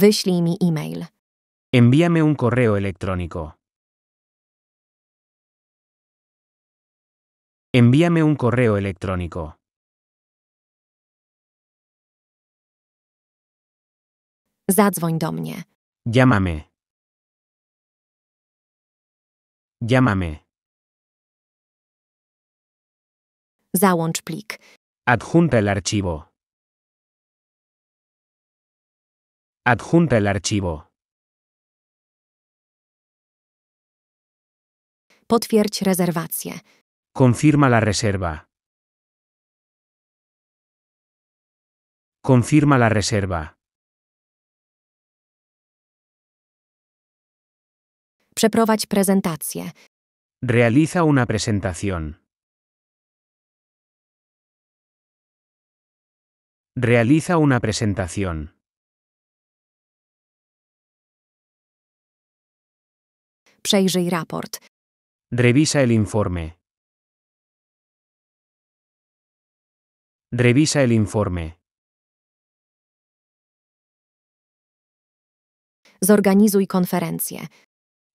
Wyślij mi e-mail. Envíame un correo electrónico. Envíame un correo electrónico. Zadzwoń do mnie. Llámame. Llámame. Załącz plik. Adjunta el archivo. Adjunta el archivo. Potwierdź Confirma la reserva. Confirma la reserva. Przeprowadź prezentację. Realiza una presentación. Realiza una presentación. Przejrzyj raport. Revisa el informe. Revisa el informe. Zorganizuj konferencję.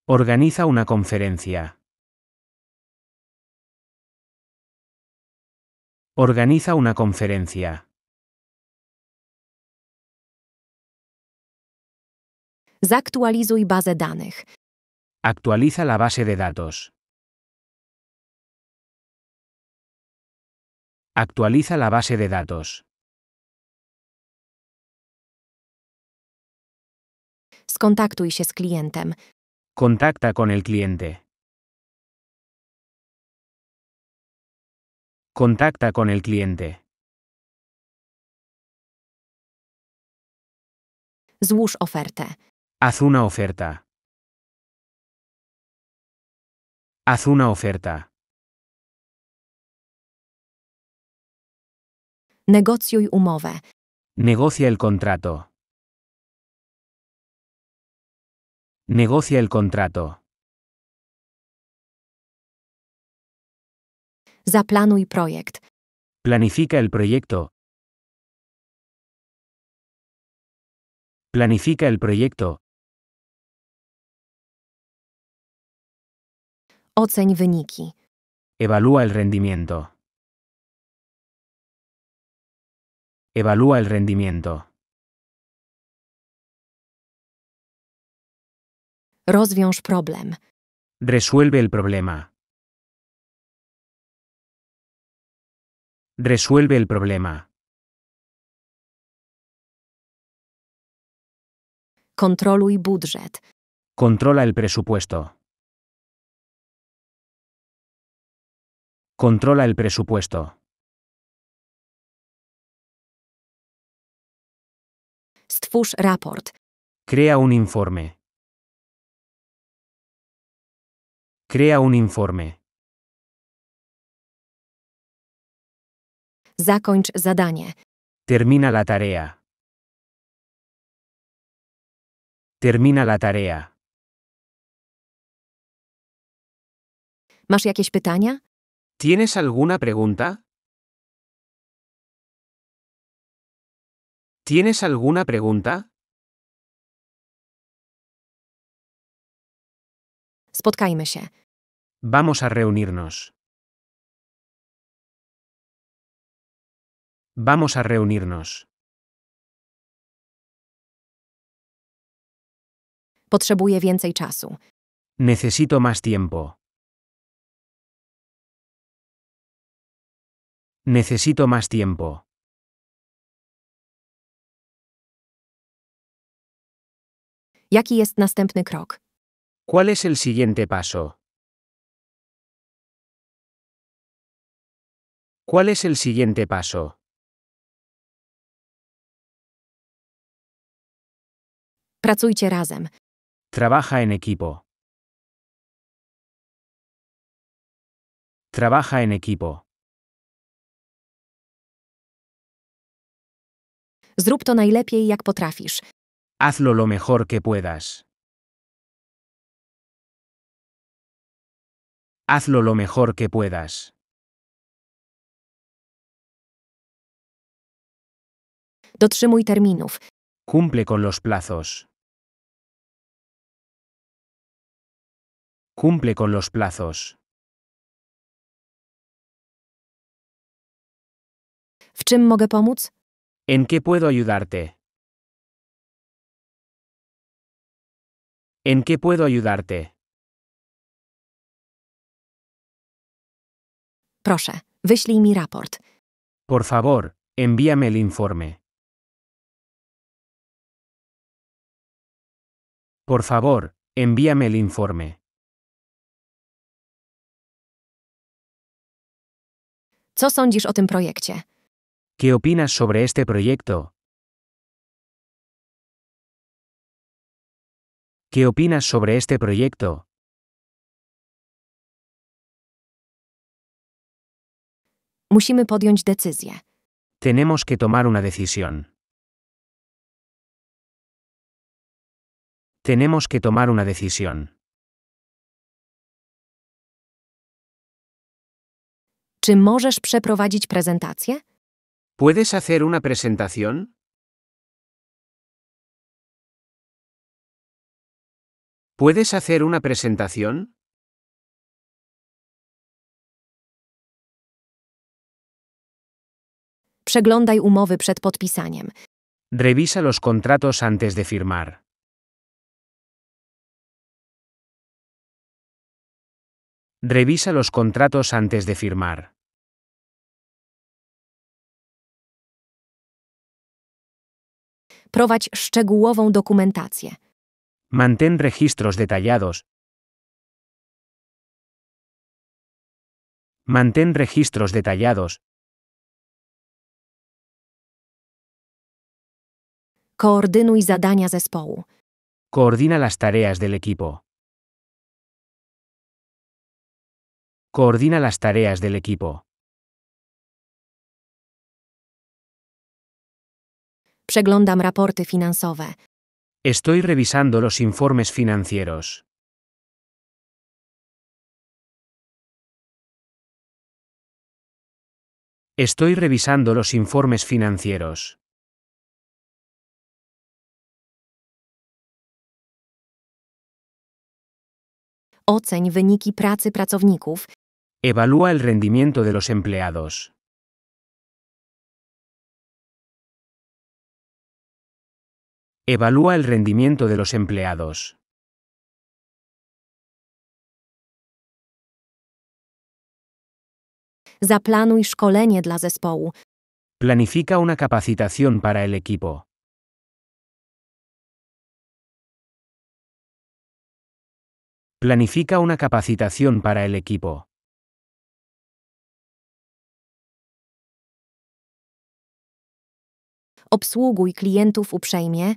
Organiza una conferencia. Organiza una conferencia. Zaktualizuj bazę danych. Actualiza la base de datos. Actualiza la base de datos. Skontaktuj się z Contacta con el cliente. Contacta con el cliente. Haz una oferta. Haz una oferta. y umowę. Negocia el contrato. Negocia el contrato. Zaplanuj projekt. Planifica el proyecto. Planifica el proyecto. Oceń wyniki. Evalúa el rendimiento. Evalúa el rendimiento. Rozwiąż problem. Resuelve el problema. Resuelve el problema. Kontroluj Controla el presupuesto. Controla el presupuesto. Stwórz raport. Crea un informe. Crea un informe. Zakończ zadanie. Termina la tarea. Termina la tarea. Masz jakieś pytania? ¿Tienes alguna pregunta? ¿Tienes alguna pregunta? Spotkajmy Vamos a reunirnos. Vamos a reunirnos. Potrzebuję więcej czasu. Necesito más tiempo. Necesito más tiempo. jest ¿Cuál es el siguiente paso? ¿Cuál es el siguiente paso? Pracujcie razem. Trabaja en equipo. Trabaja en equipo. Zrób to najlepiej, jak potrafisz. Hazlo lo mejor que puedas. Hazlo lo mejor que puedas. Dotrzymuj terminów. Cumple con los plazos. Cumple con los plazos. W czym mogę pomóc? ¿En qué puedo ayudarte? ¿En qué puedo ayudarte? Proszę, wyślij mi raport. Por favor, envíame el informe. Por favor, envíame el informe. Co sądzisz o tym projekcie? ¿Qué opinas sobre este proyecto? ¿Qué opinas sobre este proyecto? Musimy podjąć decyzję. Tenemos que tomar una decisión. Tenemos que tomar una decisión. Czy możesz przeprowadzić prezentację? ¿Puedes hacer una presentación? ¿Puedes hacer una presentación? umowy przed podpisaniem. Revisa los contratos antes de firmar. Revisa los contratos antes de firmar. Prowadź szczegółową dokumentację. Mantén registros detallados. Mantén registros detallados. Koordynuj zadania zespołu. Coordina las tareas del equipo. Coordina las tareas del equipo. Estoy revisando los informes financieros. Estoy revisando los informes financieros. Oceń wyniki pracy pracowników. Evalúa el rendimiento de los empleados. Evalúa el rendimiento de los empleados. Zaplanuj szkolenie dla zespołu. Planifica una capacitación para el equipo. Planifica una capacitación para el equipo. Obsługuj klientów uprzejmie.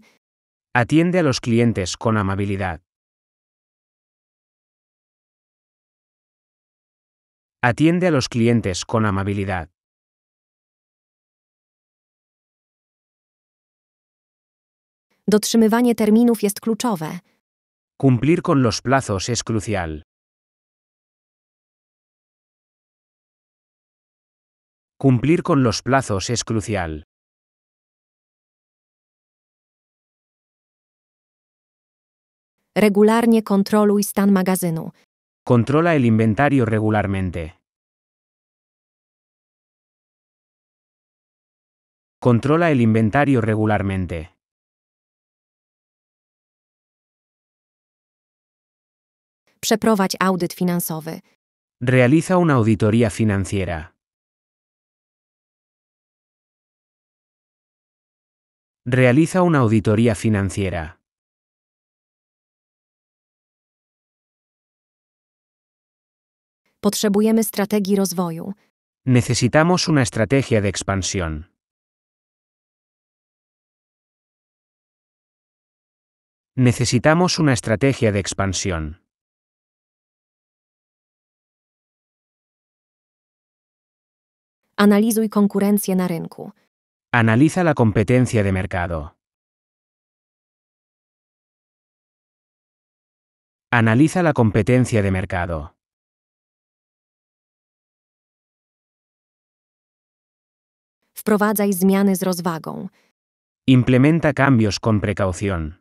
Atiende a los clientes con amabilidad. Atiende a los clientes con amabilidad. Dotrzymywanie terminów jest kluczowe. Cumplir con los plazos es crucial. Cumplir con los plazos es crucial. Regularnie kontroluj stan magazynu. Kontrola el inventario regularmente. Kontrola el inventario regularmente. Przeprowadź audyt finansowy. Realiza una auditoría financiera. Realiza una auditoría financiera. Necesitamos una estrategia de expansión. Necesitamos una estrategia de expansión. Analizuj konkurencję na rynku. Analiza la competencia de mercado. Analiza la competencia de mercado. Wprowadzaj zmiany z rozwagą. Implementa cambios con precaución.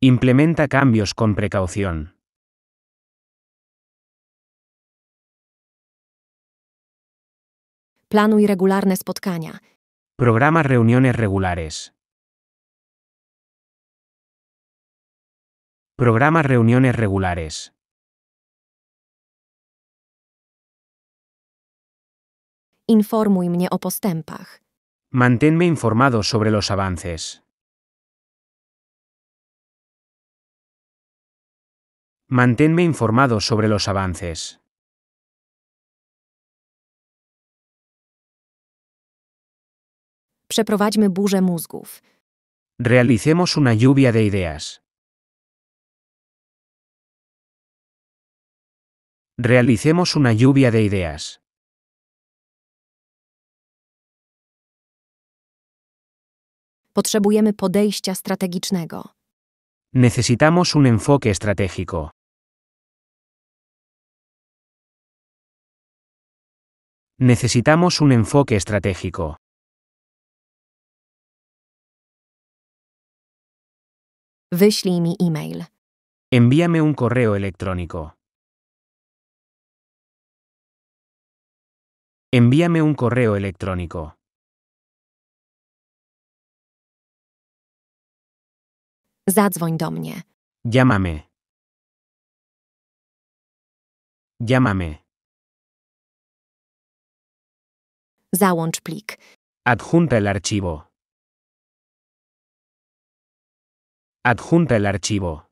Implementa cambios con precaución. Planuj regularne spotkania. Programa reuniones regulares. Programa reuniones regulares. Informuj mnie o postępach. Manténme informado sobre los avances. Manténme informado sobre los avances. Przeprowadźmy burzę mózgów. Realicemos una lluvia de ideas. Realicemos una lluvia de ideas. Potrzebujemy podejścia strategicznego. Necesitamos un enfoque estratégico. Necesitamos un enfoque estratégico. Wyślij mi e-mail. Envíame un correo electrónico. Envíame un correo electrónico. Zadzwoń do mnie. Llámame. Llámame. Załącz plik. Adjunta el archivo. Adjunta el archivo.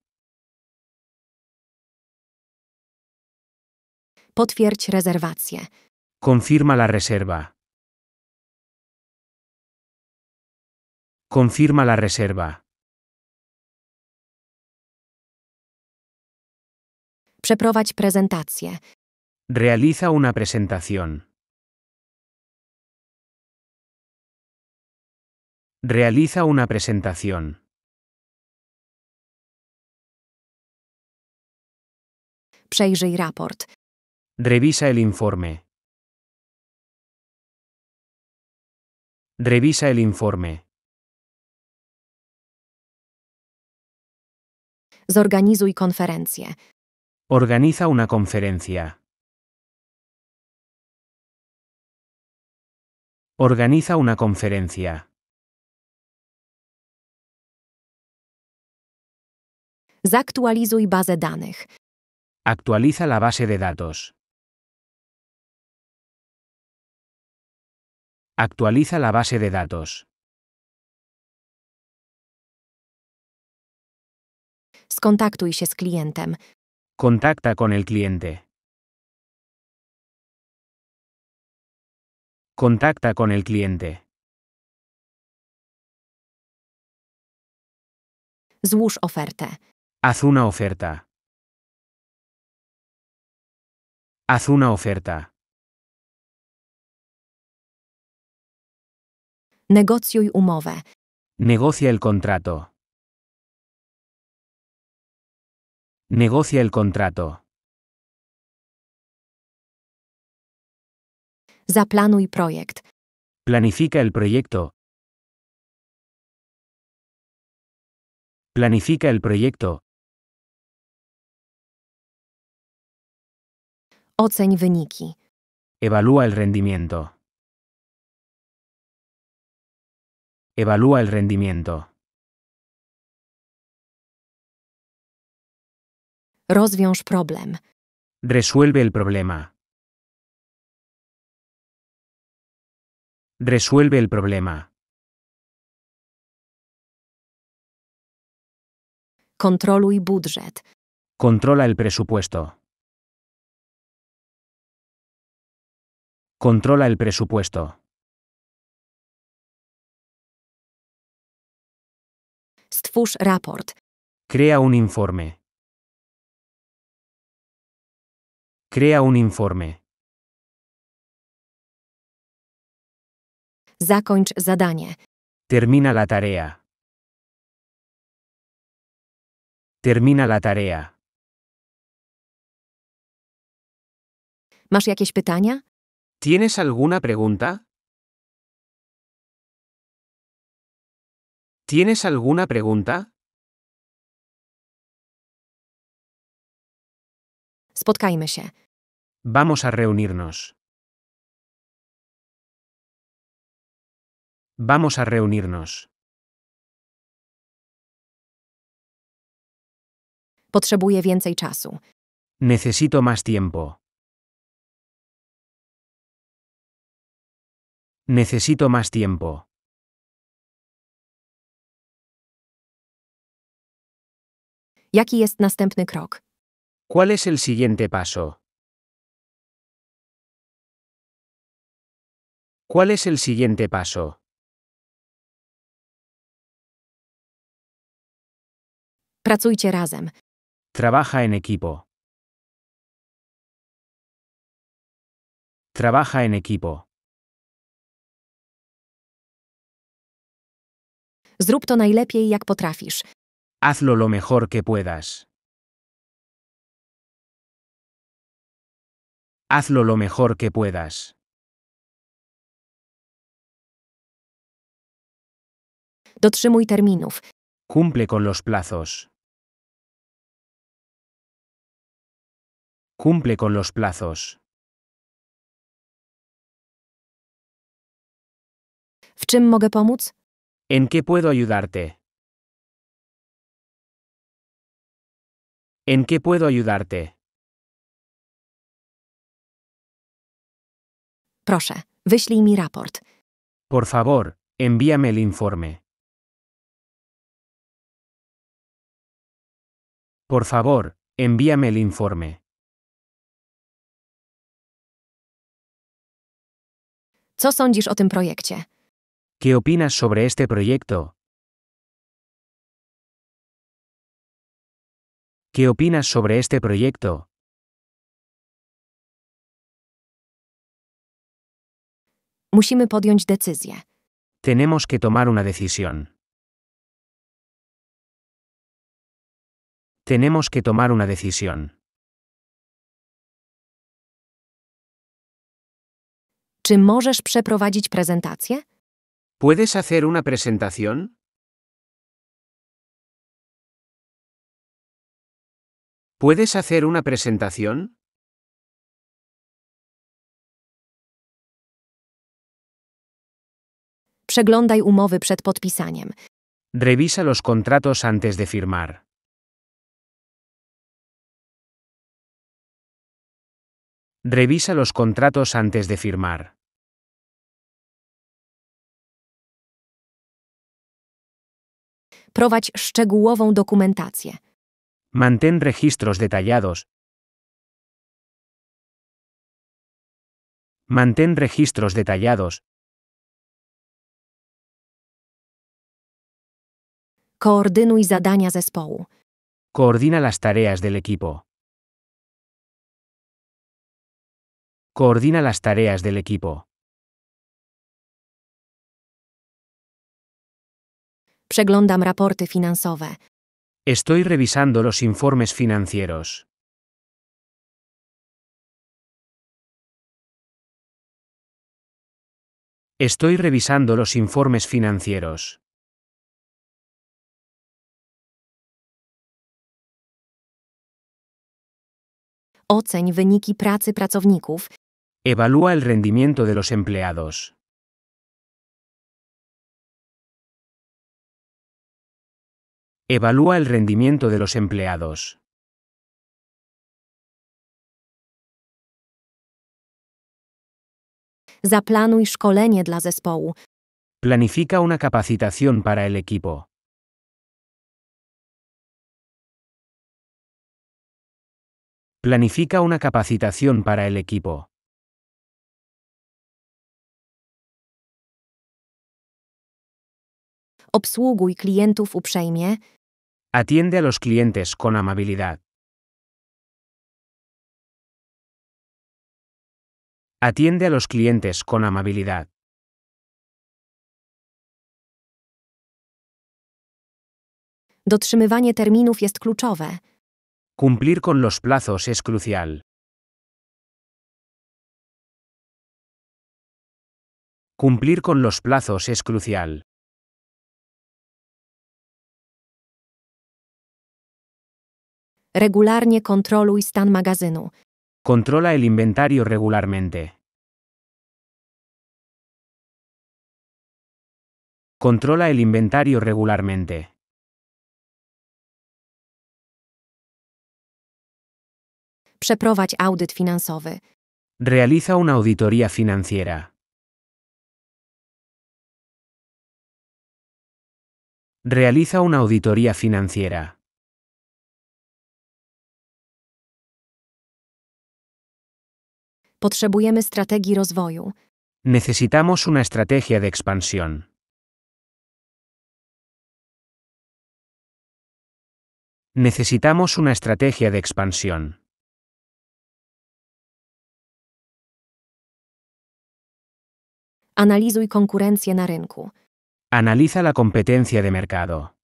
Potwierdź rezerwację. Confirma la reserva. Confirma la reserva. Przeprowadź prezentację. Realiza una presentación. Realiza una presentación. Przejrzyj raport. Revisa el informe. Revisa el informe. Zorganizuj konferencję. Organiza una conferencia. Organiza una conferencia. Zaktualizuj bazę danych. Actualiza la base de datos. Actualiza la base de datos. Skontaktuj się z klientem. Contacta con el cliente. Contacta con el cliente. Złóż ofertę. Haz una oferta. Haz una oferta. Negocjuj umowę. Negocia el contrato. Negocia el contrato. Zaplanuj projekt. Planifica el proyecto. Planifica el proyecto. Oceń wyniki. Evalúa el rendimiento. Evalúa el rendimiento. Rozwiąż problem. Resuelve el problema. Resuelve el problema. Kontroluj budżet. Controla el presupuesto. Controla el presupuesto. Stwórz raport. Crea un informe. Crea un informe. Zakończ zadanie. Termina la tarea. Termina la tarea. Masz jakieś pytania? ¿Tienes alguna pregunta? ¿Tienes alguna pregunta? Spotkajmy się. Vamos a reunirnos. Vamos a reunirnos. więcej czasu. Necesito más tiempo. Necesito más tiempo. ¿Cuál es el siguiente paso? ¿Cuál es el siguiente paso? Pracujcie razem. Trabaja en equipo. Trabaja en equipo. Zrób to najlepiej jak potrafisz. Hazlo lo mejor que puedas. Hazlo lo mejor que puedas. Dotrzymuj terminów. Cumple con los plazos. Cumple con los plazos. W czym mogę pomóc? ¿En qué puedo ayudarte? ¿En qué puedo ayudarte? Proszę, wyślij mi raport. Por favor, envíame el informe. Por favor, envíame el informe. 'Co sądzisz o tym projekcie? ¿Qué opinas sobre este proyecto? ¿Qué opinas sobre este proyecto? Tenemos que tomar una decisión. Tenemos que tomar una decisión. Czy możesz przeprowadzić prezentację? ¿Puedes hacer una presentación? ¿Puedes hacer una presentación? Revisa los contratos antes de firmar. Revisa los contratos antes de firmar. Prowadź szczegółową dokumentację. Mantén registros detallados. Mantén registros detallados. Koordynuj zadania zespołu. Coordina las tareas del equipo. Coordina las tareas del equipo. Przeglądam raporty finansowe. Estoy revisando los informes financieros. Estoy revisando los informes financieros. Oceń wyniki pracy pracowników Evalúa el rendimiento de los empleados. Evalúa el rendimiento de los empleados. Zaplanuj szkolenie dla Planifica una capacitación para el equipo. Planifica una capacitación para el equipo. Obsługuj klientów uprzejmie. Atiende a los clientes con amabilidad. Atiende a los clientes con amabilidad. Dotrzymywanie terminów jest kluczowe. Cumplir con los plazos es crucial. Cumplir con los plazos es crucial. Regularnie kontroluj stan magazynu. Controla el inventario regularmente. Controla el inventario regularmente. Przeprowadź audyt finansowy. Realiza una auditoría financiera. Realiza una auditoría financiera. Potrzebujemy Necesitamos una estrategia de expansión. Necesitamos una estrategia de expansión. Analizuj konkurencję na rynku. Analiza la competencia de mercado.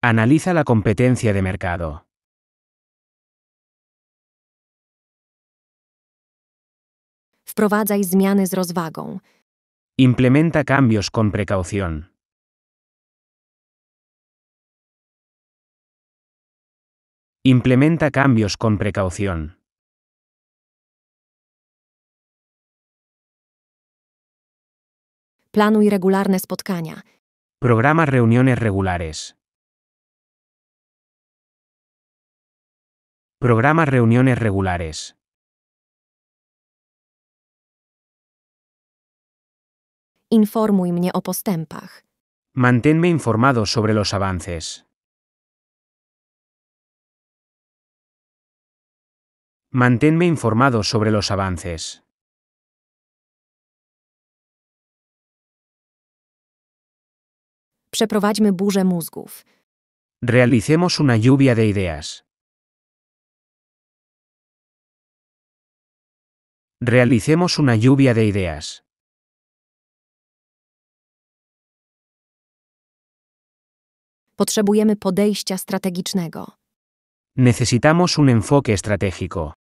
Analiza la competencia de mercado. Wprowadzaj zmiany z rozwagą. Implementa cambios con precaución. Implementa cambios con precaución. Planuj regularne spotkania. Programa reuniones regulares. Programa reuniones regulares. Informuj mnie o postępach. Manténme informado sobre los avances. Manténme informado sobre los avances. Przeprowadźmy burzę mózgów. Realicemos una lluvia de ideas. Realicemos una lluvia de ideas. Potrzebujemy podejścia strategicznego. Necesitamos un enfoque estratégico.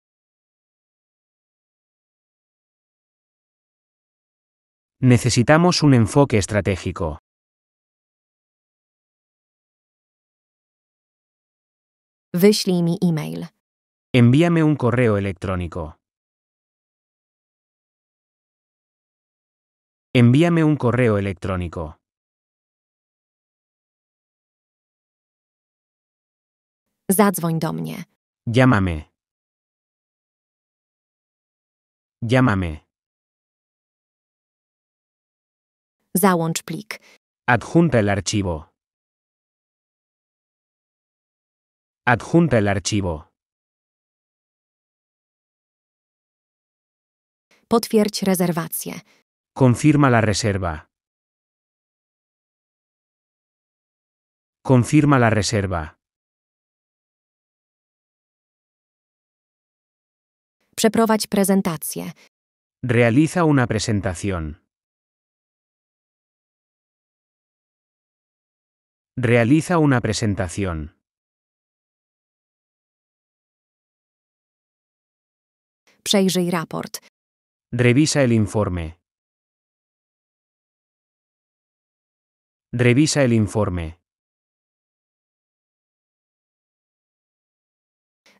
Necesitamos un enfoque estratégico. Wyślij mi e-mail. Envíame un correo electrónico. Envíame un correo electrónico. Zadzwoń do mnie. Llámame. Llámame. Załącz plik. Adjunta el archivo. Adjunta el archivo. Potwierdź rezerwację. Confirma la reserva. Confirma la reserva. Przeprowadź prezentację. Realiza una presentación. Realiza una presentación. Przejrzyj raport. Revisa el informe. Revisa el informe.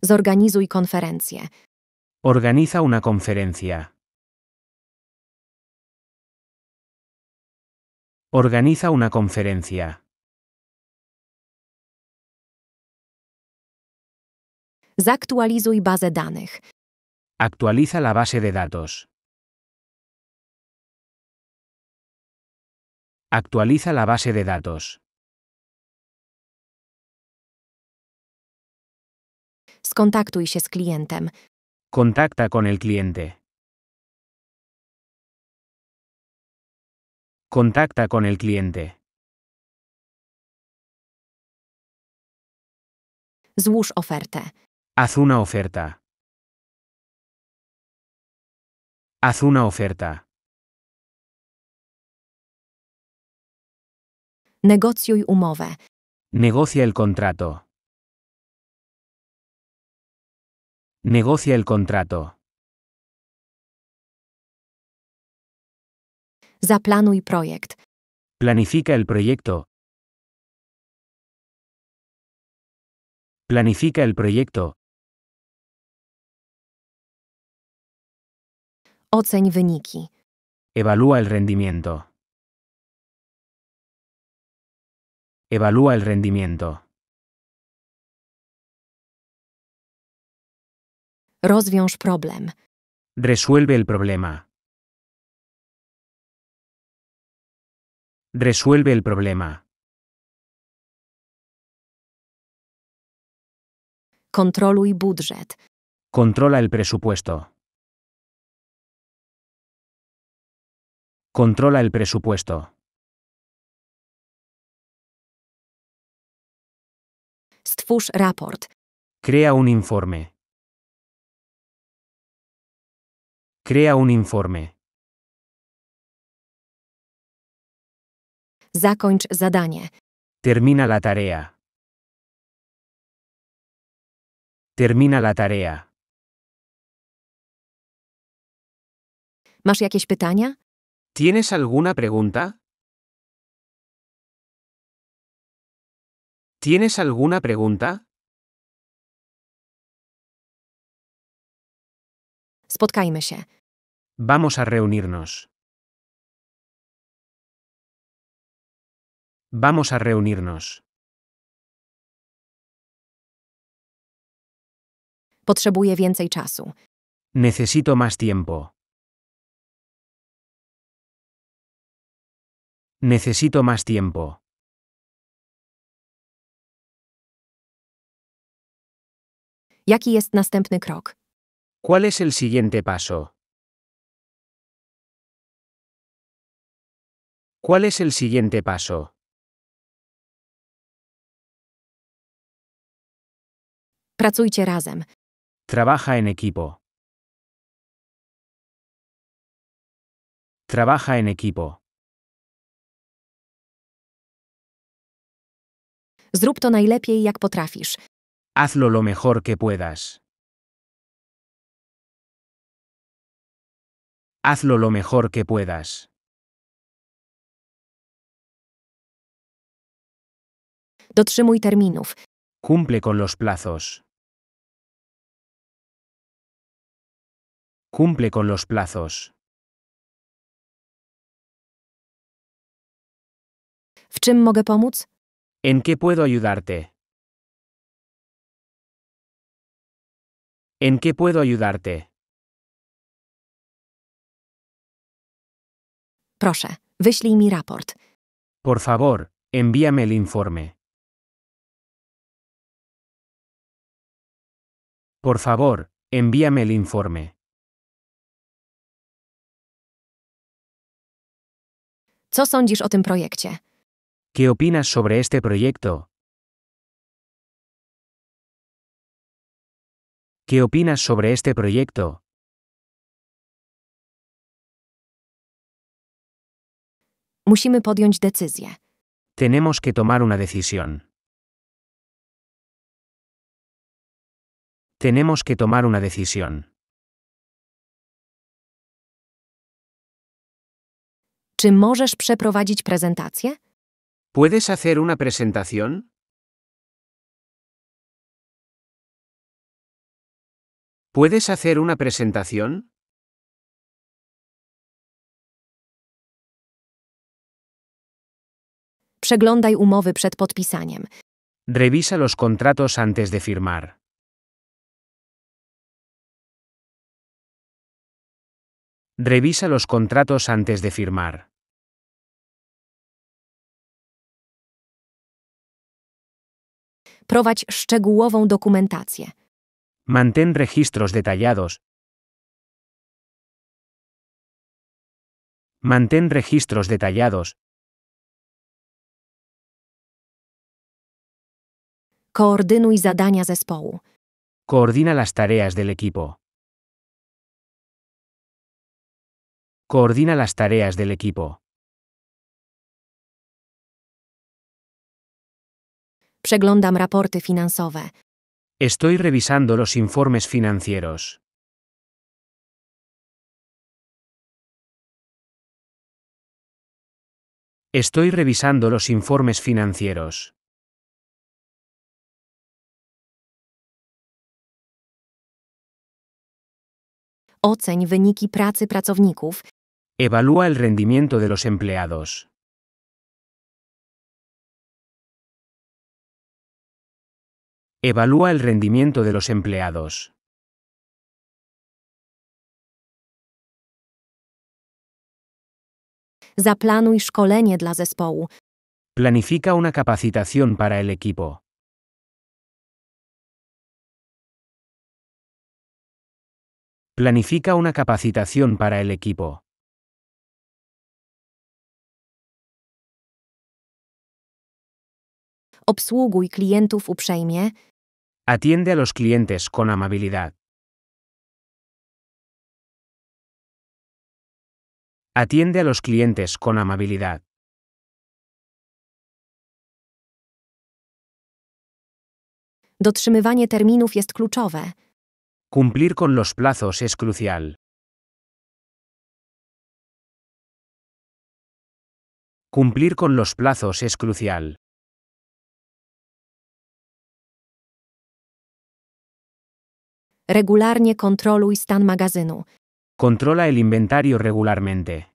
Zorganizuj konferencję. Organiza una conferencia. Organiza una conferencia. Zaktualizuj bazę danych. Actualiza la base de datos. Actualiza la base de datos. Skontaktuj się z klientem. Contacta con el cliente. Contacta con el cliente. Złóż ofertę. Haz una oferta. Haz una oferta. Negocjuj umowę. Negocia el contrato. Negocia el contrato. Zaplanuj projekt. Planifica el proyecto. Planifica el proyecto. Oceń wyniki. Evalúa el rendimiento. Evalúa el rendimiento. Rozwiąż problem. Resuelve el problema. Resuelve el problema. Kontroluj budżet. Controla el presupuesto. Controla el presupuesto. Stwórz raport. Crea un informe. Crea un informe. Zakończ zadanie. Termina la tarea. Termina la tarea. Masz jakieś pytania? ¿Tienes alguna pregunta? ¿Tienes alguna pregunta? Spotkajmy się. Vamos a reunirnos. Vamos a reunirnos. więcej czasu. Necesito más tiempo. Necesito más tiempo. ¿Cuál es el siguiente paso? ¿Cuál es el siguiente paso? Pracujcie razem. Trabaja en equipo. Trabaja en equipo. Zrób to najlepiej jak potrafisz. Hazlo lo mejor que puedas. Hazlo lo mejor que puedas. terminów. Cumple con los plazos. Cumple con los plazos. ¿En qué puedo ayudarte? ¿En qué puedo ayudarte? Proszę, wyślij mi raport. Por favor, envíame el informe. Por favor, envíame el informe. Co sądzisz o tym projekcie? ¿Qué opinas sobre este proyecto? ¿Qué opinas sobre este proyecto? Musimy podjąć decyzję. Tenemos que tomar una decisión. Tenemos que tomar una decisión. Czy możesz przeprowadzić prezentację? ¿Puedes hacer una presentación? ¿Puedes hacer una presentación? Przeglądaj umowy przed podpisaniem. Revisa los contratos antes de firmar. Revisa los contratos antes de firmar. Prowadź szczegółową dokumentację. Mantén registros detallados. Mantén registros detallados. zadania zespołu. Coordina las tareas del equipo. Coordina las tareas del equipo. Przeglądam raporty finansowe. Estoy revisando los informes financieros. Estoy revisando los informes financieros. Oceń wyniki pracy pracowników Evalúa el rendimiento de los empleados. Evalúa el rendimiento de los empleados. Zaplanuj szkolenie dla zespołu. Planifica una capacitación para el equipo. Planifica una capacitación para el equipo. Obsługuj klientów uprzejmie. Atiende a los clientes con amabilidad. Atiende a los clientes con amabilidad. Dotrzymywanie terminów jest kluczowe. Cumplir con los plazos es crucial. Cumplir con los plazos es crucial. Regularnie kontroluj stan magazynu. Kontrola el inventario regularmente.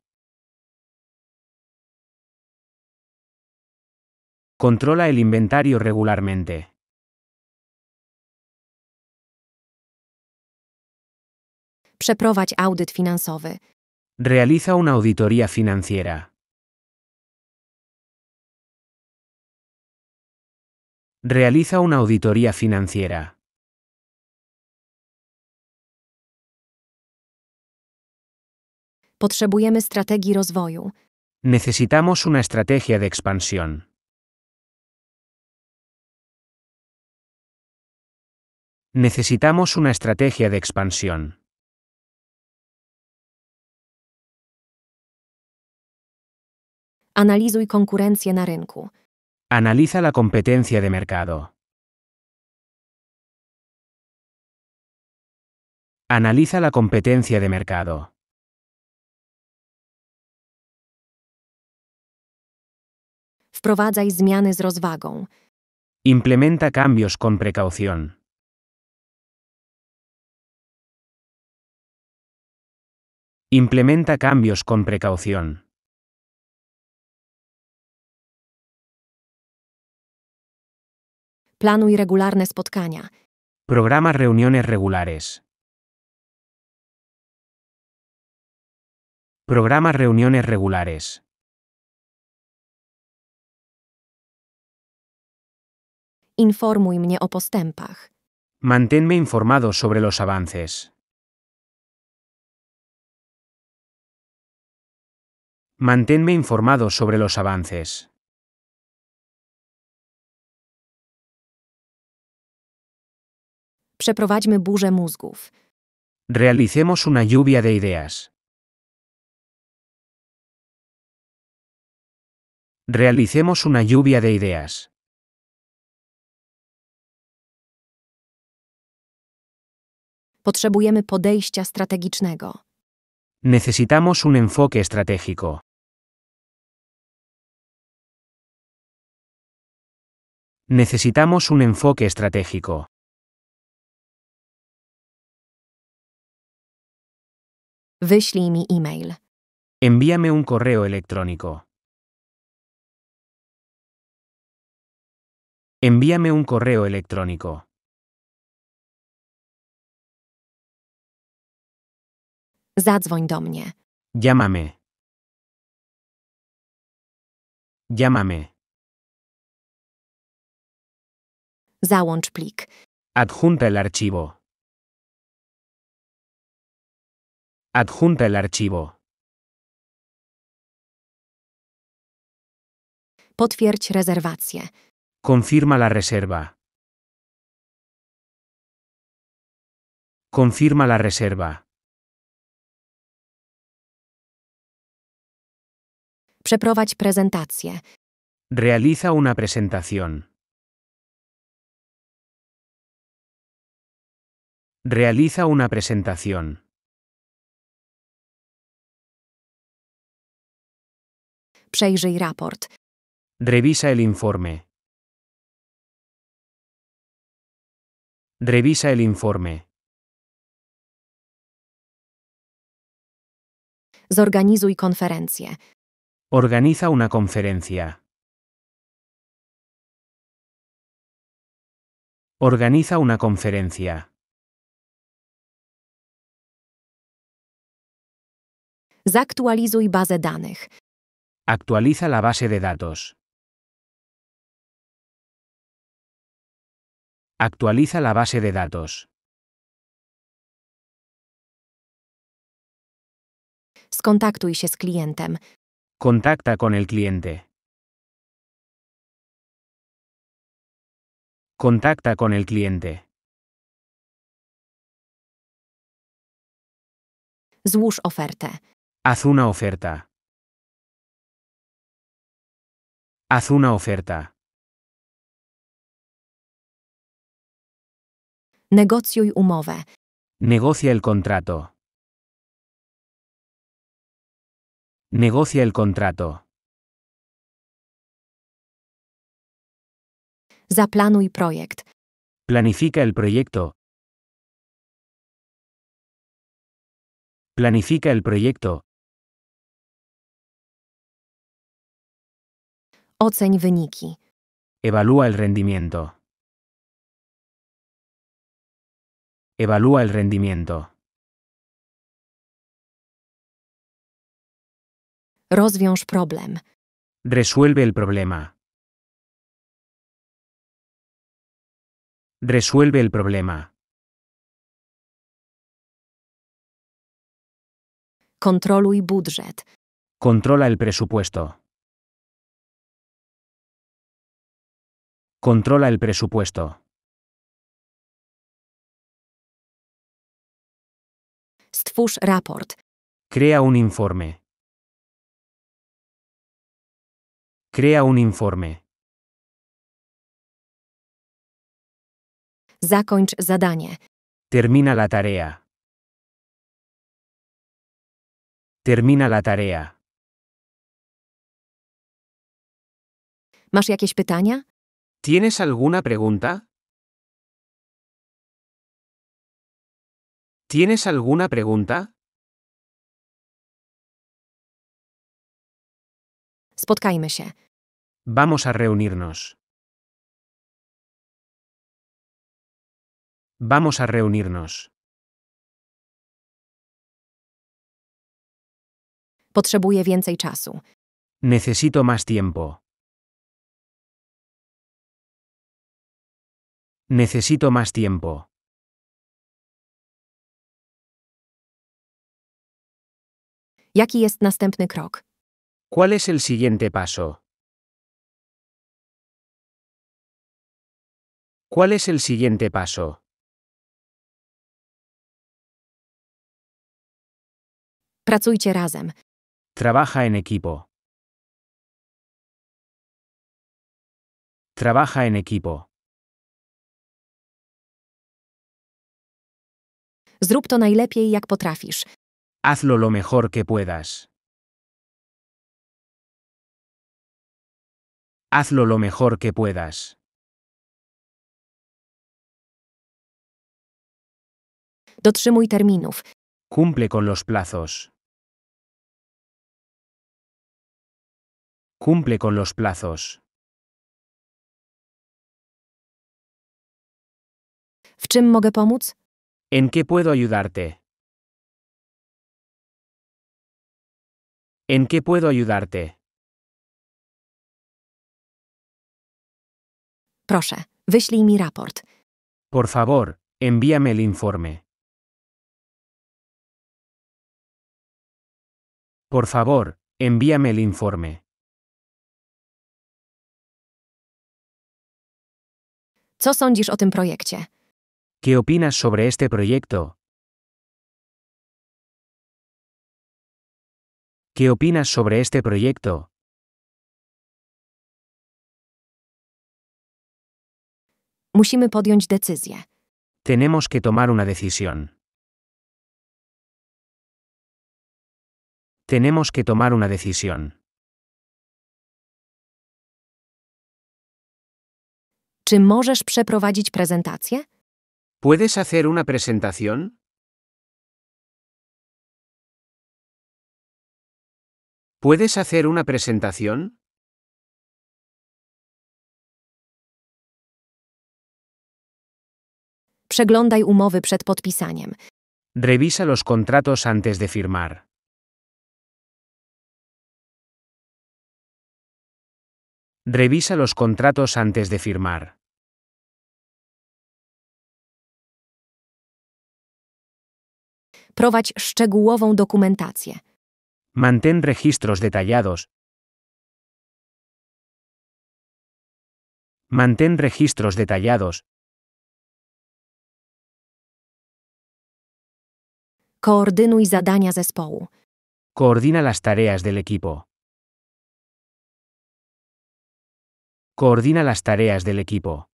Kontrola el inventario regularmente. Przeprowadź audyt finansowy. Realiza una auditoría financiera. Realiza una auditoría financiera. Potrzebujemy strategii rozwoju. Necesitamos una estrategia de expansión. Necesitamos una estrategia de expansión. Analizuj konkurencję na rynku. Analiza la competencia de mercado. Analiza la competencia de mercado. Wprowadzaj zmiany z rozwagą. Implementa cambios con precaución. Implementa cambios con precaución. Planuj regularne spotkania. Programa reuniones regulares. Programa reuniones regulares. Informuj mnie o postępach. Manténme informado sobre los avances. Manténme informado sobre los avances. Przeprowadźmy burzę mózgów. Realicemos una lluvia de ideas. Realicemos una lluvia de ideas. Potrzebujemy podejścia strategicznego. Necesitamos un enfoque estratégico. Necesitamos un enfoque estratégico. Wyślij mi e-mail. Envíame un correo electrónico. Envíame un correo electrónico. Zadzwoń do mnie. Llámame. Llámame. Załącz plik. Adjunta el archivo. Adjunta el archivo. Potwierdź rezerwację. Confirma la reserva. Confirma la reserva. Przeprowadź prezentację. Realiza una presentación. Realiza una presentación. Przejrzyj raport. Revisa el informe. Revisa el informe. Zorganizuj konferencję. Organiza una conferencia. Organiza una conferencia. Zaktualizuj bazę danych. Actualiza la base de datos. Actualiza la base de datos. Skontaktuj się z klientem. Contacta con el cliente. Contacta con el cliente. Złóż ofertę. Haz una oferta. Haz una oferta. Negocjuj umowę. Negocia el contrato. Negocia el contrato. Zaplanuj projekt. Planifica el proyecto. Planifica el proyecto. Oceń wyniki. Evalúa el rendimiento. Evalúa el rendimiento. Rozwiąż problem. Resuelve el problema. Resuelve el problema. Kontroluj budżet. Controla el presupuesto. Controla el presupuesto. Stwórz raport. Crea un informe. Crea un informe. Zakończ zadanie. Termina la tarea. Termina la tarea. Masz jakieś pytania? ¿Tienes alguna pregunta? ¿Tienes alguna pregunta? Spotkajmy się. Vamos a reunirnos. Vamos a reunirnos. więcej czasu. Necesito más tiempo. Necesito más tiempo. Jaki jest następny ¿Cuál es el siguiente paso? ¿Cuál es el siguiente paso? Pracujcie razem. Trabaja en equipo. Trabaja en equipo. Zrób to najlepiej jak potrafisz. Hazlo lo mejor que puedas. Hazlo lo mejor que puedas. Dotrzymuj terminów. Cumple con los plazos. Cumple con los plazos. ¿En qué puedo ayudarte? ¿En qué puedo ayudarte? Por favor, envíame el informe. Por favor, envíame el informe. ¿Qué opinas sobre este proyecto? ¿Qué opinas sobre este proyecto? Tenemos que tomar una decisión. Tenemos que tomar una decisión. Czy przeprowadzić ¿Puedes hacer una presentación? ¿Puedes hacer una presentación? Przeglądaj umowy Revisa los contratos antes de firmar. Revisa los contratos antes de firmar. Prowadź szczegółową dokumentację. Mantén registros detallados. Mantén registros detallados. Koordynuj zadania zespołu. Coordina las tareas del equipo. Coordina las tareas del equipo.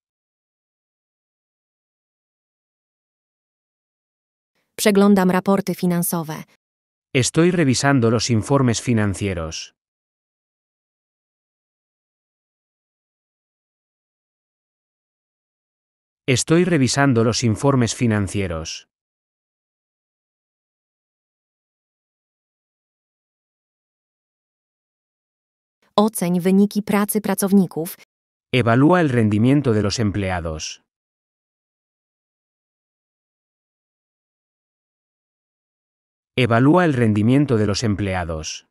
Przeglądam raporty finansowe. Estoy revisando los informes financieros. Estoy revisando los informes financieros. Oceń wyniki pracy pracowników Evalúa el rendimiento de los empleados. Evalúa el rendimiento de los empleados.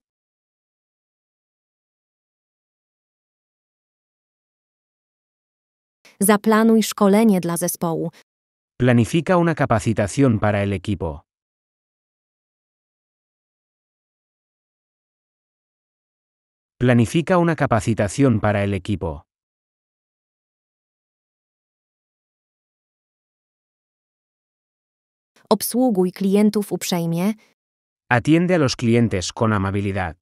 Zaplanuj szkolenie dla zespołu. Planifica una capacitación para el equipo. Planifica una capacitación para el equipo. Obsługuj klientów uprzejmie. Atiende a los clientes con amabilidad.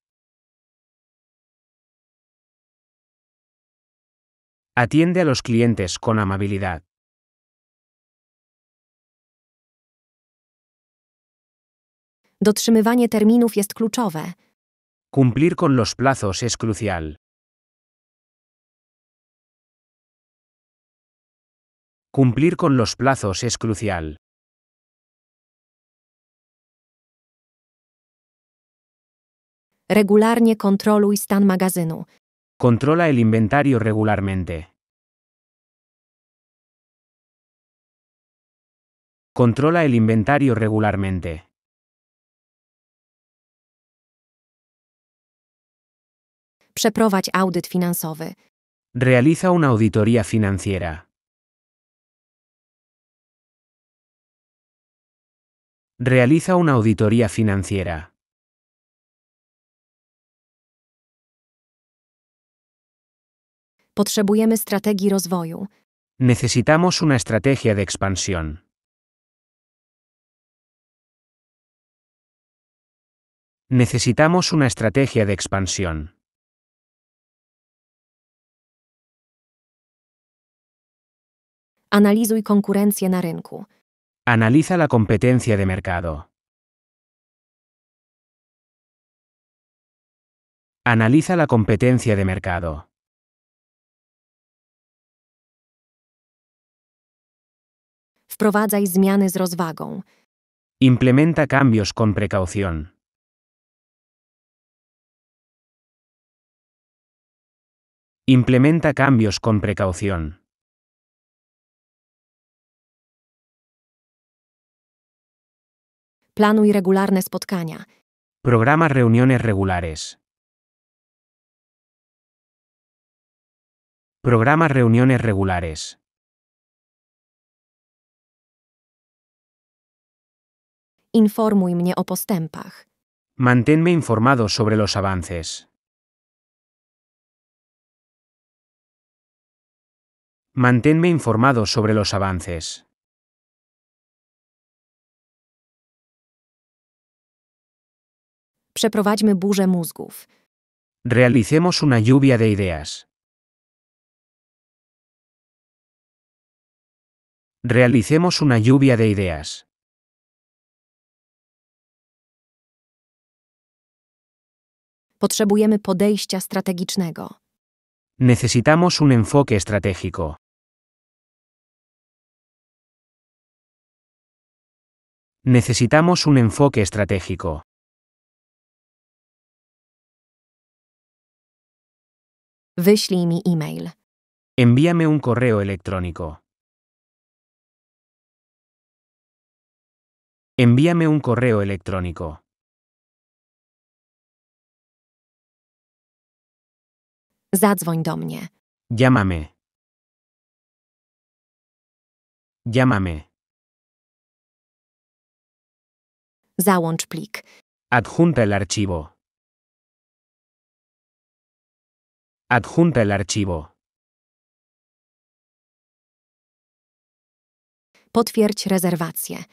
Atiende a los clientes con amabilidad. Dotrzymywanie terminów jest kluczowe. Cumplir con los plazos es crucial. Cumplir con los plazos es crucial. Regularnie kontroluj stan magazynu. kontrola el inventario regularmente. kontrola el inventario regularmente. Przeprowadź audyt finansowy. Realiza una auditoria financiera. Realiza una auditoria financiera. Necesitamos una estrategia de expansión. Necesitamos una estrategia de expansión. Analizuj konkurencję na rynku. Analiza la competencia de mercado. Analiza la competencia de mercado. Wprowadzaj zmiany z rozwagą. Implementa cambios con precaución. Implementa cambios con precaución. Planuj regularne spotkania. Programa reuniones regulares. Programa reuniones regulares. Informuj o postępach. Manténme informado sobre los avances. Manténme informado sobre los avances. Przeprowadźmy burzę mózgów. Realicemos una lluvia de ideas. Realicemos una lluvia de ideas. Potrzebujemy podejścia strategicznego. Necesitamos un enfoque estratégico. Necesitamos un enfoque estratégico. Wyślij mi e-mail. Envíame un correo electrónico. Envíame un correo electrónico. Zadzwoń do mnie. Llámame. Llámame. Załącz plik. Adjunta el archivo. Adjunta el archivo. Potwierdź rezerwację.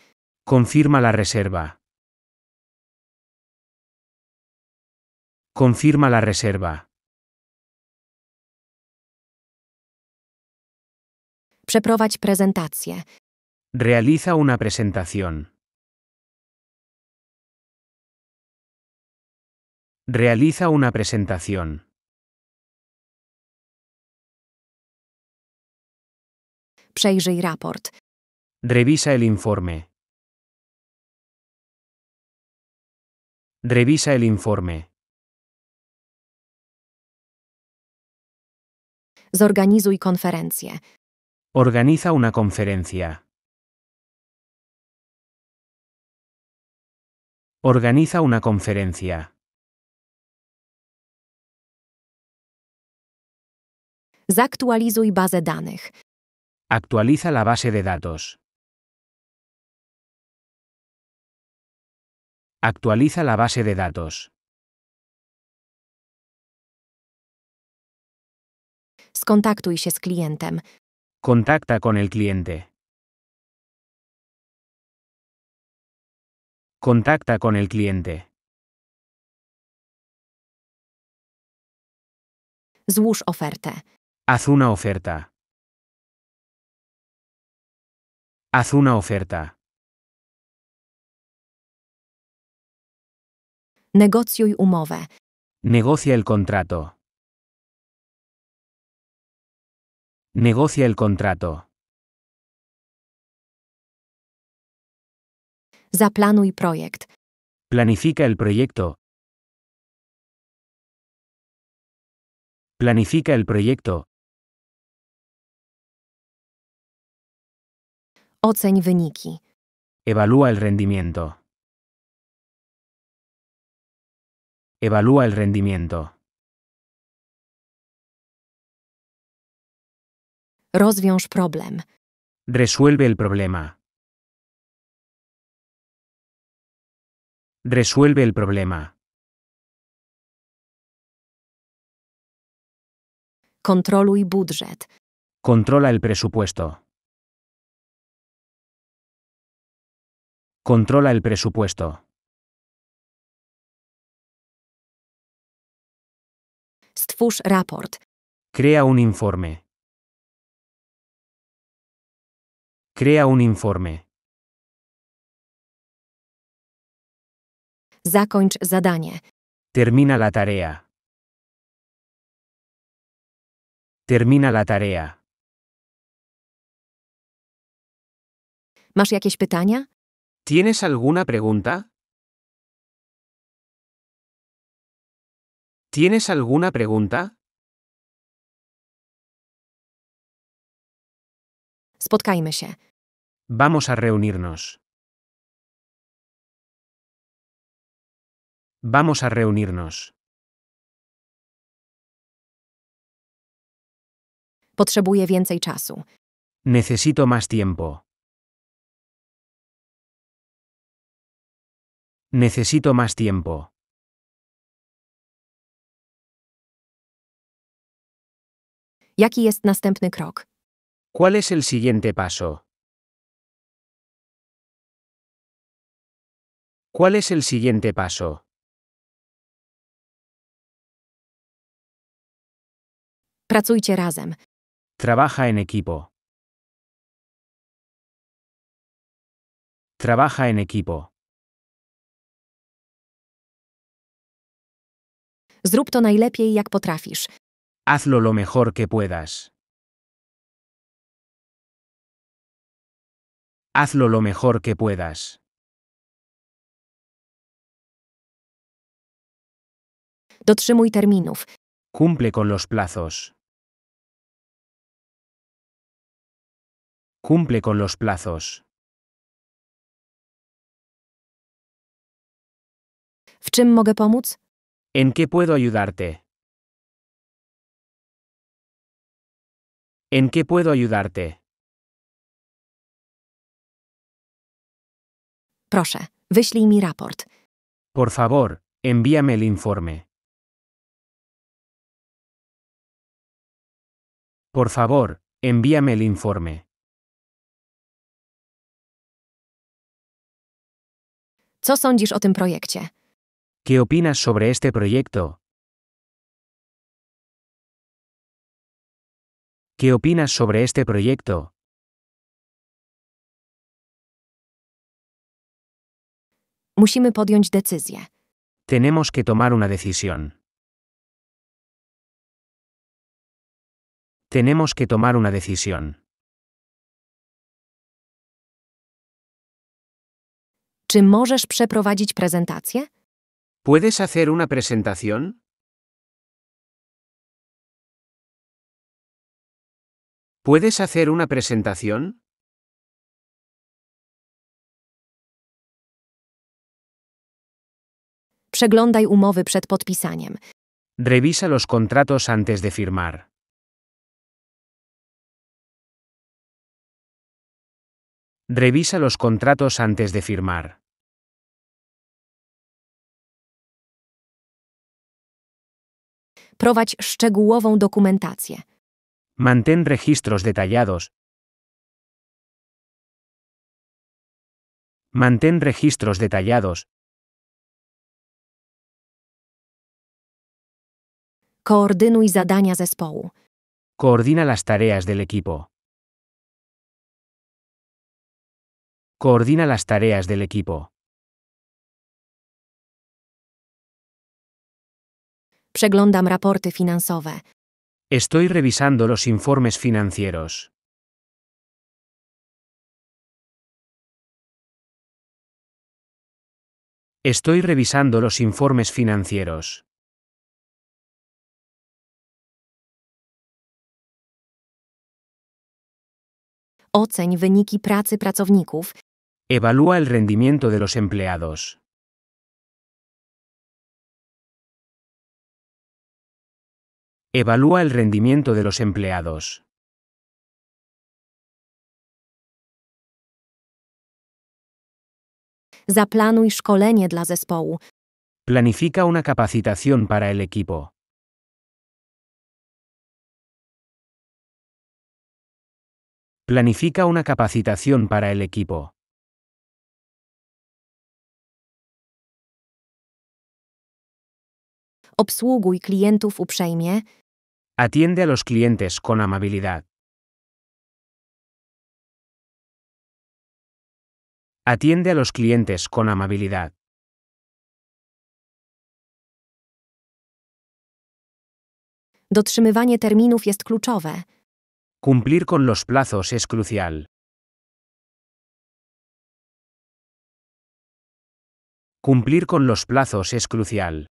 Confirma la reserva. Confirma la reserva. Przeprowadź prezentację. Realiza una presentación. Realiza una presentación. Przejrzyj raport. Revisa el informe. Revisa el informe. Zorganizuj konferencję. Organiza una conferencia. Organiza una conferencia. Zaktualizuj bazę danych. Actualiza la base de datos. Actualiza la base de datos. Skontaktuj się z klientem. Contacta con el cliente. Contacta con el cliente. Złóż ofertę. Haz una oferta. Haz una oferta. Negocjuj umowę. Negocia el contrato. Negocia el contrato. Zaplanuj projekt. Planifica el proyecto. Planifica el proyecto. Oceń wyniki. Evalúa el rendimiento. Evalúa el rendimiento. Rozwiąż problem. Resuelve el problema. Resuelve el problema. Kontroluj budżet. Controla el presupuesto. Controla el presupuesto. Stwórz raport. Crea un informe. Crea un informe. Zakończ zadanie. Termina la tarea. Termina la tarea. Mas jakieś pytania? ¿Tienes alguna pregunta? ¿Tienes alguna pregunta? Spotkajmy się. Vamos a reunirnos. Vamos a reunirnos. Potrzebuję więcej czasu. Necesito más tiempo. Necesito más tiempo. Jaki jest następny krok? ¿Cuál es el siguiente paso? ¿Cuál es el siguiente paso? Pracujcie razem. Trabaja en equipo. Trabaja en equipo. Zrób to najlepiej jak potrafisz. Hazlo lo mejor que puedas. hazlo lo mejor que puedas. Dotrzymuj terminów. Cumple con los plazos. Cumple con los plazos. ¿En qué puedo ayudarte? ¿En qué puedo ayudarte? Proszę, wyślij mi raport. Por favor, envíame el informe. Por favor, envíame el informe. Co sądzisz o tym projekcie? ¿Qué opinas sobre este proyecto? ¿Qué opinas sobre este proyecto? Musimy podjąć decyzję. Tenemos que tomar una decisión. Tenemos que tomar una decisión. Czy możesz przeprowadzić prezentację? ¿Puedes hacer una presentación? ¿Puedes hacer una presentación? Przeglądaj umowy przed podpisaniem. Revisa los contratos antes de firmar. Revisa los contratos antes de firmar. Prowadź szczegółową dokumentację. Mantén registros detallados. Mantén registros detallados. Koordynuj zadania zespołu. Coordina las tareas del equipo. Coordina las tareas del equipo. Estoy revisando los informes financieros. Estoy revisando los informes financieros. Oceń wyniki pracy pracowników. Evalúa el rendimiento de los empleados. Evalúa el rendimiento de los empleados. Zaplanuj szkolenie dla zespołu. Planifica una capacitación para el equipo. Planifica una capacitación para el equipo. Obsługuj klientów uprzejmie. Atiende a los clientes con amabilidad. Atiende a los clientes con amabilidad. Dotrzymywanie terminów jest kluczowe. Cumplir con los plazos es crucial. Cumplir con los plazos es crucial.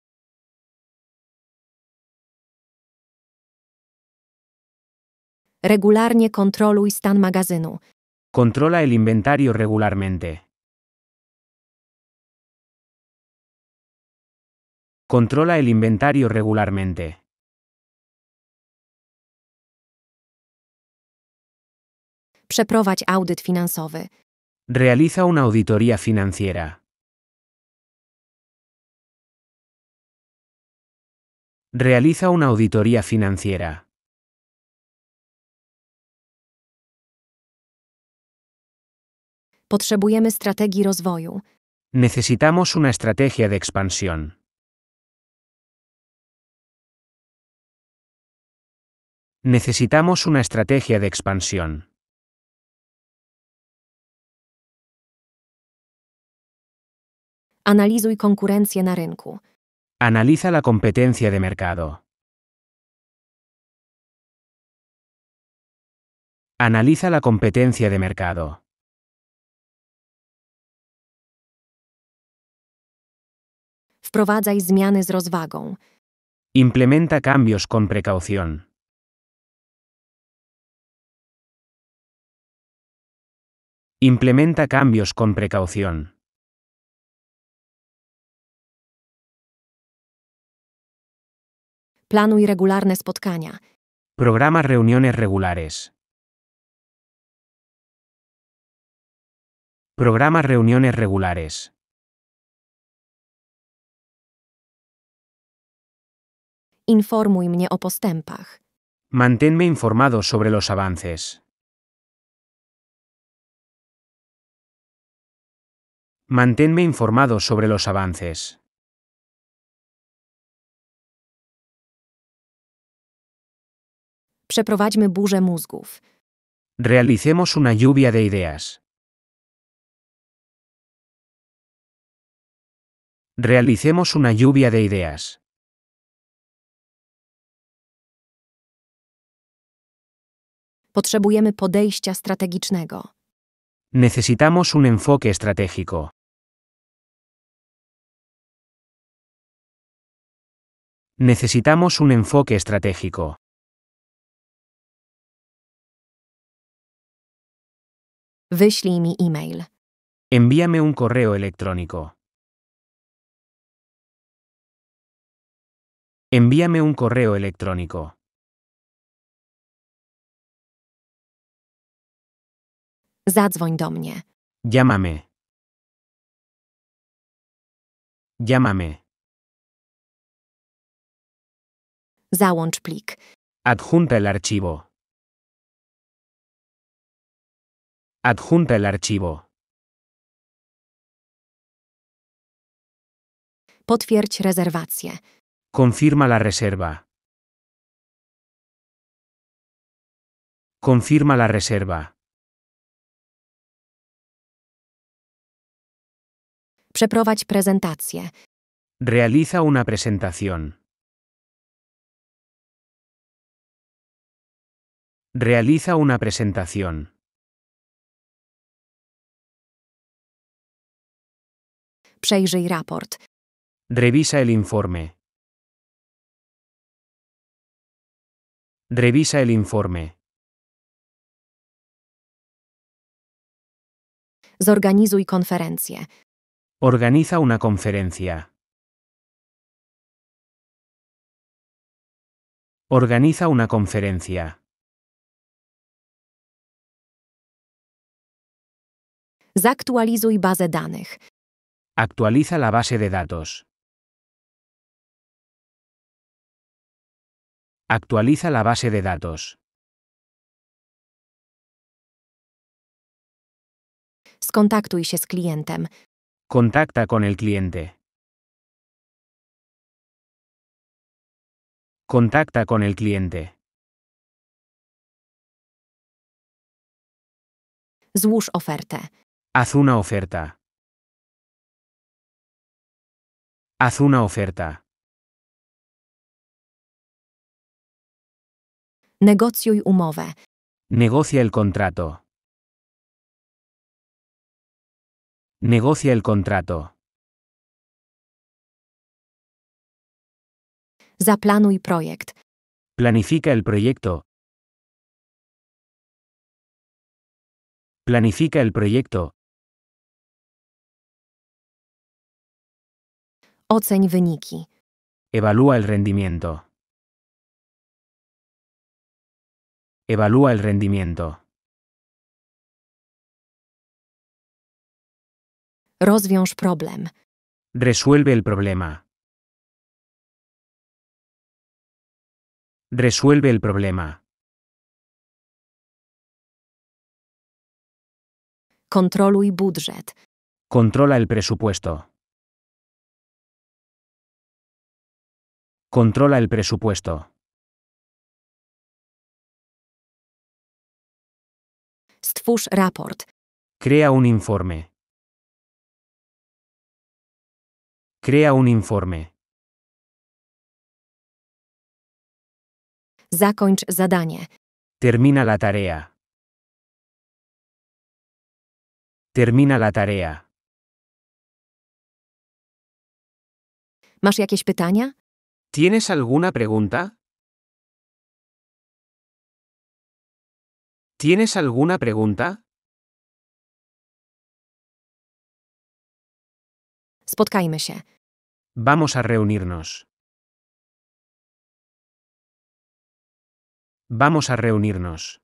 Regularnie kontroluj stan magazynu. Controla el inventario regularmente. Controla el inventario regularmente. Przeprowadź audyt finansowy. Realiza una auditoria financiera. Realiza una auditoria financiera. Potrzebujemy strategii rozwoju. Necesitamos una estrategia de expansión. Necesitamos una estrategia de expansión. Analizuj konkurencję na rynku. Analiza la competencia de mercado. Analiza la competencia de mercado. Wprowadzaj zmiany z rozwagą. Implementa cambios con precaución. Implementa cambios con precaución. Planuj regularne spotkania. Programa reuniones regulares. Programa reuniones regulares. Informuj mnie o postępach. Manténme informado sobre los avances. Manténme informado sobre los avances. Przeprowadźmy burzę mózgów. Realicemos una lluvia de ideas. Realicemos una lluvia de ideas. Potrzebujemy podejścia strategicznego. Necesitamos un enfoque estratégico. Necesitamos un enfoque estratégico. Wyślij mi e-mail. Envíame un correo electrónico. Envíame un correo electrónico. Zadzwoń do mnie. Llámame. Llámame. Załącz plik. Adjunta el archivo. Adjunta el archivo. Potwierdź rezerwację. Confirma la reserva. Confirma la reserva. Przeprowadź prezentację. Realiza una presentación. Realiza una presentación. Przejrzyj raport. Revisa el informe. Revisa el informe. Zorganizuj konferencję. Organiza una conferencia. Organiza una conferencia. Zaktualizuj bazę danych. Actualiza la base de datos. Actualiza la base de datos. Skontaktuj się z Contacta con el cliente. Contacta con el cliente. Złóż Haz una oferta. Haz una oferta. y umowę. Negocia el contrato. Negocia el contrato. Zaplanuj projekt. Planifica el proyecto. Planifica el proyecto. Oceń wyniki. Evalúa el rendimiento. Evalúa el rendimiento. Rozwiąż problem. Resuelve el problema. Resuelve el problema. Kontroluj budżet. Controla el presupuesto. Controla el presupuesto. Stwórz raport. Crea un informe. Crea un informe. Zakończ zadanie. Termina la tarea. Termina la tarea. Masz jakieś pytania? ¿Tienes alguna pregunta? ¿Tienes alguna pregunta? Spotkajmy Vamos a reunirnos. Vamos a reunirnos.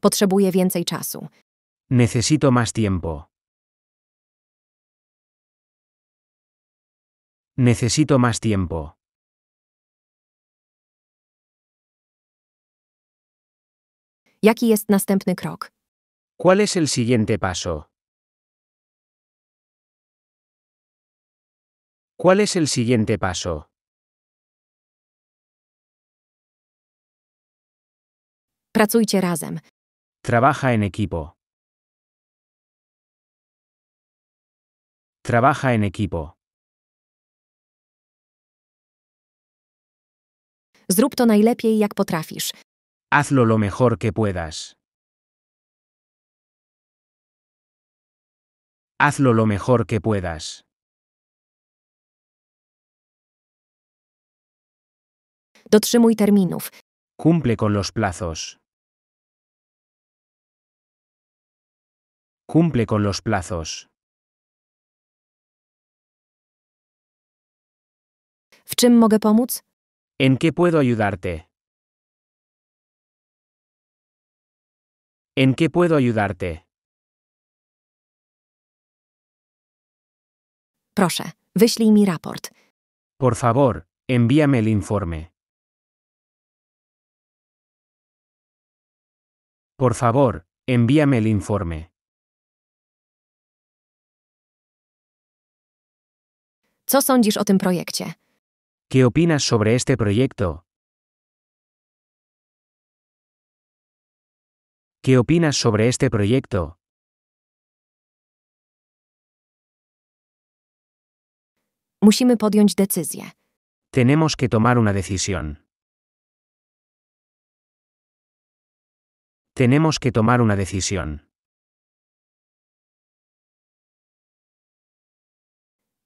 Potrzebuję więcej czasu. Necesito más tiempo. Necesito más tiempo. ¿Cuál es el siguiente paso? ¿Cuál es el siguiente paso? Trabaja en equipo. Trabaja en equipo. Zrób to najlepiej, jak potrafisz. Hazlo lo mejor que puedas. Hazlo lo mejor que puedas. Dotrzymuj terminów. Cumple con los plazos. Cumple con los plazos. W czym mogę pomóc? ¿En qué puedo ayudarte? ¿En qué puedo ayudarte? Proszę, wyślij mi raport. Por favor, envíame el informe. Por favor, envíame el informe. Co sądzisz o tym projekcie? ¿Qué opinas sobre este proyecto? ¿Qué opinas sobre este proyecto? Musimy podjąć decyzję. Tenemos que tomar una decisión. Tenemos que tomar una decisión.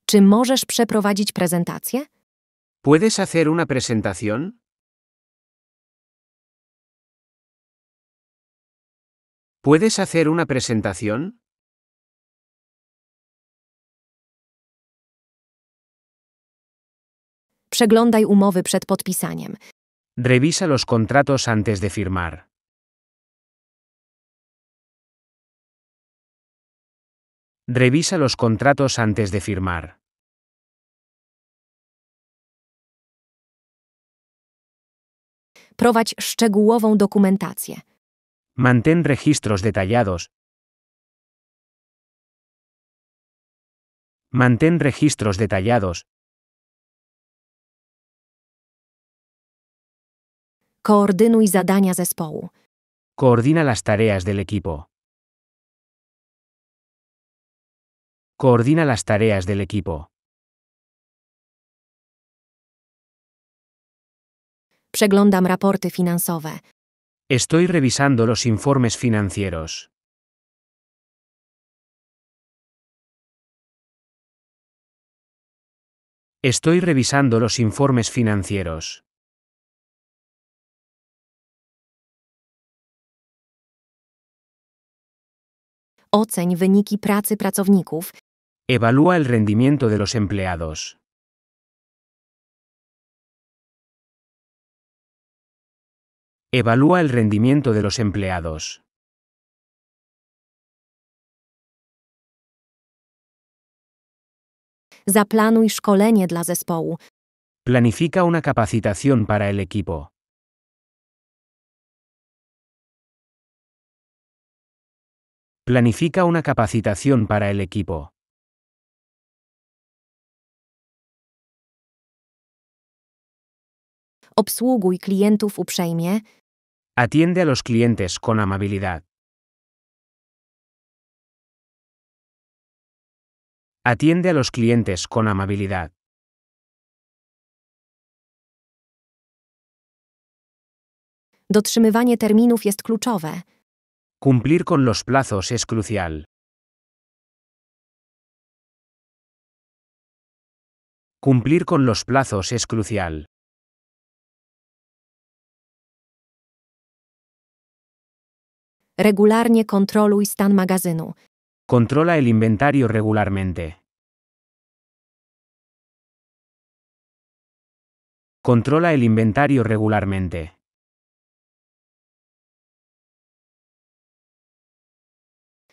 Czy możesz przeprowadzić prezentację? ¿Puedes hacer una presentación? ¿Puedes hacer una presentación? umowy przed podpisaniem. Revisa los contratos antes de firmar. Revisa los contratos antes de firmar. Prowadź szczegółową dokumentację. Mantén registros detallados. Mantén registros detallados. Koordynuj zadania zespołu. Coordina las tareas del equipo. Coordina las tareas del equipo. Przeglądam raporty finansowe. Estoy revisando los informes financieros. Estoy revisando los informes financieros. Oceń wyniki pracy pracowników. Evalúa el rendimiento de los empleados. Evalúa el rendimiento de los empleados. Zaplanuj szkolenie dla zespołu. Planifica una capacitación para el equipo. Planifica una capacitación para el equipo. Obsługuj klientów uprzejmie. Atiende a los clientes con amabilidad. Atiende a los clientes con amabilidad. Dotrzymywanie terminów jest kluczowe. Cumplir con los plazos es crucial. Cumplir con los plazos es crucial. Regularnie kontroluj stan magazynu. Kontrola el inventario regularmente. Kontrola el inventario regularmente.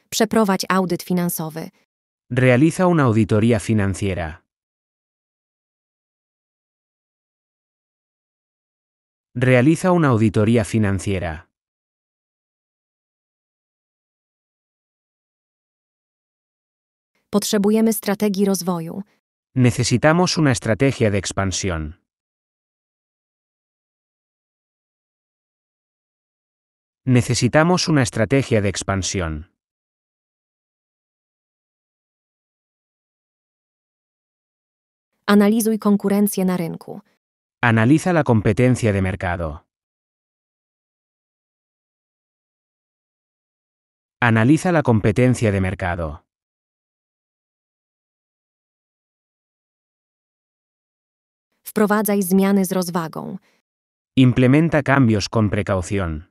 Przeprowadź audyt finansowy. Realiza una auditoria financiera. Realiza una auditoria financiera. Potrzebujemy strategii Necesitamos una estrategia de expansión. Necesitamos una estrategia de expansión. Analizuj konkurencję na rynku. Analiza la competencia de mercado. Analiza la competencia de mercado. Wprowadzaj zmiany z rozwagą. Implementa cambios con precaución.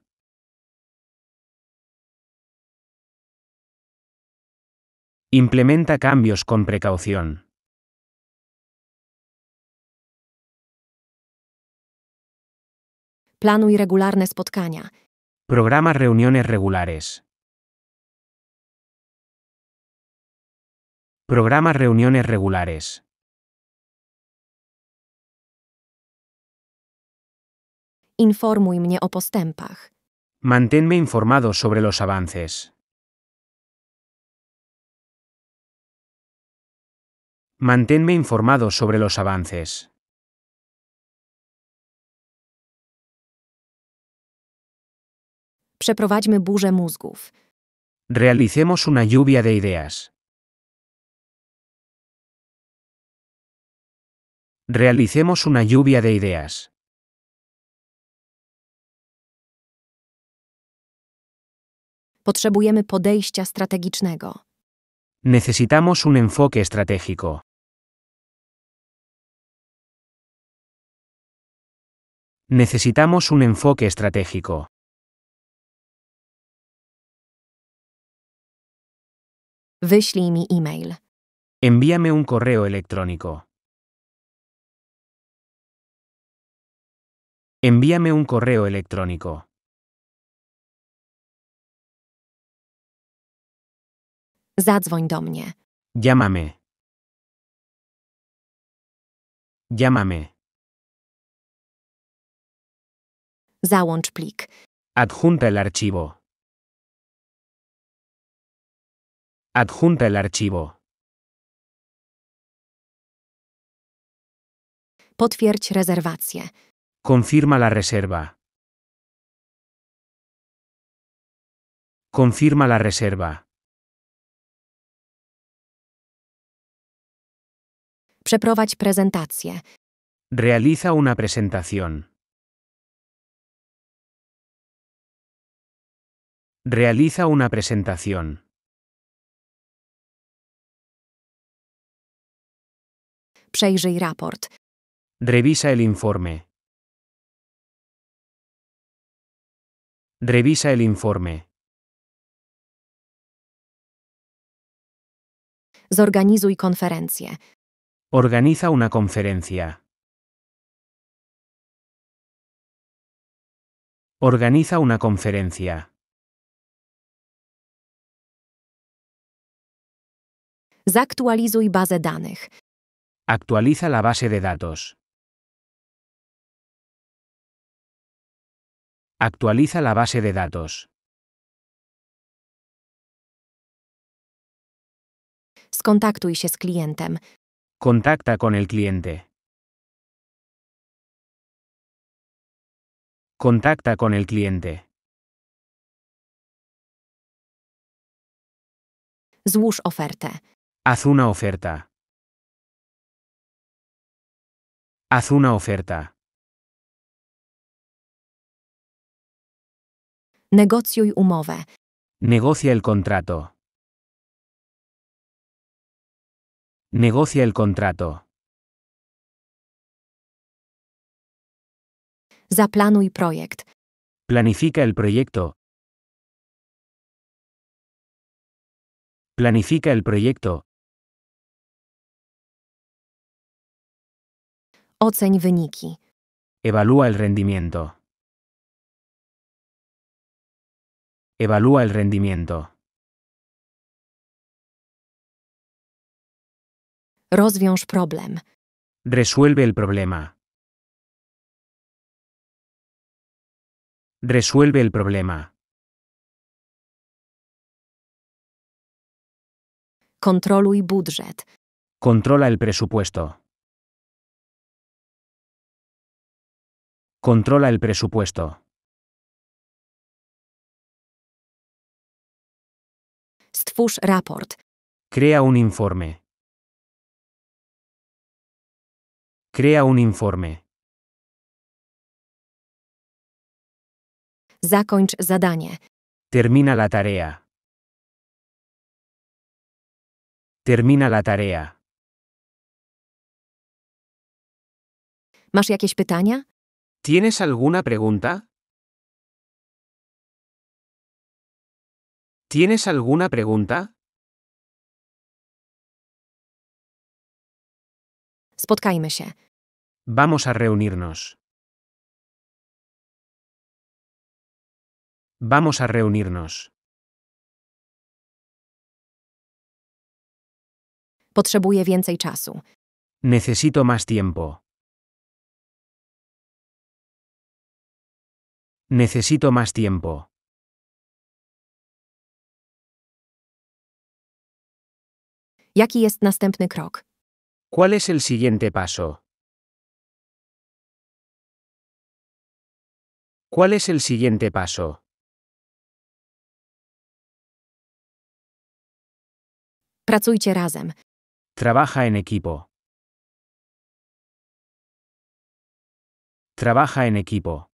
Implementa cambios con precaución. Planuj regularne spotkania. Programa reuniones regulares. Programa reuniones regulares. Informuj mnie o postępach. Manténme informado sobre los avances. Manténme informado sobre los avances. Przeprowadźmy burzę Realicemos una lluvia de ideas. Realicemos una lluvia de ideas. Potrzebujemy podejścia strategicznego. Necesitamos un enfoque estratégico. Necesitamos un enfoque estratégico. Wyślij mi e-mail. Envíame un correo electrónico. Envíame un correo electrónico. Zadzwoń do mnie. Llámame. Llámame. Załącz plik. Adjunta el archivo. Adjunta el archivo. Potwierdź rezerwację. Confirma la reserva. Confirma la reserva. Przeprowadź prezentację. Realiza una presentación. Realiza una presentación. Przejrzyj raport. Revisa el informe. Revisa el informe. Zorganizuj konferencję. Organiza una conferencia. Organiza una conferencia. Zaktualizuj bazę danych. Actualiza la base de datos. Actualiza la base de datos. Skontaktuj się z klientem. Contacta con el cliente. Contacta con el cliente. Złóż ofertę. Haz una oferta. Haz una oferta. Negocjuj umowę. Negocia el contrato. Negocia el contrato. Zaplanuj projekt. Planifica el proyecto. Planifica el proyecto. Oceń wyniki. Evalúa el rendimiento. Evalúa el rendimiento. Rozwiąż problem. Resuelve el problema. Resuelve el problema. Kontroluj budżet. Controla el presupuesto. Controla el presupuesto. Stwórz raport. Crea un informe. Crea un informe. Zakończ zadanie. Termina la tarea. Termina la tarea. Masz jakieś pytania? ¿Tienes alguna pregunta? ¿Tienes alguna pregunta? Spotkajmy się. Vamos a reunirnos. Vamos a reunirnos. więcej czasu. Necesito más tiempo. Necesito más tiempo. Jaki jest następny ¿Cuál es el siguiente paso? ¿Cuál es el siguiente paso? Pracujcie razem. Trabaja en equipo. Trabaja en equipo.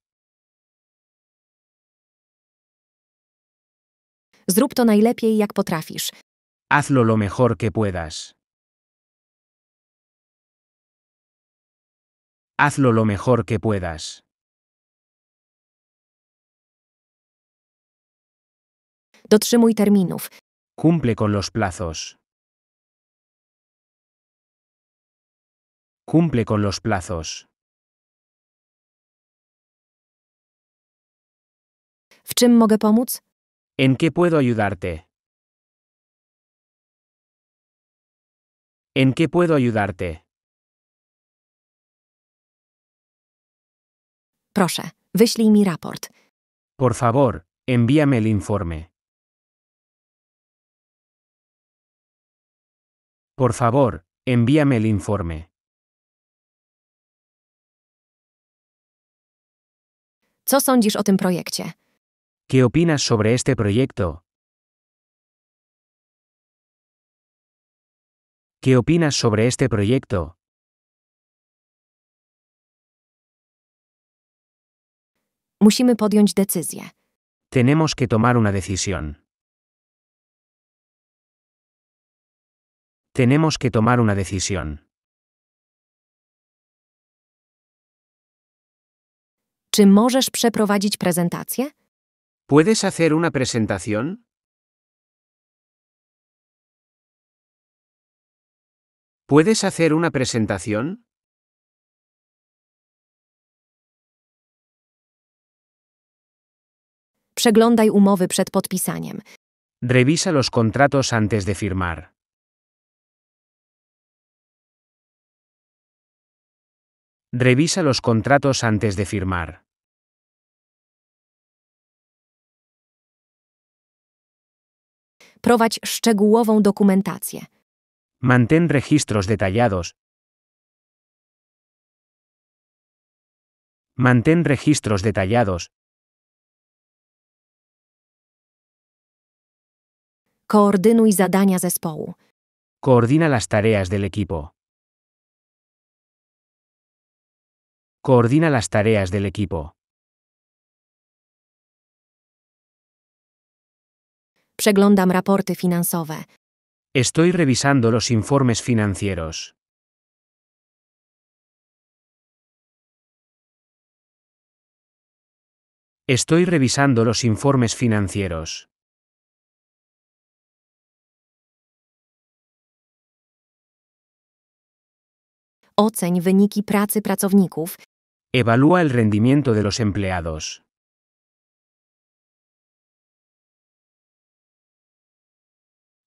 Zrób to najlepiej jak potrafisz. Hazlo lo mejor que puedas. Hazlo lo mejor que puedas. Dotrzymuj terminów. Cumple con los plazos. Cumple con los plazos. ¿En qué puedo ayudarte? ¿En qué puedo ayudarte? mi raport. Por favor, envíame el informe. Por favor, envíame el informe. Co sądzisz o tym projekcie? ¿Qué opinas sobre este proyecto? ¿Qué opinas sobre este proyecto? Musimy podjąć decyzję. Tenemos que tomar una decisión. Tenemos que tomar una decisión. Czy możesz przeprowadzić prezentację? ¿Puedes hacer una presentación? ¿Puedes hacer una presentación? Przeglądaj umowy Revisa los contratos antes de firmar. Revisa los contratos antes de firmar. Prowadź szczegółową dokumentację. Mantén registros detallados. Mantén registros detallados. zadania zespołu. Coordina las tareas del equipo. Coordina las tareas del equipo. Przeglądam raporty finansowe. Estoy revisando los informes financieros. Estoy revisando los informes financieros. Oceń wyniki pracy pracowników Evalúa el rendimiento de los empleados.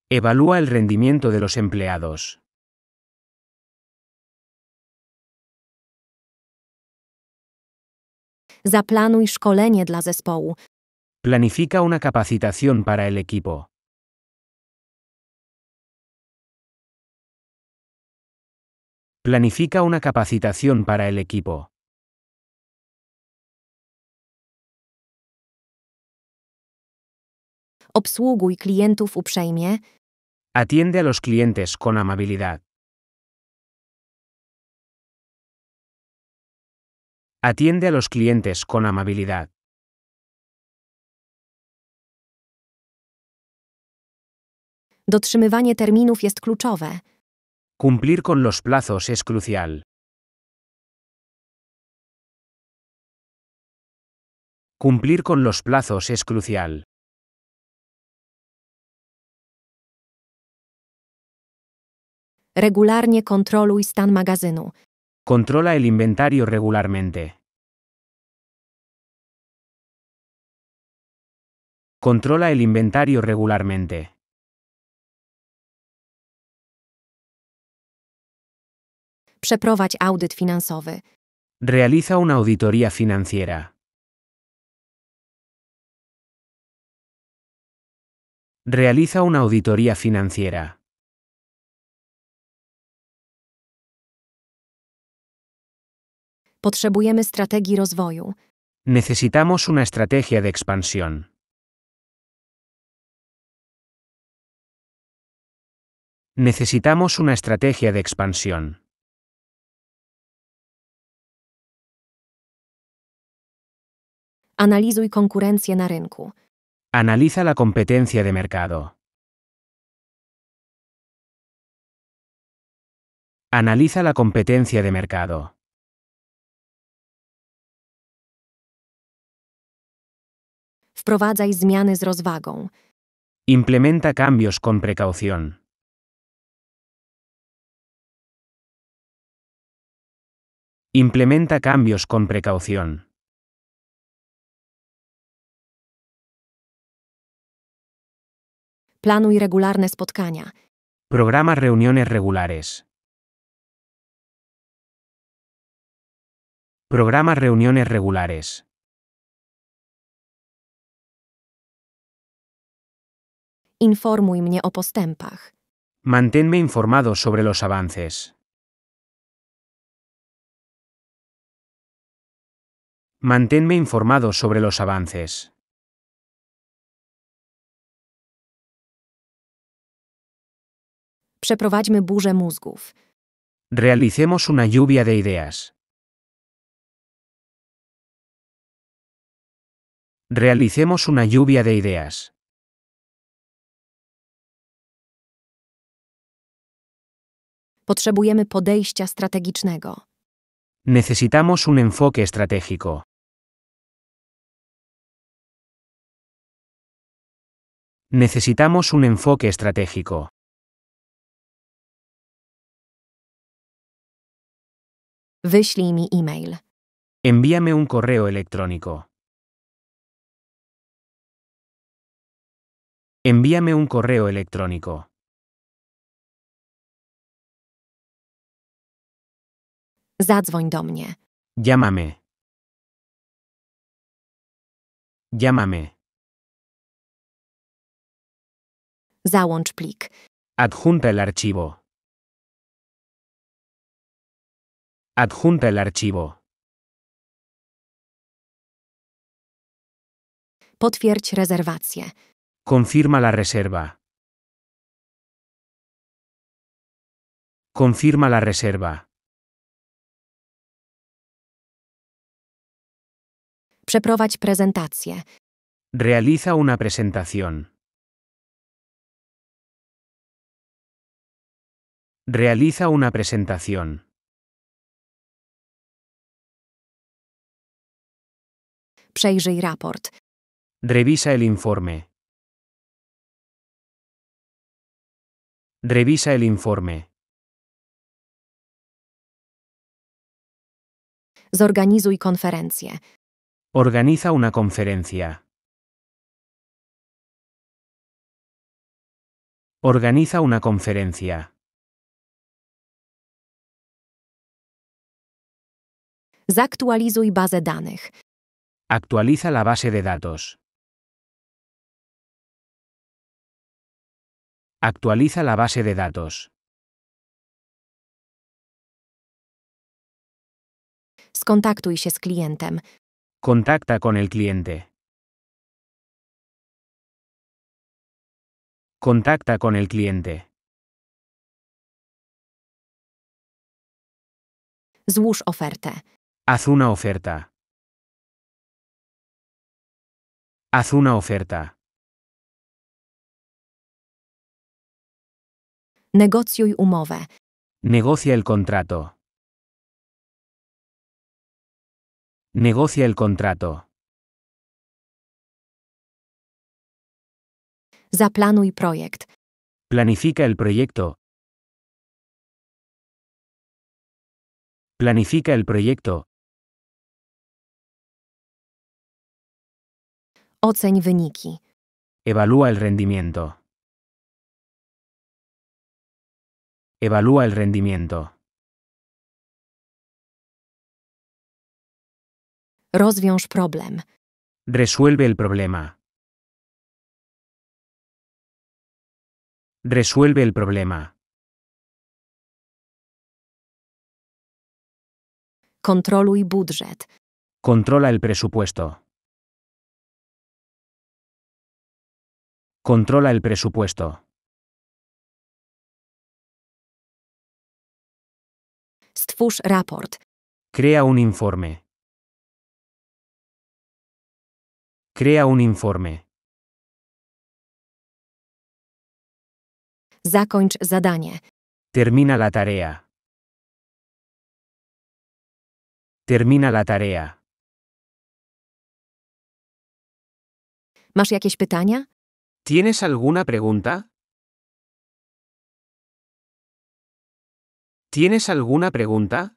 Evalúa el rendimiento de los empleados. Zaplanuj dla Planifica una capacitación para el equipo. Planifica una capacitación para el equipo. Obsługuj klientów uprzejmie. Atiende a los clientes con amabilidad. Atiende a los clientes con amabilidad. Dotrzymywanie terminów jest kluczowe. Cumplir con los plazos es crucial. Cumplir con los plazos es crucial. Regularnie kontroluj stan magazynu. kontrola el inventario regularmente. kontrola el inventario regularmente. Przeprowadź audyt finansowy. Realiza una auditoria financiera. Realiza una auditoria financiera. Potrzebujemy Necesitamos una estrategia de expansión. Necesitamos una estrategia de expansión. Analizuj konkurencję na rynku. Analiza la competencia de mercado. Analiza la competencia de mercado. Wprowadzaj zmiany z rozwagą. Implementa cambios con precaución. Implementa cambios con precaución. Planuj regularne spotkania. Programa reuniones regulares. Programa reuniones regulares. informuj o postępach. Manténme informado sobre los avances. Manténme informado sobre los avances. Przeprowadźmy burzę mózgów. Realicemos una lluvia de ideas. Realicemos una lluvia de ideas. Potrzebujemy podejścia strategicznego. Necesitamos un enfoque estratégico. Necesitamos un enfoque estratégico. Wyślij mi e-mail. Envíame un correo electrónico. Envíame un correo electrónico. Zadzwoń do mnie. Llámame. Llámame. Załącz plik. Adjunta el archivo. Adjunta el archivo. Potwierdź rezerwację. Confirma la reserva. Confirma la reserva. Przeprowadź prezentację. Realiza una presentación. Realiza una presentación. Przejrzyj raport. Revisa el informe. Revisa el informe. Zorganizuj konferencję. Organiza una conferencia. Organiza una conferencia. Zaktualizuj bazę danych. Actualiza la base de datos. Actualiza la base de datos. Skontaktuj się z klientem. Contacta con el cliente. Contacta con el cliente. Złóż ofertę. Haz una oferta. Haz una oferta. Negocjuj umowę. Negocia el contrato. Negocia el contrato. Zaplanuj projekt. Planifica el proyecto. Planifica el proyecto. Oceń wyniki. Evalúa el rendimiento. Evalúa el rendimiento. Resuelve el problema. Resuelve el problema. Kontroluj budżet. Controla el presupuesto. Controla el presupuesto. Stwórz raport. Crea un informe. Crea un informe. Zakończ zadanie. Termina la tarea. Termina la tarea. Masz jakieś pytania? ¿Tienes alguna pregunta? ¿Tienes alguna pregunta?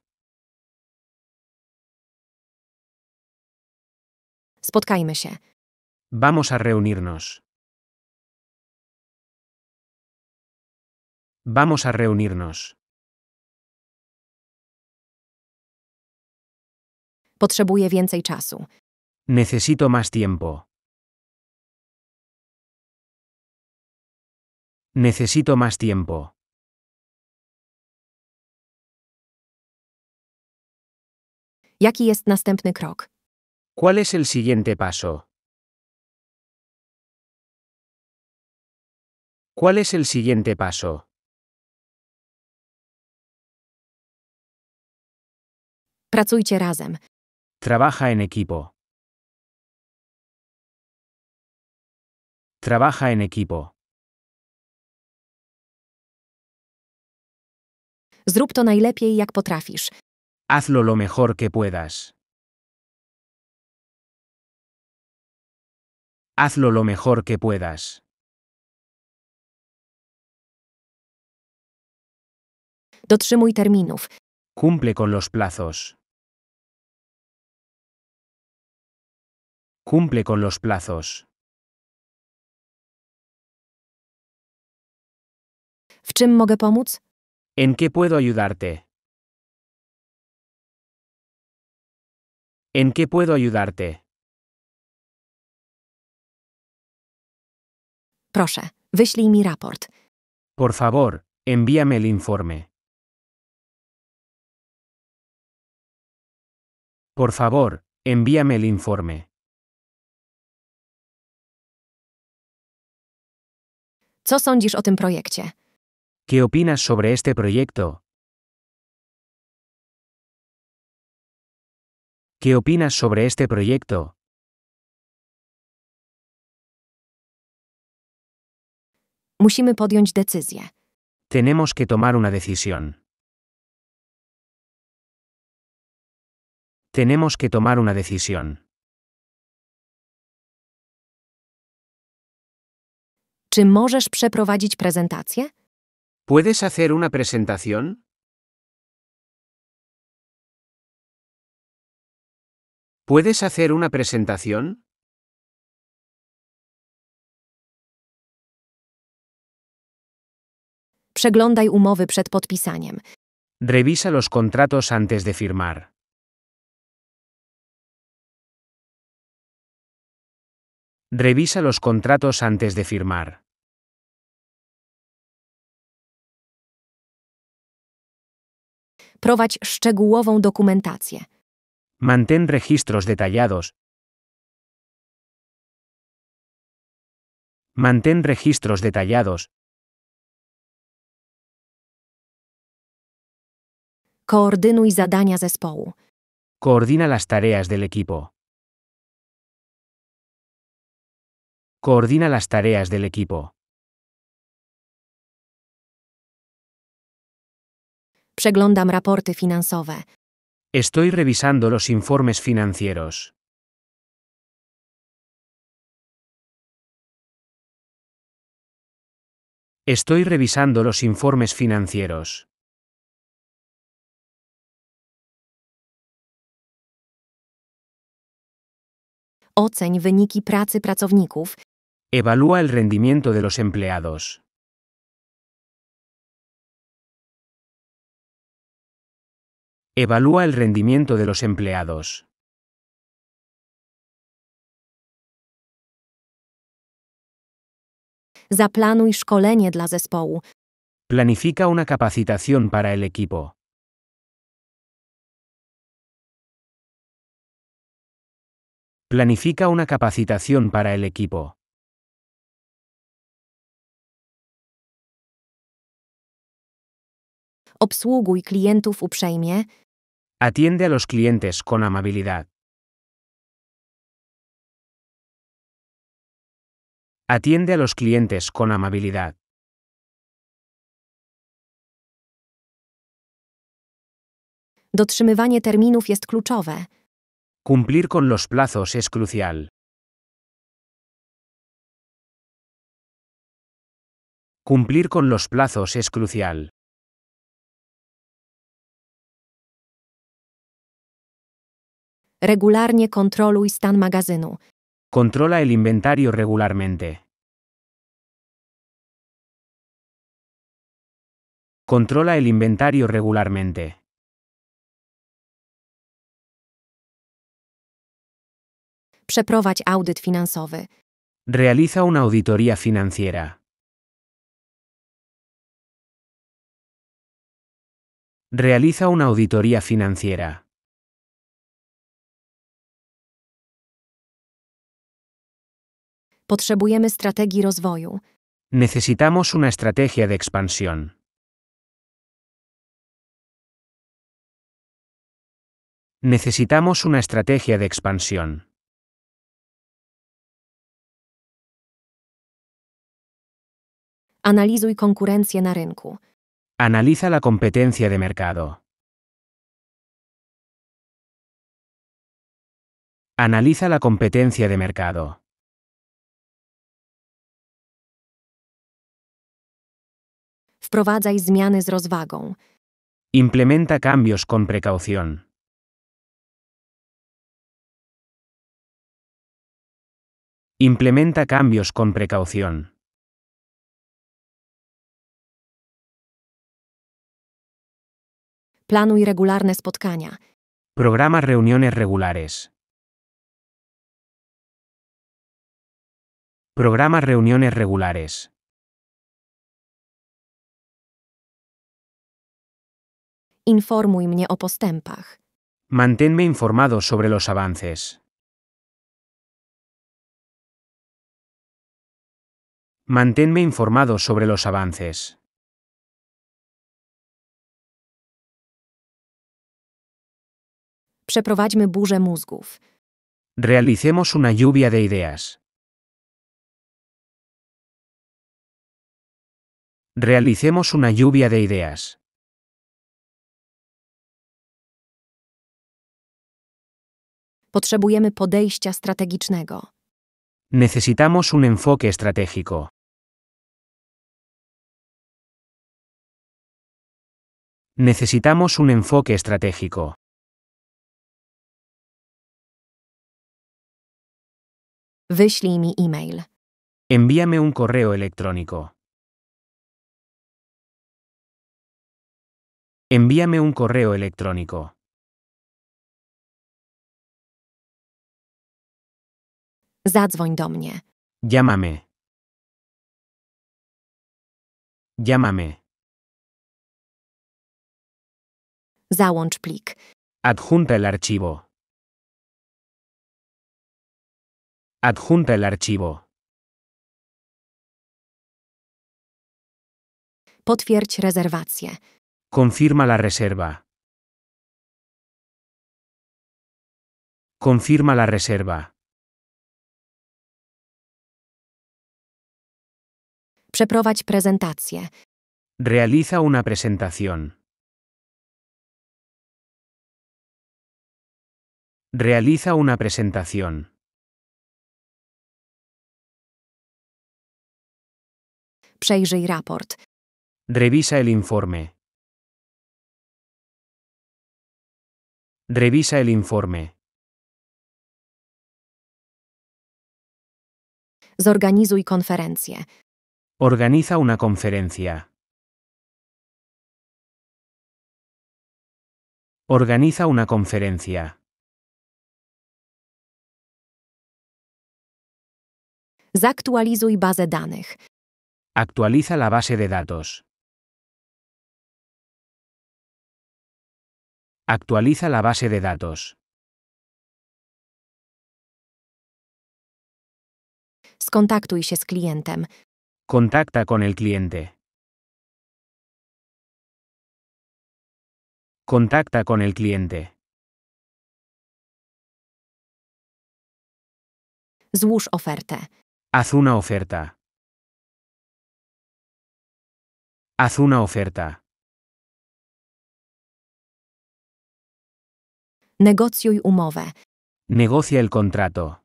Spotkajmy się. Vamos a reunirnos. Vamos a reunirnos. więcej Necesito más tiempo. Necesito más tiempo. Jaki ¿Cuál es el siguiente paso? ¿Cuál es el siguiente paso? Pracujcie razem. Trabaja en equipo. Trabaja en equipo. Zrób to najlepiej jak potrafisz. Hazlo lo mejor que puedas. Hazlo lo mejor que puedas. Dotrzymuj terminów. Cumple con los plazos. Cumple con los plazos. ¿En qué puedo ayudarte? ¿En qué puedo ayudarte? Por favor, envíame el informe. Por favor, envíame el informe. ¿Qué opinas sobre este proyecto? ¿Qué opinas sobre este proyecto? Tenemos que tomar una decisión. Tenemos que tomar una decisión. Czy przeprowadzić prezentację? ¿Puedes hacer una presentación? ¿Puedes hacer una presentación? Przeglądaj Revisa los contratos antes de firmar. Revisa los contratos antes de firmar. Prowadź szczegółową dokumentację. Mantén registros detallados. Mantén registros detallados. zadania zespołu. Coordina las tareas del equipo. Coordina las tareas del equipo. Estoy revisando los informes financieros. Estoy revisando los informes financieros. Oceń wyniki pracy pracowników. Evalúa el rendimiento de los empleados. Evalúa el rendimiento de los empleados. Zaplanuj szkolenie dla zespołu. Planifica una capacitación para el equipo. Planifica una capacitación para el equipo. Obsługuj klientów uprzejmie. Atiende a los clientes con amabilidad. Atiende a los clientes con amabilidad. Dotrzymywanie terminów jest kluczowe. Cumplir con los plazos es crucial. Cumplir con los plazos es crucial. Regularnie kontroluj stan magazynu. Controla el inventario regularmente. Controla el inventario regularmente. Przeprowadź audyt finansowy. Realiza una auditoria financiera. Realiza una auditoria financiera. Potrzebujemy strategii rozwoju. Necesitamos una estrategia de expansión. Necesitamos una estrategia de expansión. Analizuj konkurencję na rynku. Analiza la competencia de mercado. Analiza la competencia de mercado. Wprowadzaj zmiany z rozwagą. Implementa cambios con precaución. Implementa cambios con precaución. Planuj regularne spotkania. Programa reuniones regulares. Programa reuniones regulares. Informuj mnie o postępach. Manténme informado sobre los avances. Manténme informado sobre los avances. Przeprowadźmy burzę mózgów. Realicemos una lluvia de ideas. Realicemos una lluvia de ideas. Potrzebujemy podejścia strategicznego. Necesitamos un enfoque estratégico. Necesitamos un enfoque estratégico. Wyślij mi e-mail. Envíame un correo electrónico. Envíame un correo electrónico. Zadzwoń do mnie. Llámame. Llámame. Załącz plik. Adjunta el archivo. Adjunta el archivo. Potwierdź rezerwację. Confirma la reserva. Confirma la reserva. Przeprowadź prezentację. Realiza una presentación. Realiza una presentación. Przejrzyj raport. Revisa el informe. Revisa el informe. Zorganizuj konferencję. Organiza una conferencia. Organiza una conferencia. Zaktualizuj bazę danych. Actualiza la base de datos. Actualiza la base de datos. Skontaktuj się z klientem. Contacta con el cliente. Contacta con el cliente. Złóż ofertę. Haz una oferta. Haz una oferta. y umowę. Negocia el contrato.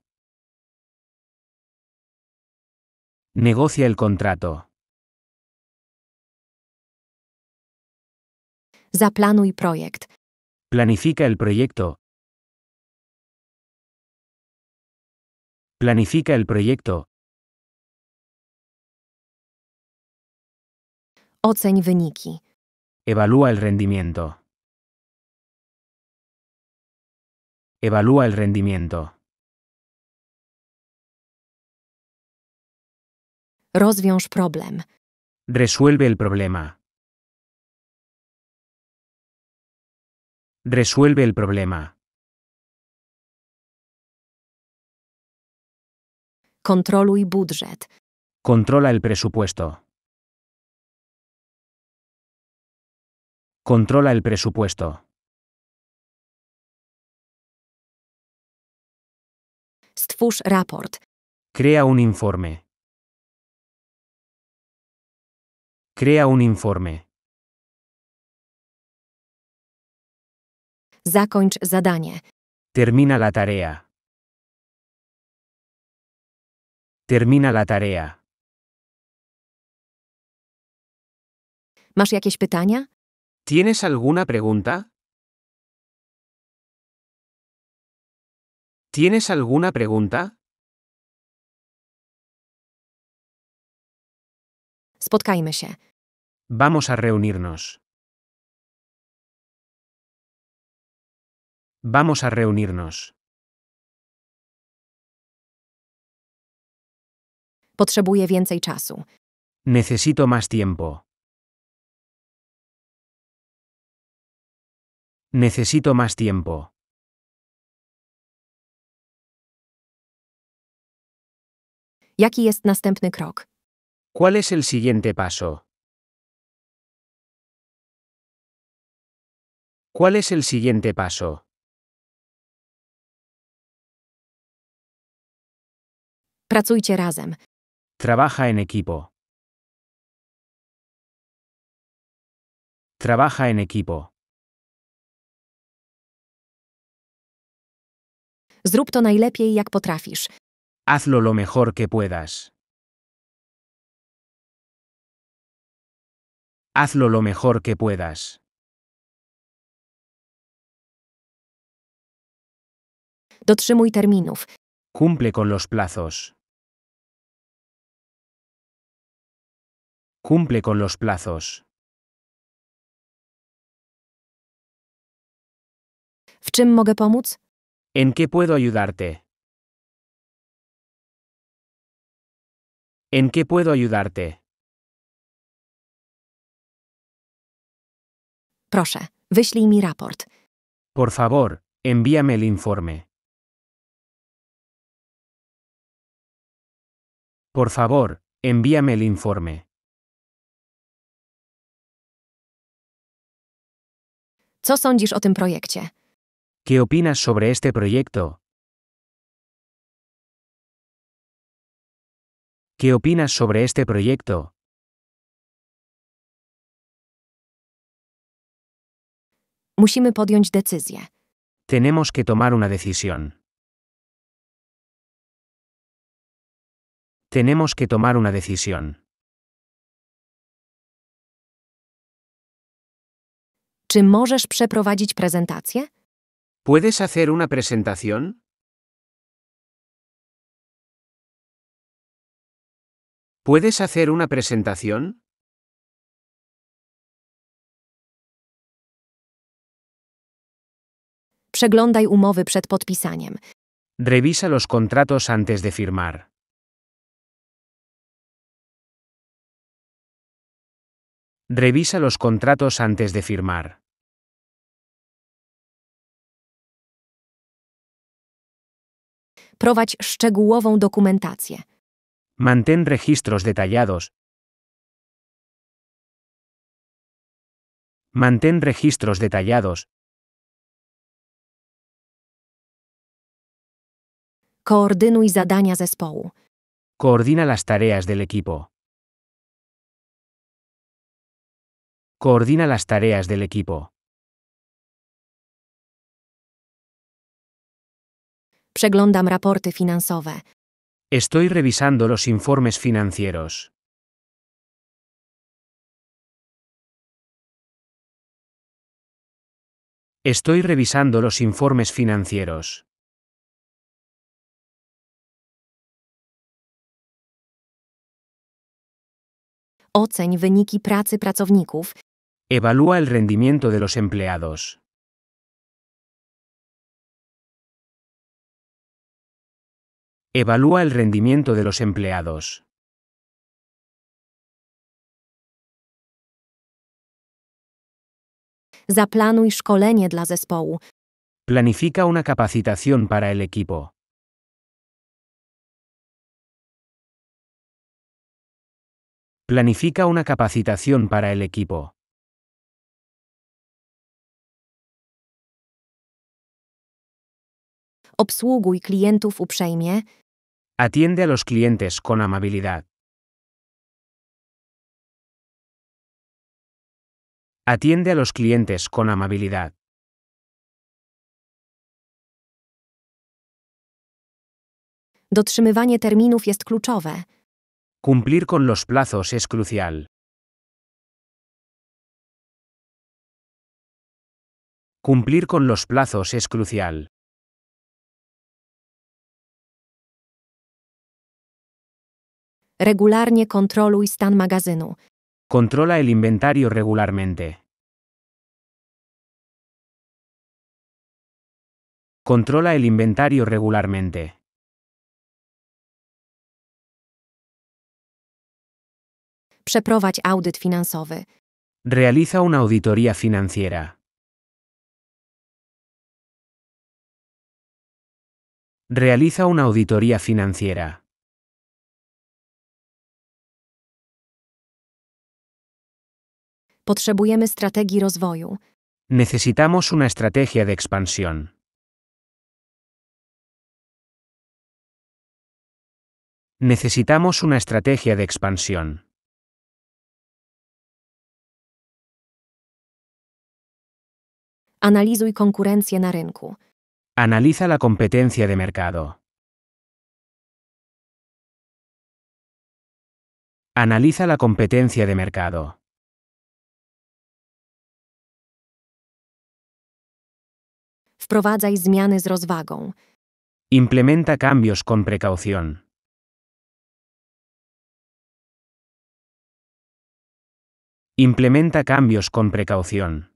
Negocia el contrato. Zaplanuj projekt. Planifica el proyecto. Planifica el proyecto. Oceń wyniki. Evalúa el rendimiento. Evalúa el rendimiento. Rozwiąż problem. Resuelve el problema. Resuelve el problema. Kontroluj budżet. Controla el presupuesto. Controla el presupuesto. Stwórz raport. Crea un informe. Crea un informe. Zakończ zadanie. Termina la tarea. Termina la tarea. Masz jakieś pytania? ¿Tienes alguna pregunta? ¿Tienes alguna pregunta? Spotkajmy Vamos a reunirnos. Vamos a reunirnos. Potrzebuję więcej Necesito más tiempo. Necesito más tiempo. Jaki jest ¿Cuál es el siguiente paso? ¿Cuál es el siguiente paso? Pracujcie razem. Trabaja en equipo. Trabaja en equipo. Zrób to najlepiej, jak potrafisz. Hazlo lo mejor que puedas. Hazlo lo mejor que puedas. Dotrzymuj terminów. Cumple con los plazos. Cumple con los plazos. W czym mogę pomóc? ¿En qué puedo ayudarte? ¿En qué puedo ayudarte? mi raport. Por favor, envíame el informe. Por favor, envíame el informe. Co sądzisz o tym ¿Qué opinas sobre este proyecto? ¿Qué opinas sobre este proyecto? Musimy podjąć decyzję. Tenemos que tomar una decisión. Tenemos que tomar una decisión. Czy możesz przeprowadzić prezentację? ¿Puedes hacer una presentación? ¿Puedes hacer una presentación? Revisa los contratos antes de firmar. Revisa los contratos antes de firmar. Prowadź szczegółową dokumentację. Mantén registros detallados. Mantén registros detallados. Koordynuj zadania zespołu. Coordina las tareas del equipo. Coordina las tareas del equipo. Przeglądam raporty finansowe. Estoy revisando los informes financieros. Estoy revisando los informes financieros. Oceń wyniki pracy pracowników. Evalúa el rendimiento de los empleados. Evalúa el rendimiento de los empleados. Zaplanuj szkolenie dla zespołu. Planifica una capacitación para el equipo. Planifica una capacitación para el equipo. Obsługuj klientów uprzejmie. Atiende a los clientes con amabilidad. Atiende a los clientes con amabilidad. Dotrzymywanie terminów jest kluczowe. Cumplir con los plazos es crucial. Cumplir con los plazos es crucial. Regularnie kontroluj stan magazynu. Controla el inventario regularmente. Controla el inventario regularmente. Przeprowadź audyt finansowy. Realiza una auditoría financiera. Realiza una auditoría financiera. Potrzebujemy Necesitamos una estrategia de expansión. Necesitamos una estrategia de expansión. Analizuj konkurencję na rynku. Analiza la competencia de mercado. Analiza la competencia de mercado. Wprowadzaj zmiany z rozwagą. Implementa cambios con precaución. Implementa cambios con precaución.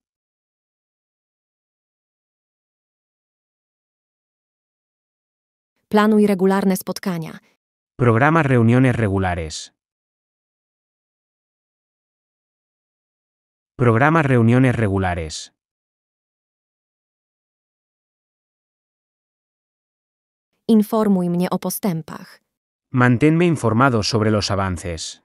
Planuj regularne spotkania. Programa reuniones regulares. Programa reuniones regulares. Informuj mnie o postępach. Manténme informado sobre los avances.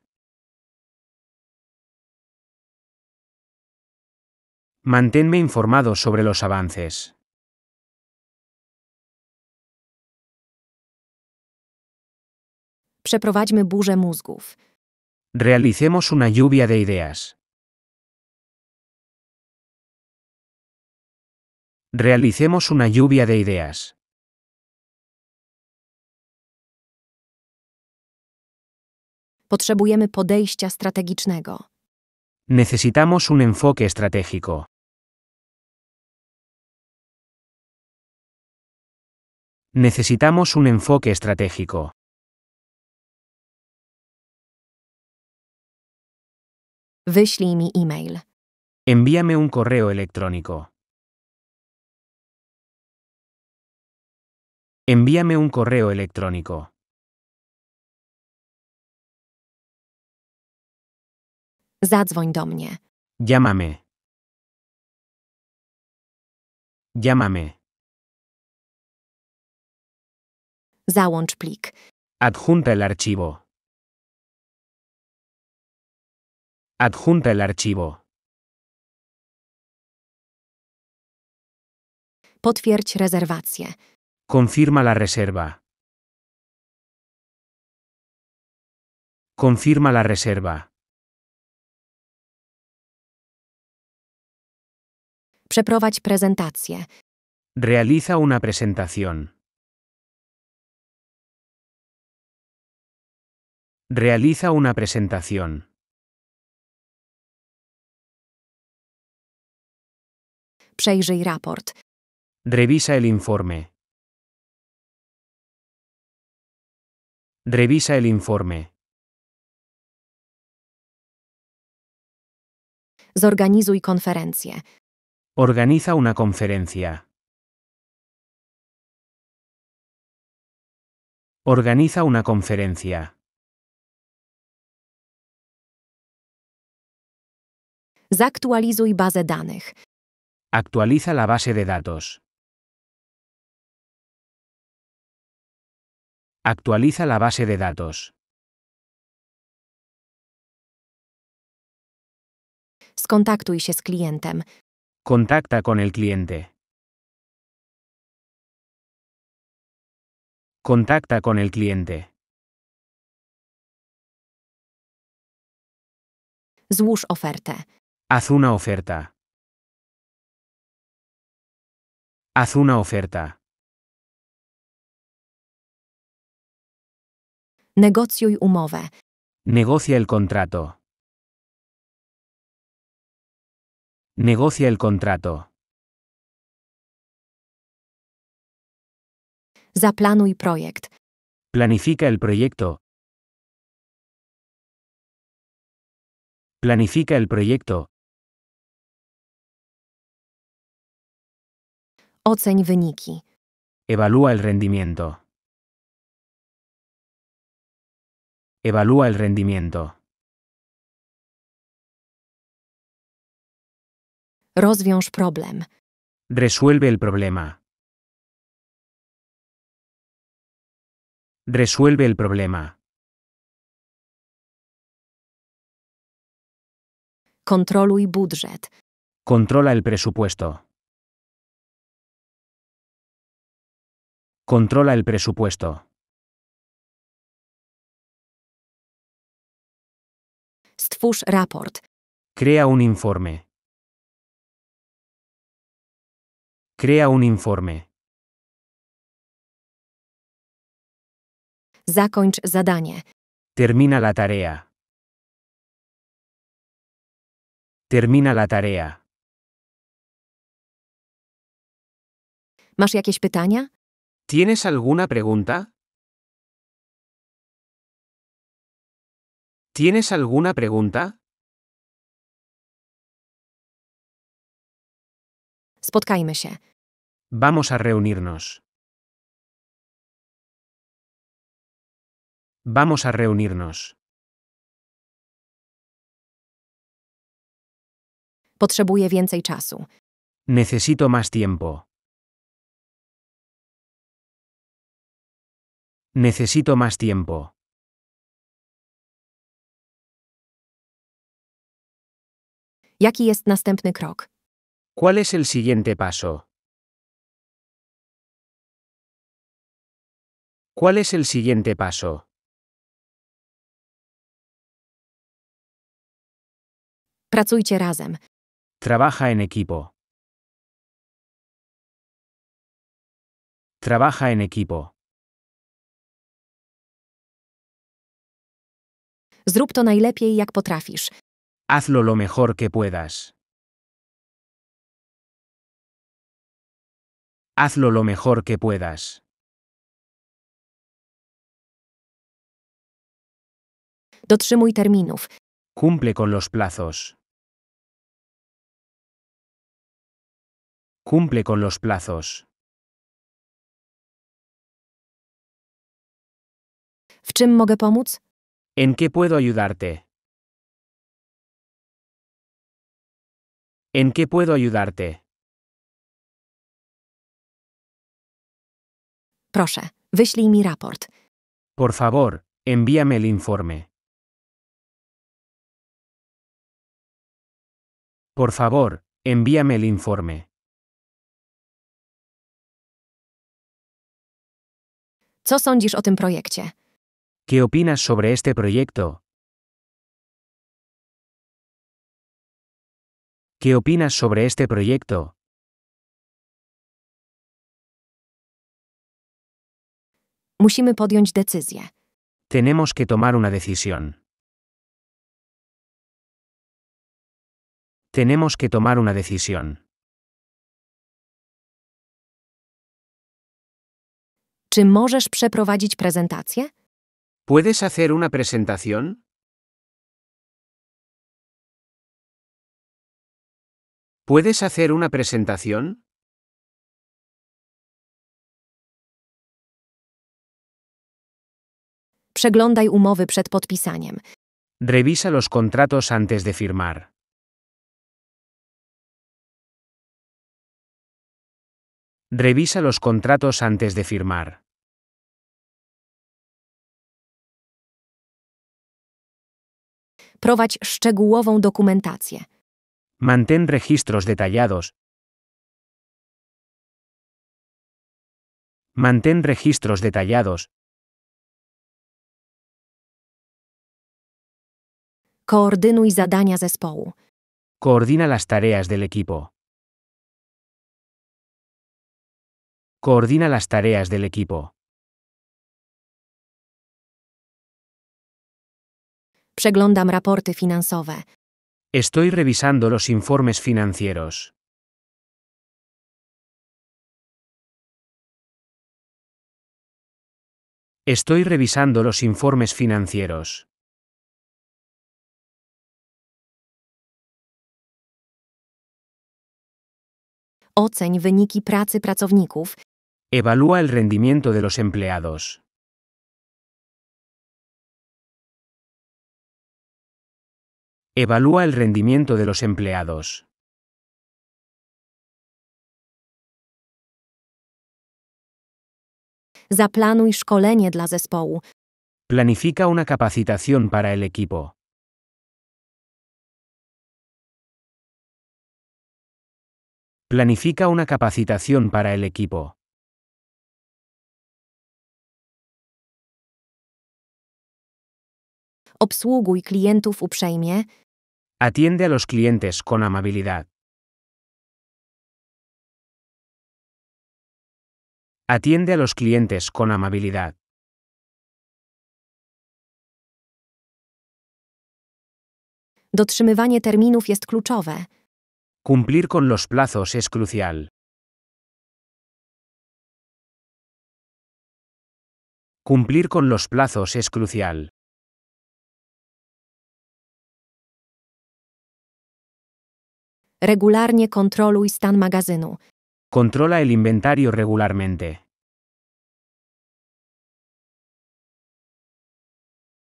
Manténme informado sobre los avances. Przeprowadźmy burzę mózgów. Realicemos una lluvia de ideas. Realicemos una lluvia de ideas. Potrzebujemy podejścia strategicznego. Necesitamos un enfoque estratégico. Necesitamos un enfoque estratégico. Wyślij mi e-mail. Envíame un correo electrónico. Envíame un correo electrónico. Zadzwoń do mnie. Llámame. Llámame. Załącz plik. Adjunta el archivo. Adjunta el archivo. Potwierdź rezerwację. Confirma la reserva. Confirma la reserva. Przeprowadź prezentację. Realiza una presentación. Realiza una presentación. Przejrzyj raport. Revisa el informe. Revisa el informe. Zorganizuj konferencję. Organiza una conferencia. Organiza una conferencia. Zaktualizuj bazę danych. Actualiza la base de datos. Actualiza la base de datos. Skontaktuj się z klientem. Contacta con el cliente. Contacta con el cliente. Złóż ofertę. Haz una oferta. Haz una oferta. Negocjuj umowę. Negocia el contrato. Negocia el contrato. Zaplanuj projekt. Planifica el proyecto. Planifica el proyecto. Oceń wyniki. Evalúa el rendimiento. Evalúa el rendimiento. Rozwiąż problem. Resuelve el problema. Resuelve el problema. Kontroluj budżet. Controla el presupuesto. Controla el presupuesto. Stwórz raport. Crea un informe. Crea un informe. Zakończ zadanie. Termina la tarea. Termina la tarea. Masz jakieś pytania? ¿Tienes alguna pregunta? ¿Tienes alguna pregunta? Spotkajmy się. Vamos a reunirnos. Vamos a reunirnos. więcej czasu. Necesito más tiempo. Necesito más tiempo. ¿Cuál es el siguiente paso? ¿Cuál es el siguiente paso? Pracujcie razem. Trabaja en equipo. Trabaja en equipo. Hazlo lo mejor que puedas. Hazlo lo mejor que puedas. dotrzymuj terminów. Cumple con los plazos. Cumple con los plazos. ¿En qué puedo ayudarte? ¿En qué puedo ayudarte? mi raport. Por favor, envíame el informe. Por favor, envíame el informe. Co sądzisz o tym projekcie? ¿Qué opinas sobre este proyecto? ¿Qué opinas sobre este proyecto? Musimy podjąć decyzję. Tenemos que tomar una decisión. Tenemos que tomar una decisión. Czy przeprowadzić ¿Puedes hacer una presentación? ¿Puedes hacer una presentación? Przeglądaj umowy przed podpisaniem. Revisa los contratos antes de firmar. Revisa los contratos antes de firmar. Prowadź szczegółową dokumentację. Mantén registros detallados. Mantén registros detallados. zadania zespołu. Coordina las tareas del equipo. Coordina las tareas del equipo. Przeglądam raporty finansowe. Estoy revisando los informes financieros. Estoy revisando los informes financieros. Oceń wyniki pracy pracowników Evalúa el rendimiento de los empleados. Evalúa el rendimiento de los empleados. Zaplanuj szkolenie dla zespołu. Planifica una capacitación para el equipo. Planifica una capacitación para el equipo. Obsługuj klientów uprzejmie. Atiende a los clientes con amabilidad. Atiende a los clientes con amabilidad. Dotrzymywanie terminów jest kluczowe. Cumplir con los plazos es crucial. Cumplir con los plazos es crucial. Regularnie kontroluj stan magazynu. Kontrola el inventario regularmente.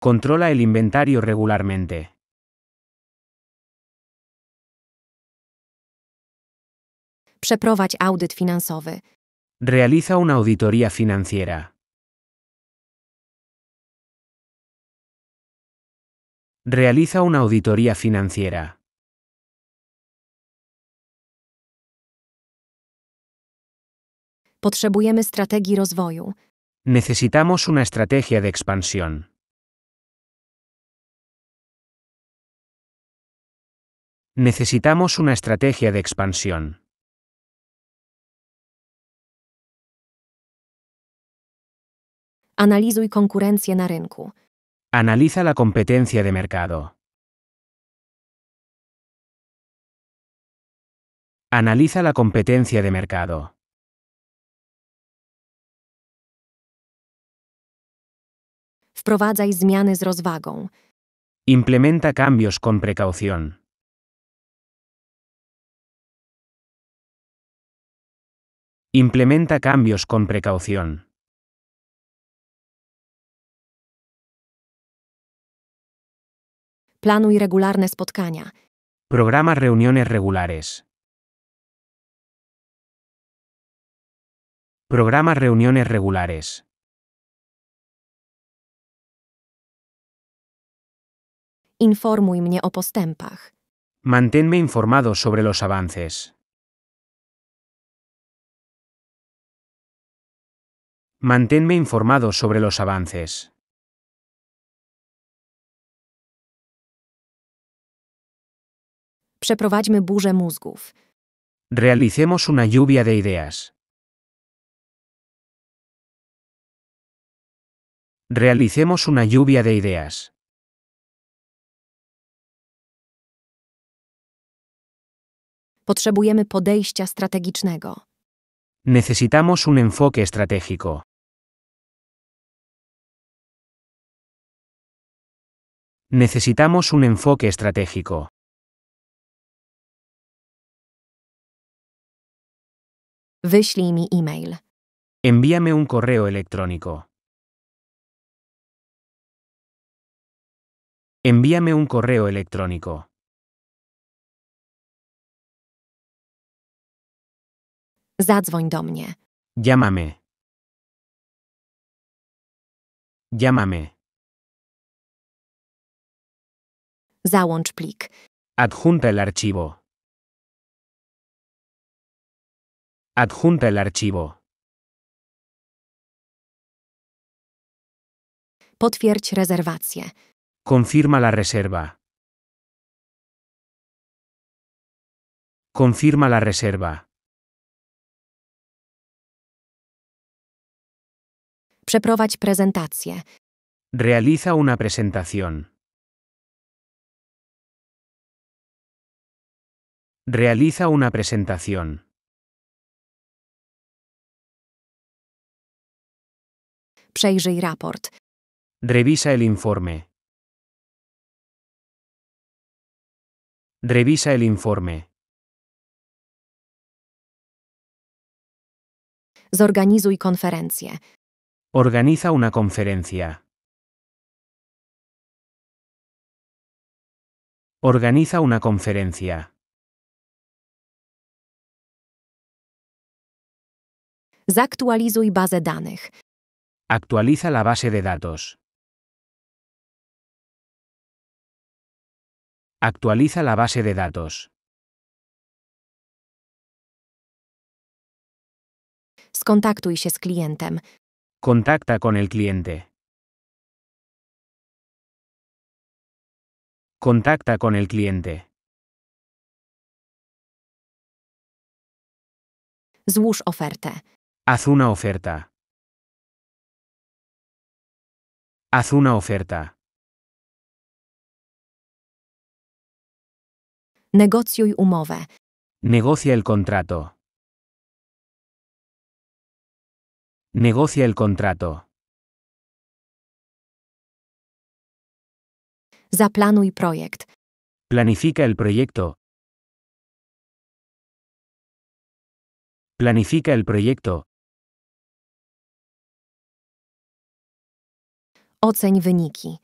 Kontrola el inventario regularmente. Przeprowadź audyt finansowy. Realiza una auditoría financiera. Realiza una auditoría financiera. Potrzebujemy strategii rozwoju. Necesitamos una estrategia de expansión. Necesitamos una estrategia de expansión. Analizuj konkurencję na rynku. Analiza la competencia de mercado. Analiza la competencia de mercado. Wprowadzaj zmiany z rozwagą. Implementa cambios con precaución. Implementa cambios con precaución. Planuj regularne spotkania. Programa reuniones regulares. Programa reuniones regulares. Informuj mnie o postępach. Manténme informado sobre los avances. Manténme informado sobre los avances. Przeprowadźmy burzę mózgów. Realicemos una lluvia de ideas. Realicemos una lluvia de ideas. Potrzebujemy podejścia strategicznego. Necesitamos un enfoque estratégico. Necesitamos un enfoque estratégico. Wyślij mi e-mail. Envíame un correo electrónico. Envíame un correo electrónico. Zadzwoń do mnie. Llámame. Llámame. Załącz plik. Adjunta el archivo. Adjunta el archivo. Potwierdź rezerwację. Confirma la reserva. Confirma la reserva. Przeprowadź prezentację. Realiza una presentación. Realiza una presentación. Przejrzyj raport. Revisa el informe. Revisa el informe. Zorganizuj konferencję. Organiza una conferencia. Organiza una conferencia. Zaktualizuj bazę danych. Actualiza la base de datos. Actualiza la base de datos. Skontaktuj się z klientem. Contacta con el cliente. Contacta con el cliente. Złóż ofertę. Haz una oferta. Haz una oferta. y umowę. Negocia el contrato. Negocia el contrato. Zaplanuj projekt. Planifica el proyecto. Planifica el proyecto. Oceń wyniki.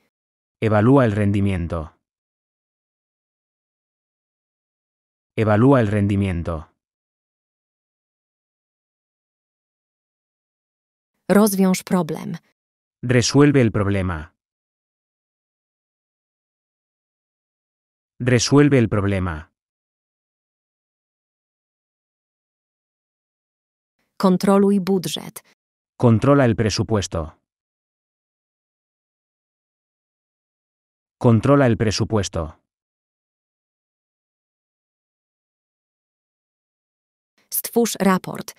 Evalúa el rendimiento. Evalúa el rendimiento. Rozwiąż problem. Resuelve el problema. Resuelve el problema. Kontroluj budżet. Controla el presupuesto. Controla el presupuesto. Stwórz raport.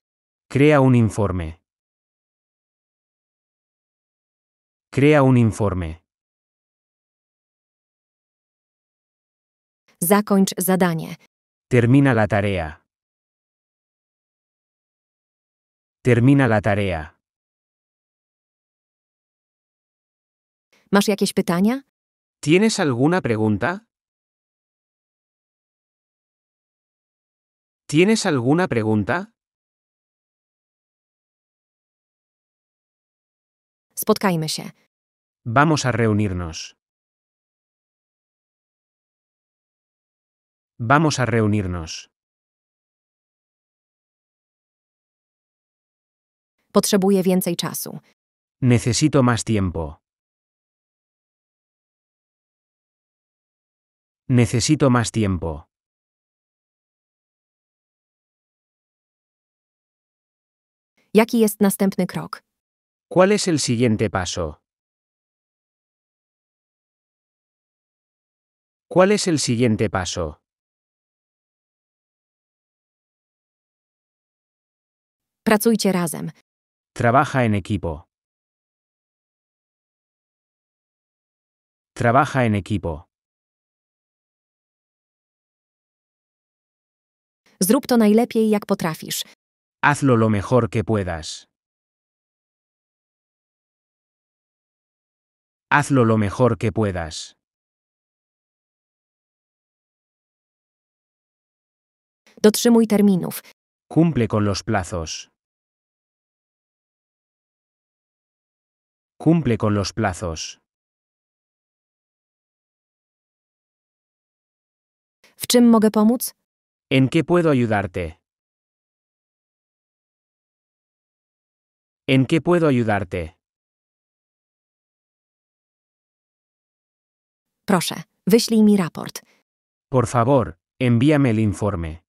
Crea un informe. Crea un informe. Zakończ zadanie. Termina la tarea. Termina la tarea. Mas jakieś pytania? ¿Tienes alguna pregunta? ¿Tienes alguna pregunta? Spotkajmy się. Vamos a reunirnos. Vamos a reunirnos. Potrzebuję więcej czasu. Necesito más tiempo. Necesito más tiempo. Jaki jest następny krok? ¿Cuál es el siguiente paso? ¿Cuál es el siguiente paso? Pracujcie razem. Trabaja en equipo. Trabaja en equipo. Zrób Hazlo lo mejor que puedas. hazlo lo mejor que puedas. Dotrzymuj terminów. Cumple con los plazos. Cumple con los plazos. ¿En qué puedo ayudarte? ¿En qué puedo ayudarte? Proszę, wyślij mi raport. Por favor, envíame el informe.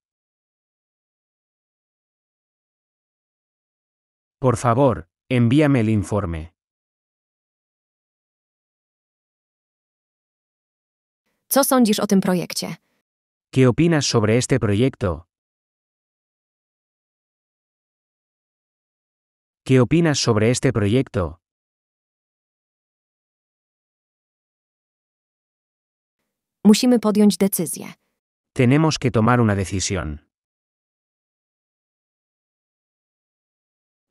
Por favor, envíame el informe. Co sądzisz o tym projekcie? ¿Qué opinas sobre este proyecto? ¿Qué opinas sobre este proyecto? Musimy podjąć decyzję. Tenemos que tomar una decisión.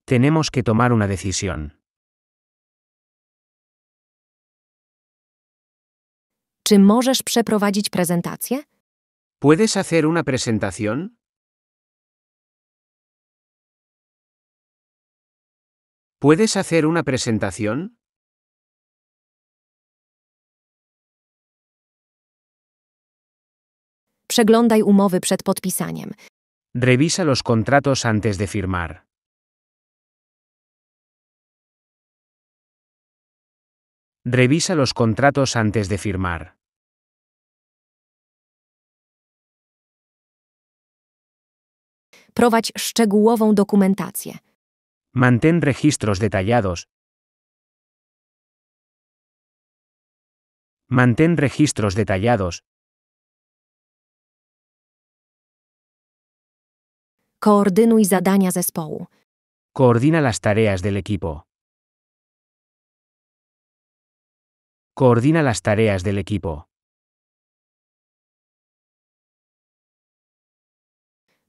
Tenemos que tomar una decisión. Czy możesz przeprowadzić prezentację? ¿Puedes hacer una presentación? ¿Puedes hacer una presentación? Przeglądaj umowy przed podpisaniem. Revisa los contratos antes de firmar. Revisa los contratos antes de firmar. Prowadź szczegółową dokumentację. Mantén registros detallados. Mantén registros detallados. Koordynuj zadania zespołu. Coordina las tareas del equipo. Coordina las tareas del equipo.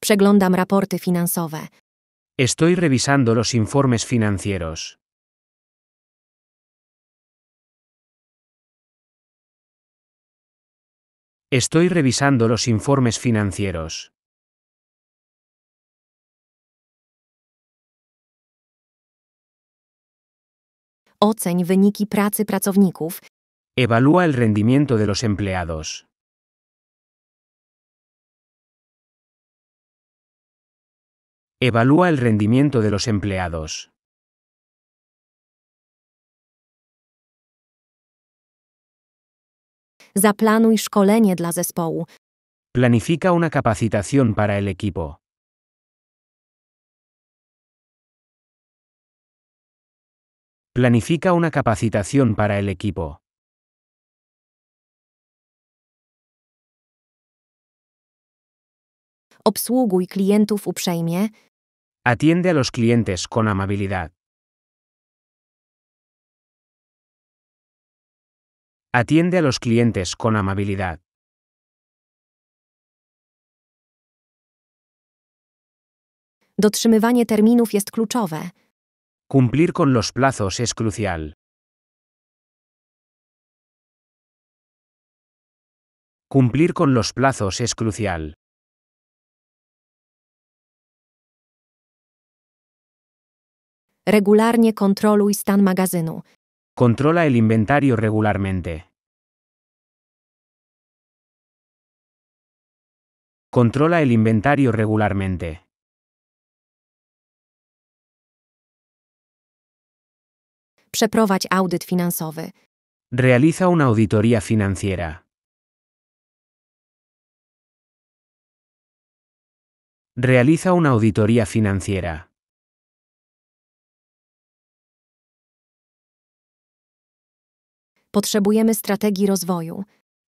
Przeglądam raporty finansowe. Estoy revisando los informes financieros. Estoy revisando los informes financieros. Oceń wyniki pracy pracowników. Evalúa el rendimiento de los empleados. Evalúa el rendimiento de los empleados. Zaplanuj szkolenie dla zespołu. Planifica una capacitación para el equipo. Planifica una capacitación para el equipo. Obsługuj klientów uprzejmie. Atiende a los clientes con amabilidad. Atiende a los clientes con amabilidad. Dotrzymywanie terminów jest kluczowe. Cumplir con los plazos es crucial. Cumplir con los plazos es crucial. Regularnie kontroluj stan magazynu. Controla el inventario regularmente. Controla el inventario regularmente. Przeprowadź audyt finansowy. Realiza una auditoría financiera. Realiza una auditoría financiera. Potrzebujemy strategii rozwoju.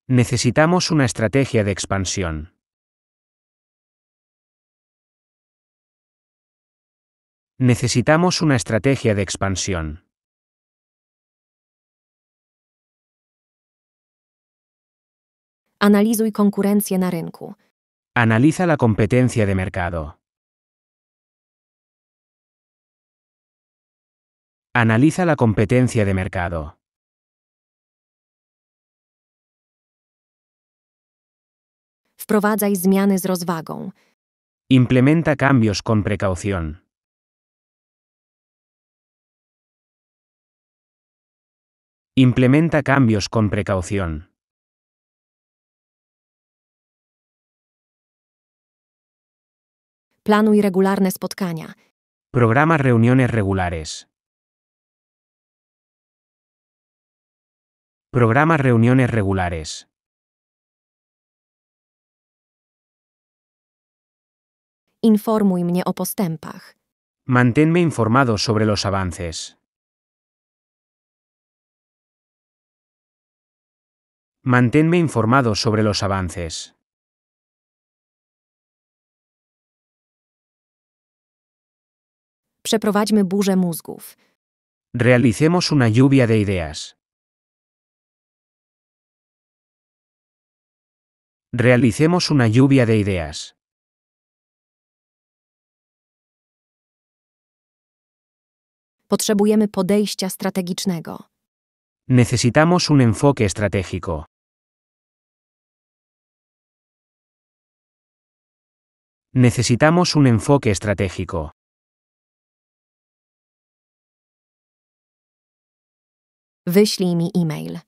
Necesitamos una estrategia de expansión. Necesitamos una estrategia de expansión. Analizuj konkurencję na rynku. Analiza la competencia de mercado. Analiza la competencia de mercado. Wprowadzaj zmiany z rozwagą. Implementa cambios con precaución. Implementa cambios con precaución. Planuj regularne spotkania. Programa reuniones regulares. Programa reuniones regulares. Informuj mnie o postępach. Manténme informado sobre los avances. Manténme informado sobre los avances. Przeprowadźmy burzę mózgów. Realicemos una lluvia de ideas. Realicemos una lluvia de ideas. Potrzebujemy podejścia strategicznego. Necesitamos un enfoque estratégico. Necesitamos un enfoque estratégico. Wyślij mi e-mail.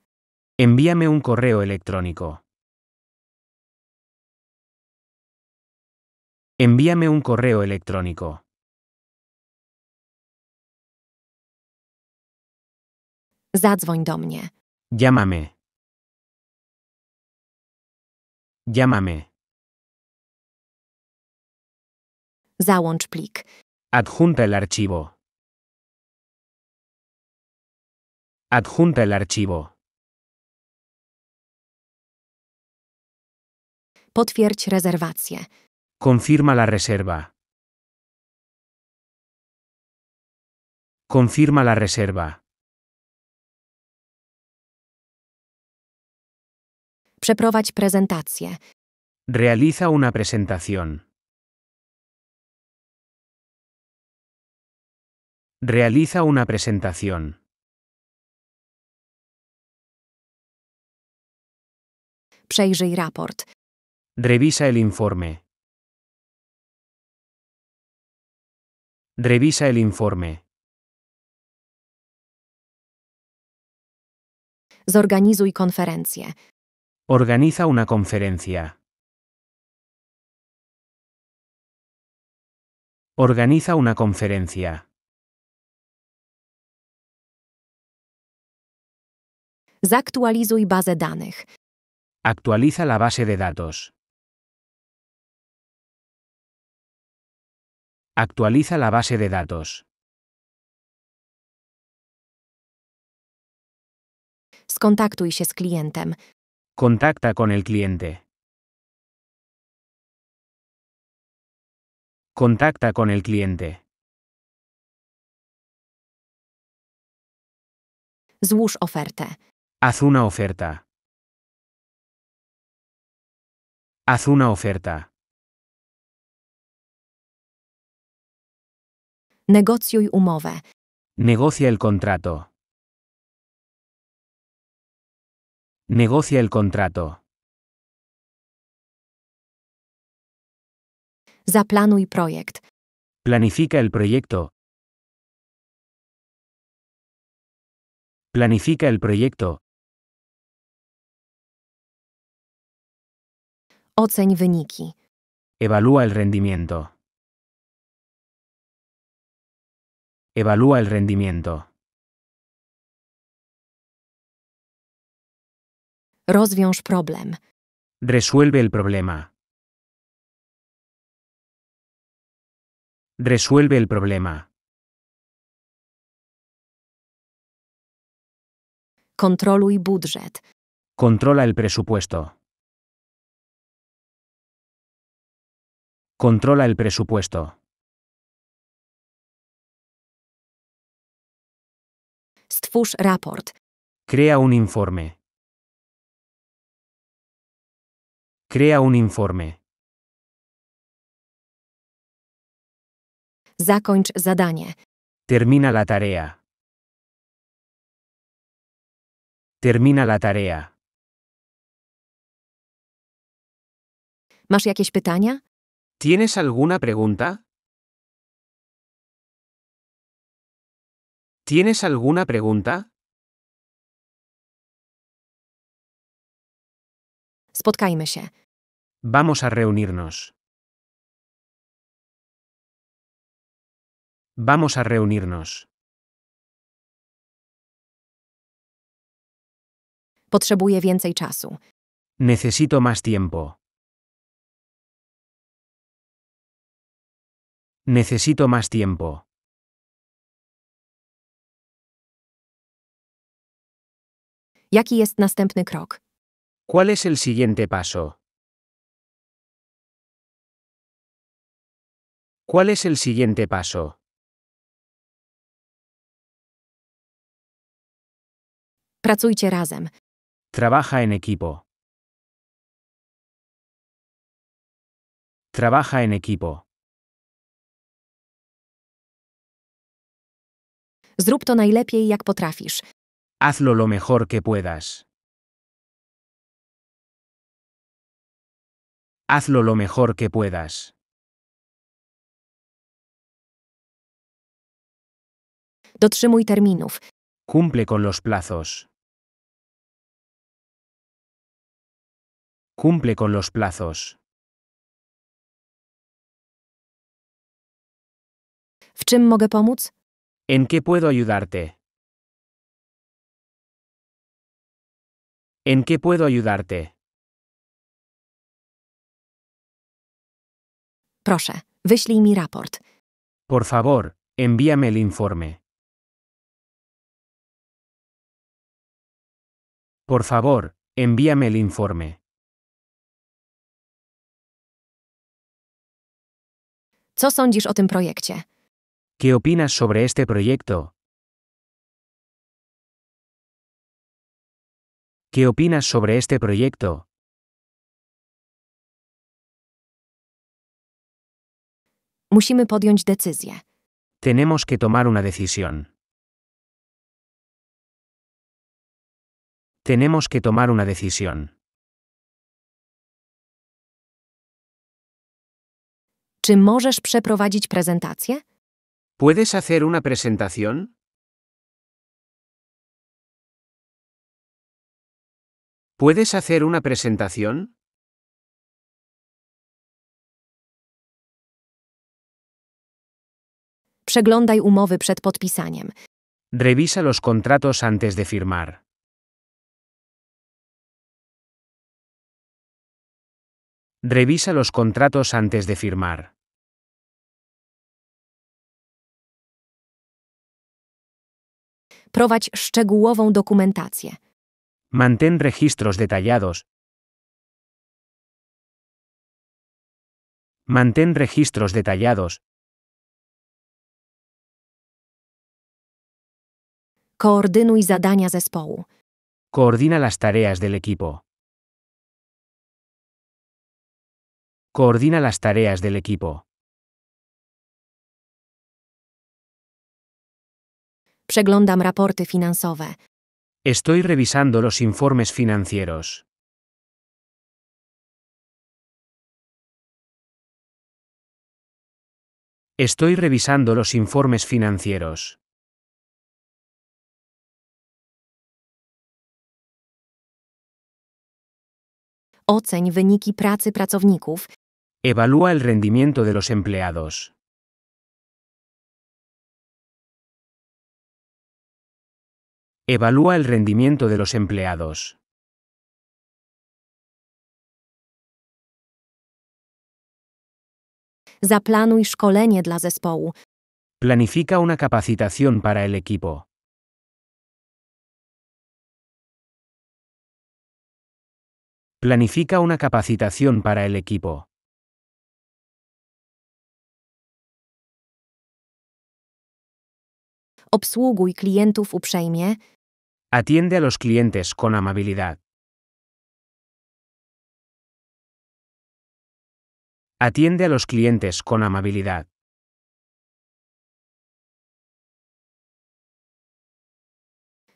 Envíame un correo electrónico. Envíame un correo electrónico. Zadzwoń do mnie. Llámame. Llámame. Załącz plik. Adjunta el archivo. Adjunta el archivo. Potwierdź rezerwację. Confirma la reserva. Confirma la reserva. Przeprowadź prezentację. Realiza una presentación. Realiza una presentación. Przejrzyj raport. Revisa el informe. Revisa el informe. Zorganizuj konferencję. Organiza una conferencia. Organiza una conferencia. Zaktualizuj bazę danych. Actualiza la base de datos. Actualiza la base de datos. Skontaktuj się z klientem. Contacta con el cliente. Contacta con el cliente. Złóż ofertę. Haz una oferta. Haz una oferta. Negocjuj Negocia el contrato. Negocia el contrato. Zaplanuj proyecto. Planifica el proyecto. Planifica el proyecto. Oceń wyniki. Evalúa el rendimiento. Evalúa el rendimiento. Rozwiąż problem. Resuelve el problema. Resuelve el problema. Kontroluj budżet. Controla el presupuesto. Controla el presupuesto. Stwórz raport. Crea un informe. Crea un informe. Zakończ zadanie. Termina la tarea. Termina la tarea. Masz jakieś pytania? ¿Tienes alguna pregunta? ¿Tienes alguna pregunta? Spotkajmy się. Vamos a reunirnos. Vamos a reunirnos. Potrzebuję więcej czasu. Necesito más tiempo. Necesito más tiempo. ¿Cuál es el siguiente paso? ¿Cuál es el siguiente paso? Pracujcie razem. Trabaja en equipo. Trabaja en equipo. Zrób to najlepiej, jak potrafisz. Hazlo lo mejor que puedas. Hazlo lo mejor que puedas. Dotrzymuj terminów. Cumple con los plazos. Cumple con los plazos. W czym mogę pomóc? ¿En qué puedo ayudarte? ¿En qué puedo ayudarte? Proszę, wyślij mi raport. Por favor, envíame el informe. Por favor, envíame el informe. Co sądzisz o tym projekcie? ¿Qué opinas sobre este proyecto? ¿Qué opinas sobre este proyecto? Musimy podjąć decyzję. Tenemos que tomar una decisión. Tenemos que tomar una decisión. Czy możesz przeprowadzić prezentację? ¿Puedes hacer una presentación? ¿Puedes hacer una presentación? Przeglądaj umowy przed podpisaniem. Revisa los contratos antes de firmar. Revisa los contratos antes de firmar. Prowadź szczegółową dokumentację. Mantén registros detallados. Mantén registros detallados. Koordynuj zadania zespołu. Coordina las tareas del equipo. Coordina las tareas del equipo. Przeglądam raporty finansowe. Estoy revisando los informes financieros. Estoy revisando los informes financieros. Oceń wyniki pracy pracowników. Evalúa el rendimiento de los empleados. Evalúa el rendimiento de los empleados. Zaplanuj szkolenie dla zespołu. Planifica una capacitación para el equipo. Planifica una capacitación para el equipo. Obsługuj klientów uprzejmie. Atiende a los clientes con amabilidad. Atiende a los clientes con amabilidad.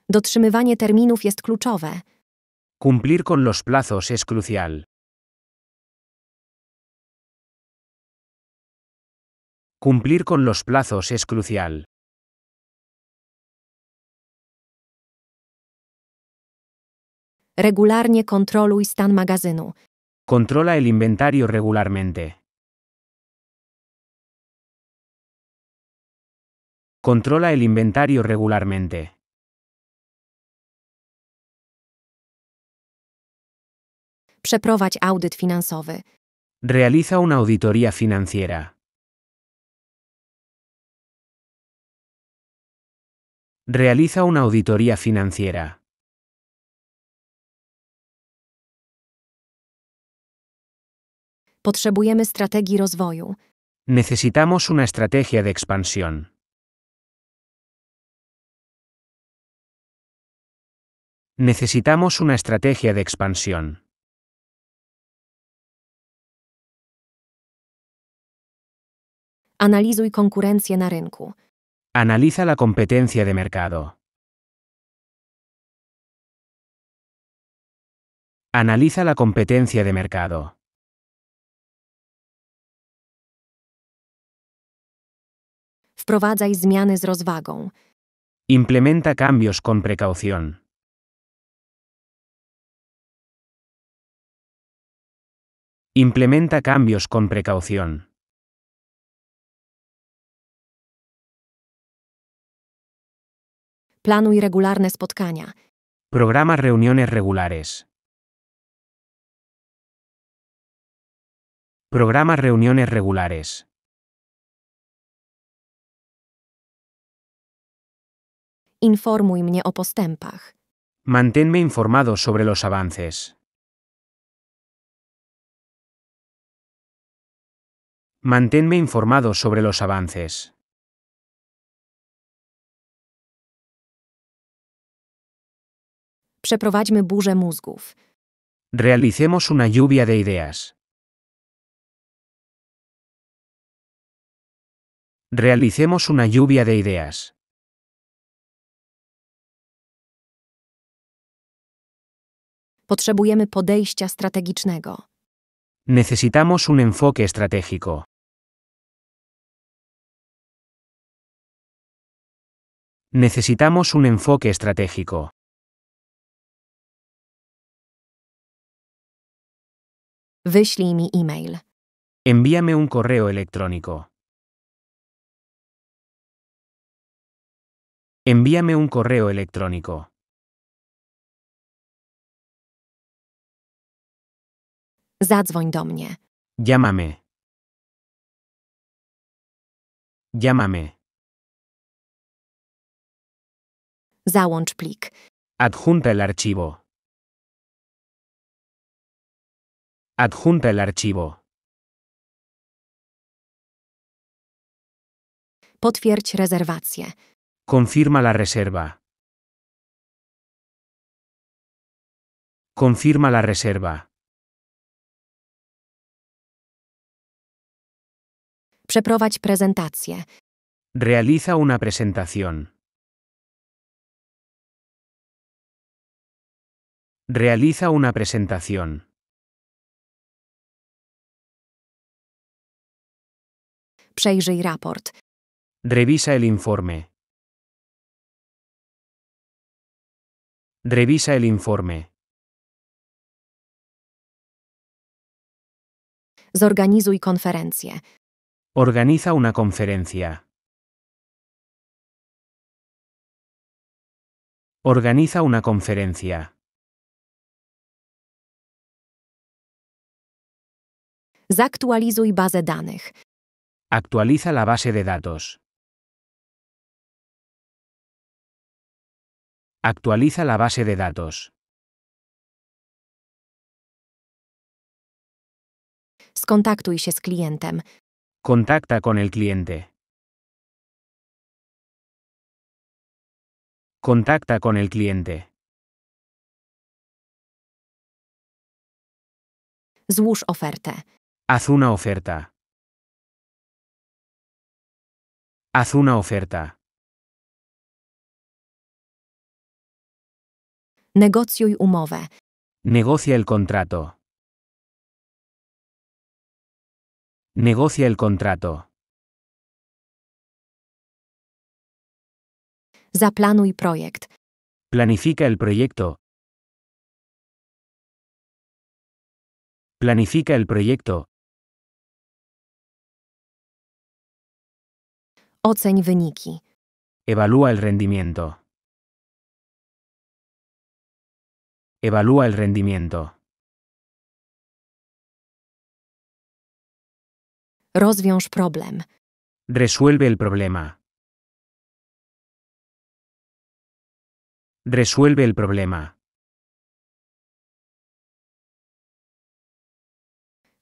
Dotrzymywanie terminów jest kluczowe. Cumplir con los plazos es crucial. Cumplir con los plazos es crucial. Regularnie kontroluj stan magazynu. Kontrola el inventario regularmente. Kontrola el inventario regularmente. Przeprowadź audyt finansowy. Realiza una auditoría financiera. Realiza una auditoría financiera. Potrzebujemy strategii rozwoju. Necesitamos una estrategia de expansión. Necesitamos una estrategia de expansión. Analizuj konkurencję na rynku. Analiza la competencia de mercado. Analiza la competencia de mercado. Wprowadzaj zmiany z rozwagą. Implementa cambios con precaución. Implementa cambios con precaución. Planuj regularne spotkania. Programa reuniones regulares. Programa reuniones regulares. Informuj mnie o postępach. Manténme informado sobre los avances. Manténme informado sobre los avances. Przeprowadźmy burzę mózgów. Realicemos una lluvia de ideas. Realicemos una lluvia de ideas. Potrzebujemy podejścia strategicznego. Necesitamos un enfoque estratégico. Necesitamos un enfoque estratégico. Wyślij mi e-mail. Envíame un correo electrónico. Envíame un correo electrónico. Zadzwoń do mnie. Llámame. Llámame. Załącz plik. Adjunta el archivo. Adjunta el archivo. Potwierdź rezerwację. Confirma la reserva. Confirma la reserva. Przeprowadź prezentację. Realiza una presentación. Realiza una presentación. Przejrzyj raport. Revisa el informe. Revisa el informe. Zorganizuj konferencję. Organiza una conferencia. Organiza una conferencia. Zaktualizuj bazę danych. Actualiza la base de datos. Actualiza la base de datos. Skontaktuj się z klientem. Contacta con el cliente. Contacta con el cliente. Złóż ofertę. Haz una oferta. Haz una oferta. Negocia el contrato. Negocia el contrato. Zaplanuj projekt. Planifica el proyecto. Planifica el proyecto. Oceń wyniki. Evalúa el rendimiento. Evalúa el rendimiento. Rozwiąż problem. Resuelve el problema. Resuelve el problema.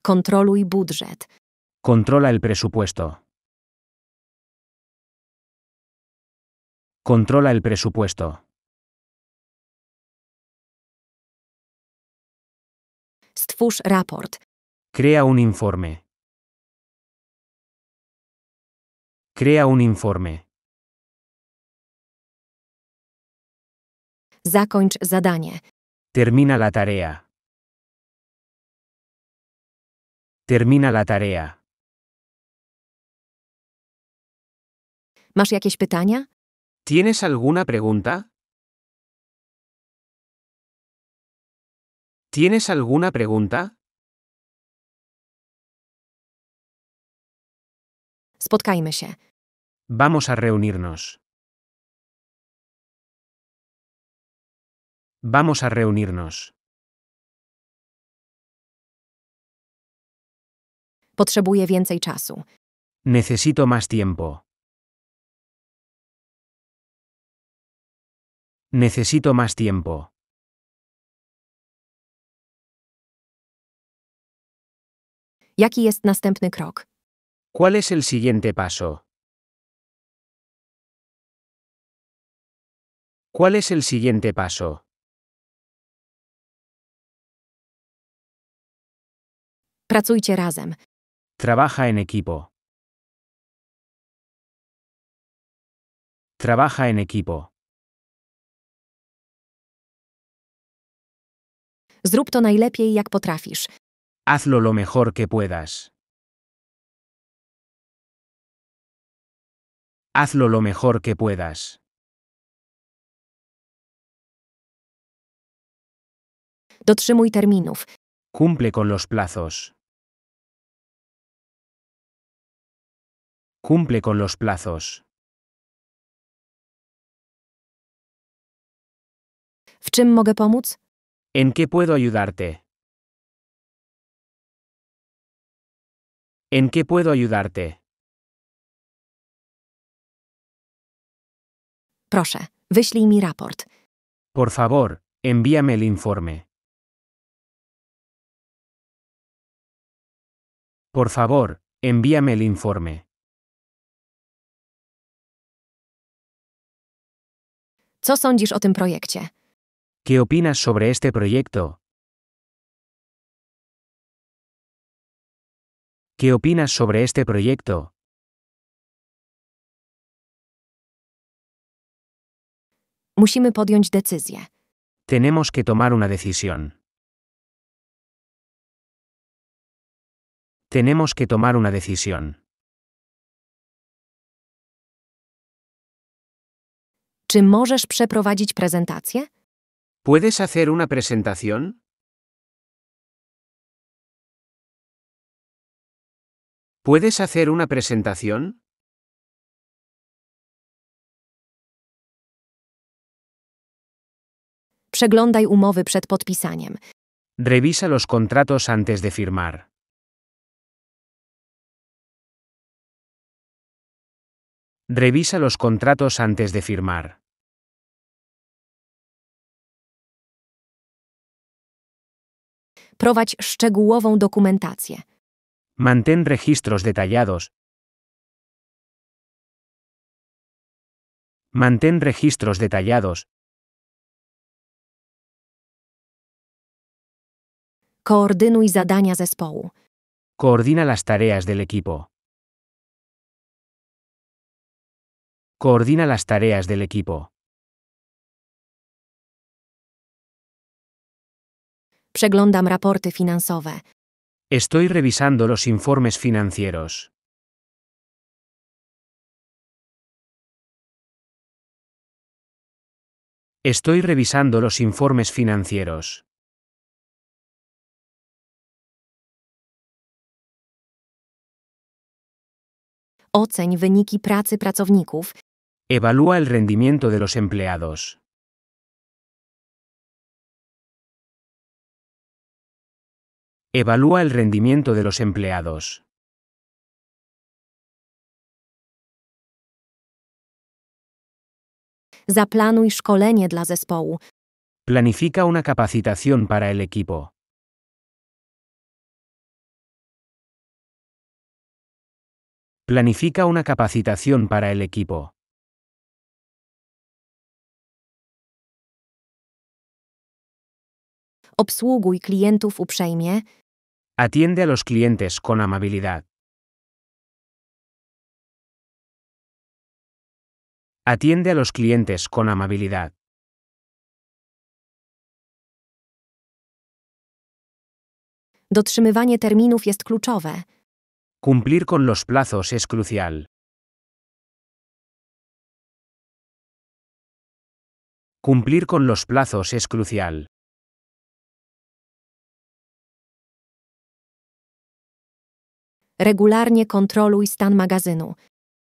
Kontroluj budżet. Controla el presupuesto. Controla el presupuesto. Stwórz raport. Crea un informe. Crea un informe. Zakończ zadanie. Termina la tarea. Termina la tarea. Mas jakieś pytania? ¿Tienes alguna pregunta? ¿Tienes alguna pregunta? Spotkajmy się. Vamos a reunirnos. Vamos a reunirnos. Potrzebuję więcej czasu. Necesito más tiempo. Necesito más tiempo. Jaki jest następny krok? ¿Cuál es el siguiente paso? ¿Cuál es el siguiente paso? Pracujcie razem. Trabaja en equipo. Trabaja en equipo. Zrób Hazlo lo mejor que puedas. hazlo lo mejor que puedas. Dotrzymuj terminów. Cumple con los plazos. Cumple con los plazos. W czym ¿En qué puedo ayudarte? ¿En qué puedo ayudarte? Proszę, wyślij mi raport. Por favor, envíame el informe. Por favor, envíame el informe. Co sądzisz o tym projekcie? ¿Qué opinas sobre este proyecto? ¿Qué opinas sobre este proyecto? Musimy podjąć decyzję. Tenemos que tomar una decisión. Tenemos que tomar una decisión. Czy możesz przeprowadzić prezentację? ¿Puedes hacer una presentación? ¿Puedes hacer una presentación? Przeglądaj umowy przed podpisaniem. Revisa los contratos antes de firmar. Revisa los contratos antes de firmar. Prowadź szczegółową dokumentację. Mantén registros detallados. Mantén registros detallados. Koordynuj zadania zespołu. Coordina las tareas del equipo. Coordina las tareas del equipo. Przeglądam raporty finansowe. Estoy revisando los informes financieros. Estoy revisando los informes financieros. Oceń wyniki pracy pracowników. Evalúa el rendimiento de los empleados. Evalúa el rendimiento de los empleados. Zaplanuj szkolenie dla zespołu. Planifica una capacitación para el equipo. Planifica una capacitación para el equipo. Obsługuj klientów uprzejmie. Atiende a los clientes con amabilidad. Atiende a los clientes con amabilidad. Dotrzymywanie terminów jest kluczowe. Cumplir con los plazos es crucial. Cumplir con los plazos es crucial. Regularnie kontroluj stan magazynu.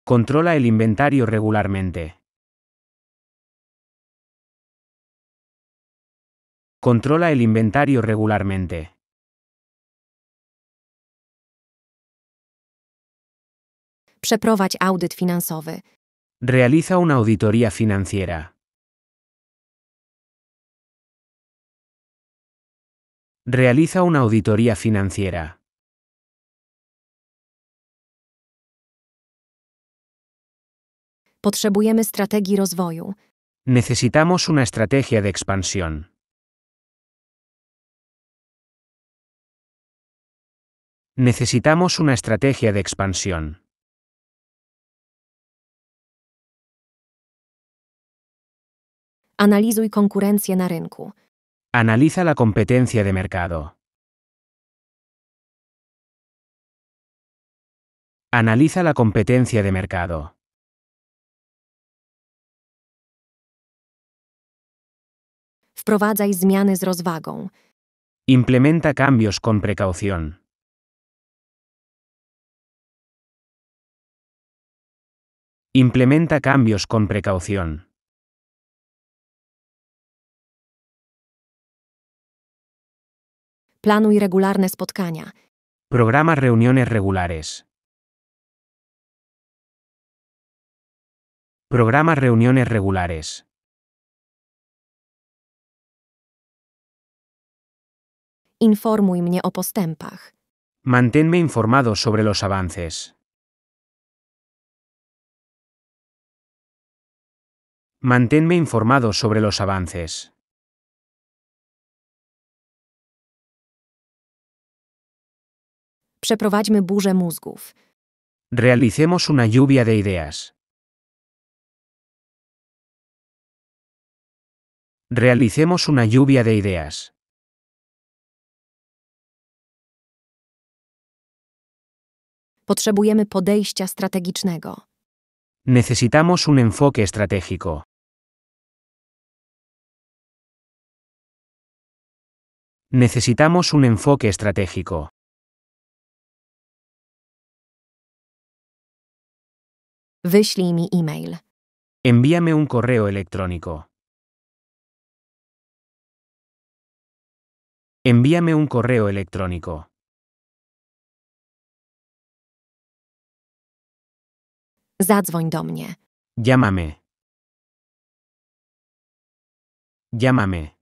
Controla el inventario regularmente. Controla el inventario regularmente. Przeprowadź audyt finansowy. Realiza una auditoria financiera. Realiza una auditoria financiera. Potrzebujemy strategii rozwoju. Necesitamos una estrategia de expansión. Necesitamos una estrategia de expansión. Analizuj konkurencję na rynku. Analiza la competencia de mercado. Analiza la competencia de mercado. Wprowadzaj zmiany z rozwagą. Implementa cambios con precaución. Implementa cambios con precaución. Planuj regularne spotkania. Programa reuniones regulares. Programa reuniones regulares. Informuj mnie o postępach. Manténme informado sobre los avances. Manténme informado sobre los avances. Przeprowadźmy burzę mózgów. Realicemos una lluvia de ideas. Realicemos una lluvia de ideas. Potrzebujemy podejścia strategicznego. Necesitamos un enfoque estratégico. Necesitamos un enfoque estratégico. Wyślij mi e-mail. Envíame un correo electrónico. Envíame un correo electrónico. Zadzwoń do mnie. Llámame. Llámame.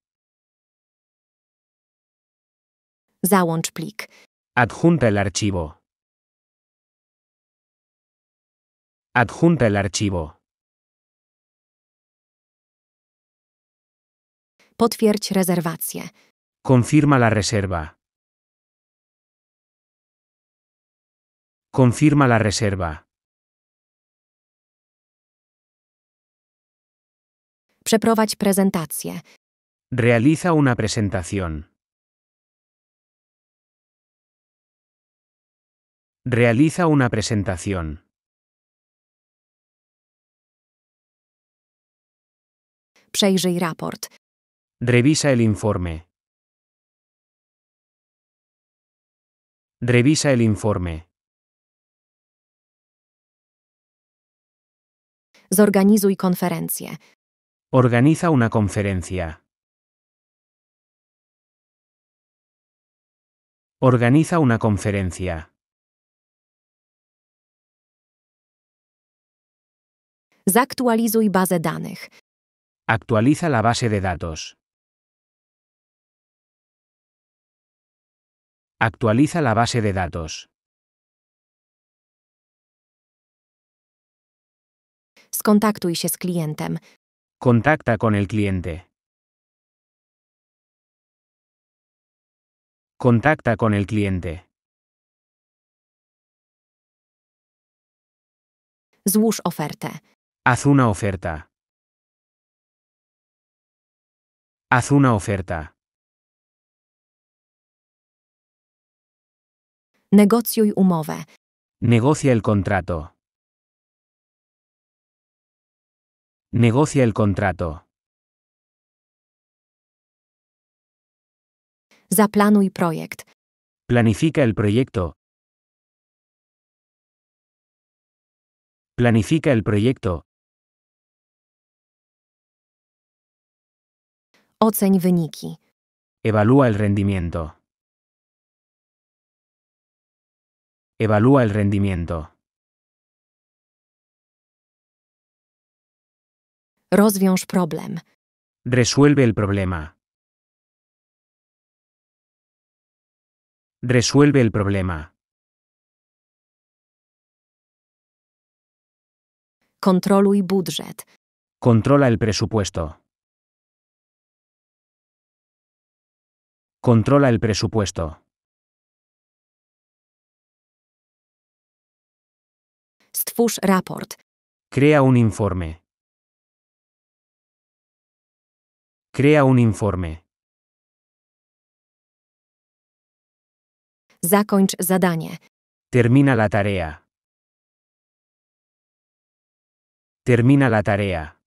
Załącz plik. Adjunta el archivo. Adjunta el archivo. Potwierdź rezerwację. Confirma la reserva. Confirma la reserva. Przeprowadź prezentację. Realiza una presentación. Realiza una presentación. Przejrzyj raport. Revisa el informe. Revisa el informe. Zorganizuj konferencję. Organiza una conferencia. Organiza una conferencia. Zaktualizuj bazę danych. Actualiza la base de datos. Actualiza la base de datos. Skontaktuj się Contacta con el cliente. Contacta con el cliente. Złóż ofertę. Haz una oferta. Haz una oferta. y umowę. Negocia el contrato. Negocia el contrato. Zaplanuj projekt. Planifica el proyecto. Planifica el proyecto. Oceń wyniki. Evalúa el rendimiento. Evalúa el rendimiento. Rozwiąż problem. Resuelve el problema. Resuelve el problema. Kontroluj budżet. Controla el presupuesto. Controla el presupuesto. Stwórz raport. Crea un informe. Crea un informe. Zakończ zadanie. Termina la tarea. Termina la tarea.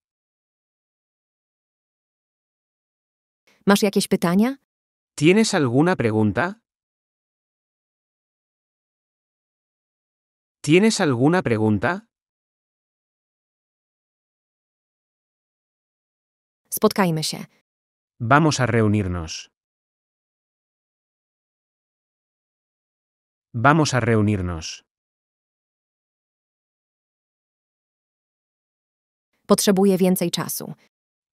Masz jakieś pytania? ¿Tienes alguna pregunta? ¿Tienes alguna pregunta? Spotkajmy Vamos a reunirnos. Vamos a reunirnos. więcej czasu.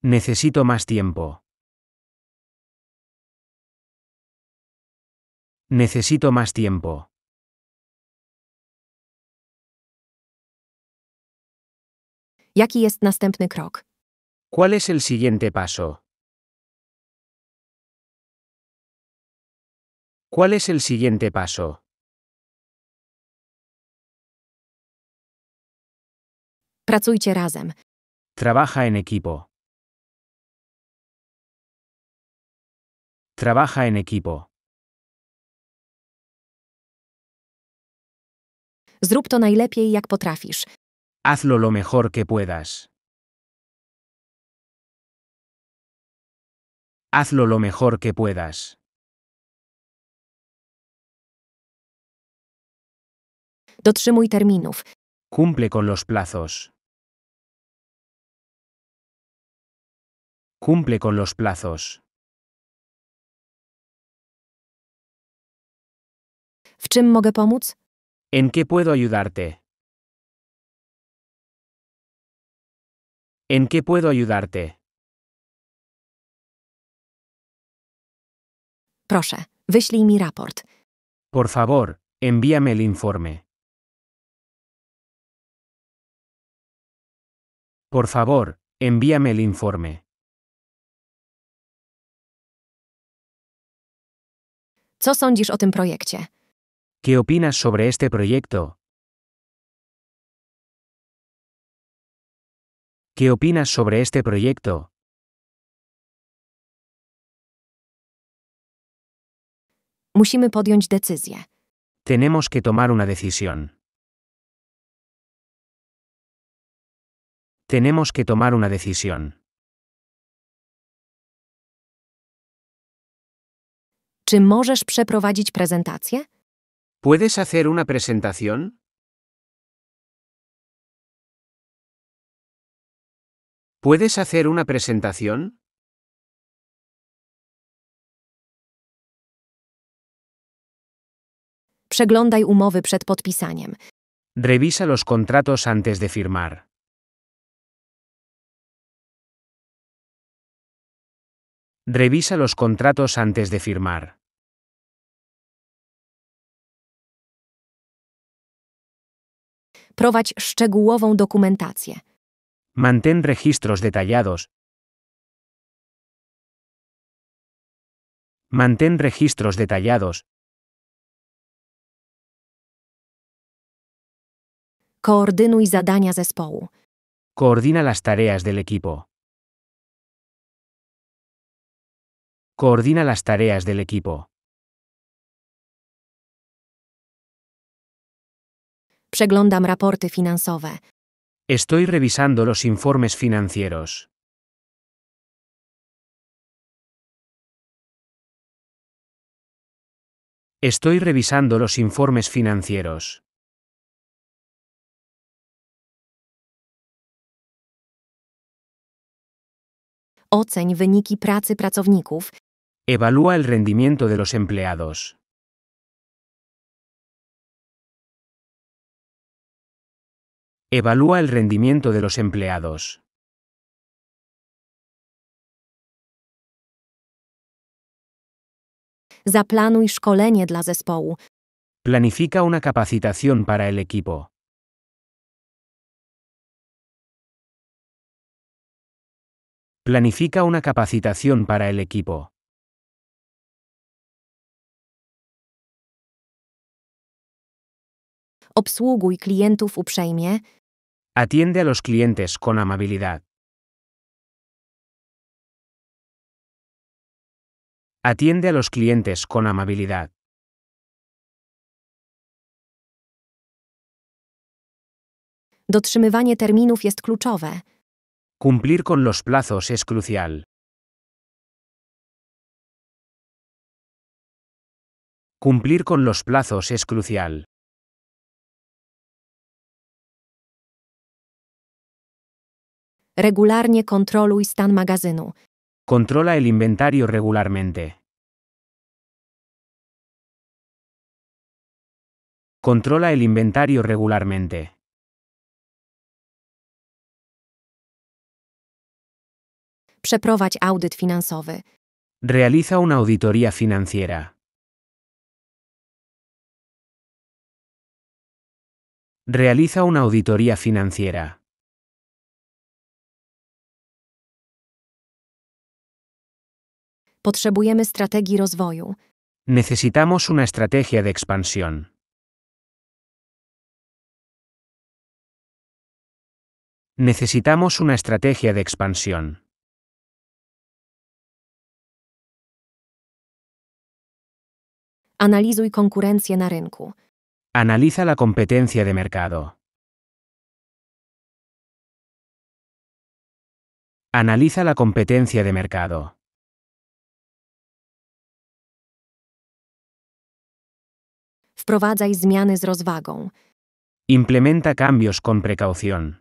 Necesito más tiempo. Necesito más tiempo. ¿Cuál es el siguiente paso? ¿Cuál es el siguiente paso? Pracujcie razem. Trabaja en equipo. Trabaja en equipo. Zrób to najlepiej, jak potrafisz. Hazlo lo mejor que puedas. Hazlo lo mejor que puedas. Dotrzymuj terminów. Cumple con los plazos. Cumple con los plazos. W czym mogę pomóc? ¿En qué puedo ayudarte? ¿En qué puedo ayudarte? Proszę, wyślij mi raport. Por favor, envíame el informe. Por favor, envíame el informe. Co sądzisz o tym projekcie? ¿Qué opinas sobre este proyecto? ¿Qué opinas sobre este proyecto? Musimy podjąć decyzję. Tenemos que tomar una decisión. Tenemos que tomar una decisión. Czy możesz przeprowadzić prezentację? ¿Puedes hacer una presentación? ¿Puedes hacer una presentación? Revisa los contratos antes de firmar. Revisa los contratos antes de firmar. Prowadź szczegółową dokumentację. Mantén registros detallados. Mantén registros detallados. Koordynuj zadania zespołu. Coordina las tareas del equipo. Coordina las tareas del equipo. Przeglądam raporty finansowe. Estoy revisando los informes financieros. Estoy revisando los informes financieros. Oceń wyniki pracy pracowników. Evalúa el rendimiento de los empleados. Evalúa el rendimiento de los empleados. Zaplanuj szkolenie dla zespołu. Planifica una capacitación para el equipo. Planifica una capacitación para el equipo. Obsługuj klientów uprzejmie. Atiende a los clientes con amabilidad. Atiende a los clientes con amabilidad. Dotrzymywanie terminów jest kluczowe. Cumplir con los plazos es crucial. Cumplir con los plazos es crucial. Regularnie kontroluj stan magazynu. kontrola el inventario regularmente. kontrola el inventario regularmente. Przeprowadź audyt finansowy. Realiza una auditoria financiera. Realiza una auditoria financiera. Potrzebujemy Necesitamos una estrategia de expansión. Necesitamos una estrategia de expansión. Analizuj konkurencję na rynku. Analiza la competencia de mercado. Analiza la competencia de mercado. Wprowadzaj zmiany z rozwagą. Implementa cambios con precaución.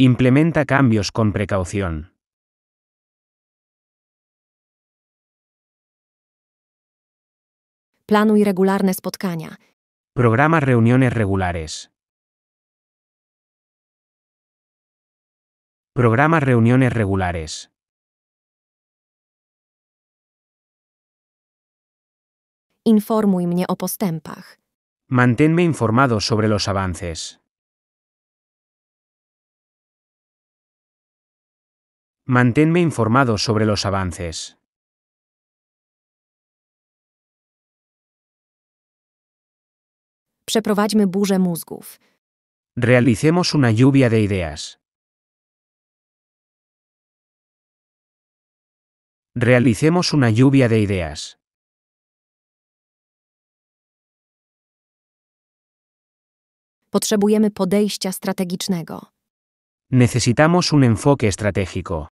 Implementa cambios con precaución. Planuj regularne spotkania. Programa reuniones regulares. Programa reuniones regulares. Informuj o postępach. Manténme informado sobre los avances. Manténme informado sobre los avances. Przeprowadźmy burzę mózgów. Realicemos una lluvia de ideas. Realicemos una lluvia de ideas. Potrzebujemy podejścia strategicznego. Necesitamos un enfoque estratégico.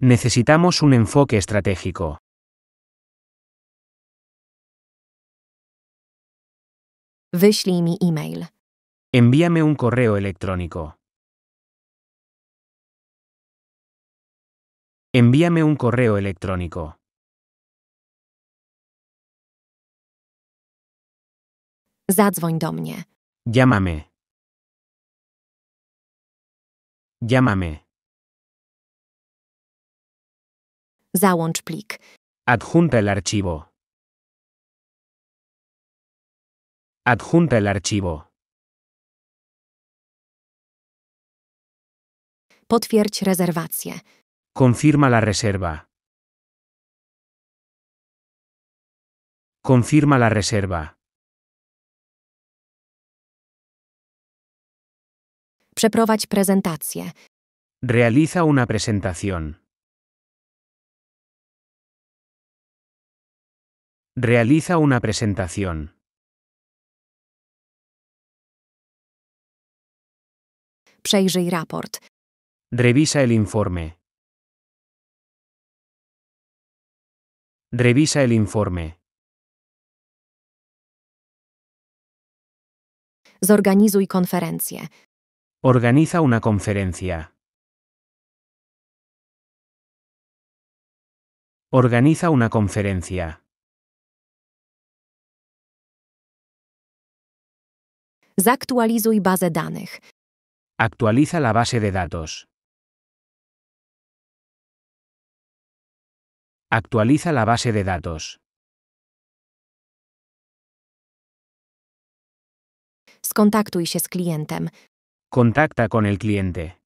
Necesitamos un enfoque estratégico. Wyślij mi e-mail. Envíame un correo electrónico. Envíame un correo electrónico. Zadzwoń do mnie. Llámame. Llámame. Załącz plik. Adjunta el archivo. Adjunta el archivo. Potwierdź rezerwację. Confirma la reserva. Confirma la reserva. Przeprowadź prezentację. Realiza una presentación. Realiza una presentación. Przejrzyj raport. Revisa el informe. Revisa el informe. Zorganizuj konferencję. Organiza una conferencia. Organiza una conferencia. Zaktualizuj bazę danych. Actualiza la base de datos. Actualiza la base de datos. Skontaktuj się z klientem. Contacta con el cliente.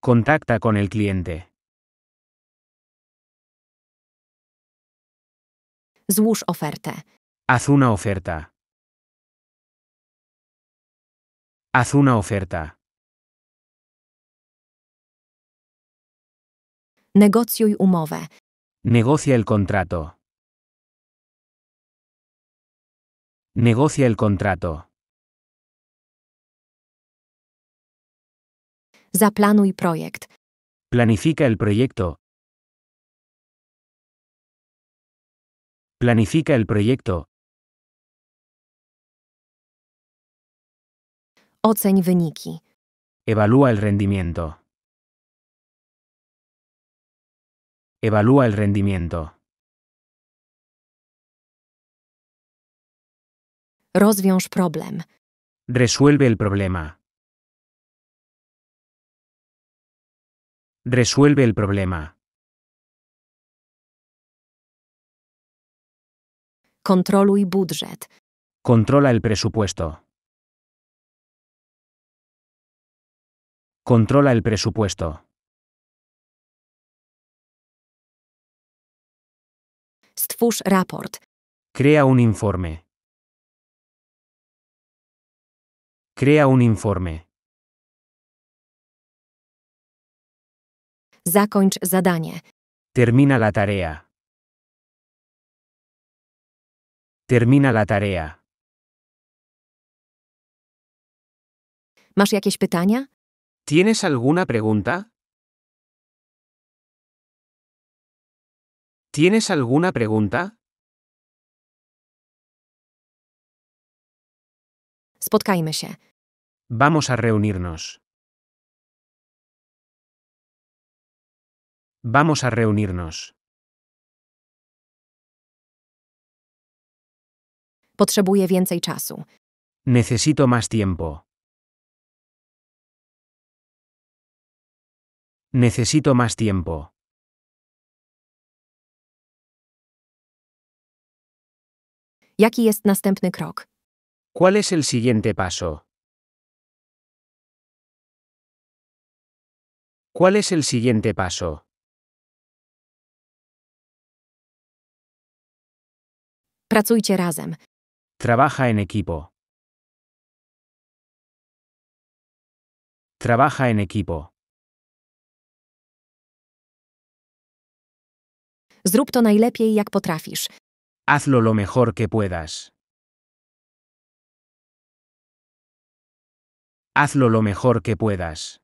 Contacta con el cliente. Złóż ofertę. Haz una oferta. Haz una oferta. Negocjuj umowę. Negocia el contrato. Negocia el contrato. Zaplanuj projekt. Planifica el proyecto. Planifica el proyecto. Oceń wyniki. Evalúa el rendimiento. Evalúa el rendimiento. Resuelve el problema. Resuelve el problema. Kontroluj budżet. Controla el presupuesto. Controla el presupuesto. Stwórz raport. Crea un informe. Crea un informe. Zakończ zadanie. Termina la tarea. Termina la tarea. Masz jakieś pytania? ¿Tienes alguna pregunta? ¿Tienes alguna pregunta? Spotkajmy się. Vamos a reunirnos. Vamos a reunirnos. więcej Necesito más tiempo. Necesito más tiempo. ¿Cuál es el siguiente paso? ¿Cuál es el siguiente paso? Pracujcie razem. Trabaja en equipo. Trabaja en equipo. Zrób to najlepiej jak potrafisz. Hazlo lo mejor que puedas. Hazlo lo mejor que puedas.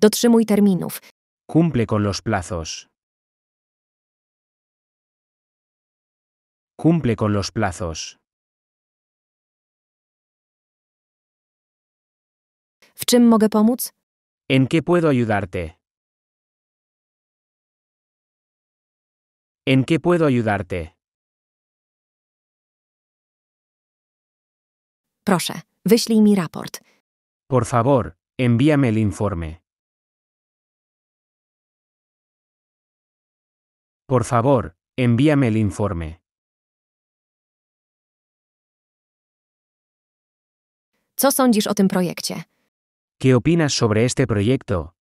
Dotrzymuj terminów. Cumple con los plazos. Cumple con los plazos. W czym mogę pomóc? ¿En qué puedo ayudarte? ¿En qué puedo ayudarte? Proszę, wyślij mi raport. Por favor, envíame el informe. Por favor, envíame el informe. ¿Qué opinas sobre este proyecto?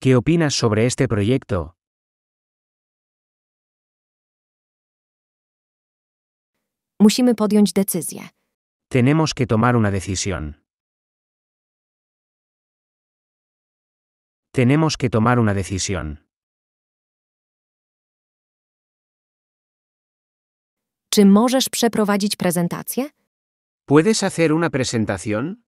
¿Qué opinas sobre este proyecto? Tenemos que tomar una decisión. Tenemos que tomar una decisión. Czy przeprowadzić prezentację? ¿Puedes hacer una presentación?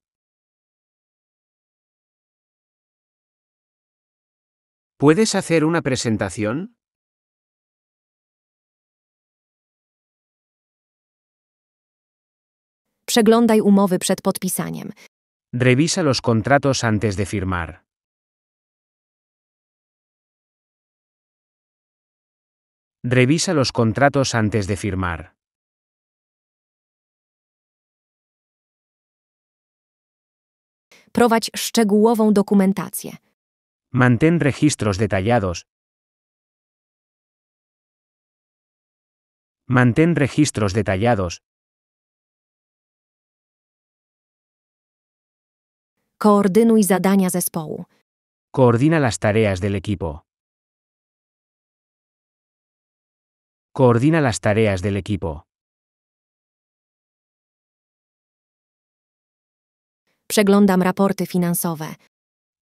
¿Puedes hacer una presentación? Przeglądaj Revisa los contratos antes de firmar. Revisa los contratos antes de firmar. Prowadź szczegółową dokumentację. Mantén registros detallados. Mantén registros detallados. Koordynuj zadania zespołu. Coordina las tareas del equipo. Coordina las tareas del equipo.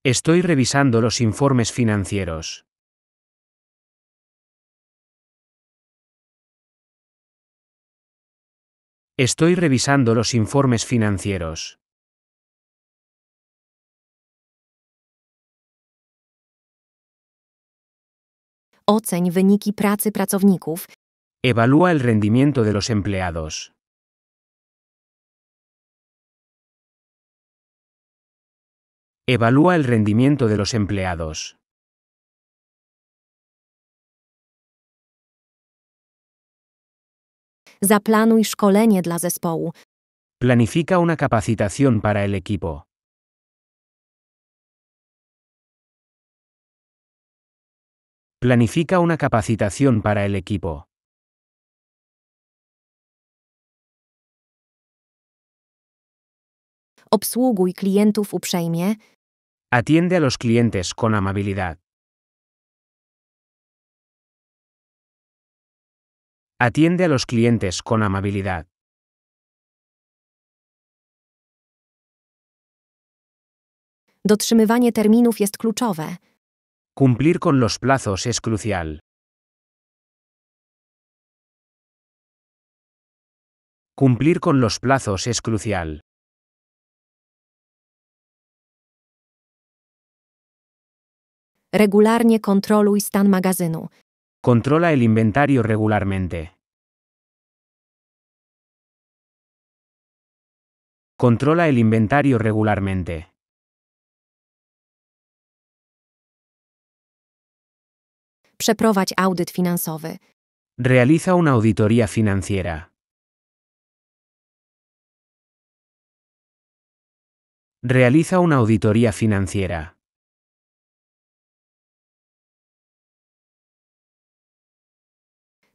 Estoy revisando los informes financieros. Estoy revisando los informes financieros. Oceń wyniki pracy pracowników. Evalúa el rendimiento de los empleados. Evalúa el rendimiento de los empleados. Zaplanuj Planifica una capacitación para el equipo. Planifica una capacitación para el equipo. Obsługuj klientów uprzejmie. Atiende a los clientes con amabilidad. Atiende a los clientes con amabilidad. Dotrzymywanie terminów jest kluczowe. Cumplir con los plazos es crucial. Cumplir con los plazos es crucial. Regularnie kontroluj stan magazynu. Controla el inventario regularmente. Controla el inventario regularmente. Przeprowadź audyt finansowy. Realiza una auditoria financiera. Realiza una auditoria financiera.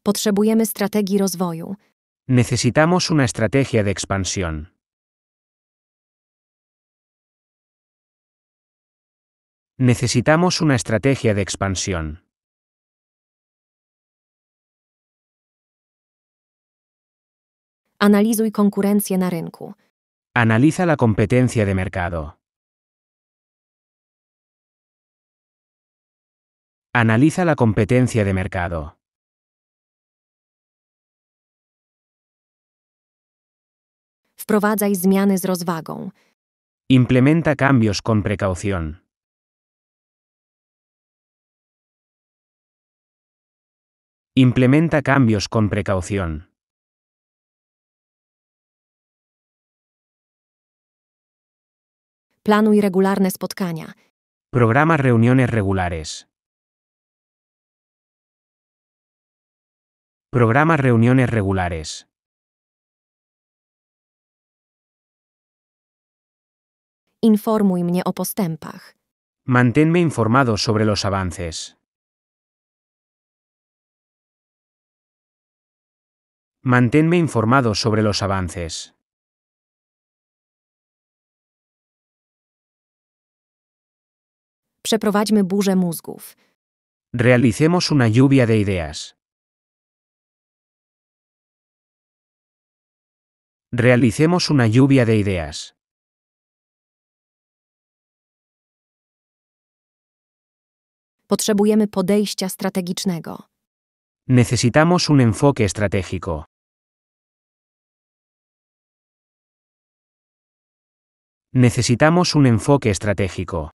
Potrzebujemy strategii rozwoju. Necesitamos una estrategia de expansión. Necesitamos una estrategia de expansión. Analizuj konkurencję na rynku. Analiza la competencia de mercado. Analiza la competencia de mercado. Wprowadzaj zmiany z rozwagą. Implementa cambios con precaución. Implementa cambios con precaución. Planuj regularne spotkania. Programa reuniones regulares. Programa reuniones regulares. Informuj mnie o postępach. Manténme informado sobre los avances. Manténme informado sobre los avances. Przeprowadźmy burzę mózgów. Realicemos una lluvia de ideas. Realicemos una lluvia de ideas. Potrzebujemy podejścia strategicznego. Necesitamos un enfoque estratégico. Necesitamos un enfoque estratégico.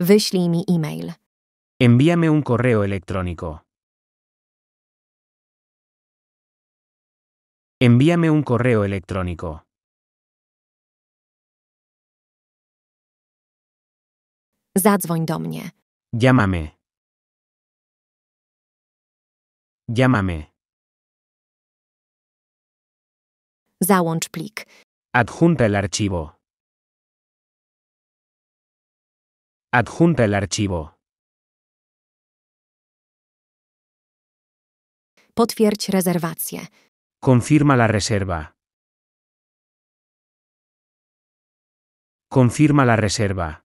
Wyślij mi e-mail. Envíame un correo electrónico. Envíame un correo electrónico. Zadzwoń do mnie. Llámame. Llámame. Załącz plik. Adjunta el archivo. Adjunta el archivo. Potwierdź rezerwację. Confirma la reserva. Confirma la reserva.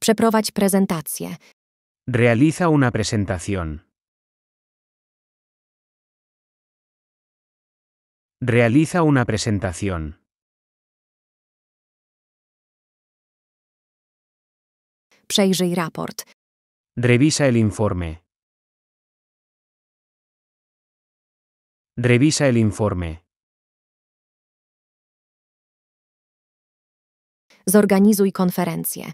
Przeprowadź prezentację. Realiza una presentación. Realiza una presentación. Przejrzyj raport. Revisa el informe. Revisa el informe. Zorganizuj konferencję.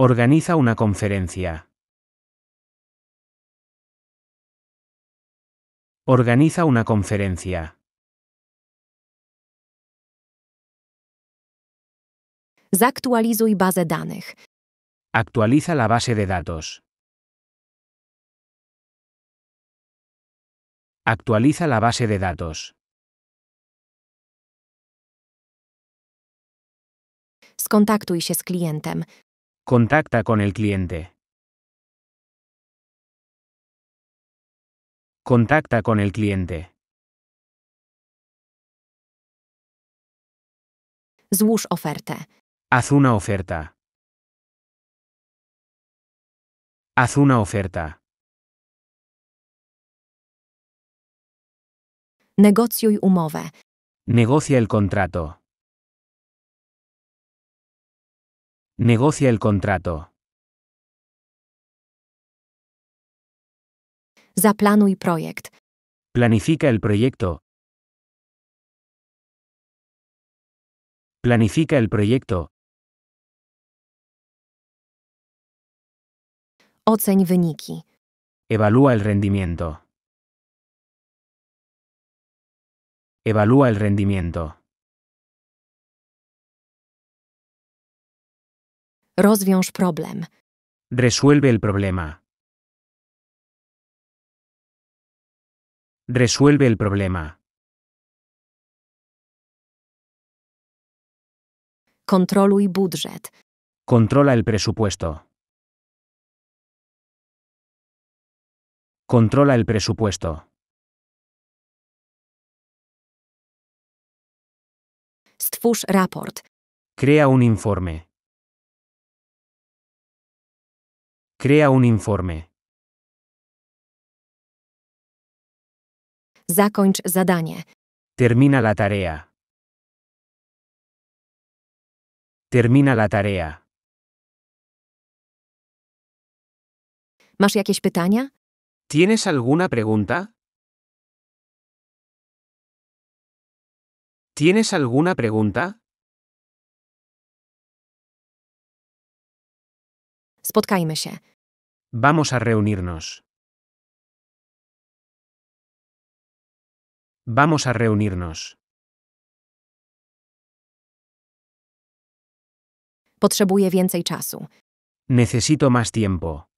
Organiza una conferencia. Organiza una conferencia. Zaktualizuj bazę danych. Actualiza la base de datos. Actualiza la base de datos. Skontaktuj się z klientem. Contacta con el cliente. Contacta con el cliente. Złóż ofertę. Haz una oferta. Haz una oferta. Negocjuj umowę. Negocia el contrato. Negocia el contrato. Zaplanuj projekt. Planifica el proyecto. Planifica el proyecto. Oceń wyniki. Evalúa el rendimiento. Evalúa el rendimiento. Rozwiąż problem. Resuelve el problema. Resuelve el problema. Controla el presupuesto. Controla el presupuesto. Stwórz raport. Crea un informe. Crea un informe. Zakończ zadanie. Termina la tarea. Termina la tarea. Masz jakieś pytania? ¿Tienes alguna pregunta? ¿Tienes alguna pregunta? Spotkajmy Vamos a reunirnos. Vamos a reunirnos. Potrzebuję więcej Necesito más tiempo.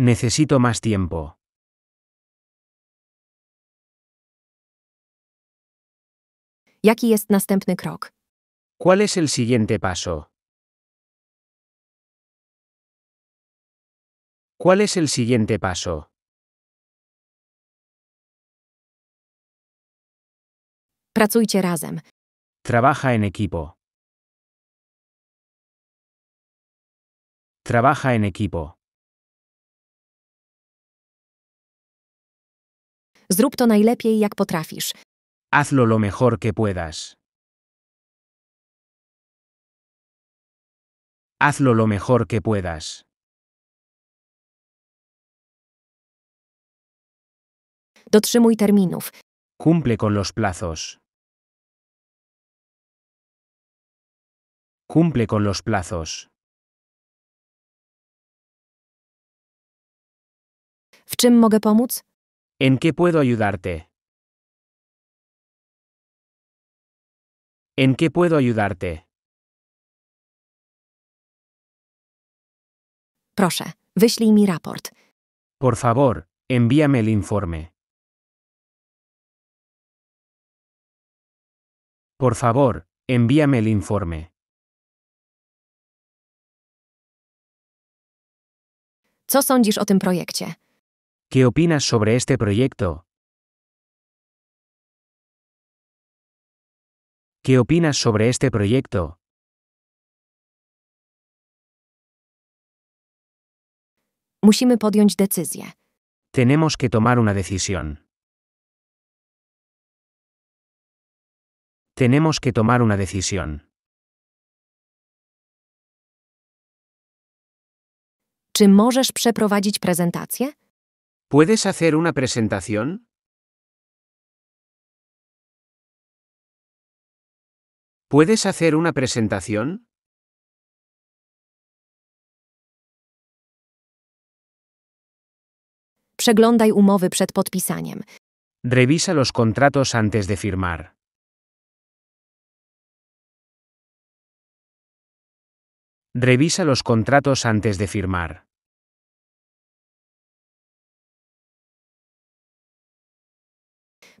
Necesito más tiempo. Jaki jest następny ¿Cuál es el siguiente paso? ¿Cuál es el siguiente paso? Pracujcie razem. Trabaja en equipo. Trabaja en equipo. Zrób to najlepiej, jak potrafisz. Hazlo lo mejor que puedas. Hazlo lo mejor que puedas. Dotrzymuj terminów. Cumple con los plazos. Cumple con los plazos. W czym mogę pomóc? ¿En qué puedo ayudarte? ¿En qué puedo ayudarte? mi raport. Por favor, envíame el informe. Por favor, envíame el informe. Co sądzisz o tym ¿Qué opinas sobre este proyecto? ¿Qué opinas sobre este proyecto? Musimy podjąć decyzję. Tenemos que tomar una decisión. Tenemos que tomar una decisión. Czy możesz przeprowadzić prezentację? ¿Puedes hacer una presentación? ¿Puedes hacer una presentación? Revisa los contratos antes de firmar. Revisa los contratos antes de firmar.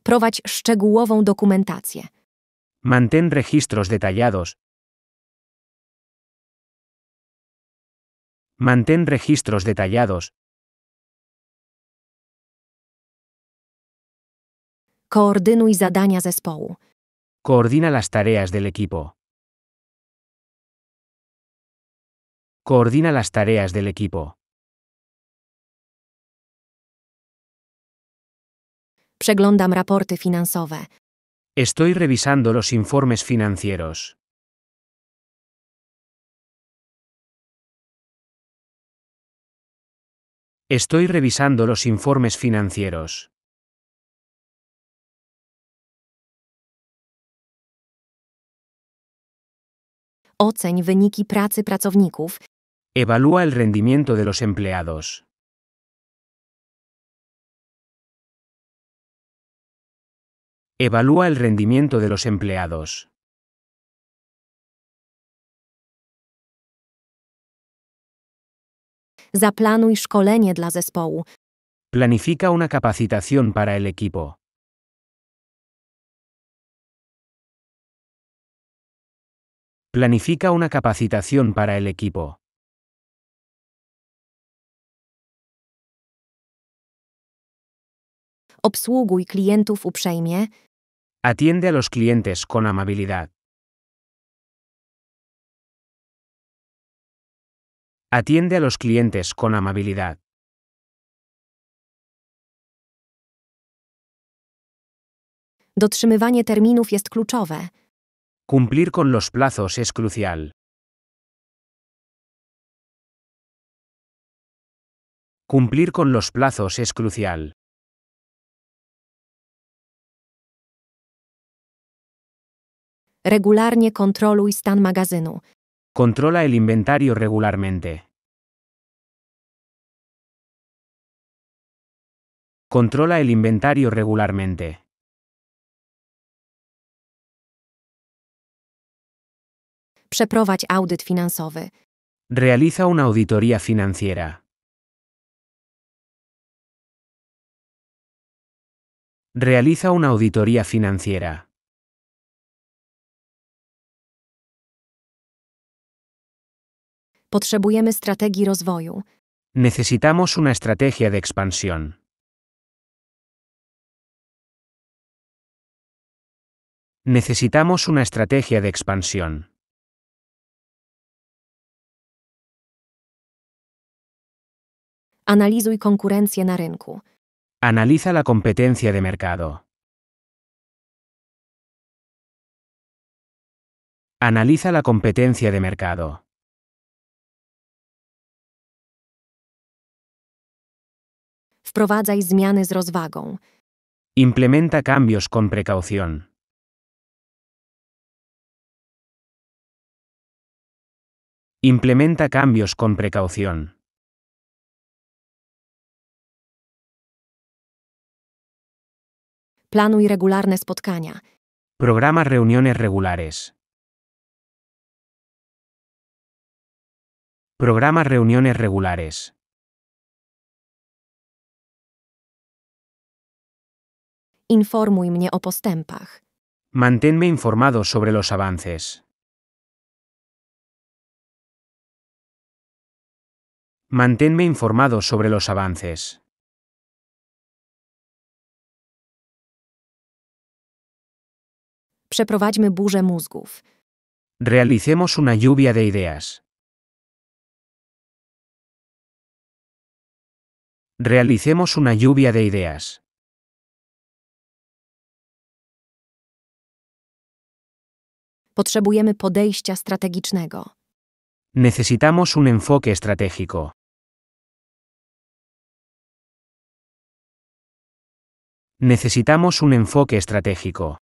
Prowadź szczegółową dokumentację. Mantén registros detallados. Mantén registros detallados. Koordynuj zadania zespołu. Coordina las tareas del equipo. Coordina las tareas del equipo. Przeglądam raporty finansowe. Estoy revisando los informes financieros. Estoy revisando los informes financieros. Oceń wyniki pracy pracowników. Evalúa el rendimiento de los empleados. Evalúa el rendimiento de los empleados. Zaplanuj szkolenie dla zespołu. Planifica una capacitación para el equipo. Planifica una capacitación para el equipo. Obsługuj klientów uprzejmie. Atiende a los clientes con amabilidad. Atiende a los clientes con amabilidad. Dotrzymywanie terminów jest Cumplir con los plazos es crucial. Cumplir con los plazos es crucial. Regularnie kontroluj stan magazynu. Controla el inventario regularmente. Controla el inventario regularmente. Przeprowadź audyt finansowy. Realiza una auditoría financiera. Realiza una auditoría financiera. Potrzebujemy Necesitamos una estrategia de expansión. Necesitamos una estrategia de expansión. Analizuj konkurencję na rynku. Analiza la competencia de mercado. Analiza la competencia de mercado. Wprowadzaj zmiany z rozwagą. Implementa cambios con precaución. Implementa cambios con precaución. Planuj regularne spotkania. Programa reuniones regulares. Programa reuniones regulares. Informuj mnie o postępach. Manténme informado sobre los avances. Manténme informado sobre los avances. Przeprowadźmy burzę mózgów. Realicemos una lluvia de ideas. Realicemos una lluvia de ideas. Potrzebujemy podejścia strategicznego. Necesitamos un enfoque estratégico. Necesitamos un enfoque estratégico.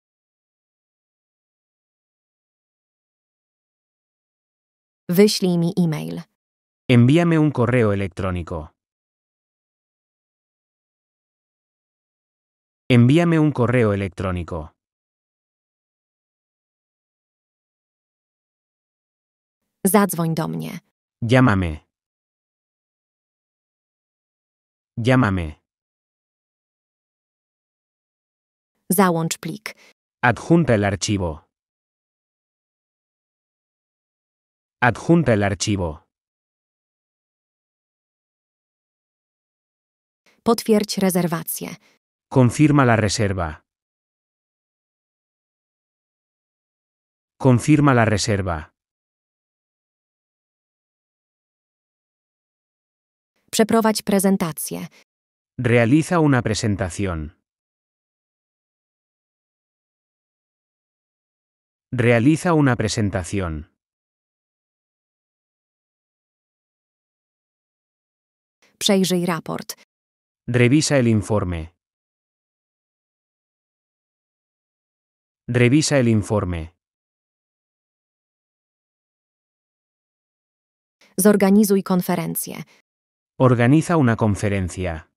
Wyślij mi e-mail. Envíame un correo electrónico. Envíame un correo electrónico. Zadzwoń do mnie. Llámame. Llámame. Załącz plik. Adjunta el archivo. Adjunta el archivo. Potwierdź rezerwację. Confirma la reserva. Confirma la reserva. Przeprowadź prezentację. Realiza una presentación. Realiza una presentación. Przejrzyj raport. Revisa el informe. Revisa el informe. Zorganizuj konferencję. Organiza una conferencia.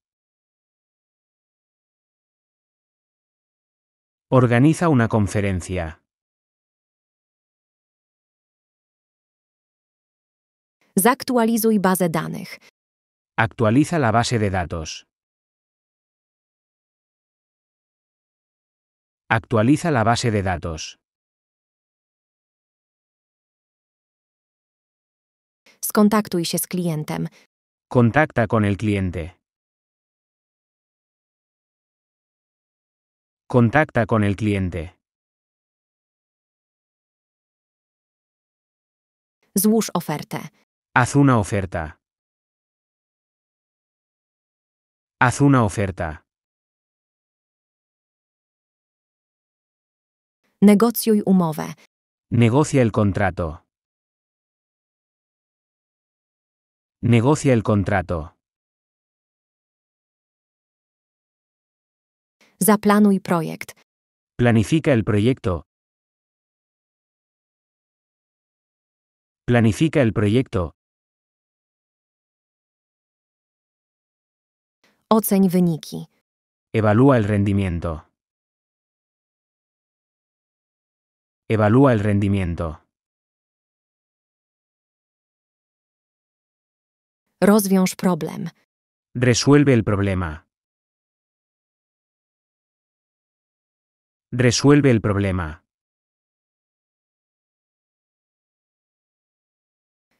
Organiza una conferencia. Zaktualizuj bazę danych. Actualiza la base de datos. Actualiza la base de datos. Skontaktuj się z klientem. Contacta con el cliente. Contacta con el cliente. Złóż ofertę. Haz una oferta. Haz una oferta. Negocjuj umowę. Negocia el contrato. Negocia el contrato. Zaplanuj projekt. Planifica el proyecto. Planifica el proyecto. Oceń wyniki. Evalúa el rendimiento. Evalúa el rendimiento. Rozwiąż problem. Resuelve el problema. Resuelve el problema.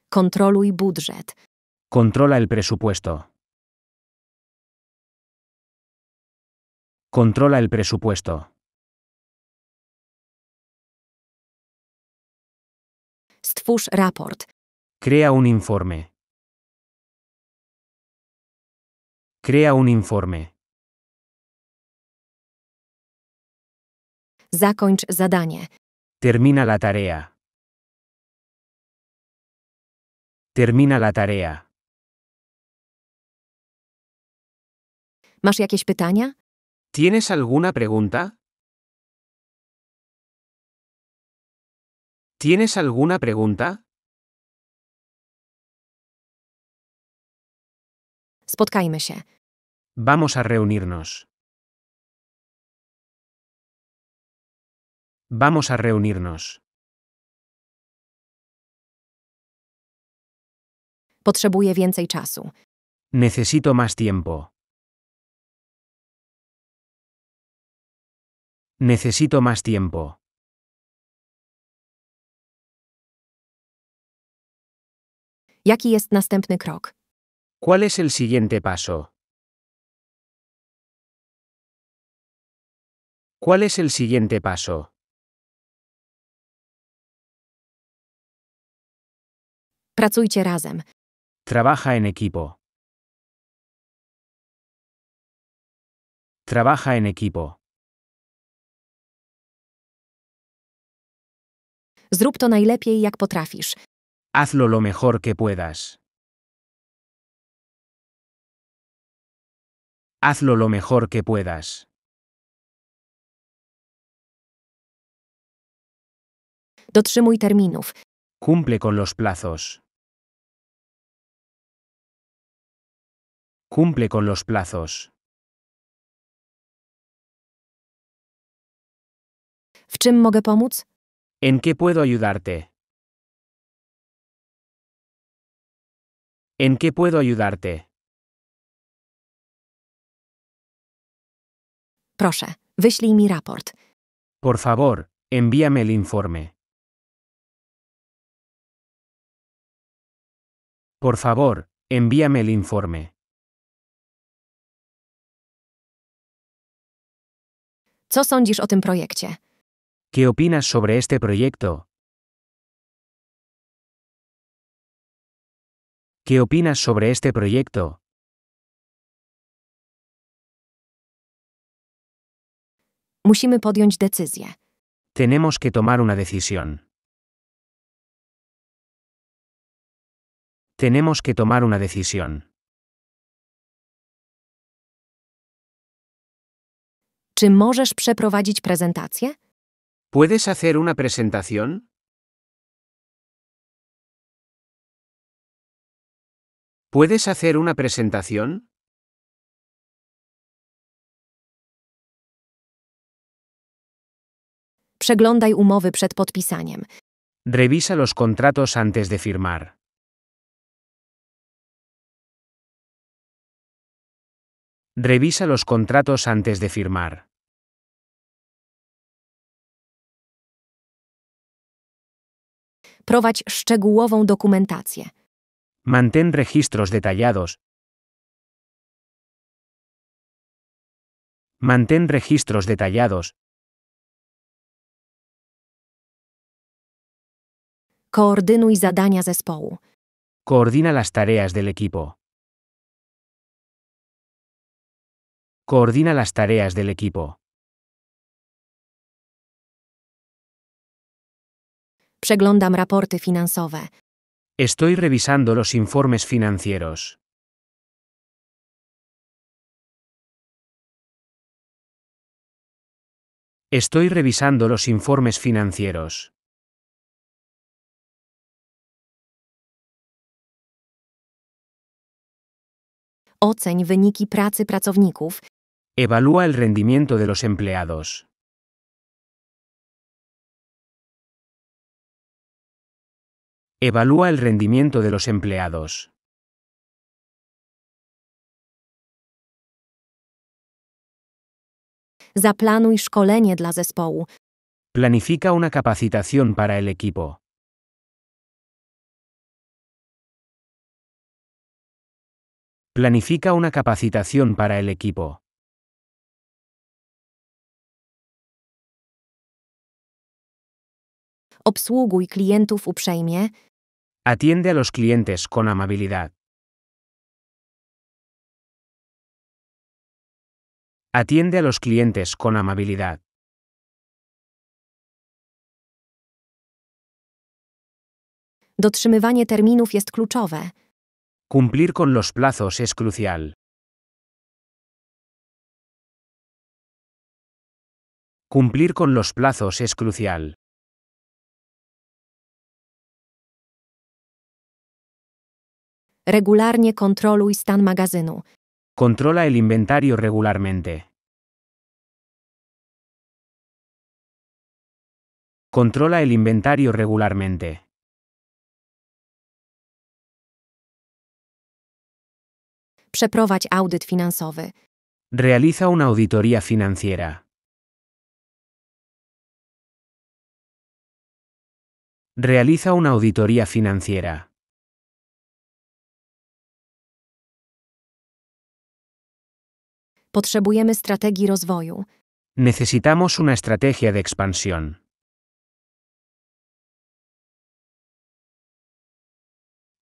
Kontroluj budżet. Controla el presupuesto. Controla el presupuesto. Stwórz raport. Crea un informe. Crea un informe. Zakończ zadanie. Termina la tarea. Termina la tarea. Masz jakieś pytania? ¿Tienes alguna pregunta? ¿Tienes alguna pregunta? Spotkajmy się. Vamos a reunirnos. Vamos a reunirnos. więcej czasu. Necesito más tiempo. Necesito más tiempo. ¿Cuál es el siguiente paso? ¿Cuál es el siguiente paso? Pracujcie razem. Trabaja en equipo. Trabaja en equipo. Zrób to najlepiej, jak Hazlo lo mejor que puedas. Hazlo lo mejor que puedas. dotrzymuj terminów. Cumple con los plazos. Cumple con los plazos. ¿En qué puedo ayudarte? ¿En qué puedo ayudarte? Proszę, wyślij mi raport. Por favor, envíame el informe. Por favor, envíame el informe. Co sądzisz o tym projekcie? ¿Qué opinas sobre este proyecto? ¿Qué opinas sobre este proyecto? Musimy podjąć decyzję. Tenemos que tomar una decisión. Tenemos que tomar una decisión. Czy przeprowadzić ¿Puedes hacer una presentación? ¿Puedes hacer una presentación? Przeglądaj umowy przed podpisaniem. Revisa los contratos antes de firmar. Revisa los contratos antes de firmar. Prowadź szczegółową dokumentację. Mantén registros detallados. Mantén registros detallados. Koordynuj zadania zespołu. Coordina las tareas del equipo. Coordina las tareas del equipo. Przeglądam raporty finansowe. Estoy revisando los informes financieros. Estoy revisando los informes financieros. Oceń wyniki pracy pracowników Evalúa el rendimiento de los empleados. Evalúa el rendimiento de los empleados. Zaplanuj szkolenie dla zespołu. Planifica una capacitación para el equipo. Planifica una capacitación para el equipo. Obsługuj klientów uprzejmie. Atiende a los clientes con amabilidad. Atiende a los clientes con amabilidad. Dotrzymywanie terminów jest kluczowe. Cumplir con los plazos es crucial. Cumplir con los plazos es crucial. Regularnie kontroluj stan magazynu. Kontrola el inventario regularmente. Kontrola el inventario regularmente. Przeprowadź audyt finansowy. Realiza una auditoría financiera. Realiza una auditoría financiera. Potrzebujemy strategii rozwoju. Necesitamos una estrategia de expansión.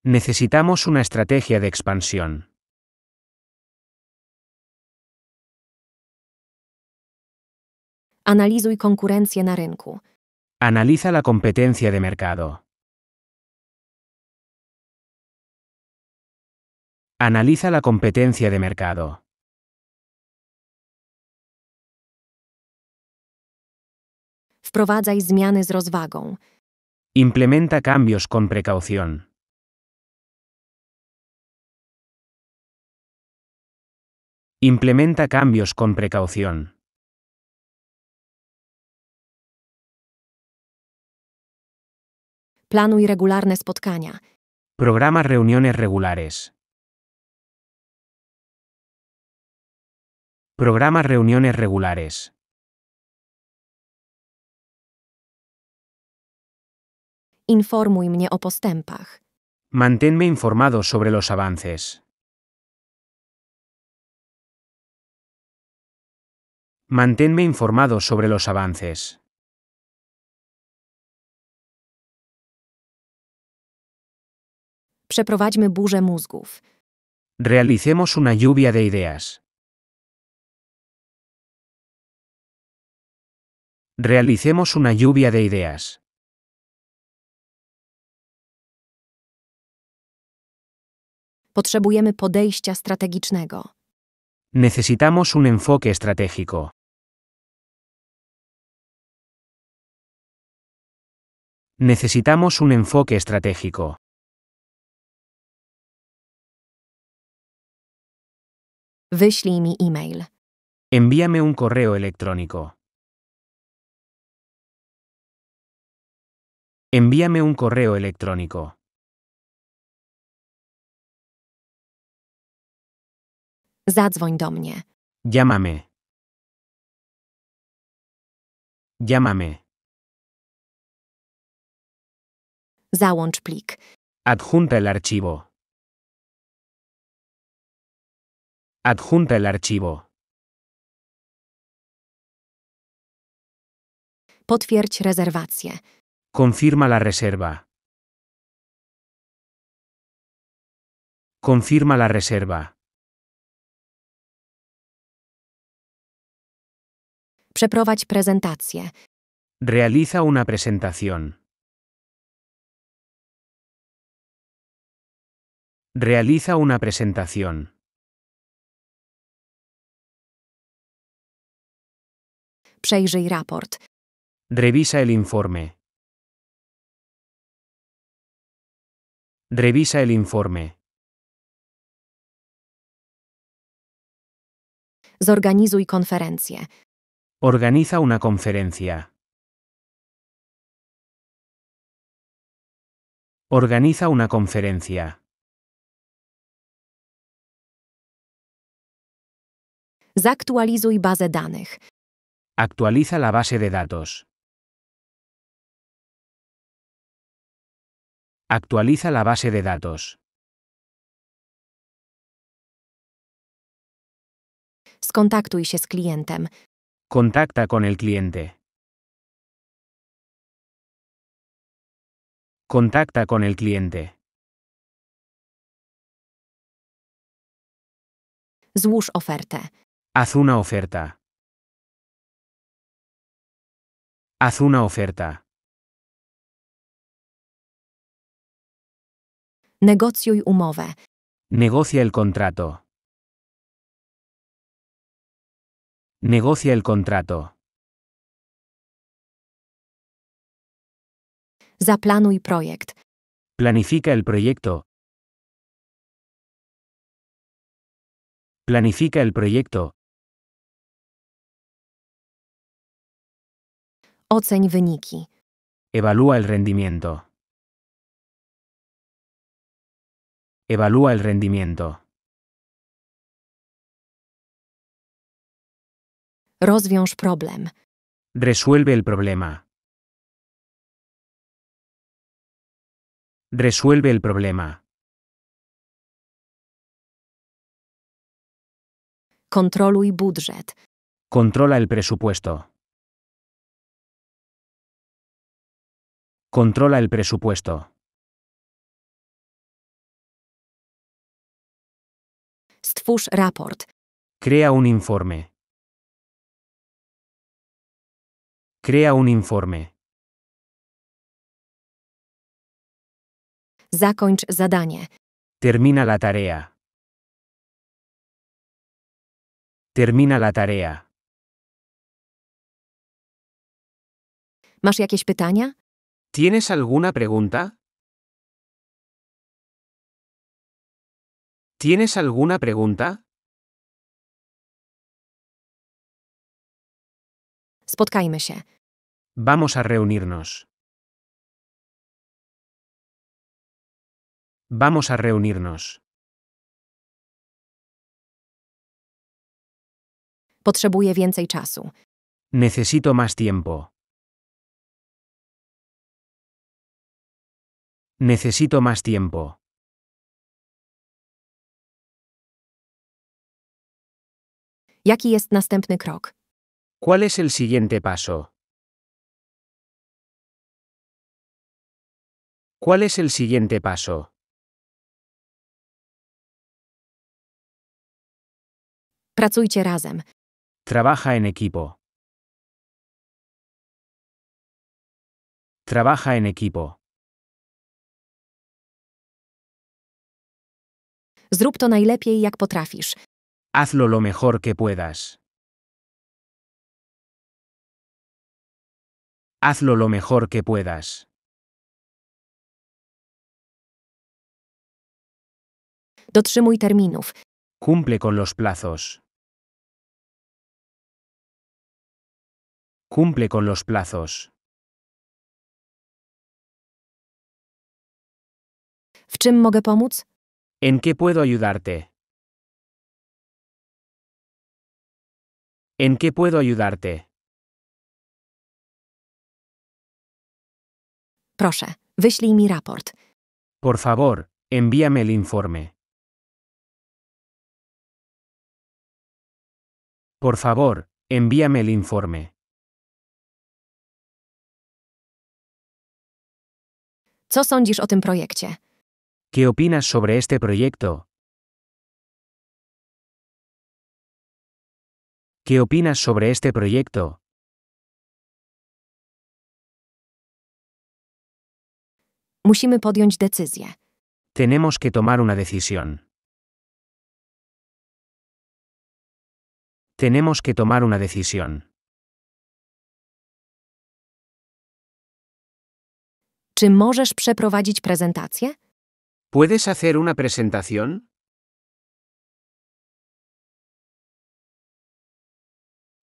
Necesitamos una estrategia de expansión. Analizuj konkurencję na rynku. Analiza la competencia de mercado. Analiza la competencia de mercado. Wprowadzaj zmiany z rozwagą. Implementa cambios con precaución. Implementa cambios con precaución. Planuj regularne spotkania. Programa reuniones regulares. Programa reuniones regulares. Informuj mnie o postępach. Manténme informado sobre los avances. Manténme informado sobre los avances. Przeprowadźmy burzę mózgów. Realicemos una lluvia de ideas. Realicemos una lluvia de ideas. Potrzebujemy podejścia strategicznego. Necesitamos un enfoque estratégico. Necesitamos un enfoque estratégico. Wyślij mi e-mail. Envíame un correo electrónico. Envíame un correo electrónico. Zadzwoń do mnie. Llámame. Llámame. Załącz plik. Adjunta el archivo. Adjunta el archivo. Potwierdź rezerwację. Confirma la reserva. Confirma la reserva. Przeprowadź prezentację. Realiza una presentación. Realiza una presentación. Przejrzyj raport. Revisa el informe. Revisa el informe. Zorganizuj konferencję. Organiza una conferencia. Organiza una conferencia. Zaktualizuj bazę danych. Actualiza la base de datos. Actualiza la base de datos. Skontaktuj się z klientem. Contacta con el cliente. Contacta con el cliente. Złóż ofertę. Haz una oferta. Haz una oferta. Negocjuj umowę. Negocia el contrato. Negocia el contrato. Zaplanuj projekt. Planifica el proyecto. Planifica el proyecto. Oceń wyniki. Evalúa el rendimiento. Evalúa el rendimiento. Rozwiąż problem. Resuelve el problema. Resuelve el problema. Kontroluj budżet. Controla el presupuesto. Controla el presupuesto. Stwórz raport. Crea un informe. Crea un informe. Zakończ zadanie. Termina la tarea. Termina la tarea. Mas jakieś pytania? ¿Tienes alguna pregunta? ¿Tienes alguna pregunta? Spotkajmy się. Vamos a reunirnos. Vamos a reunirnos. Potrzebuję więcej czasu. Necesito más tiempo. Necesito más tiempo. Jaki jest następny krok? ¿Cuál es el siguiente paso? ¿Cuál es el siguiente paso? Pracujcie razem. Trabaja en equipo. Trabaja en equipo. Zrób Hazlo lo mejor que puedas. hazlo lo mejor que puedas. Dotrzymuj terminów. Cumple con los plazos. Cumple con los plazos. W czym ¿En qué puedo ayudarte? ¿En qué puedo ayudarte? Proszę, wyślij mi raport. Por favor, envíame el informe. Por favor, envíame el informe. Co sądzisz o tym projekcie? ¿Qué opinas sobre este proyecto? ¿Qué opinas sobre este proyecto? Musimy podjąć decyzję. Tenemos que tomar una decisión. Tenemos que tomar una decisión. Czy możesz przeprowadzić prezentację? ¿Puedes hacer una presentación?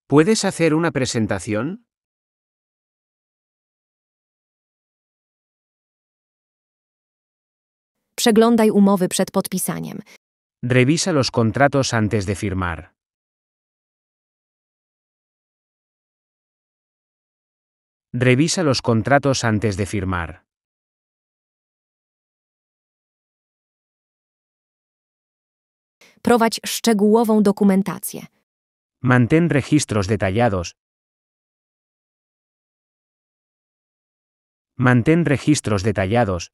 ¿Puedes hacer una presentación? Przeglądaj umowy przed podpisaniem. Revisa los contratos antes de firmar. Revisa los contratos antes de firmar. Prowadź szczegółową dokumentację. Mantén registros detallados. Mantén registros detallados.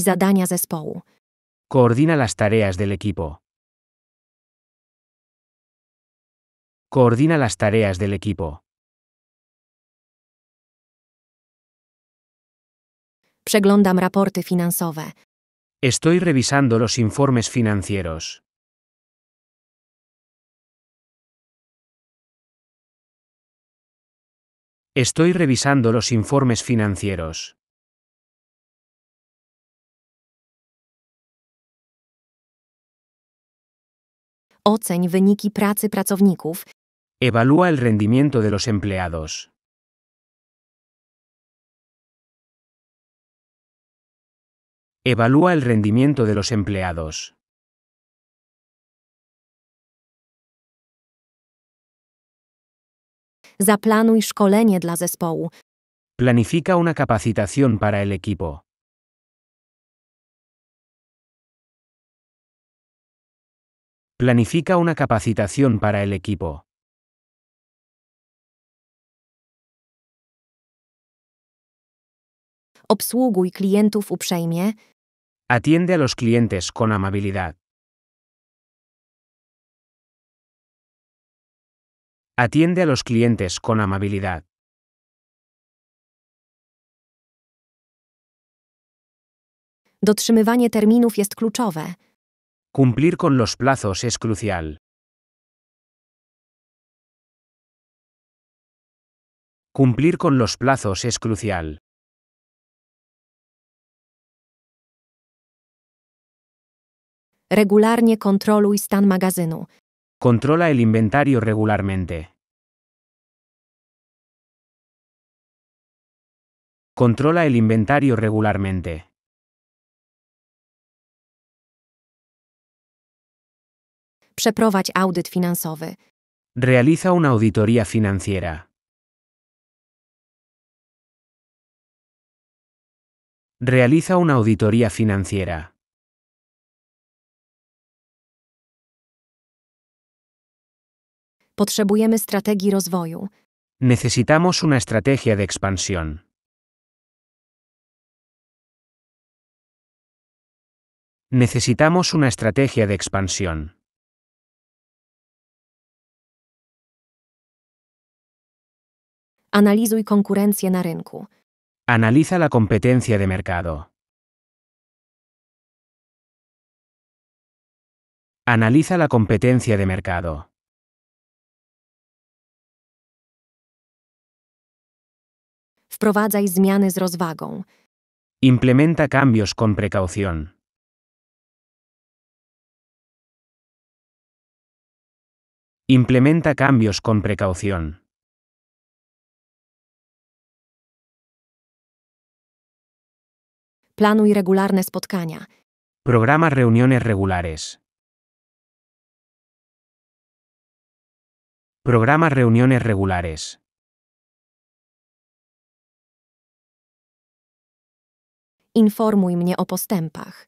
zadania zespołu. Coordina las tareas del equipo. Coordina las tareas del equipo. Przeglądam raporty finansowe. Estoy revisando los informes financieros. Estoy revisando los informes financieros. Oceń wyniki pracy pracowników. Evalúa el rendimiento de los empleados. Evalúa el rendimiento de los empleados. Zaplanuj szkolenie dla zespołu. Planifica una capacitación para el equipo. Planifica una capacitación para el equipo. Obsługuj klientów uprzejmie. Atiende a los clientes con amabilidad. Atiende a los clientes con amabilidad. Dotrzymywanie terminów jest kluczowe. Cumplir con los plazos es crucial. Cumplir con los plazos es crucial. Regularnie kontroluj stan magazynu. Controla el inventario regularmente. Controla el inventario regularmente. Przeprowadź audyt finansowy. Realiza una auditoría financiera. Realiza una auditoría financiera. Potrzebujemy strategii rozwoju. Necesitamos una estrategia de expansión. Necesitamos una estrategia de expansión. Analizuj konkurencję na rynku. Analiza la competencia de mercado. Analiza la competencia de mercado. Wprowadzaj zmiany z rozwagą. Implementa cambios con precaución. Implementa cambios con precaución. Planuj regularne spotkania. Programa reuniones regulares. Programa reuniones regulares. Informuj mnie o postępach.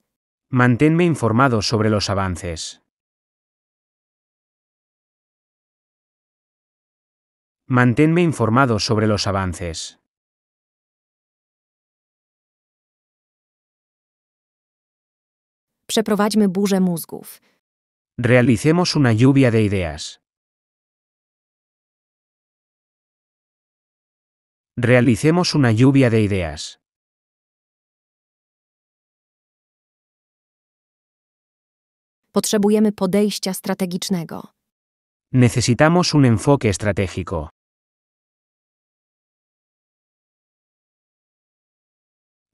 Manténme informado sobre los avances. Manténme informado sobre los avances. Przeprowadźmy burzę mózgów. Realicemos una lluvia de ideas. Realicemos una lluvia de ideas. Potrzebujemy podejścia strategicznego. Necesitamos un enfoque estratégico.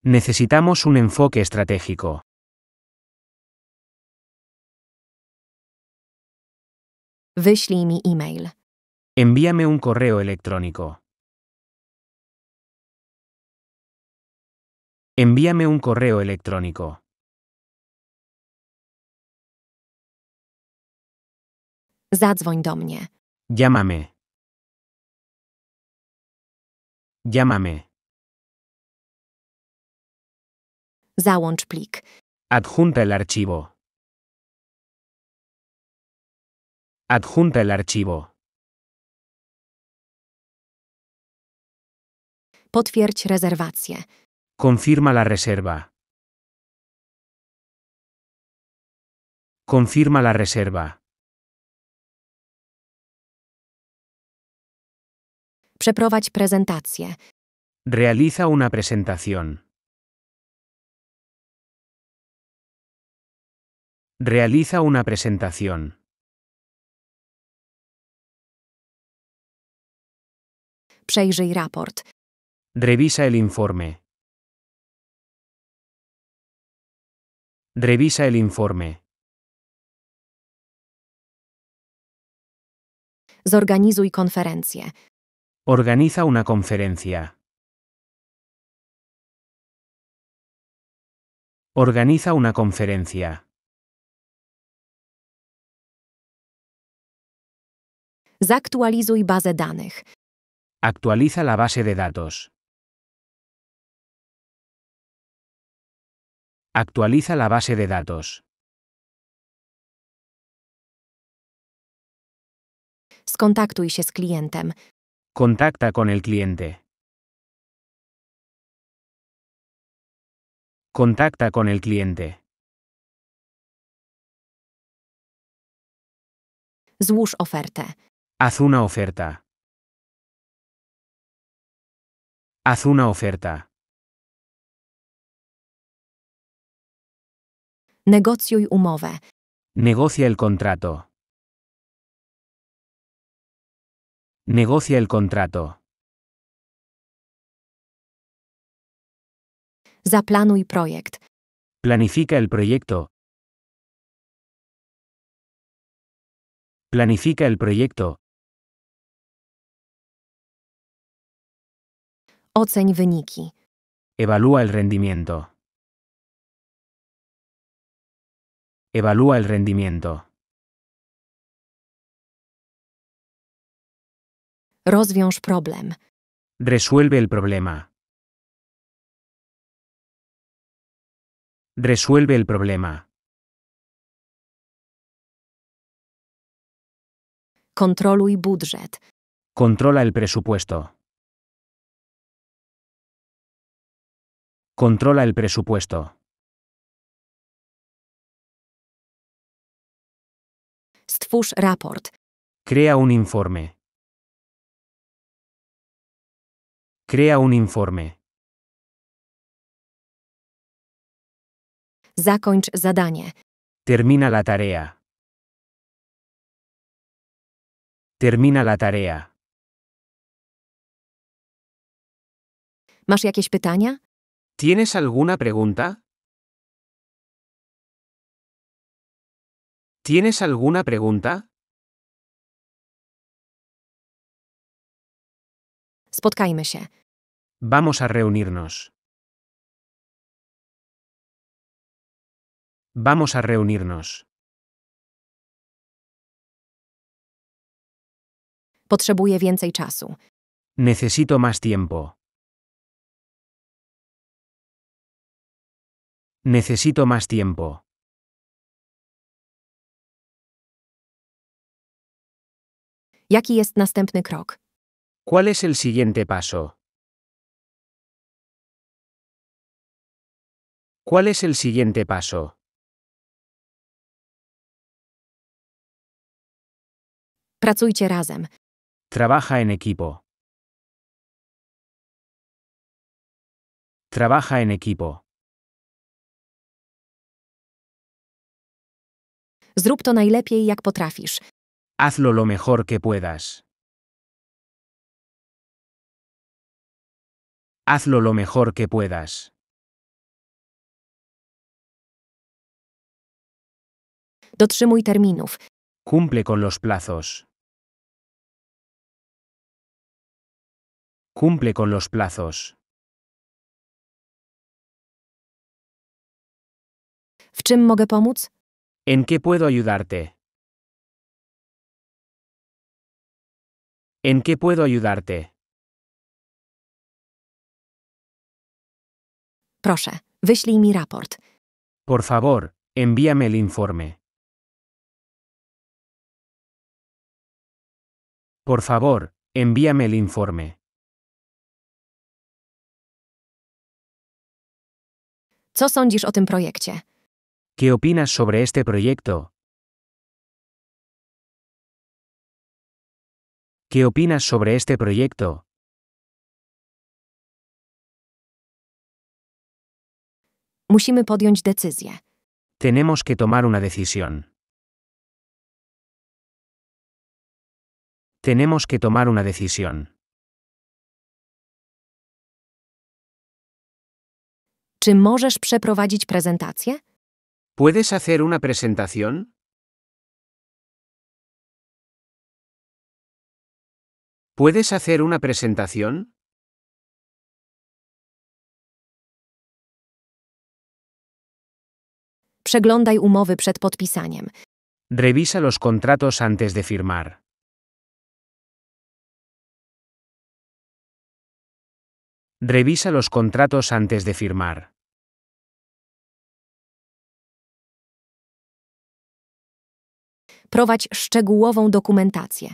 Necesitamos un enfoque estratégico. Wyślij mi e-mail. Envíame un correo electrónico. Envíame un correo electrónico. Zadzwoń do mnie. Llámame. Llámame. Załącz plik. Adjunta el archivo. Adjunta el archivo. Potwierdź rezerwację. Confirma la reserva. Confirma la reserva. Przeprowadź prezentację. Realiza una presentación. Realiza una presentación. Przejrzyj raport. Revisa el informe. Revisa el informe. Zorganizuj konferencję. Organiza una conferencia. Organiza una conferencia. Zaktualizuj bazę danych. Actualiza la base de datos. Actualiza la base de datos. Skontaktuj się z klientem. Contacta con el cliente. Contacta con el cliente. Złóż ofertę. Haz una oferta. Haz una oferta. Negocjuj Negocia el contrato. Negocia el contrato. Zaplanuj proyecto. Planifica el proyecto. Planifica el proyecto. Oceń wyniki. Evalúa el rendimiento. Evalúa el rendimiento. Rozwiąż problem. Resuelve el problema. Resuelve el problema. Kontroluj Controla el presupuesto. Controla el presupuesto. Stwórz raport. Crea un informe. Crea un informe. Zakończ zadanie. Termina la tarea. Termina la tarea. Masz jakieś pytania? ¿Tienes alguna pregunta? ¿Tienes alguna pregunta? Spotkajmy się. Vamos a reunirnos. Vamos a reunirnos. Potrzebuję więcej czasu. Necesito más tiempo. Necesito más tiempo. ¿Cuál es el siguiente paso? ¿Cuál es el siguiente paso? Pracujcie razem. Trabaja en equipo. Trabaja en equipo. Zrób to najlepiej, jak potrafisz. Hazlo lo mejor que puedas. Hazlo lo mejor que puedas. Dotrzymuj terminów. Cumple con los plazos. Cumple con los plazos. W czym mogę pomóc? ¿En qué puedo ayudarte? ¿En qué puedo ayudarte? Proszę, wyślij mi raport. Por favor, envíame el informe. Por favor, envíame el informe. Co sądzisz o tym projekcie? ¿Qué opinas sobre este proyecto? ¿Qué opinas sobre este proyecto? Musimy podjąć decyzję. Tenemos que tomar una decisión. Tenemos que tomar una decisión. Czy możesz przeprowadzić prezentację? ¿Puedes hacer una presentación? ¿Puedes hacer una presentación? Revisa los contratos antes de firmar. Revisa los contratos antes de firmar. Prowadź szczegółową dokumentację.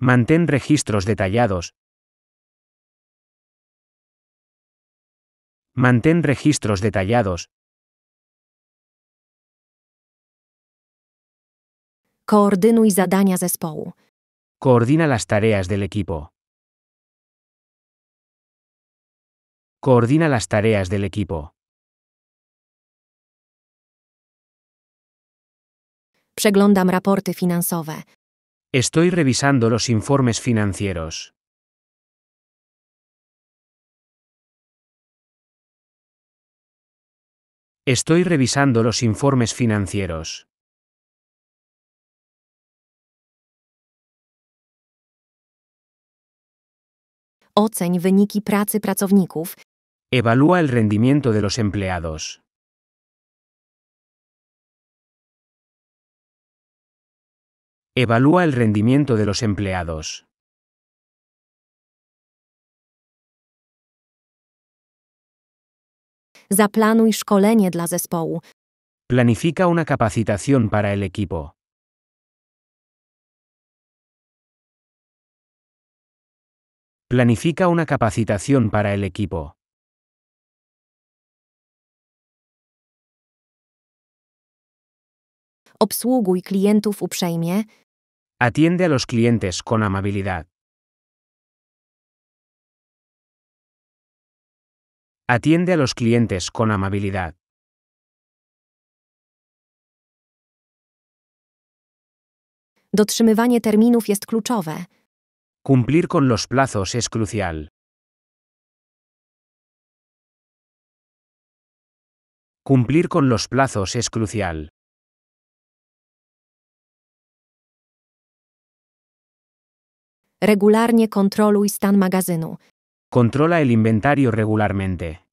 Mantén registros detallados. Mantén registros detallados. Koordynuj zadania zespołu. Coordina las tareas del equipo. Coordina las tareas del equipo. Przeglądam raporty finansowe. Estoy revisando los informes financieros. Estoy revisando los informes financieros. Oceń wyniki pracy pracowników. Evalúa el rendimiento de los empleados. Evalúa el rendimiento de los empleados. Zaplanuj szkolenie dla zespołu. Planifica una capacitación para el equipo. Planifica una capacitación para el equipo. Obsługuj klientów uprzejmie. Atiende a los clientes con amabilidad. Atiende a los clientes con amabilidad. Dotrzymywanie terminów jest kluczowe. Cumplir con los plazos es crucial. Cumplir con los plazos es crucial. Regularnie kontroluj stan magazynu. Kontrola el inventario regularmente.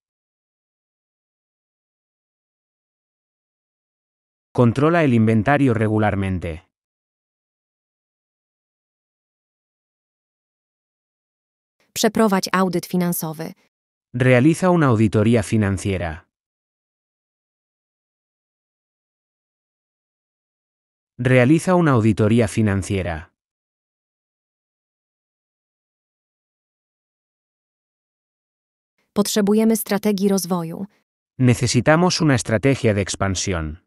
Kontrola el inventario regularmente. Przeprowadź audyt finansowy. Realiza una auditoría financiera. Realiza una auditoría financiera. Potrzebujemy strategii rozwoju. Necesitamos una estrategia de expansión.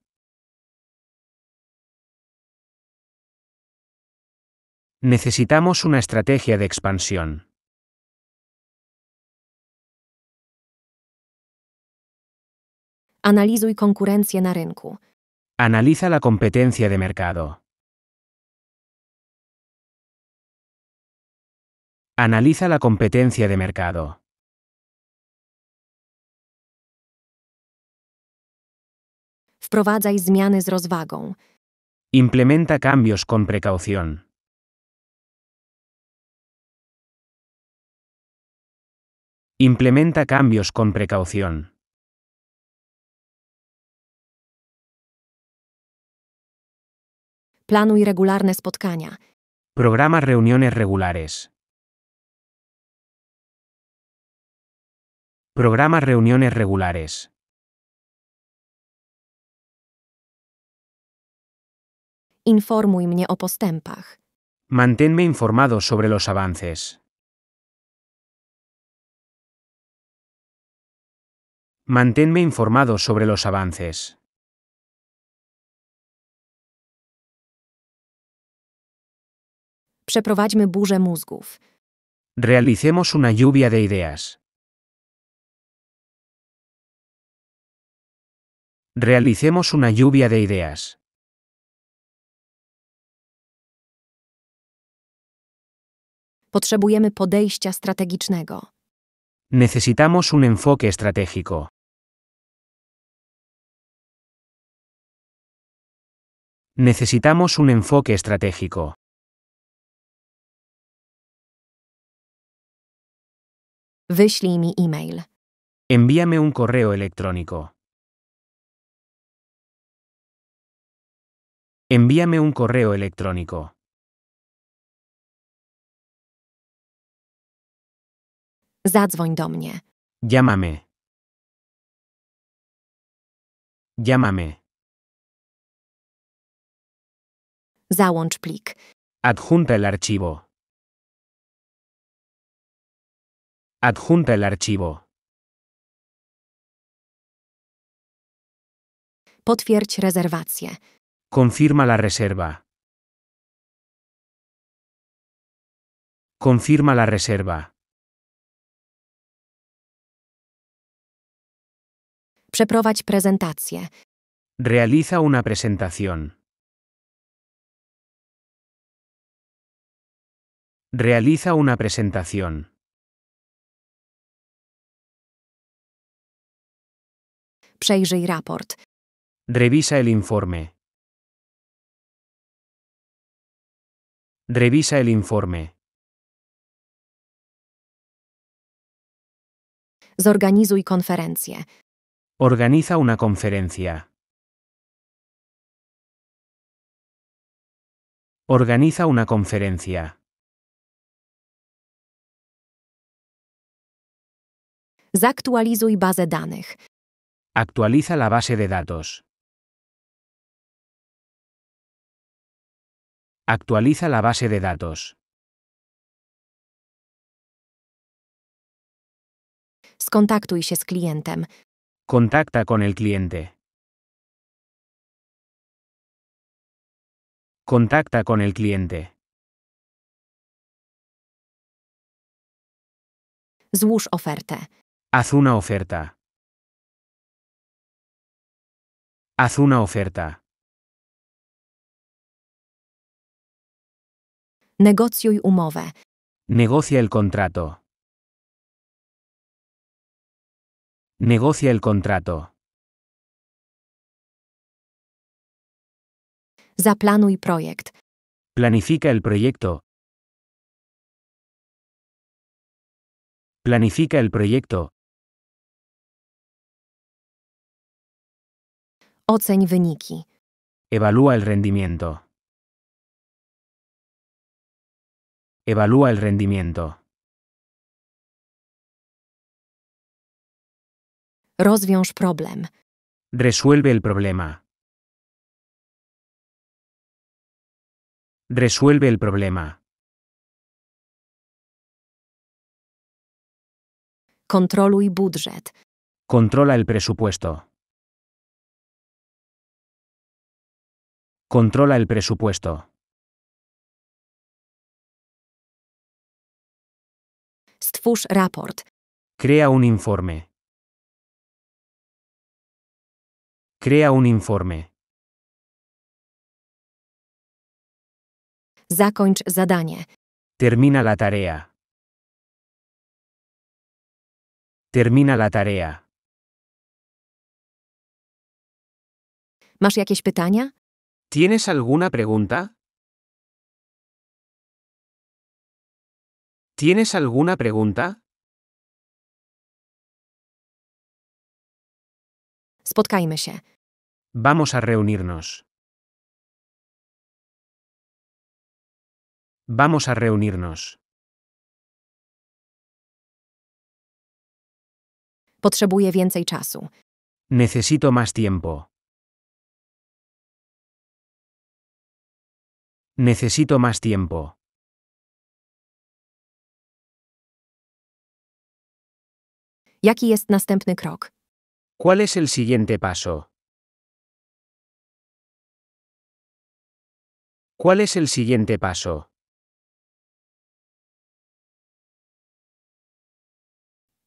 Necesitamos una estrategia de expansión. Analizuj konkurencję na rynku. Analiza la competencia de mercado. Analiza la competencia de mercado. Wprowadzaj zmiany z rozwagą. Implementa cambios con precaución. Implementa cambios con precaución. Planuj regularne spotkania. Programa reuniones regulares. Programa reuniones regulares. Informuj mnie o postępach. Manténme informado sobre los avances. Manténme informado sobre los avances. Przeprowadźmy burzę mózgów. Realicemos una lluvia de ideas. Realicemos una lluvia de ideas. Potrzebujemy podejścia strategicznego. Necesitamos un enfoque estratégico. Necesitamos un enfoque estratégico. Wyślij mi e-mail. Envíame un correo electrónico. Envíame un correo electrónico. Zadzwoń do mnie. Llámame. Llámame. Załącz plik. Adjunta el archivo. Adjunta el archivo. Potwierdź rezerwację. Confirma la reserva. Confirma la reserva. Przeprowadź prezentację. Realiza una presentación. Realiza una presentación. Przejrzyj raport. Revisa el informe. Revisa el informe. Zorganizuj konferencję. Organiza una conferencia. Organiza una conferencia. Zaktualizuj bazę danych. Actualiza la base de datos. Actualiza la base de datos. Skontaktuj się z klientem. Contacta con el cliente. Contacta con el cliente. Złóż ofertę. Haz una oferta. Haz una oferta. Negocjuj umowę. Negocia el contrato. Negocia el contrato. Zaplanuj projekt. Planifica el proyecto. Planifica el proyecto. Oceń wyniki. Evalúa el rendimiento. Evalúa el rendimiento. Rozwiąż problem. Resuelve el problema. Resuelve el problema. Kontroluj budżet. Controla el presupuesto. Controla el presupuesto. Stwórz raport. Crea un informe. Crea un informe. Zakończ zadanie. Termina la tarea. Termina la tarea. Mas jakieś pytania? ¿Tienes alguna pregunta? ¿Tienes alguna pregunta? Spotkajmy się. Vamos a reunirnos. Vamos a reunirnos. Potrzebuję więcej czasu. Necesito más tiempo. Necesito más tiempo. Jaki jest następny krok? ¿Cuál es el siguiente paso? ¿Cuál es el siguiente paso?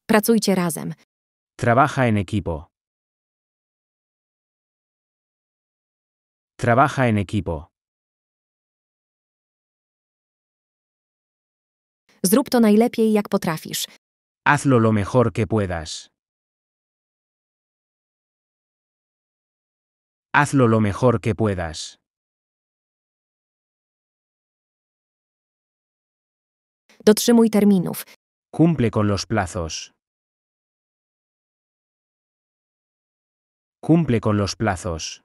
Pracujcie razem. Trabaja en equipo. Trabaja en equipo. Zrób Hazlo lo mejor que puedas. hazlo lo mejor que puedas. Dotrzymuj terminów. Cumple con los plazos. Cumple con los plazos.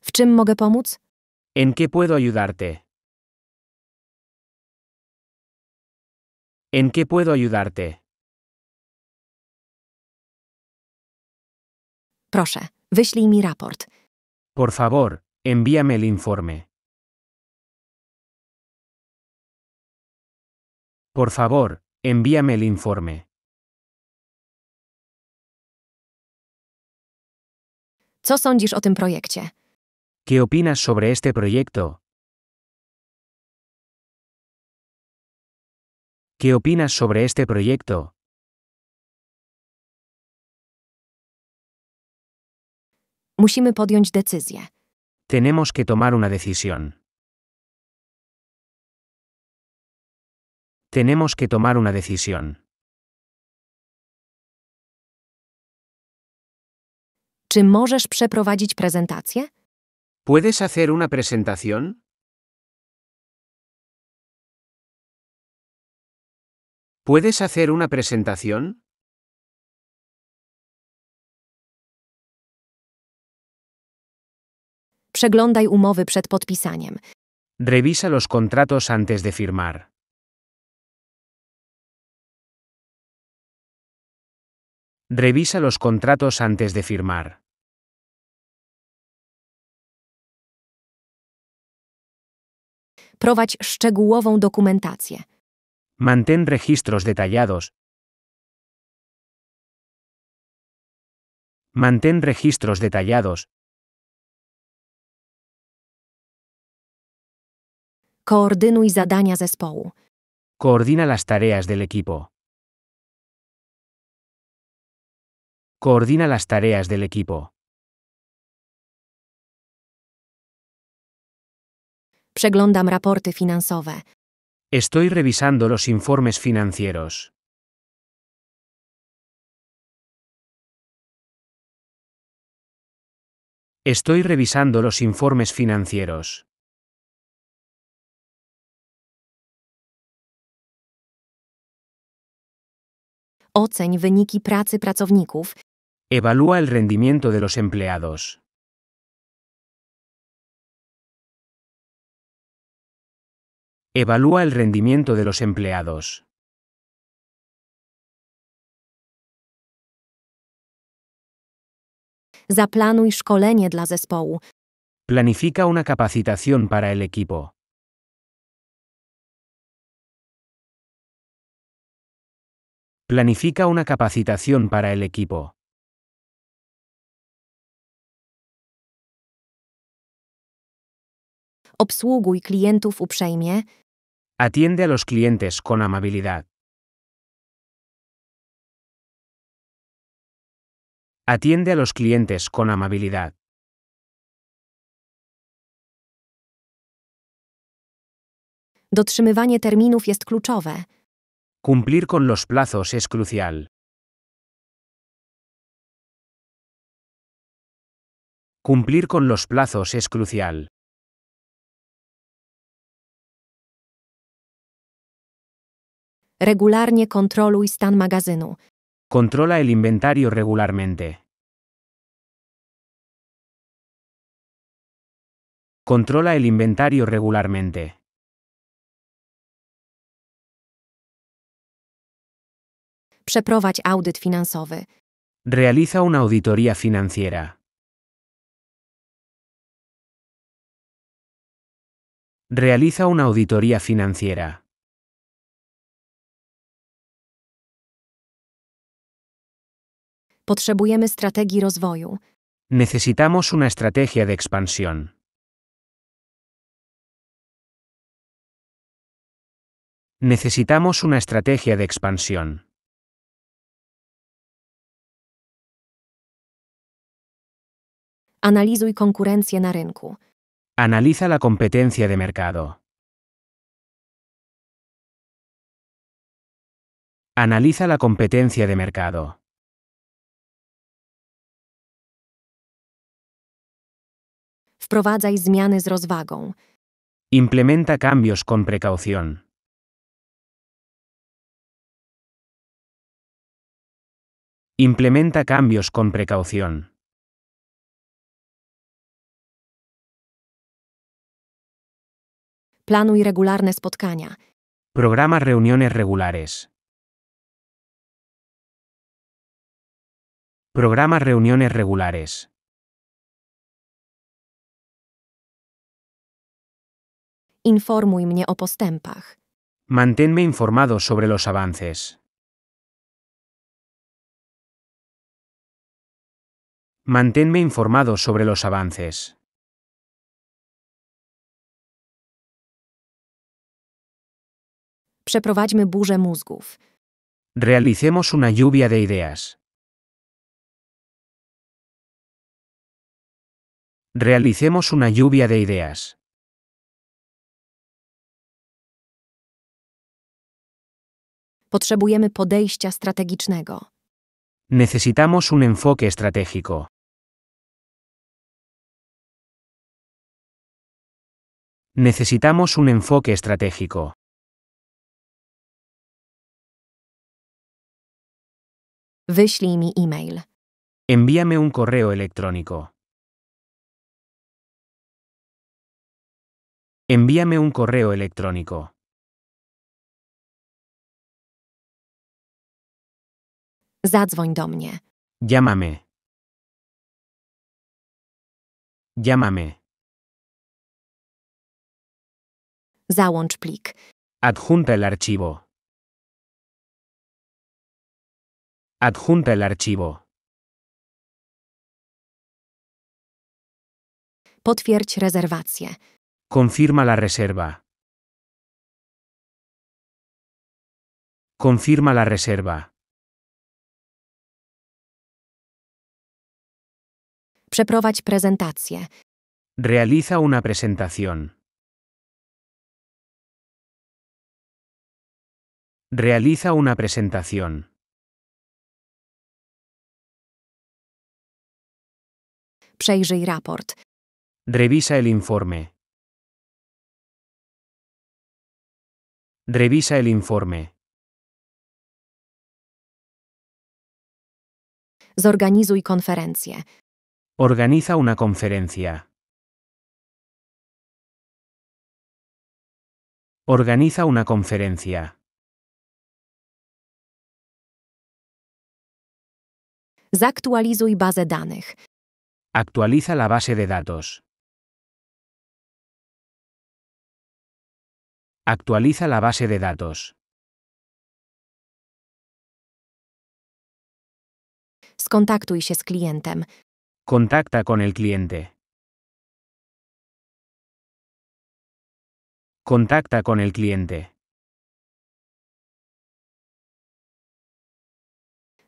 W czym ¿En qué puedo ayudarte? ¿En qué puedo ayudarte? Proszę, wyślij mi raport. Por favor, envíame el informe. Por favor, envíame el informe. Co sądzisz o tym projekcie? ¿Qué opinas sobre este proyecto? ¿Qué opinas sobre este proyecto? Musimy podjąć decyzję. Tenemos que tomar una decisión. Tenemos que tomar una decisión. Czy możesz przeprowadzić prezentację? ¿Puedes hacer una presentación? ¿Puedes hacer una presentación? Przeglądaj umowy przed podpisaniem. Revisa los contratos antes de firmar. Revisa los contratos antes de firmar. Prowadź szczegółową dokumentację. Mantén registros detallados. Mantén registros detallados. zadania zespołu. Coordina las tareas del equipo. Coordina las tareas del equipo. Przeglądam raporty finansowe. Estoy revisando los informes financieros. Estoy revisando los informes financieros. Oceń wyniki pracy pracowników. Evalúa el rendimiento de los empleados. Evalúa el rendimiento de los empleados. Zaplanuj szkolenie dla zespołu. Planifica una capacitación para el equipo. Planifica una capacitación para el equipo. Obsługuj klientów uprzejmie. Atiende a los clientes con amabilidad. Atiende a los clientes con amabilidad. Dotrzymywanie terminów jest kluczowe. Cumplir con los plazos es crucial. Cumplir con los plazos es crucial. Regularnie kontroluj stan magazynu. Controla el inventario regularmente. Controla el inventario regularmente. Przeprowadź audyt finansowy. Realiza una auditoria financiera. Realiza una auditoria financiera. Potrzebujemy strategii rozwoju. Necesitamos una estrategia de expansión. Necesitamos una estrategia de expansión. Analizuj konkurencję na rynku. Analiza la competencia de mercado. Analiza la competencia de mercado. Wprowadzaj zmiany z rozwagą. Implementa cambios con precaución. Implementa cambios con precaución. Planuj regularne spotkania. Programa reuniones regulares. Programa reuniones regulares. Informuj mnie o postępach. Manténme informado sobre los avances. Manténme informado sobre los avances. Przeprowadźmy burzę mózgów. Realicemos una lluvia de ideas. Realicemos una lluvia de ideas. Potrzebujemy podejścia strategicznego. Necesitamos un enfoque estratégico. Necesitamos un enfoque estratégico. Wyślij mi e-mail. Envíame un correo electrónico. Envíame un correo electrónico. Zadzwoń do mnie. Llámame. Llámame. Załącz plik. Adjunta el archivo. Adjunta el archivo. Potwierdź rezerwację. Confirma la reserva. Confirma la reserva. Przeprowadź presentación. Realiza una presentación. Realiza una presentación. Przejrzyj raport. Revisa el informe. Revisa el informe. Zorganizuj konferencję. Organiza una conferencia. Organiza una conferencia. Zaktualizuj bazę danych. Actualiza la base de datos. Actualiza la base de datos. Skontaktuj się Contacta con el cliente. Contacta con el cliente.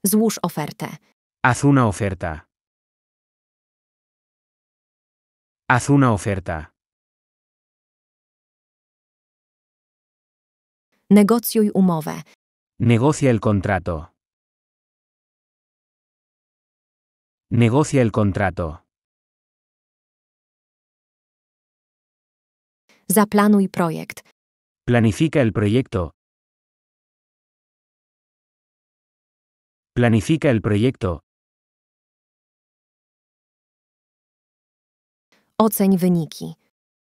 Złóż ofertę. Haz una oferta. Haz una oferta. y umowę. Negocia el contrato. Negocia el contrato. y projekt. Planifica el proyecto. Planifica el proyecto. Oceń wyniki.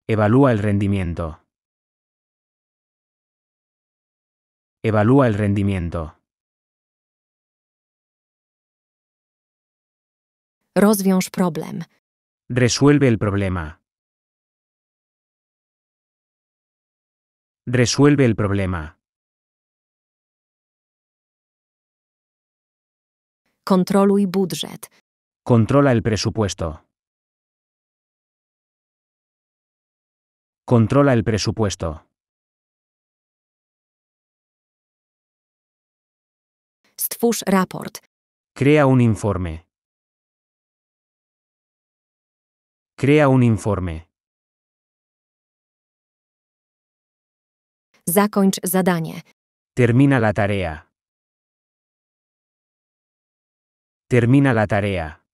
Evalúa el rendimiento. Evalúa el rendimiento. Rozwiąż problem. Resuelve el problema. Resuelve el problema. Kontroluj budżet. Controla el presupuesto. Controla el presupuesto. Stwórz raport. Crea un informe. Crea un informe. Zakończ zadanie. Termina la tarea. Termina la tarea.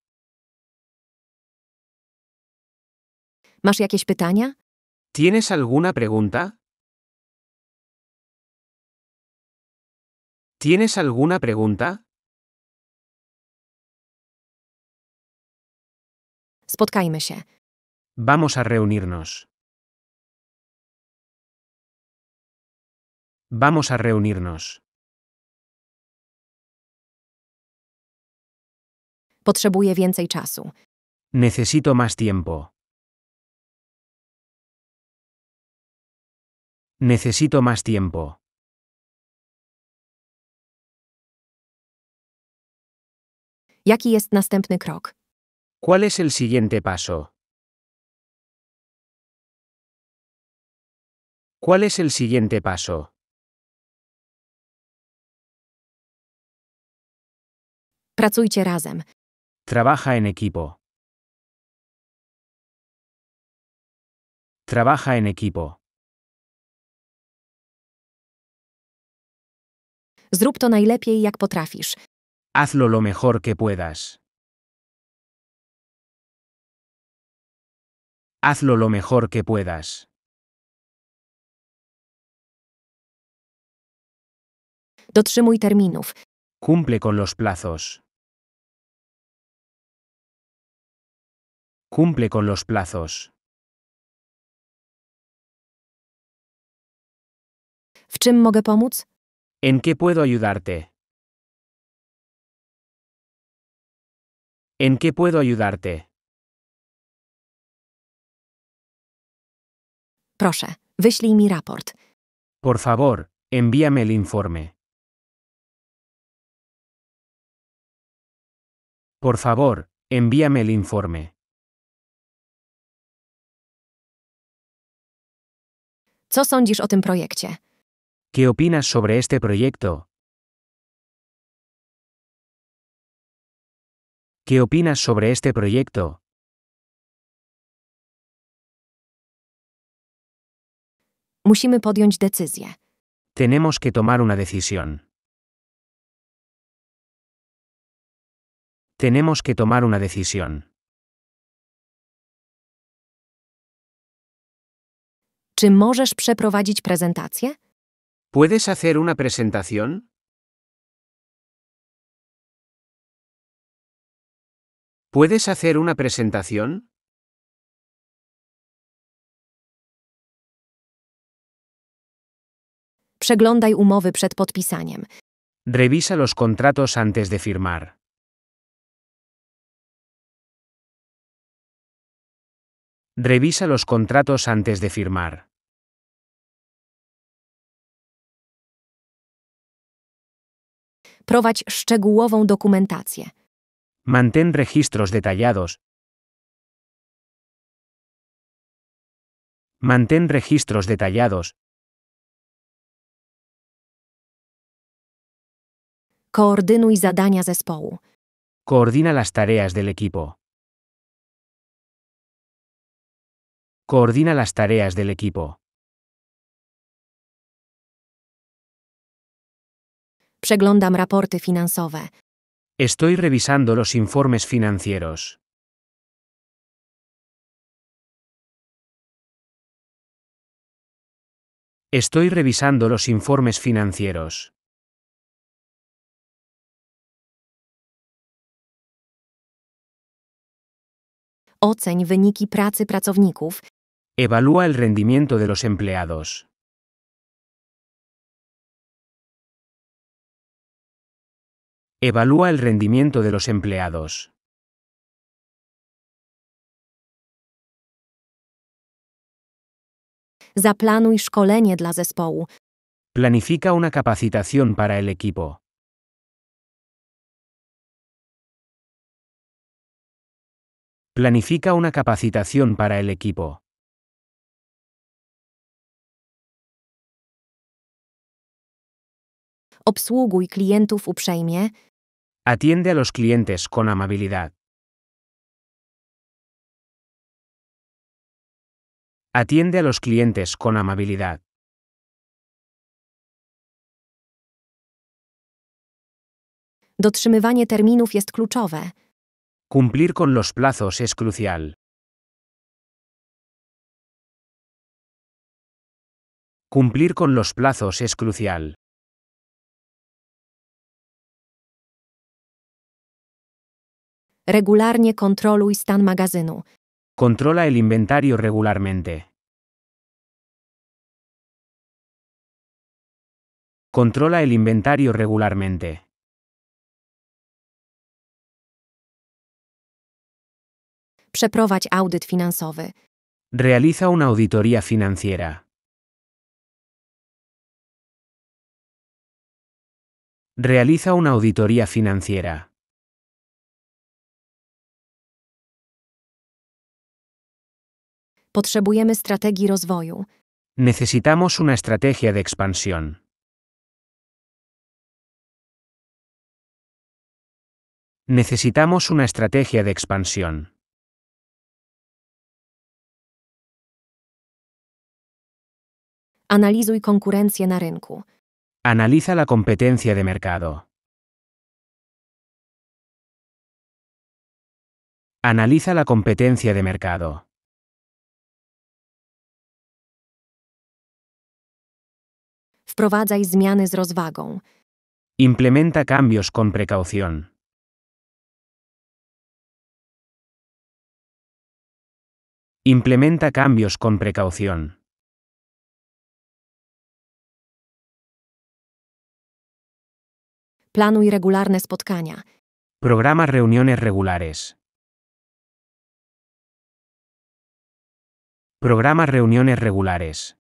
Masz jakieś pytania? ¿Tienes alguna pregunta? ¿Tienes alguna pregunta? Spotkajmy Vamos a reunirnos. Vamos a reunirnos. więcej czasu. Necesito más tiempo. Necesito más tiempo. Jaki ¿Cuál es el siguiente paso? ¿Cuál es el siguiente paso? Pracujcie razem. Trabaja en equipo. Trabaja en equipo. Zrób to najlepiej, jak potrafisz. Hazlo lo mejor que puedas. Hazlo lo mejor que puedas. Dotrzymuj terminów. Cumple con los plazos. Cumple con los plazos. W czym mogę pomóc? ¿En qué puedo ayudarte? ¿En qué puedo ayudarte? Proszę, wyślij mi raport. Por favor, envíame el informe. Por favor, envíame el informe. Co sądzisz o tym projekcie? ¿Qué opinas sobre este proyecto? ¿Qué opinas sobre este proyecto? Musimy podjąć decyzję. Tenemos que tomar una decisión. Tenemos que tomar una decisión. Czy możesz przeprowadzić prezentację? ¿Puedes hacer una presentación? ¿Puedes hacer una presentación? Przeglądaj umowy przed podpisaniem. Revisa los contratos antes de firmar. Revisa los contratos antes de firmar. Prowadź szczegółową dokumentację. Mantén registros detallados. Mantén registros detallados. Koordynuj zadania zespołu. Coordina las tareas del equipo. Coordina las tareas del equipo. Przeglądam raporty finansowe. Estoy revisando los informes financieros. Estoy revisando los informes financieros. Oceń wyniki pracy pracowników. Evalúa el rendimiento de los empleados. Evalúa el rendimiento de los empleados. Zaplanuj szkolenie dla zespołu. Planifica una capacitación para el equipo. Planifica una capacitación para el equipo. Obsługuj klientów uprzejmie. Atiende a los clientes con amabilidad. Atiende a los clientes con amabilidad. Dotrzymywanie terminów jest kluczowe. Cumplir con los plazos es crucial. Cumplir con los plazos es crucial. Regularnie kontroluj stan magazynu. kontrola el inventario regularmente. kontrola el inventario regularmente. Przeprowadź audyt finansowy. Realiza una auditoria financiera. Realiza una auditoria financiera. Necesitamos una estrategia de expansión. Necesitamos una estrategia de expansión. Analizuj konkurencję na rynku. Analiza la competencia de mercado. Analiza la competencia de mercado. Wprowadzaj zmiany z rozwagą. Implementa cambios con precaución. Implementa cambios con precaución. Planuj regularne spotkania. Programa reuniones regulares. Programa reuniones regulares.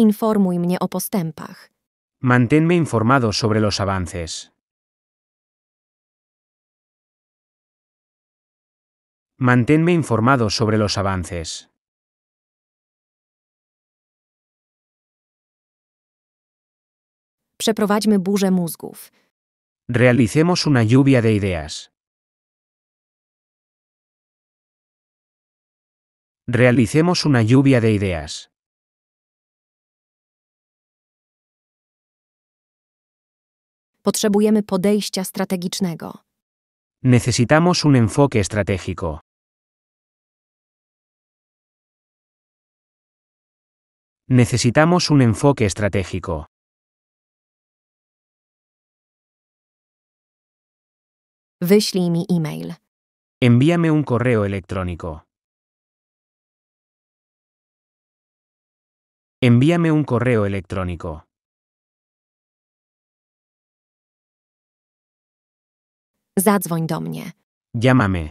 Informuj o postępach. Manténme informado sobre los avances. Manténme informado sobre los avances. Przeprowadźmy burzę Realicemos una lluvia de ideas. Realicemos una lluvia de ideas. Potrzebujemy podejścia strategicznego. Necesitamos un enfoque estratégico. Necesitamos un enfoque estratégico. Wyślij mi e-mail. Envíame un correo electrónico. Envíame un correo electrónico. Zadzwoń do mnie. Llámame.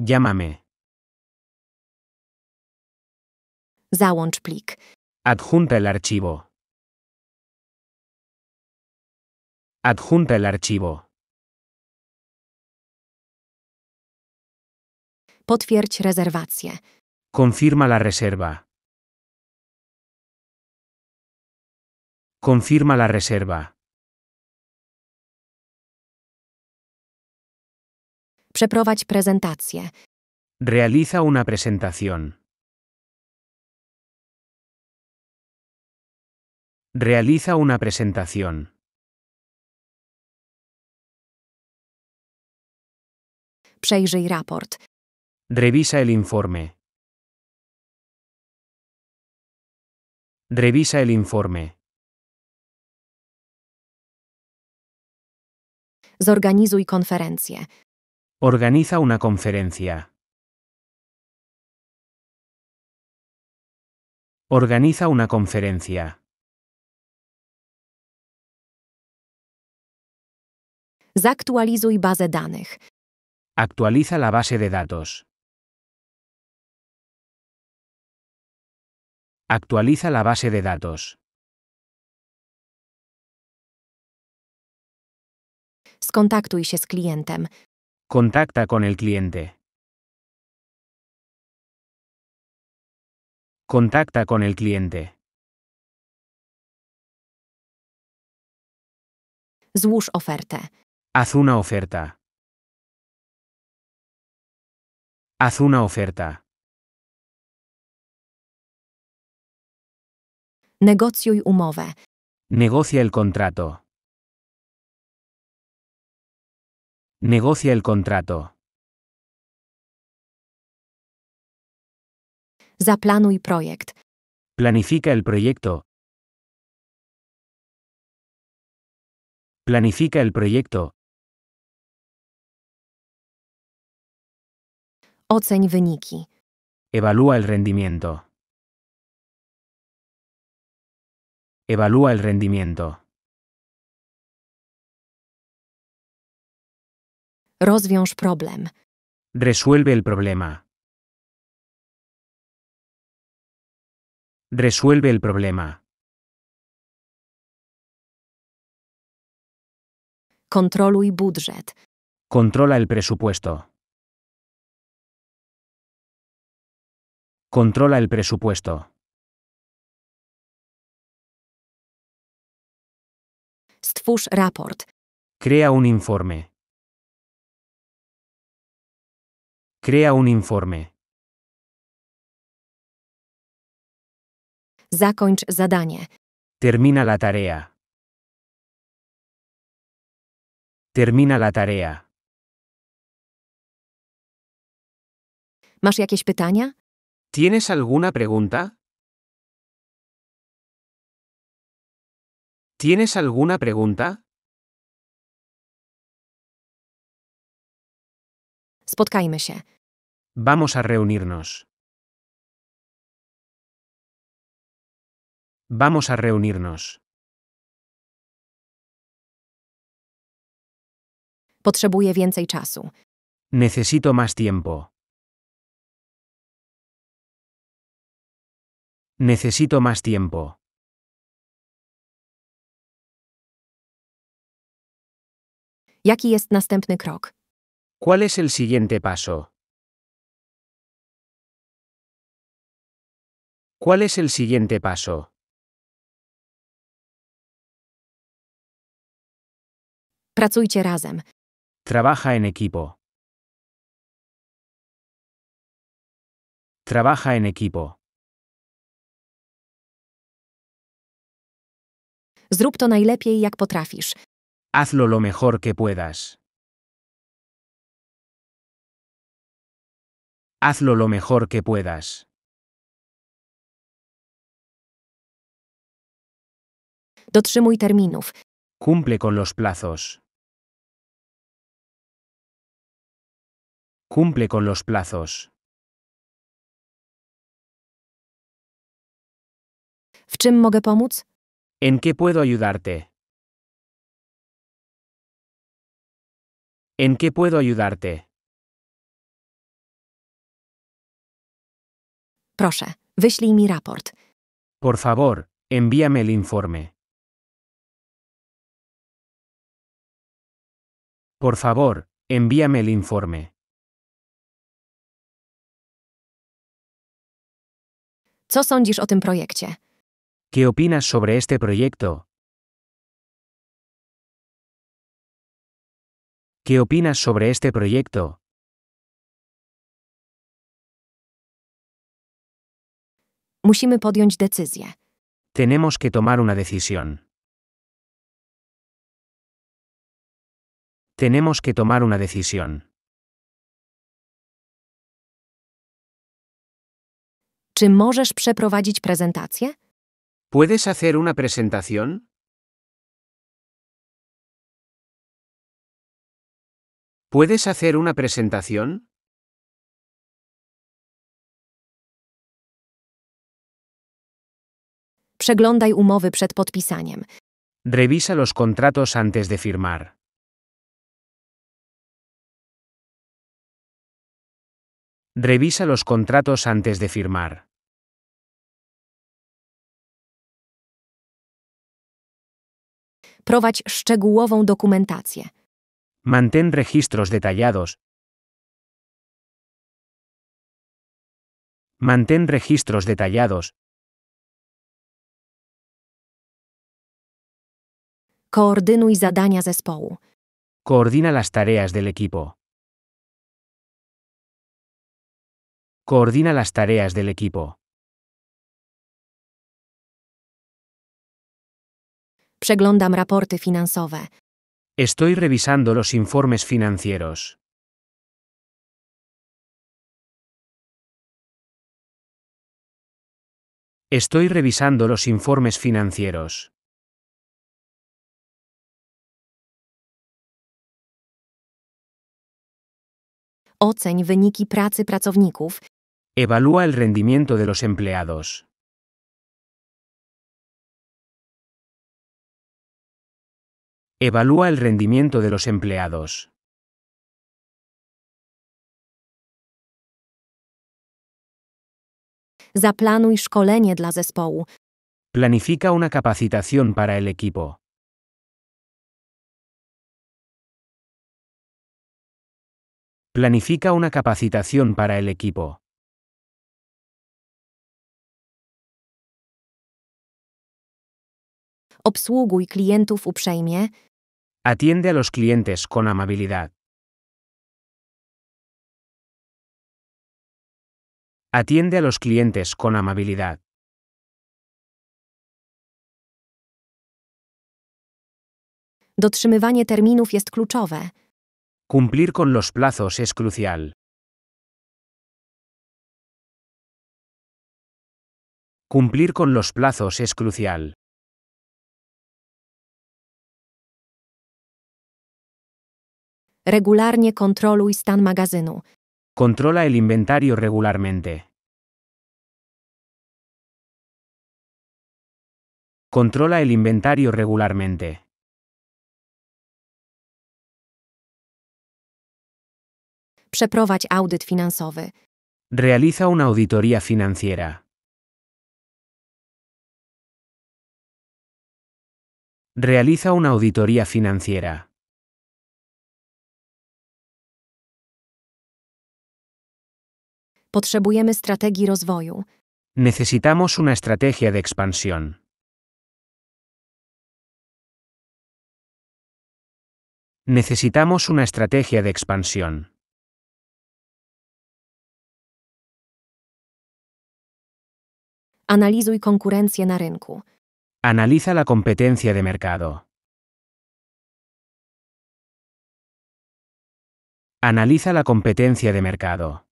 Llámame. Załącz plik. Adjunta el archivo. Adjunta el archivo. Potwierdź rezerwację. Confirma la reserva. Confirma la reserva. Przeprowadź prezentację. Realiza una presentación. Realiza una presentación. Przejrzyj raport. Revisa el informe. Revisa el informe. Zorganizuj konferencję. Organiza una conferencia. Organiza una conferencia. Zaktualizuj bazę danych. Actualiza la base de datos. Actualiza la base de datos. Skontaktuj się z klientem. Contacta con el cliente. Contacta con el cliente. Złóż ofertę. Haz una oferta. Haz una oferta. Negocjuj umowę. Negocia el contrato. Negocia el contrato. Zaplanuj projekt. Planifica el proyecto. Planifica el proyecto. Oceń wyniki. Evalúa el rendimiento. Evalúa el rendimiento. Resuelve el problema. Resuelve el problema. Kontroluj budżet. Controla el presupuesto. Controla el presupuesto. Stwórz raport. Crea un informe. Crea un informe. Zakończ zadanie. Termina la tarea. Termina la tarea. Masz jakieś pytania? ¿Tienes alguna pregunta? ¿Tienes alguna pregunta? Spotkajmy się. Vamos a reunirnos. Vamos a reunirnos. więcej Necesito más tiempo. Necesito más tiempo. ¿Cuál es el siguiente paso? ¿Cuál es el siguiente paso? Pracujcie razem. Trabaja en equipo. Trabaja en equipo. Zrób to najlepiej jak potrafisz. Hazlo lo mejor que puedas. Hazlo lo mejor que puedas. Dotrzymuj terminów. Cumple con los plazos. Cumple con los plazos. ¿En qué puedo ayudarte? ¿En qué puedo ayudarte? Por favor, envíame el informe. Por favor, envíame el informe. 'Co sądzisz o tym projekcie? ¿Qué opinas sobre este proyecto? ¿Qué opinas sobre este proyecto? Tenemos que tomar una decisión. Tenemos que tomar una decisión. Czy przeprowadzić ¿Puedes hacer una presentación? ¿Puedes hacer una presentación? Przeglądaj Revisa los contratos antes de firmar. Revisa los contratos antes de firmar. Prowadź szczegółową dokumentację. Mantén registros detallados. Mantén registros detallados. Koordynuj zadania zespołu. Coordina las tareas del equipo. Coordina las tareas del equipo. Przeglądam Estoy revisando los informes financieros. Estoy revisando los informes financieros. Oceń wyniki pracy pracowników Evalúa el rendimiento de los empleados. Evalúa el rendimiento de los empleados. Zaplanuj dla Planifica una capacitación para el equipo. Planifica una capacitación para el equipo. Obsługuj klientów uprzejmie. Atiende a los clientes con amabilidad. Atiende a los clientes con amabilidad. Dotrzymywanie terminów jest kluczowe. Cumplir con los plazos es crucial. Cumplir con los plazos es crucial. Regularnie kontroluj stan magazynu. Kontrola el inventario regularmente. Kontrola el inventario regularmente. Przeprowadź audyt finansowy. Realiza una auditoría financiera. Realiza una auditoría financiera. Necesitamos una estrategia de expansión. Necesitamos una estrategia de expansión. Analizuj konkurencję na rynku. Analiza la competencia de mercado. Analiza la competencia de mercado.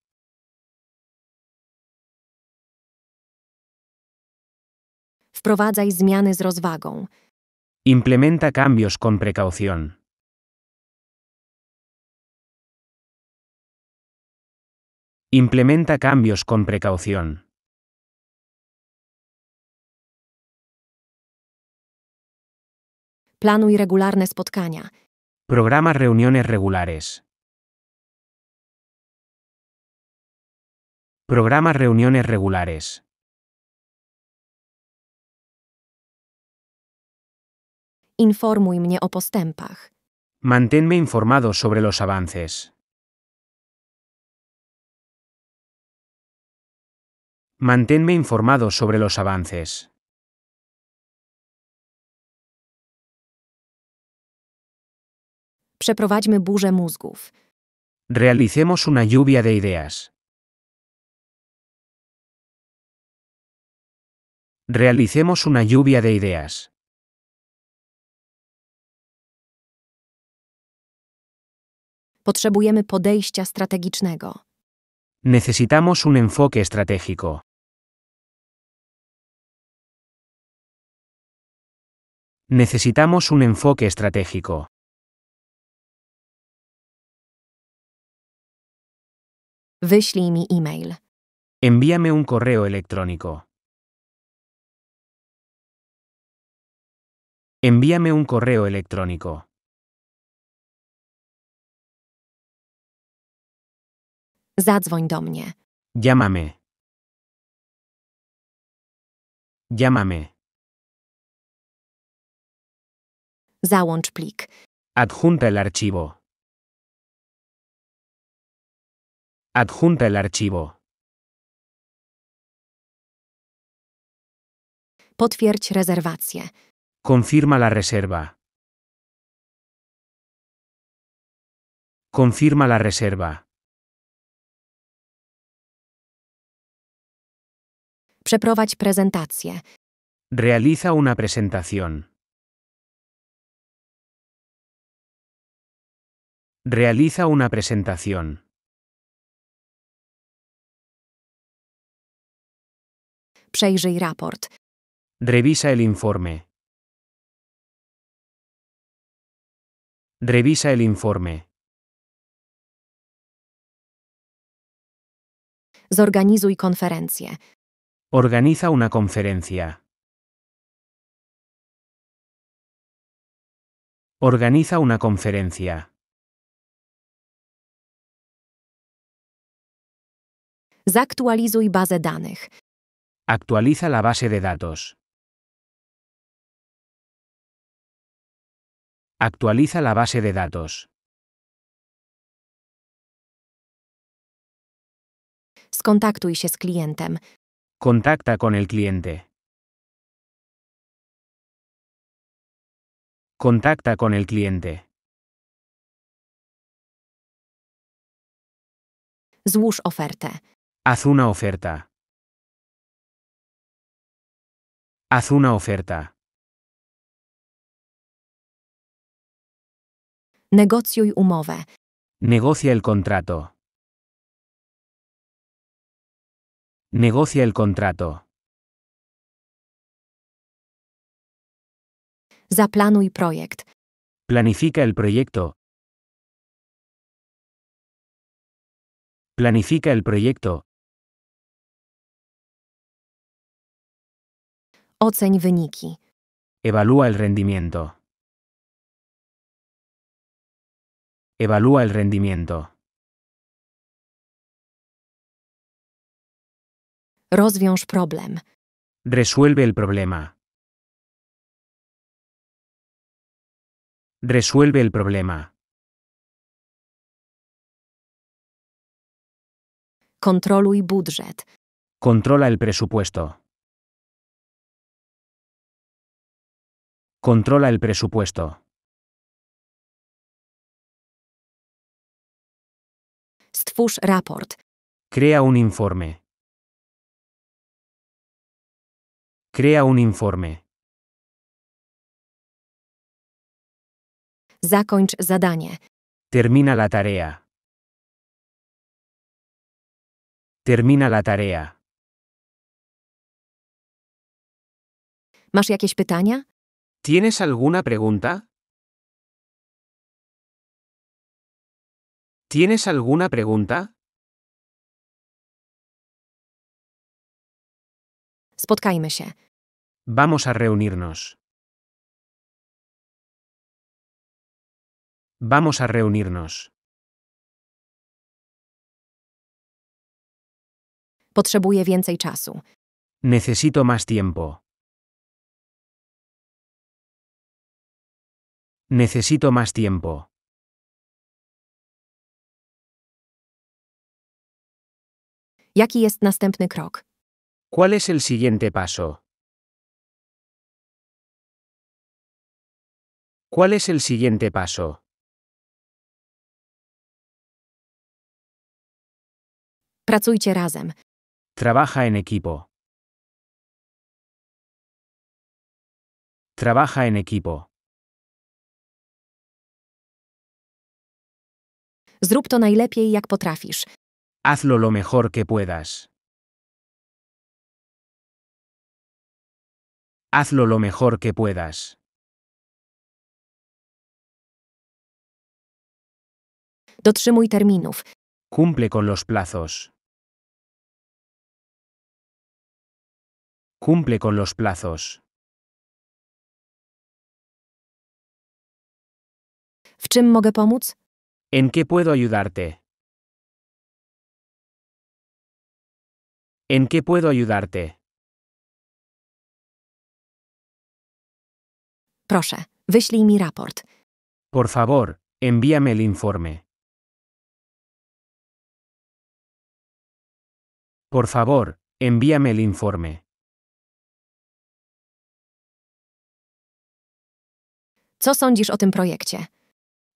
Wprowadzaj zmiany z rozwagą. Implementa cambios con precaución. Implementa cambios con precaución. Planuj regularne spotkania. Programa reuniones regulares. Programa reuniones regulares. Informuj o postępach. Manténme informado sobre los avances. Manténme informado sobre los avances. Przeprowadźmy burzę Realicemos una lluvia de ideas. Realicemos una lluvia de ideas. Potrzebujemy podejścia strategicznego. Necesitamos un enfoque estratégico. Necesitamos un enfoque estratégico. Wyślij mi e-mail. Envíame un correo electrónico. Envíame un correo electrónico. Zadzwoń do mnie. Llámame. Llámame. Załącz plik. Adjunta el archivo. Adjunta el archivo. Potwierdź rezerwację. Confirma la reserva. Confirma la reserva. Przeprowadź prezentację. Realiza una presentación. Realiza una presentación. Przejrzyj raport. Revisa el informe. Revisa el informe. Zorganizuj konferencję. Organiza una conferencia. Organiza una conferencia. Zaktualizuj bazę danych. Actualiza la base de datos. Actualiza la base de datos. Skontaktuj się z klientem. Contacta con el cliente. Contacta con el cliente. Złóż ofertę. Haz una oferta. Haz una oferta. Negocjuj umowę. Negocia el contrato. Negocia el contrato. Zaplanuj projekt. Planifica el proyecto. Planifica el proyecto. Oceń wyniki. Evalúa el rendimiento. Evalúa el rendimiento. Rozwiąż problem. Resuelve el problema. Resuelve el problema. Kontroluj budżet. Controla el presupuesto. Controla el presupuesto. Stwórz raport. Crea un informe. Crea un informe. Zakończ zadanie. Termina la tarea. Termina la tarea. Masz jakieś pytania? ¿Tienes alguna pregunta? ¿Tienes alguna pregunta? Spotkajmy się. Vamos a reunirnos. Vamos a reunirnos. więcej czasu. Necesito más tiempo. Necesito más tiempo. Jaki ¿Cuál es el siguiente paso? ¿Cuál es el siguiente paso? Pracujcie razem. Trabaja en equipo. Trabaja en equipo. Zrób to najlepiej jak potrafisz. Hazlo lo mejor que puedas. Hazlo lo mejor que puedas. Dotrzymuj terminów. Cumple con los plazos. Cumple con los plazos. W czym mogę pomóc? ¿En qué puedo ayudarte? ¿En qué puedo ayudarte? Proszę, wyślij mi raport. Por favor, envíame el informe. Por favor, envíame el informe.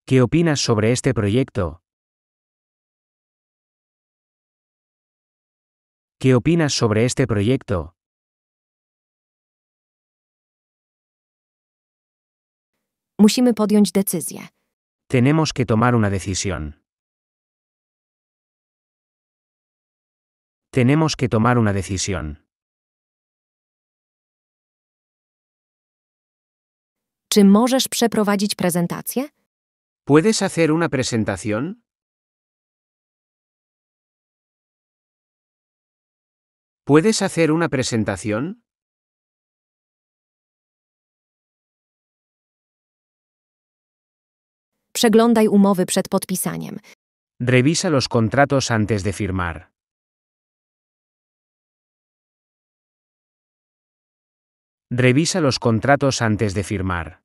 ¿Qué opinas sobre este proyecto? ¿Qué opinas sobre este proyecto? Tenemos que tomar una decisión. Tenemos que tomar una decisión. Czy możesz przeprowadzić ¿Puedes hacer una presentación? ¿Puedes hacer una presentación? Przeglądaj przed Revisa los contratos antes de firmar. Revisa los contratos antes de firmar.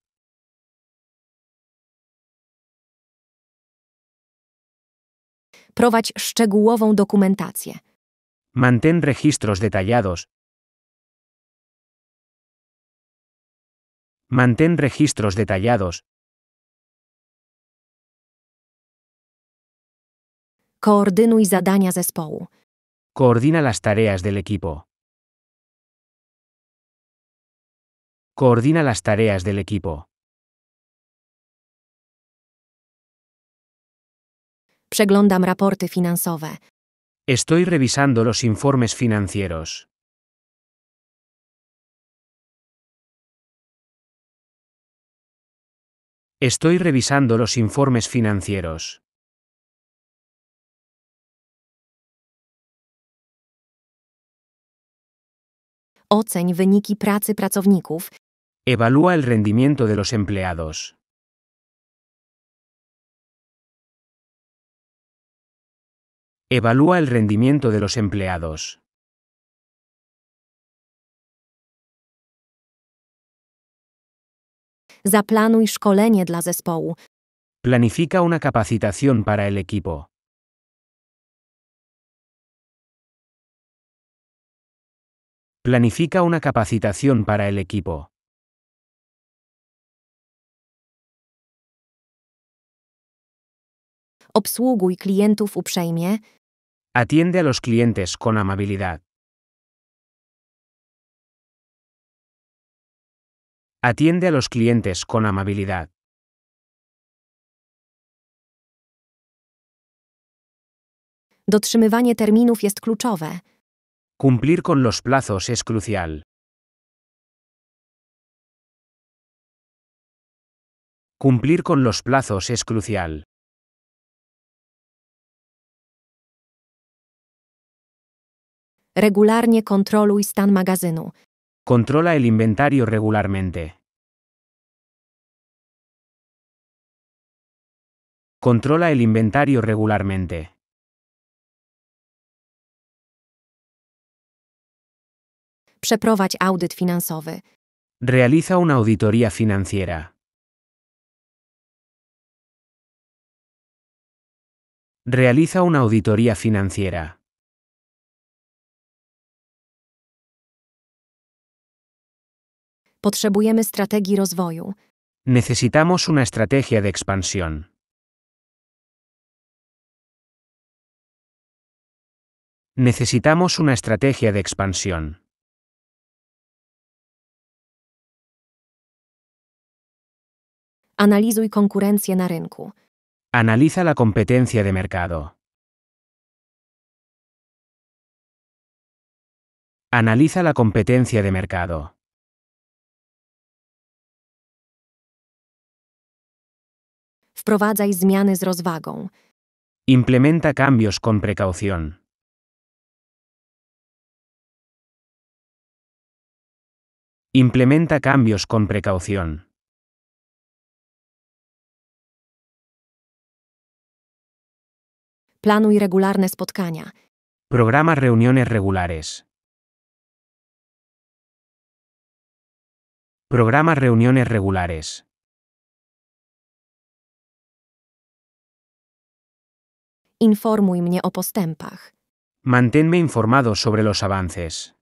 Prowadź szczegółową dokumentację. Mantén registros detallados. Mantén registros detallados. Koordynuj zadania zespołu. Coordina las tareas del equipo. Coordina las tareas del equipo. Przeglądam raporty finansowe. Estoy revisando los informes financieros. Estoy revisando los informes financieros. Oceń wyniki pracy pracowników Evalúa el rendimiento de los empleados. Evalúa el rendimiento de los empleados. Zaplanuj szkolenie dla zespołu. Planifica una capacitación para el equipo. Planifica una capacitación para el equipo. Obsługuj klientów uprzejmie. Atiende a los clientes con amabilidad. Atiende a los clientes con amabilidad. Dotrzymywanie terminów jest kluczowe. Cumplir con los plazos es crucial. Cumplir con los plazos es crucial. Regularnie kontroluj stan magazynu. Controla el inventario regularmente. Controla el inventario regularmente. Przeprowadź audyt finansowy. Realiza una auditoría financiera. Realiza una auditoría financiera. Necesitamos una estrategia de expansión. Necesitamos una estrategia de expansión. Analizuj konkurencję na rynku. Analiza la competencia de mercado. Analiza la competencia de mercado. Wprowadzaj zmiany z rozwagą. Implementa cambios con precaución. Implementa cambios con precaución. Planuj regularne spotkania. Programa reuniones regulares. Programa reuniones regulares. Informuj mnie o postępach. Manténme informado sobre los avances.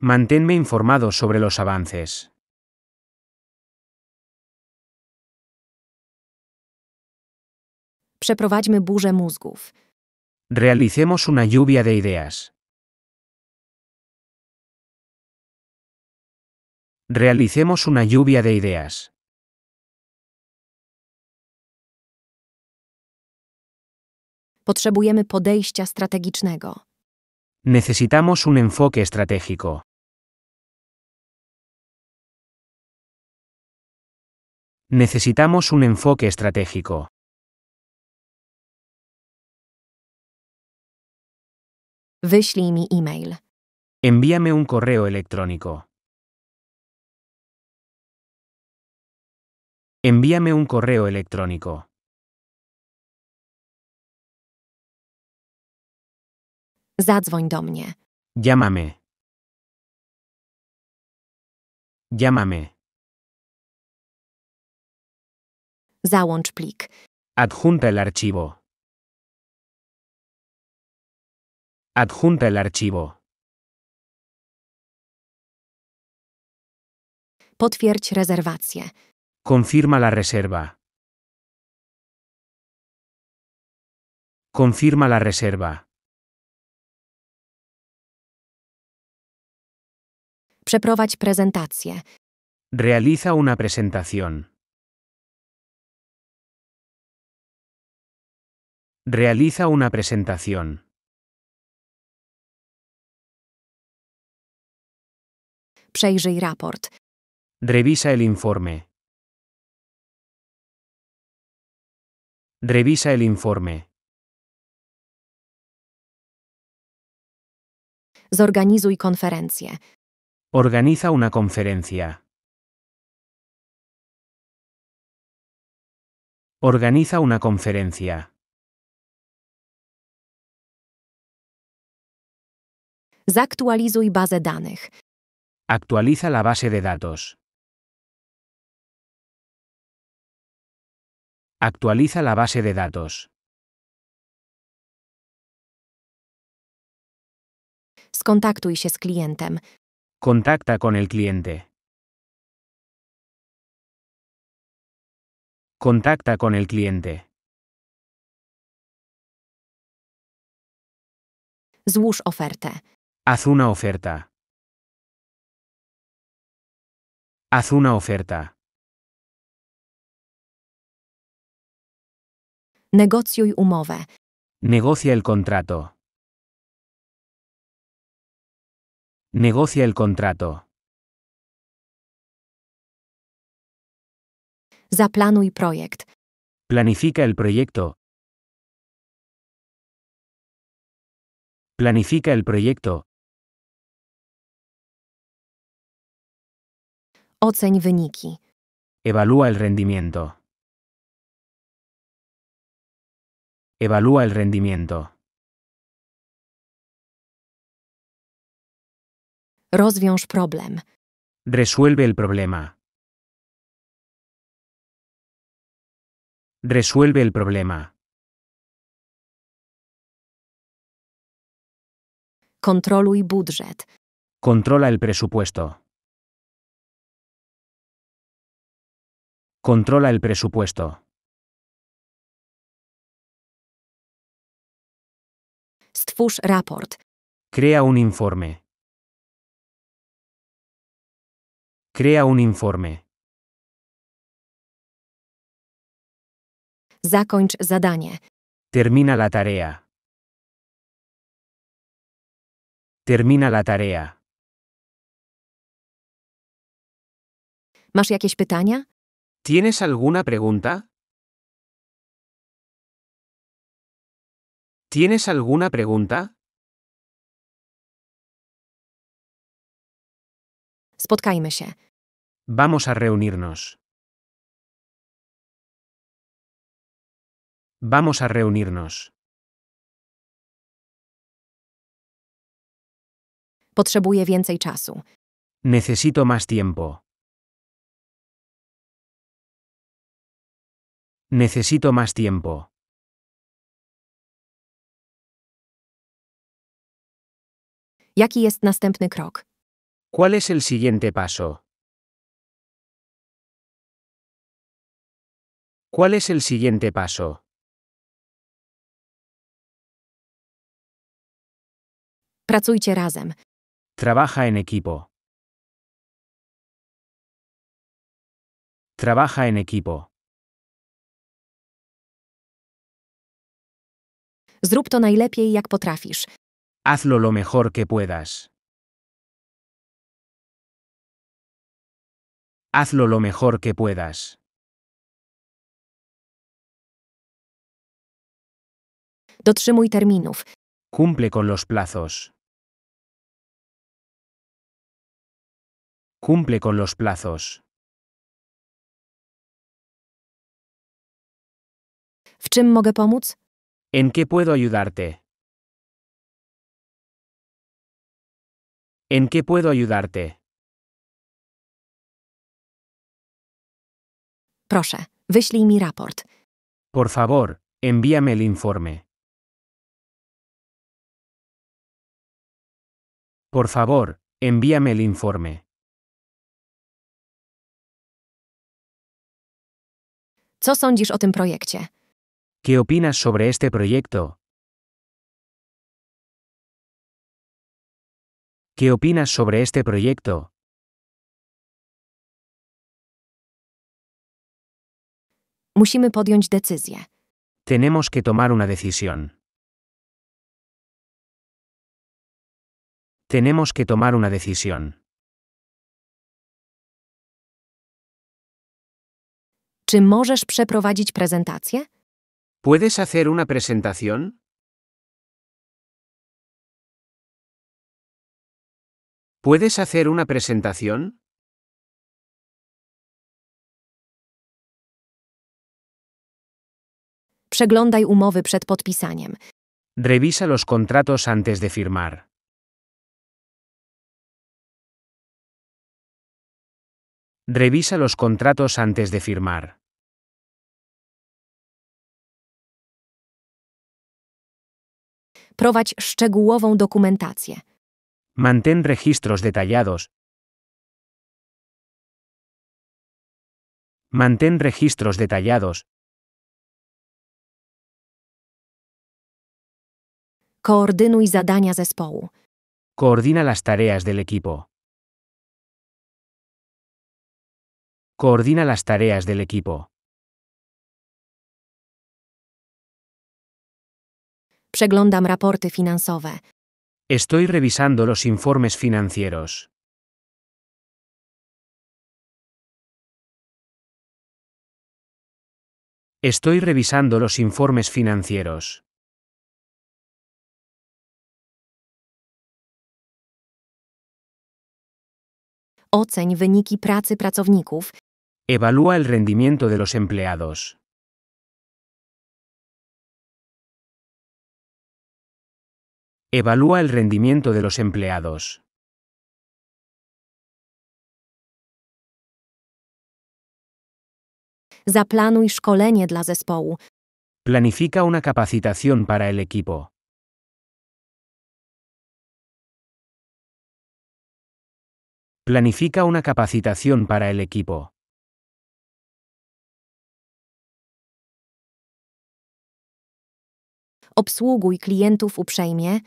Manténme informado sobre los avances. Przeprowadźmy burzę Realicemos una lluvia de ideas. Realicemos una lluvia de ideas. Potrzebujemy podejścia strategicznego. Necesitamos un enfoque estratégico. Necesitamos un enfoque estratégico. Wyślij mi e-mail. Envíame un correo electrónico. Envíame un correo electrónico. Zadzwoń do mnie. Llámame. Llámame. Załącz plik. Adjunta el archivo. Adjunta el archivo. Potwierdź rezerwację. Confirma la reserva. Confirma la reserva. Przeprowadź prezentację. Realiza una presentación. Realiza una presentación. Przejrzyj raport. Revisa el informe. Revisa el informe. Zorganizuj konferencję. Organiza una conferencia. Organiza una conferencia. Zaktualizuj bazę danych. Actualiza la base de datos. Actualiza la base de datos. Skontaktuj się z klientem. Contacta con el cliente. Contacta con el cliente. Złóż ofertę. Haz una oferta. Haz una oferta. Negocjuj umowę. Negocia el contrato. Negocia el contrato. Zaplanuj projekt. Planifica el proyecto. Planifica el proyecto. Oceń wyniki. Evalúa el rendimiento. Evalúa el rendimiento. Rozwiąż problem. Resuelve el problema. Resuelve el problema. Kontroluj budżet. Controla el presupuesto. Controla el presupuesto. Stwórz raport. Crea un informe. Crea un informe. Zakończ zadanie. Termina la tarea. Termina la tarea. Masz jakieś pytania? ¿Tienes alguna pregunta? ¿Tienes alguna pregunta? Spotkajmy się. Vamos a reunirnos. Vamos a reunirnos. więcej czasu. Necesito más tiempo. Necesito más tiempo. ¿Cuál es el siguiente paso? ¿Cuál es el siguiente paso? Pracujcie razem. Trabaja en equipo. Trabaja en equipo. Zrób to najlepiej, jak potrafisz. Hazlo lo mejor que puedas. Hazlo lo mejor que puedas. dotrzymuj terminów. Cumple con los plazos. Cumple con los plazos. ¿En qué puedo ayudarte? ¿En qué puedo ayudarte? Proszę, wyślij mi raport. Por favor, envíame el informe. Por favor, envíame el informe. Co sądzisz o tym projekcie? ¿Qué opinas sobre este proyecto? ¿Qué opinas sobre este proyecto? Musimy podjąć decyzję. Tenemos que tomar una decisión. Tenemos que tomar una decisión. Czy przeprowadzić prezentację? ¿Puedes hacer una presentación? ¿Puedes hacer una presentación? Przeglądaj umowy przed podpisaniem. Revisa los contratos antes de firmar. Revisa los contratos antes de firmar. Prowadź szczegółową dokumentację. Mantén registros detallados. Mantén registros detallados. Koordynuj zadania zespołu. Coordina las tareas del equipo. Coordina las tareas del equipo. Przeglądam raporty finansowe. Estoy revisando los informes financieros. Estoy revisando los informes financieros. Oceń wyniki pracy pracowników Evalúa el rendimiento de los empleados. Evalúa el rendimiento de los empleados. Zaplanuj szkolenie dla zespołu. Planifica una capacitación para el equipo. Planifica una capacitación para el equipo. Obsługuj klientów uprzejmie.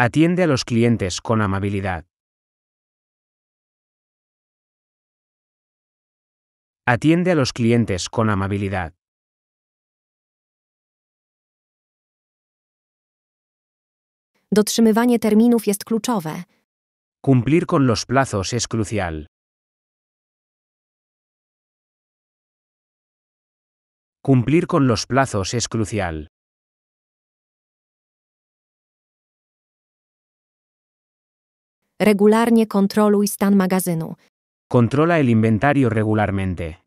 Atiende a los clientes con amabilidad. Atiende a los clientes con amabilidad. Dotrzymywanie terminów jest kluczowe. Cumplir con los plazos es crucial. Cumplir con los plazos es crucial. Regularnie kontroluj stan magazynu. Kontrola el inventario regularmente.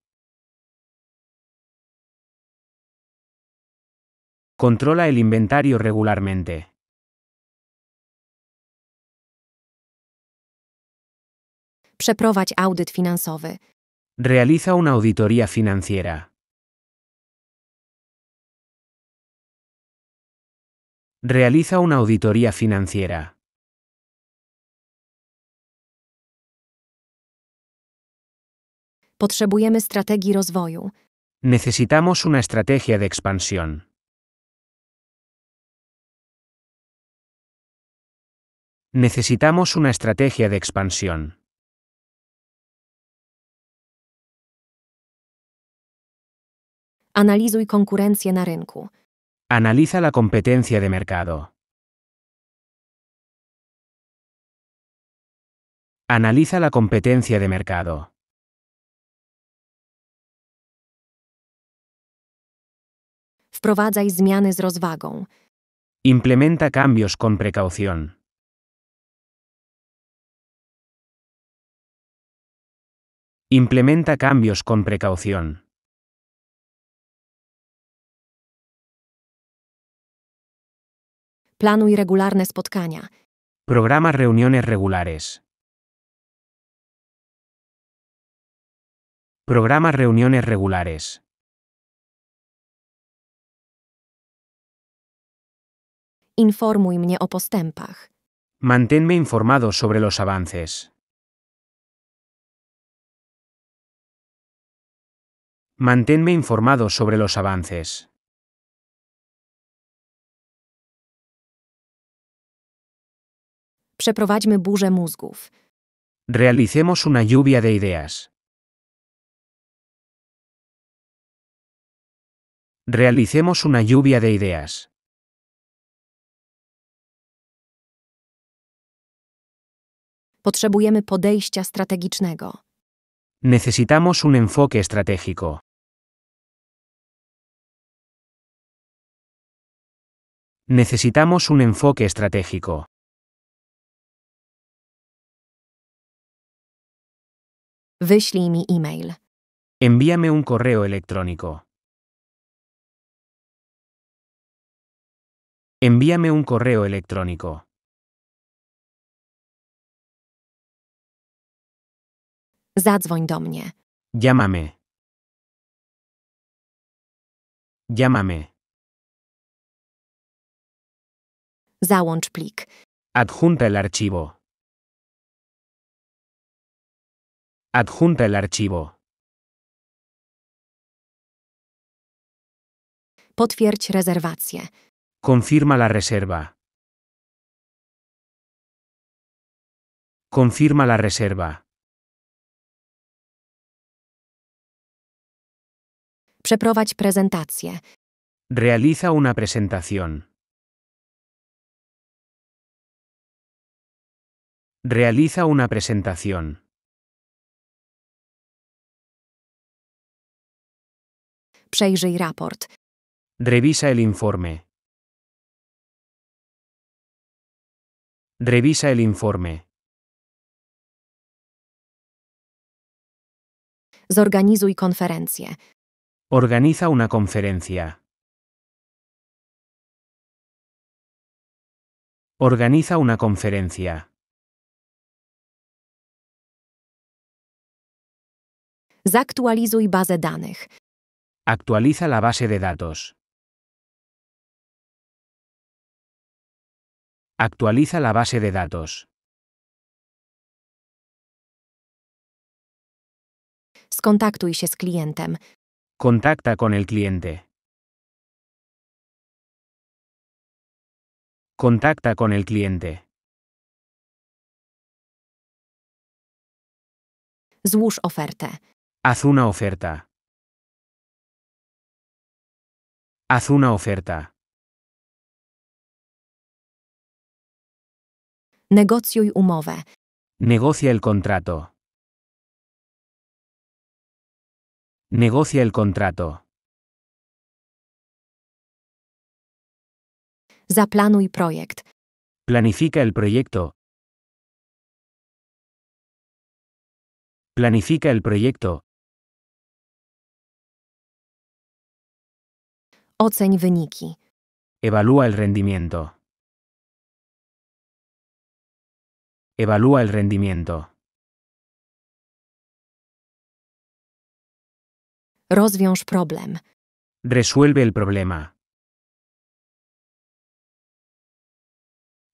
Kontrola el inventario regularmente. Przeprowadź audyt finansowy. Realiza una auditoría financiera. Realiza una auditoría financiera. Necesitamos una estrategia de expansión. Necesitamos una estrategia de expansión. Analizuj Analiza la competencia de mercado. Analiza la competencia de mercado. Wprowadzaj zmiany z rozwagą. Implementa cambios con precaución. Implementa cambios con precaución. Planuj regularne spotkania. Programa reuniones regulares. Programa reuniones regulares. informuj mnie o postępach. Manténme informado sobre los avances. Manténme informado sobre los avances. Przeprowadźmy burzę mózgów. Realicemos una lluvia de ideas. Realicemos una lluvia de ideas. Potrzebujemy podejścia strategicznego. Necesitamos un enfoque estratégico. Necesitamos un enfoque estratégico. Wyślij mi e-mail. Envíame un correo electrónico. Envíame un correo electrónico. Zadzwoń do mnie. Llámame. Llámame. Załącz plik. Adjunta el archivo. Adjunta el archivo. Potwierdź rezerwację. Confirma la reserva. Confirma la reserva. Przeprowadź prezentację. Realiza una presentación. Realiza una presentación. Przejrzyj raport. Revisa el informe. Revisa el informe. Zorganizuj konferencję. Organiza una conferencia. Organiza una conferencia. Zaktualizuj bazę danych. Actualiza la base de datos. Actualiza la base de datos. Skontaktuj się z klientem. Contacta con el cliente. Contacta con el cliente. Złóż ofertę. Haz una oferta. Haz una oferta. Negocjuj umowę. Negocia el contrato. Negocia el contrato. Zaplanuj projekt. Planifica el proyecto. Planifica el proyecto. Oceń wyniki. Evalúa el rendimiento. Evalúa el rendimiento. Rozwiąż problem. Resuelve el problema.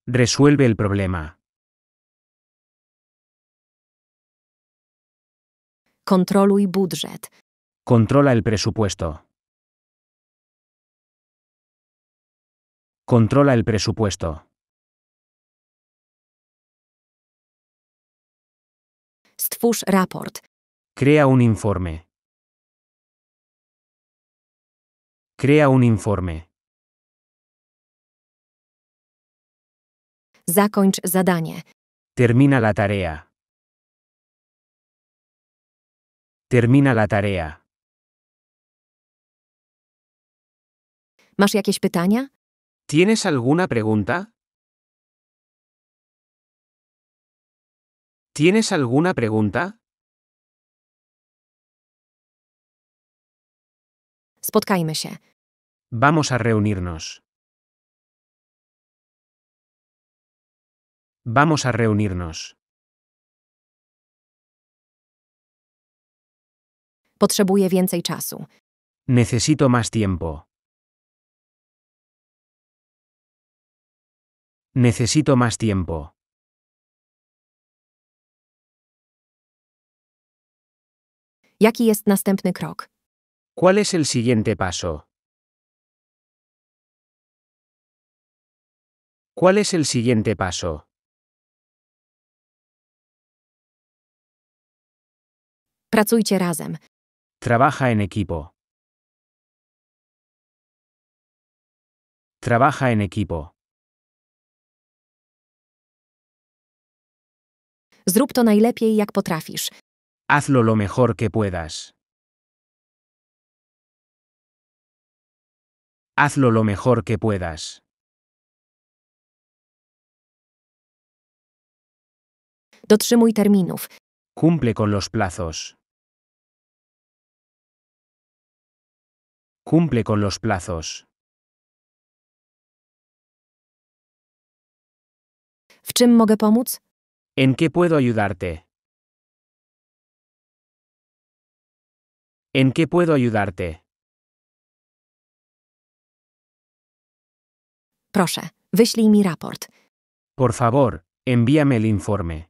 Resuelve el problema. Kontroluj budżet. Controla el presupuesto. Controla el presupuesto. Stwórz raport. Crea un informe. Crea un informe. Zakończ zadanie. Termina la tarea. Termina la tarea. Masz jakieś pytania? ¿Tienes alguna pregunta? ¿Tienes alguna pregunta? Spotkajmy się. Vamos a reunirnos. Vamos a reunirnos. Necesito más tiempo. Necesito más tiempo. ¿Cuál es el siguiente paso? ¿Cuál es el siguiente paso? Pracujcie razem. Trabaja en equipo. Trabaja en equipo. Zrób to najlepiej jak potrafisz. Hazlo lo mejor que puedas. Hazlo lo mejor que puedas. Dotrzymuj terminów. Cumple con los plazos. Cumple con los plazos. ¿En qué puedo ayudarte? ¿En qué puedo ayudarte? Por favor, envíame el informe.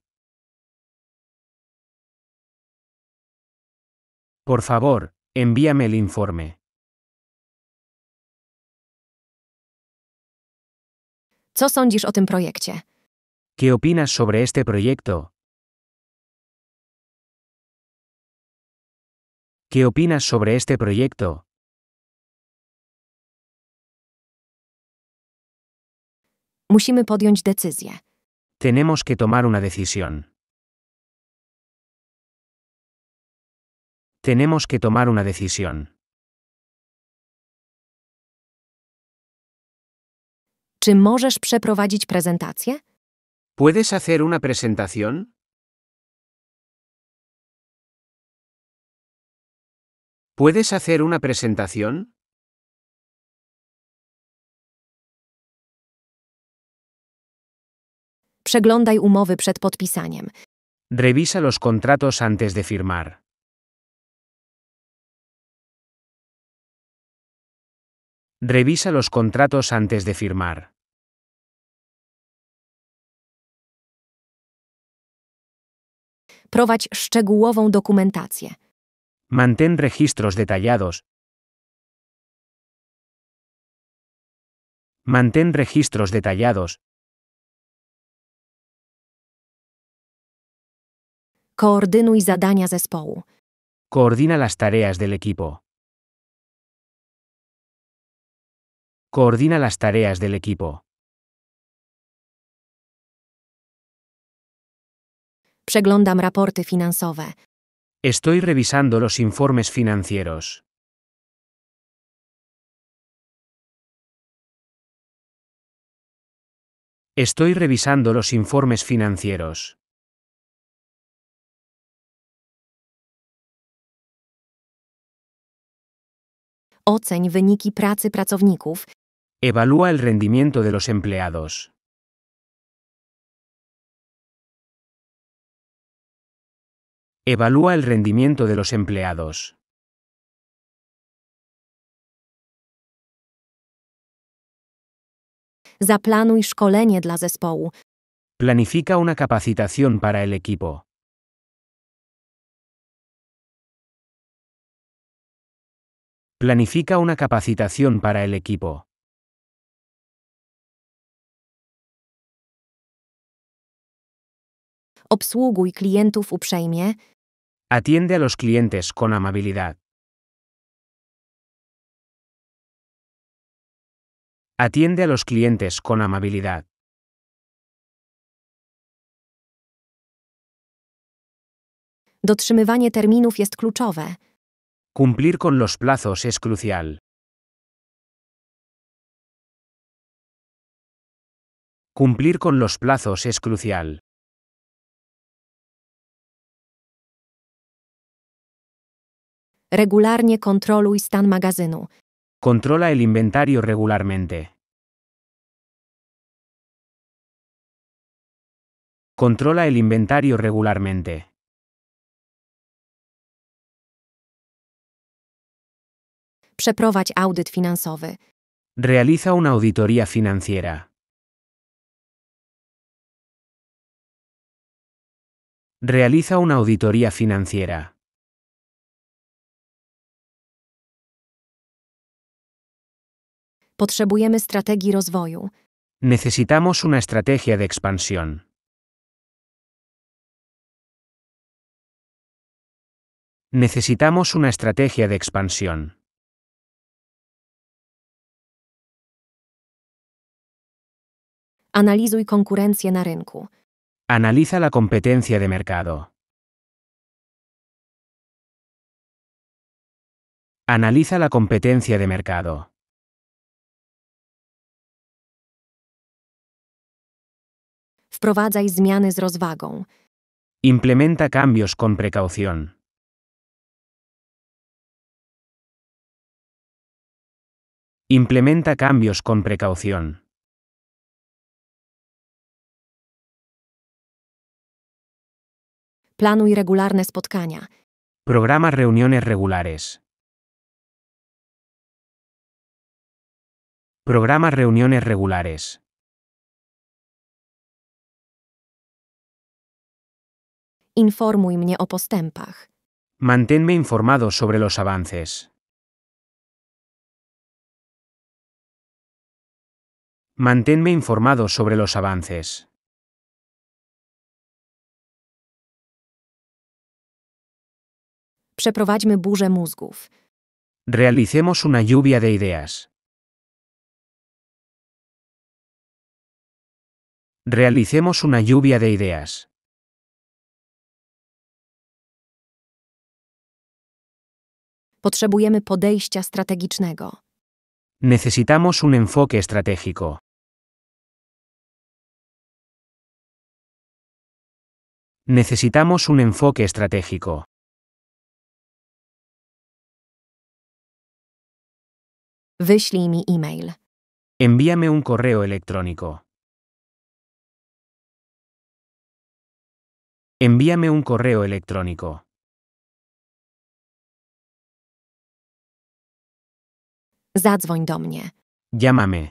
Por favor, envíame el informe. Co sądzisz o tym projekcie? ¿Qué opinas sobre este proyecto? ¿Qué opinas sobre este proyecto? Musimy Tenemos que tomar una decisión. Tenemos que tomar una decisión. Czy możesz przeprowadzić prezentację? ¿Puedes hacer una presentación? ¿Puedes hacer una presentación? Przeglądaj umowy Revisa los contratos antes de firmar. Revisa los contratos antes de firmar. Prowadź szczegółową dokumentację. Mantén registros detallados. Mantén registros detallados. Koordynuj zadania zespołu. Coordina las tareas del equipo. Coordina las tareas del equipo. Przeglądam raporty finansowe. Estoy revisando los informes financieros. Estoy revisando los informes financieros. Oceń wyniki pracy pracowników Evalúa el rendimiento de los empleados. Evalúa el rendimiento de los empleados. Zaplanuj dla Planifica una capacitación para el equipo. Planifica una capacitación para el equipo. Obsługuj klientów uprzejmie. Atiende a los clientes con amabilidad. Atiende a los clientes con amabilidad. Dotrzymywanie terminów jest kluczowe. Cumplir con los plazos es crucial. Cumplir con los plazos es crucial. Regularnie kontroluj stan magazynu. Kontrola el inventario regularmente. Kontrola el inventario regularmente. Przeprowadź audyt finansowy. Realiza una auditoría financiera. Realiza una auditoría financiera. Potrzebujemy strategii rozwoju. Necesitamos una estrategia de expansión. Necesitamos una estrategia de expansión. Analizuj konkurencję na rynku. Analiza la competencia de mercado. Analiza la competencia de mercado. Wprowadzaj zmiany z rozwagą. Implementa cambios con precaución. Implementa cambios con precaución. Planuj regularne spotkania. Programa reuniones regulares. Programa reuniones regulares. Informuj o postępach. Manténme informado sobre los avances. Manténme informado sobre los avances. Przeprowadźmy burzę mózgów. Realicemos una lluvia de ideas. Realicemos una lluvia de ideas. Potrzebujemy podejścia strategicznego. Necesitamos un enfoque estratégico. Necesitamos un enfoque estratégico. Wyślij mi e-mail. Envíame un correo electrónico. Envíame un correo electrónico. Zadzwoń do mnie. Llámame.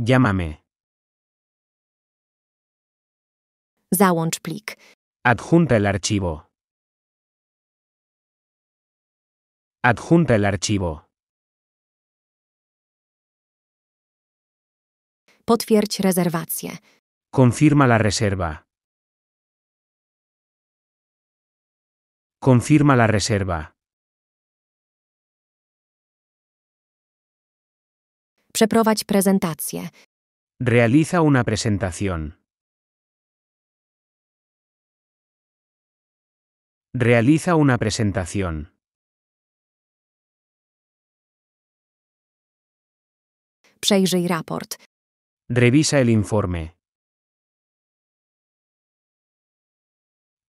Llámame. Załącz plik. Adjunta el archivo. Adjunta el archivo. Potwierdź rezerwację. Confirma la reserva. Confirma la reserva. Przeprowadź prezentację. Realiza una presentación. Realiza una presentación. Przejrzyj raport. Revisa el informe.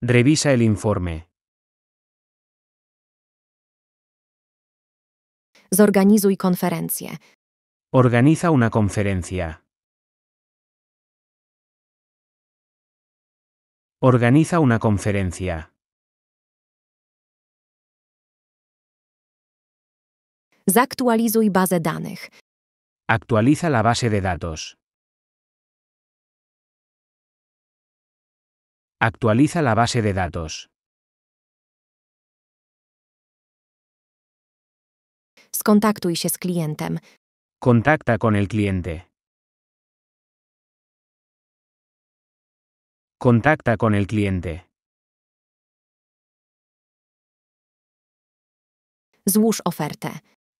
Revisa el informe. Zorganizuj konferencję. Organiza una conferencia. Organiza una conferencia. Zaktualizuj bazę danych. Actualiza la base de datos. Actualiza la base de datos. Skontaktuj się z klientem. Contacta con el cliente. Contacta con el cliente. Złóż ofertę.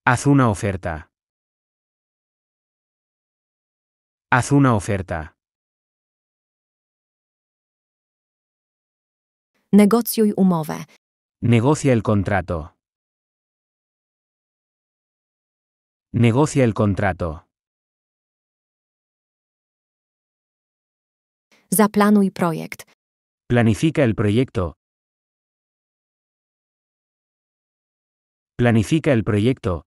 Haz una oferta. Haz una oferta. Negocjuj umowę. Negocia el contrato. Negocia el contrato. Zaplanuj projekt. Planifica el proyecto. Planifica el proyecto.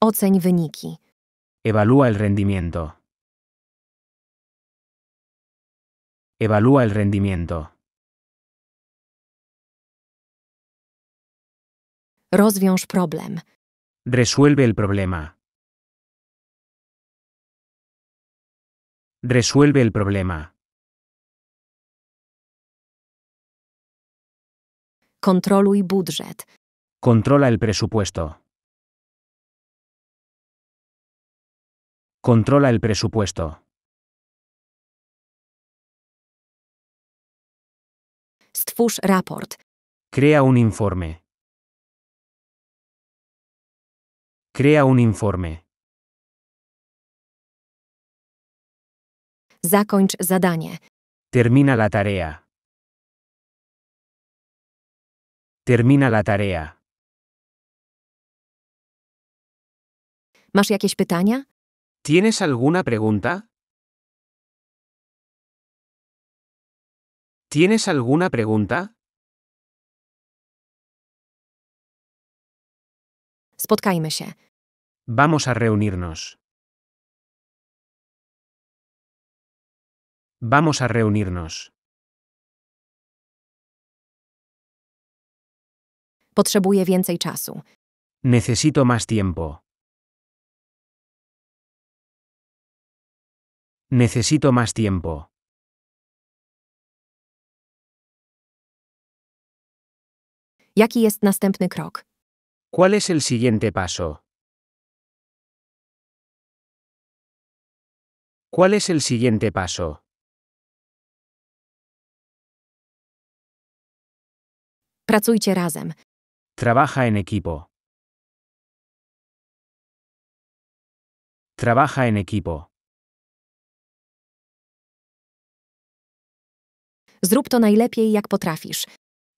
Oceń wyniki. Evalúa el rendimiento. Evalúa el rendimiento. Rozwiąż problem. Resuelve el problema. Resuelve el problema. Kontroluj budżet. Controla el presupuesto. Controla el presupuesto. Stwórz raport. Crea un informe. Crea un informe. Zakończ zadanie. Termina la tarea. Termina la tarea. Masz jakieś pytania? ¿Tienes alguna pregunta? ¿Tienes alguna pregunta? Spotkajmy się. Vamos a reunirnos. Vamos a reunirnos. Potrzebuję więcej czasu. Necesito más tiempo. Necesito más tiempo. Jaki jest następny krok? ¿Cuál es el siguiente paso? ¿Cuál es el siguiente paso? Pracujcie razem. Trabaja en equipo. Trabaja en equipo.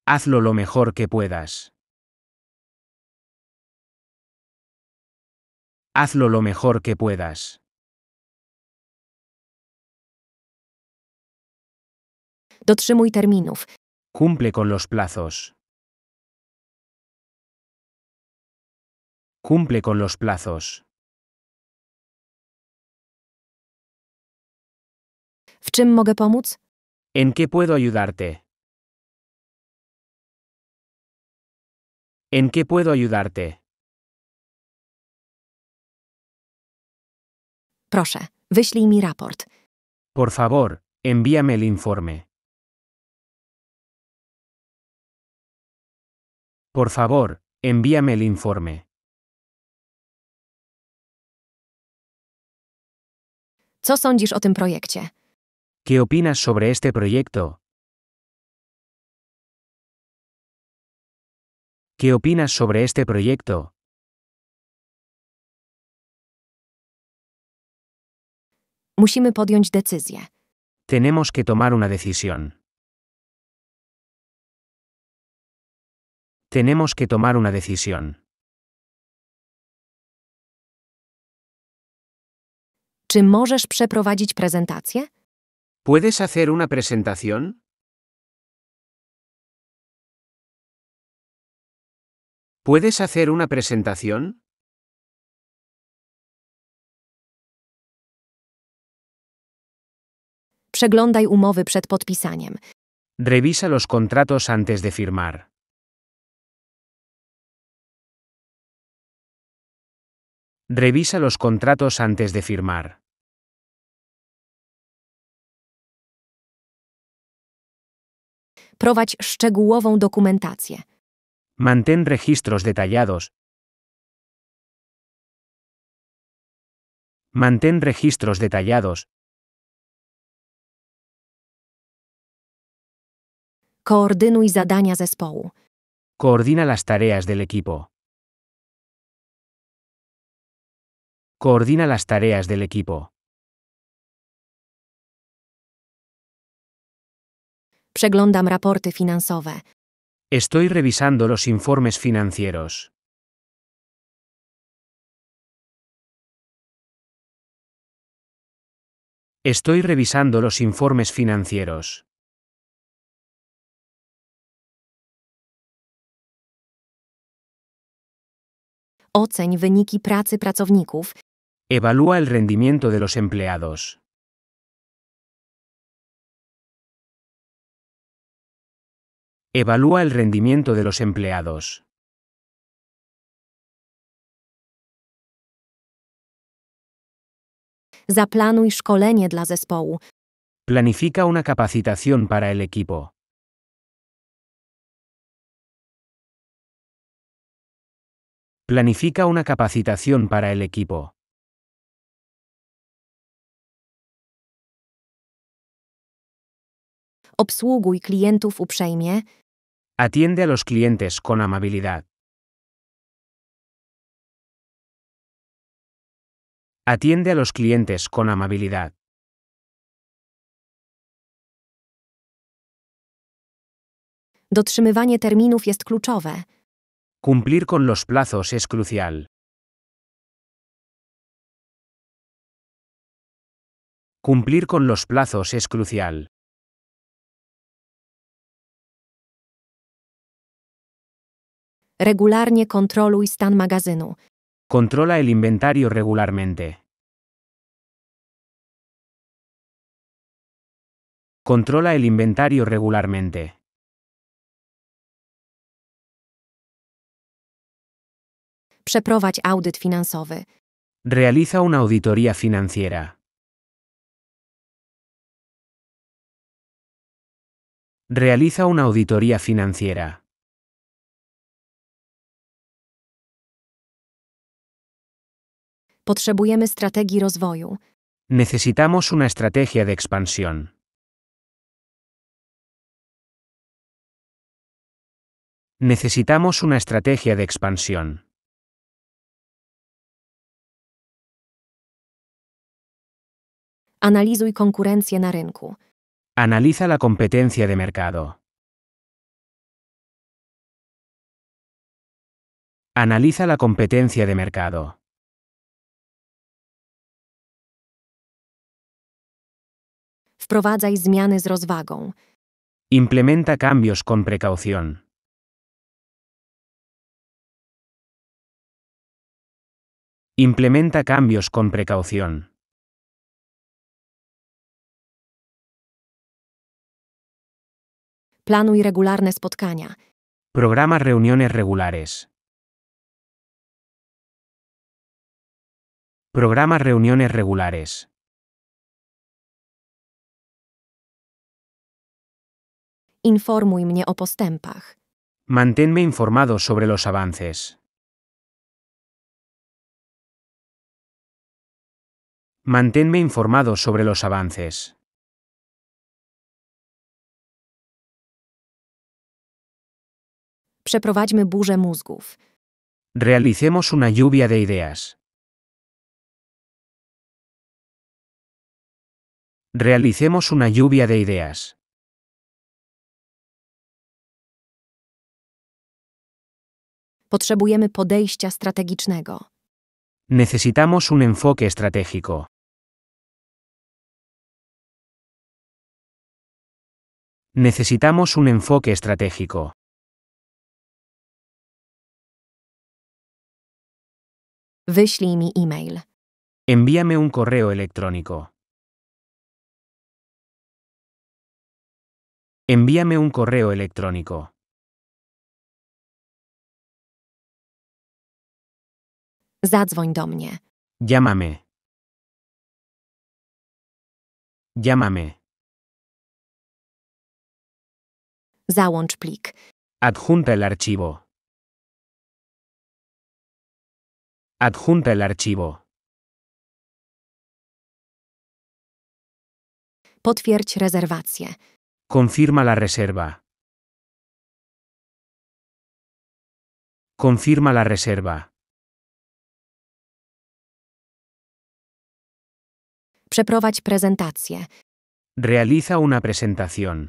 Hazlo lo mejor que puedas. hazlo lo mejor que puedas. Dotrzymuj terminów. Cumple con los plazos. Cumple con los plazos. W czym ¿En qué puedo ayudarte? ¿En qué puedo ayudarte? Proszę, wyślij mi raport. Por favor, envíame el informe. Por favor, envíame el informe. Co sądzisz o tym projekcie? ¿Qué opinas sobre este proyecto? ¿Qué opinas sobre este proyecto? Musimy podjąć decyzję. Tenemos que tomar una decisión. Tenemos que tomar una decisión. Czy możesz przeprowadzić prezentację? ¿Puedes hacer una presentación? ¿Puedes hacer una presentación? Przeglądaj umowy przed podpisaniem. Revisa los contratos antes de firmar. Revisa los contratos antes de firmar. Prowadź szczegółową dokumentację. Mantén registros detallados. Mantén registros detallados. Koordynuj zadania zespołu. Coordina las tareas del equipo. Coordina las tareas del equipo. Przeglądam raporty finansowe. Estoy revisando los informes financieros. Estoy revisando los informes financieros. Oceń wyniki pracy pracowników. Evalúa el rendimiento de los empleados. Evalúa el rendimiento de los empleados. Zaplanuj szkolenie dla zespołu. Planifica una capacitación para el equipo. Planifica una capacitación para el equipo. Obsługuj klientów uprzejmie. Atiende a los clientes con amabilidad. Atiende a los clientes con amabilidad. Dotrzymywanie terminów jest kluczowe. Cumplir con los plazos es crucial. Cumplir con los plazos es crucial. Regularnie kontroluj stan magazynu. Controla el inventario regularmente. Controla el inventario regularmente. Przeprowadź audyt finansowy. Realiza una auditoria financiera. Realiza una auditoria financiera. Potrzebujemy strategii rozwoju. Necesitamos una estrategia de expansión. Necesitamos una estrategia de expansión. Analizuj konkurencję na rynku. Analiza la competencia de mercado. Analiza la competencia de mercado. Wprowadzaj zmiany z rozwagą. Implementa cambios con precaución. Implementa cambios con precaución. Planuj regularne spotkania. Programa reuniones regulares. Programa reuniones regulares. Informuj mnie o postępach. Manténme informado sobre los avances. Manténme informado sobre los avances. Przeprowadźmy burzę mózgów. Realicemos una lluvia de ideas. Realicemos una lluvia de ideas. Potrzebujemy podejścia strategicznego. Necesitamos un enfoque estratégico. Necesitamos un enfoque estratégico. Wyślij mi e-mail. Envíame un correo electrónico. Envíame un correo electrónico. Zadzwoń do mnie. Llámame. Llámame. Załącz plik. Adjunta el archivo. Adjunta el archivo. Potwierdź rezerwację. Confirma la reserva. Confirma la reserva. Przeprowadź prezentację. Realiza una presentación.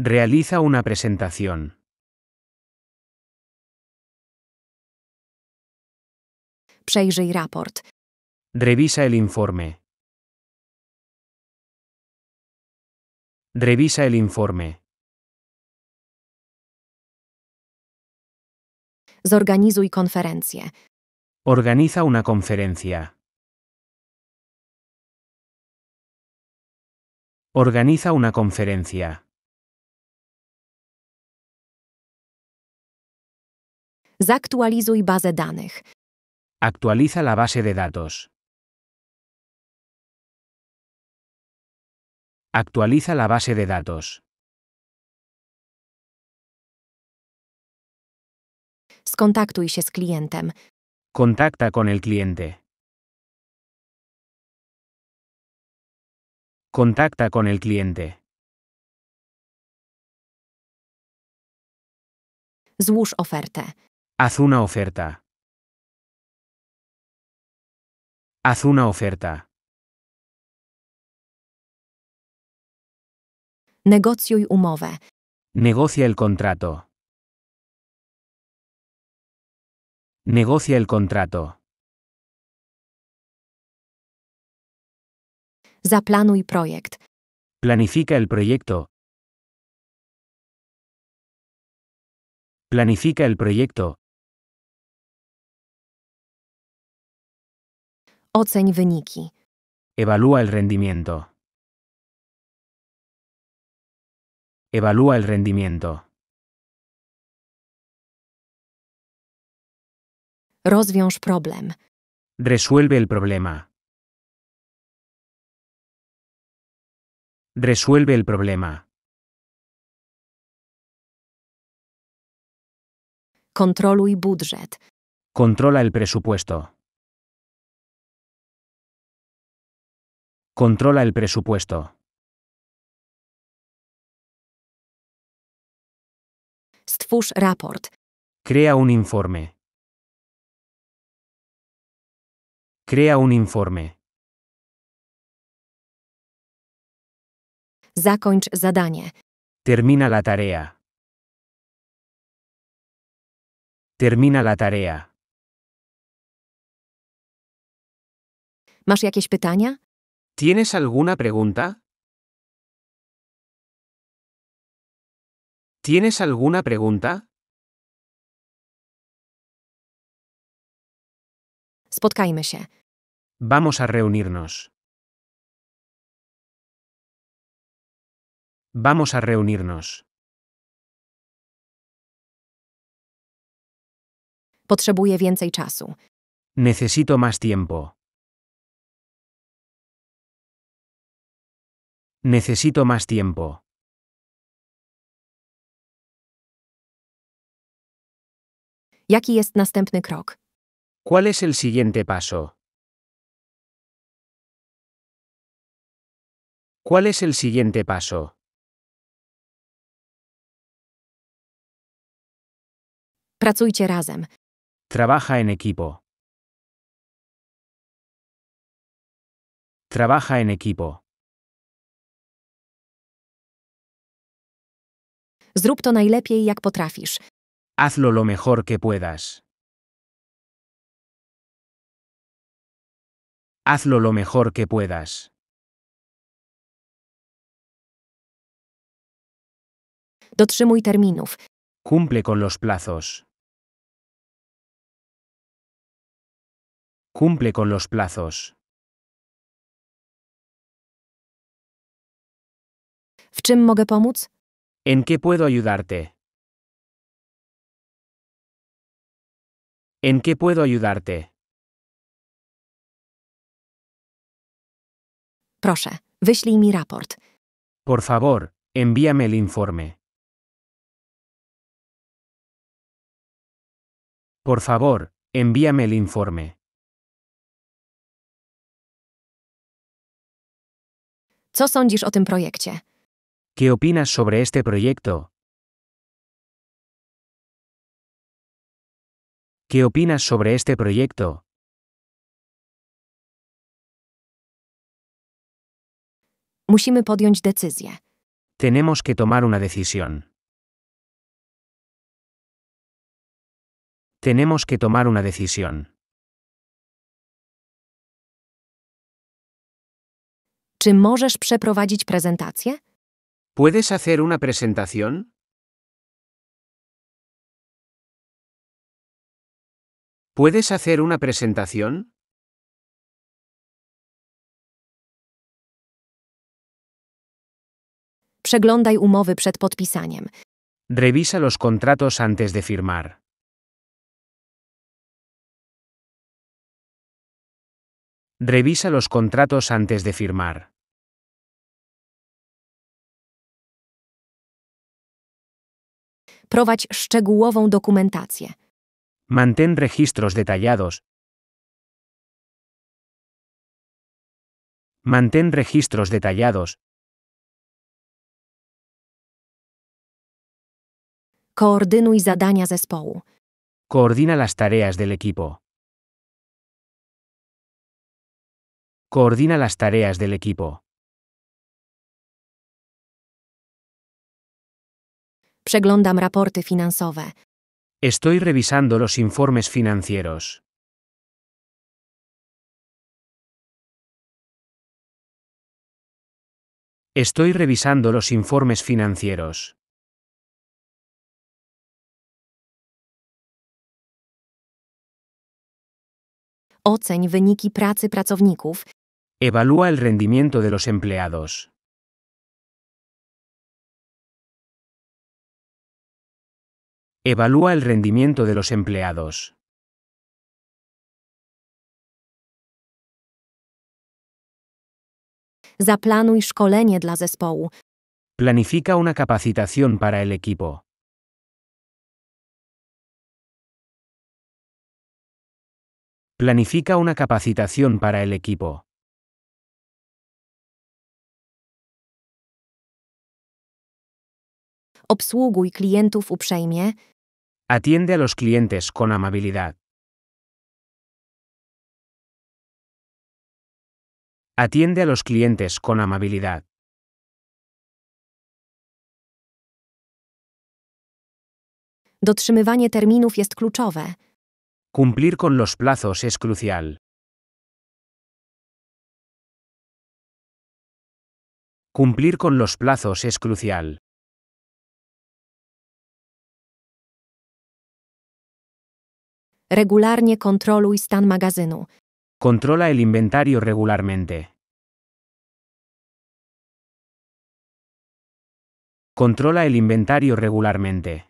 Realiza una presentación. Przejrzyj raport. Revisa el informe. Revisa el informe. Zorganizuj konferencję. Organiza una conferencia. Organiza una conferencia. Zaktualizuj bazę danych. Actualiza la base de datos. Actualiza la base de datos. Skontaktuj się z Contacta con el cliente. Contacta con el cliente. Złóż ofertę. Haz una oferta. Haz una oferta. Negocjuj umowę. Negocia el contrato. Negocia el contrato. Zaplanuj projekt. Planifica el proyecto. Planifica el proyecto. Oceń wyniki. Evalúa el rendimiento. Evalúa el rendimiento. Rozwiąż problem. Resuelve el problema. Resuelve el problema. Kontroluj budżet. Controla el presupuesto. Controla el presupuesto. Stwórz raport. Crea un informe. Crea un informe. Zakończ zadanie. Termina la tarea. Termina la tarea. Masz jakieś pytania? ¿Tienes alguna pregunta? ¿Tienes alguna pregunta? Spotkajmy Vamos a reunirnos. Vamos a reunirnos. Potrzebuję więcej czasu. Necesito más tiempo. Necesito más tiempo. Jaki jest następny ¿Cuál es el siguiente paso? ¿Cuál es el siguiente paso? Pracujcie razem. Trabaja en equipo. Trabaja en equipo. Zrób to najlepiej, jak potrafisz. Hazlo lo mejor que puedas. Hazlo lo mejor que puedas. Dotrzymuj terminów. Cumple con los plazos. Cumple con los plazos. W czym mogę pomóc? ¿En qué puedo ayudarte? ¿En qué puedo ayudarte? Proszę, wyślij mi raport. Por favor, envíame el informe. Por favor, envíame el informe. Co sądzisz o tym projekcie? ¿Qué opinas sobre este proyecto? ¿Qué opinas sobre este proyecto? Musimy podjąć decyzję. Tenemos que tomar una decisión. Tenemos que tomar una decisión. Czy możesz przeprowadzić prezentację? ¿Puedes hacer una presentación? ¿Puedes hacer una presentación? Revisa los contratos antes de firmar. Revisa los contratos antes de firmar. Prowadź szczegółową dokumentację. Mantén registros detallados. Mantén registros detallados. Koordynuj zadania zespołu. Coordina las tareas del equipo. Coordina las tareas del equipo. Przeglądam raporty finansowe. Estoy revisando los informes financieros. Estoy revisando los informes financieros. Oceń wyniki pracy pracowników. Evalúa el rendimiento de los empleados. Evalúa el rendimiento de los empleados. Zaplanuj szkolenie dla zespołu. Planifica una capacitación para el equipo. Planifica una capacitación para el equipo. Obsługuj klientów uprzejmie. Atiende a los clientes con amabilidad. Atiende a los clientes con amabilidad. Dotrzymywanie terminów jest kluczowe. Cumplir con los plazos es crucial. Cumplir con los plazos es crucial. Regularnie kontroluj stan magazynu. Controla el inventario regularmente. Controla el inventario regularmente.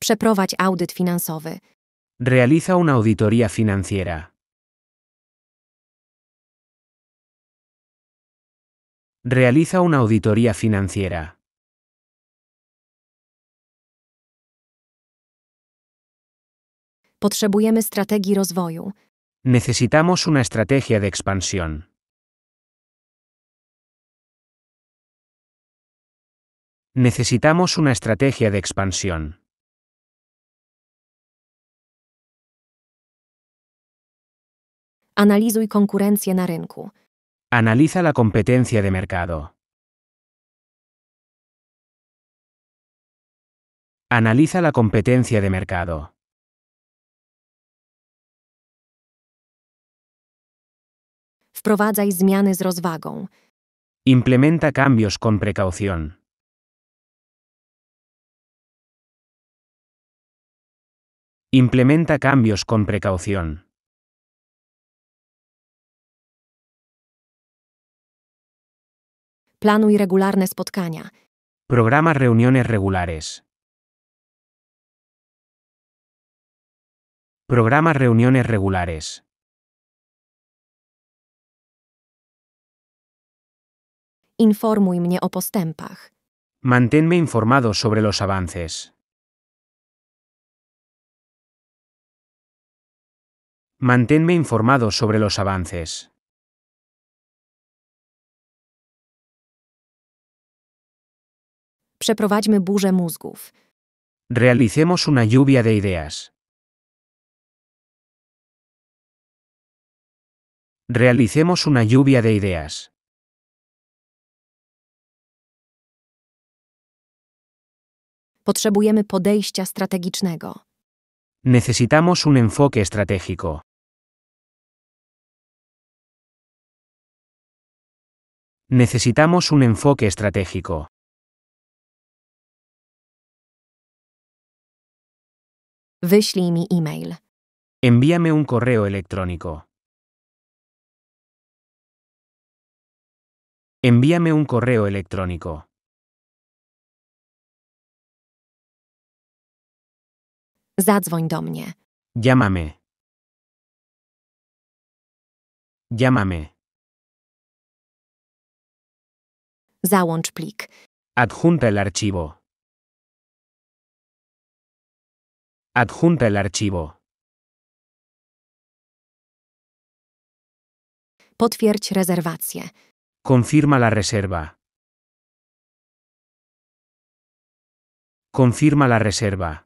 Przeprowadź audyt finansowy. Realiza una auditoría financiera. Realiza una auditoría financiera. Potrzebujemy Necesitamos una estrategia de expansión. Necesitamos una estrategia de expansión. Analizuj konkurencję na rynku. Analiza la competencia de mercado. Analiza la competencia de mercado. Wprowadzaj zmiany z rozwagą. Implementa cambios con precaución. Implementa cambios con precaución. Planuj regularne spotkania. Programa reuniones regulares. Programa reuniones regulares. Informuj o postępach. Manténme informado sobre los avances. Manténme informado sobre los avances. Przeprowadźmy burzę mózgów. Realicemos una lluvia de ideas. Realicemos una lluvia de ideas. Potrzebujemy podejścia strategicznego. Necesitamos un enfoque estratégico. Necesitamos un enfoque estratégico. Wyślij mi e-mail. Envíame un correo electrónico. Envíame un correo electrónico. Zadzwoń do mnie. Llámame. Llámame. Załącz plik. Adjunta el archivo. Adjunta el archivo. Potwierdź rezerwację. Confirma la reserva. Confirma la reserva.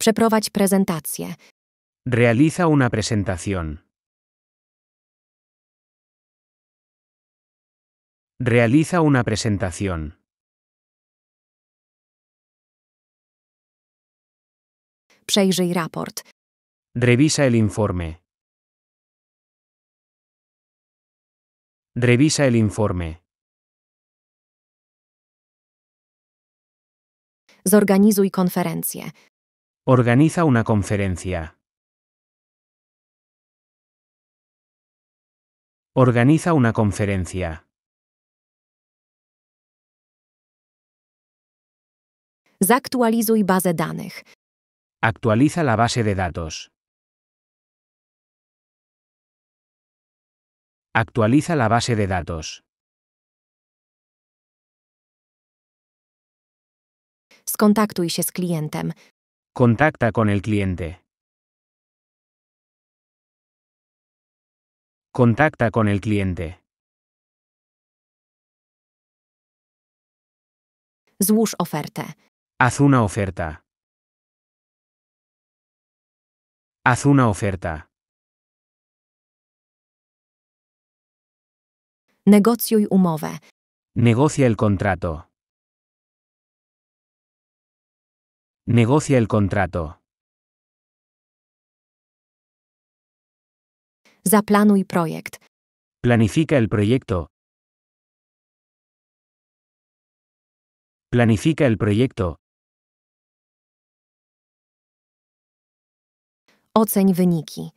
Przeprowadź prezentację. Realiza una presentación. Realiza una presentación. Przejrzyj raport. Revisa el informe. Revisa el informe. Zorganizuj konferencję. Organiza una conferencia. Organiza una conferencia. Zaktualizuj bazę danych. Actualiza la base de datos. Actualiza la base de datos. Skontaktuj się z klientem. Contacta con el cliente. Contacta con el cliente. Złóż ofertę. Haz una oferta. Haz una oferta. Negocjuj umowę. Negocia el contrato. Negocia el contrato. Zaplanuj projekt. Planifica el proyecto. Planifica el proyecto. Oceń wyniki.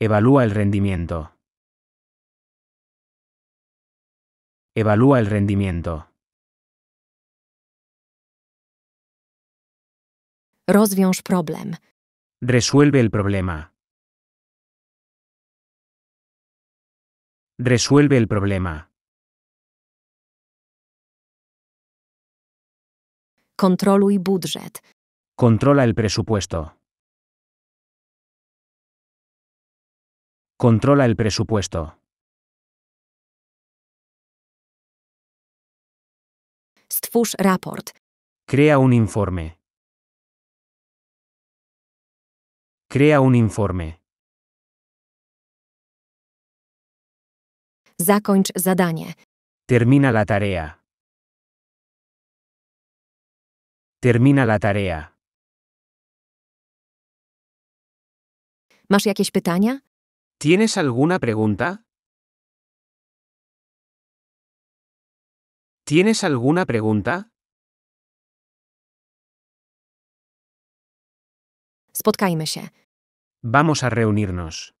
Evalúa el rendimiento. Evalúa el rendimiento. Resuelve el problema. Resuelve el problema. Kontroluj budżet. Controla el presupuesto. Controla el presupuesto. Stwórz raport. Crea un informe. Crea un informe. Zakończ zadanie. Termina la tarea. Termina la tarea. Masz jakieś pytania? ¿Tienes alguna pregunta? ¿Tienes alguna pregunta? Spotkajmy się. Vamos a reunirnos.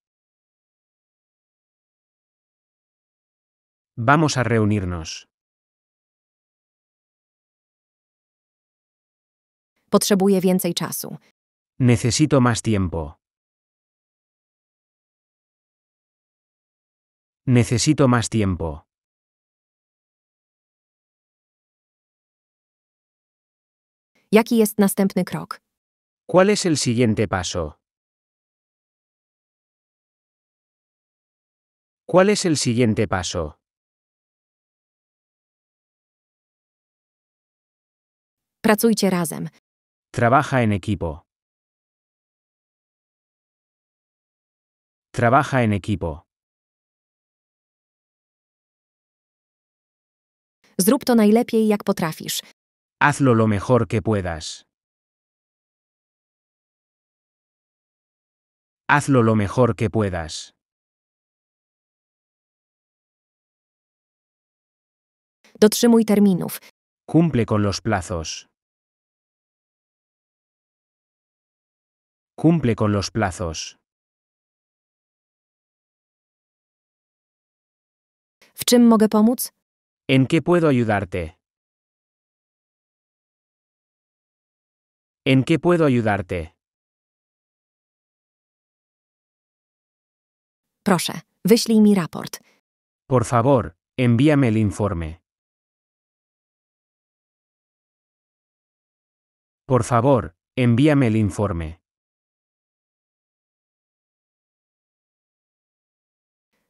Vamos a reunirnos. więcej czasu. Necesito más tiempo. Necesito más tiempo. Jaki jest następny ¿Cuál es el siguiente paso? ¿Cuál es el siguiente paso? Pracujcie razem. Trabaja en equipo. Trabaja en equipo. Zrób to najlepiej jak potrafisz. Hazlo lo mejor que puedas. Hazlo lo mejor que puedas. Dotrzymuj terminów. Cumple con los plazos. Cumple con los plazos. ¿En qué puedo ayudarte? ¿En qué puedo ayudarte? Por favor, envíame el informe. Por favor, envíame el informe.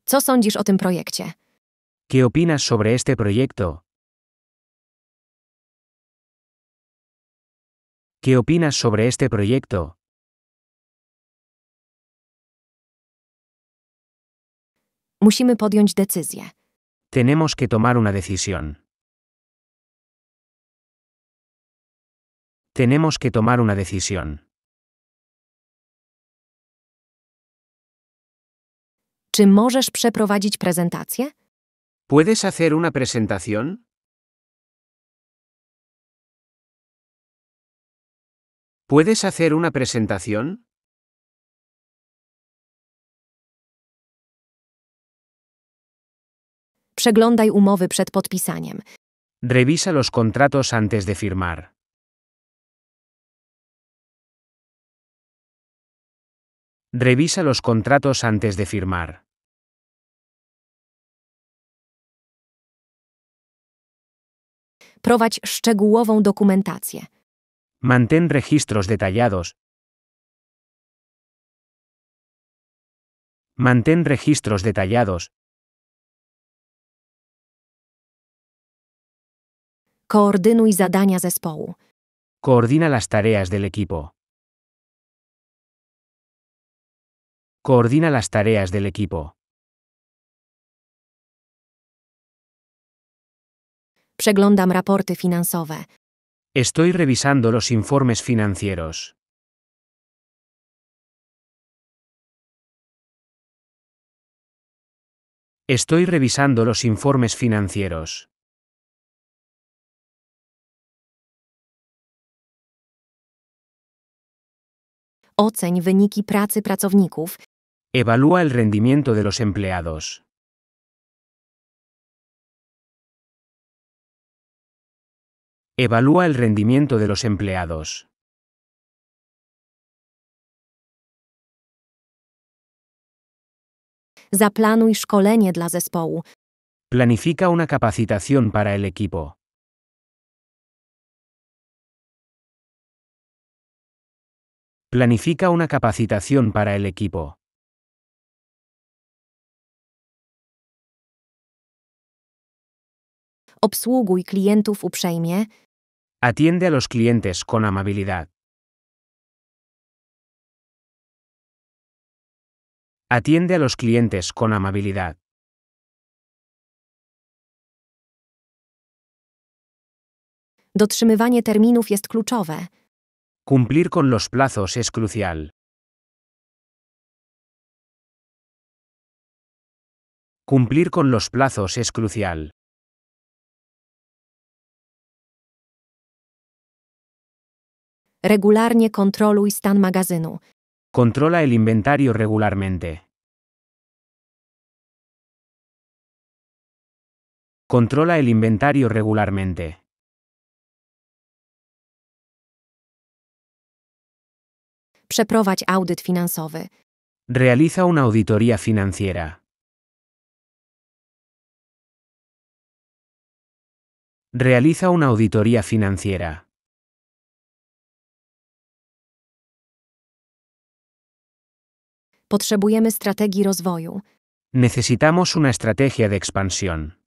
Co sądzisz o tym projekcie? ¿Qué opinas sobre este proyecto? ¿Qué opinas sobre este proyecto? Musimy podjąć decyzję. Tenemos que tomar una decisión. Tenemos que tomar una decisión. Czy możesz przeprowadzić prezentację? ¿Puedes hacer una presentación? ¿Puedes hacer una presentación? Przeglądaj umowy przed podpisaniem. Revisa los contratos antes de firmar. Revisa los contratos antes de firmar. Prowadź szczegółową dokumentację. Mantén registros detallados. Mantén registros detallados. zadania zespołu. Coordina las tareas del equipo. Coordina las tareas del equipo. Przeglądam raporty finansowe. Estoy revisando los informes financieros. Estoy revisando los informes financieros. Oceń wyniki pracy pracowników Evalúa el rendimiento de los empleados. Evalúa el rendimiento de los empleados. Zaplanuj dla Planifica una capacitación para el equipo. Planifica una capacitación para el equipo. Obsługuj klientów uprzejmie. Atiende a los clientes con amabilidad. Atiende a los clientes con amabilidad. Dotrzymywanie terminów jest kluczowe. Cumplir con los plazos es crucial. Cumplir con los plazos es crucial. Regularnie kontroluj stan magazynu. kontrola el inventario regularmente. kontrola el inventario regularmente. Przeprowadź audyt finansowy. Realiza una auditoria financiera. Realiza una auditoria financiera. Necesitamos una estrategia de expansión.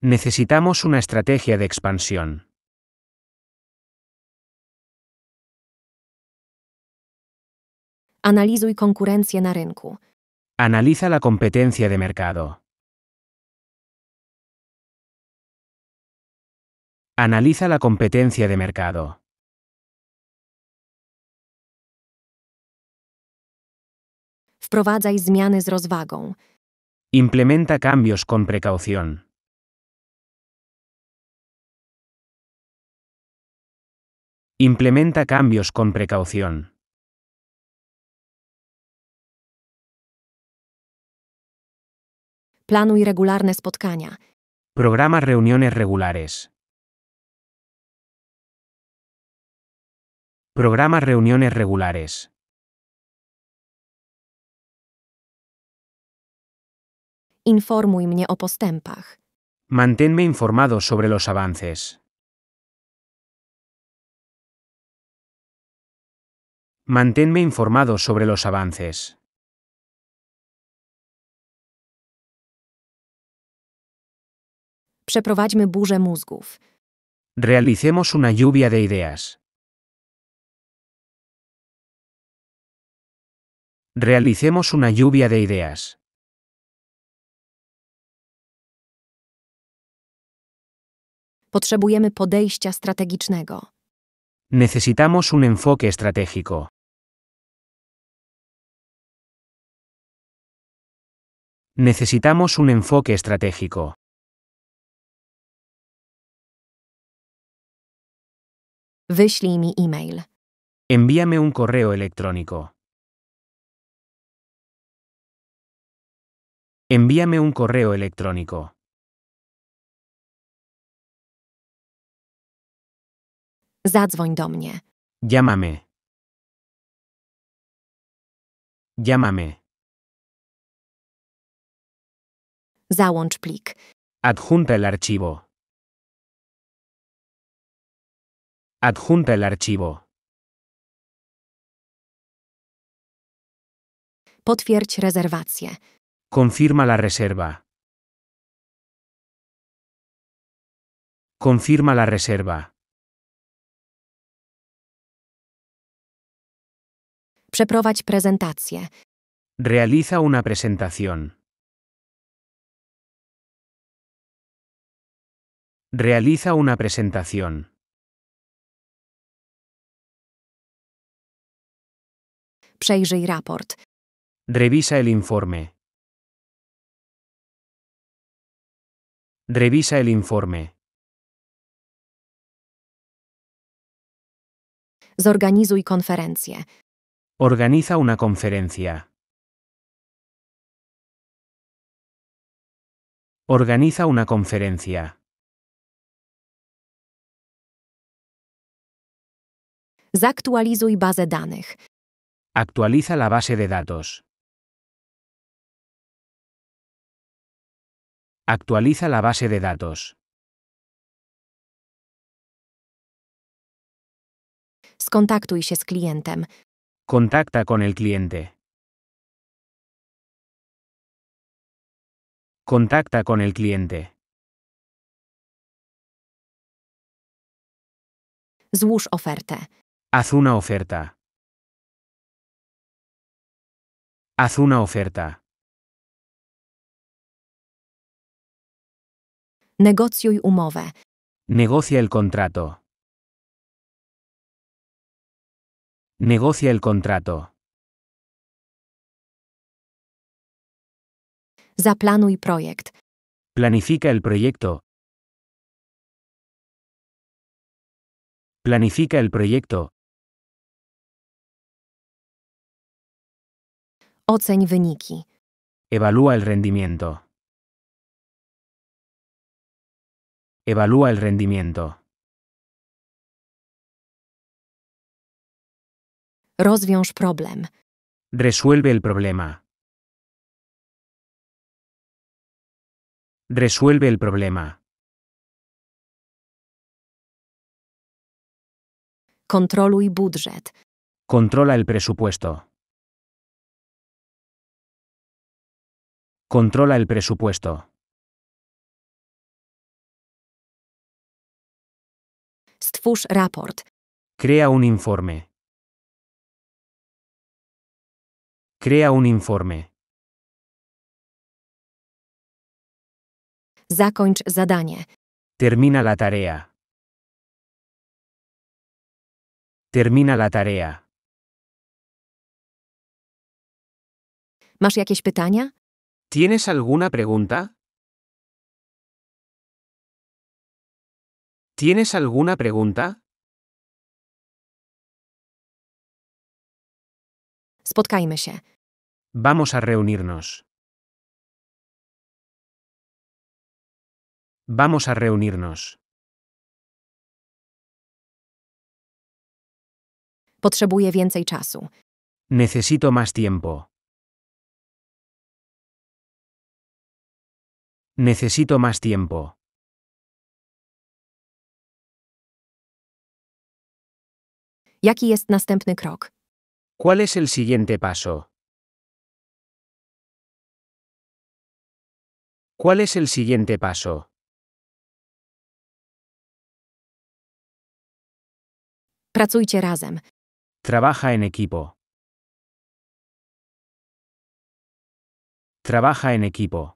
Necesitamos una estrategia de expansión. Analizuj konkurencję na rynku. Analiza la competencia de mercado. Analiza la competencia de mercado. Wprowadzaj zmiany z rozwagą. Implementa cambios con precaución. Implementa cambios con precaución. Planuj regularne spotkania. Programa reuniones regulares. Programa reuniones regulares. Informuj o postępach. Manténme informado sobre los avances. Manténme informado sobre los avances. Przeprowadźmy burzę Realicemos una lluvia de ideas. Realicemos una lluvia de ideas. Potrzebujemy podejścia strategicznego. Necesitamos un enfoque estratégico. Necesitamos un enfoque estratégico. Wyślij mi e-mail. Envíame un correo electrónico. Envíame un correo electrónico. Zadzwoń do mnie. Llámame. Llámame. Załącz plik. Adjunta el archivo. Adjunta el archivo. Potwierdź rezerwację. Confirma la reserva. Confirma la reserva. Przeprowadź prezentację. Realiza una presentación. Realiza una presentación. Przejrzyj raport. Revisa el informe. Revisa el informe. Zorganizuj konferencję. Organiza una conferencia. Organiza una conferencia. Zaktualizuj bazę danych. Actualiza la base de datos. Actualiza la base de datos. Skontaktuj się z klientem. Contacta con el cliente. Contacta con el cliente. Złóż ofertę. Haz una oferta. Haz una oferta. Negocjuj umowę. Negocia el contrato. Negocia el contrato. Zaplanuj projekt. Planifica el proyecto. Planifica el proyecto. Oceń wyniki. Evalúa el rendimiento. Evalúa el rendimiento. Rozwiąż problem. Resuelve el problema. Resuelve el problema. Kontroluj budżet. Controla el presupuesto. Controla el presupuesto. Stwórz raport. Crea un informe. Crea un informe. Zakończ zadanie. Termina la tarea. Termina la tarea. Masz jakieś pytania? ¿Tienes alguna pregunta? ¿Tienes alguna pregunta? Spotkajmy się. Vamos a reunirnos. Vamos a reunirnos. więcej Necesito más tiempo. Necesito más tiempo. ¿Cuál es el siguiente paso? ¿Cuál es el siguiente paso? Pracujcie razem. Trabaja en equipo. Trabaja en equipo.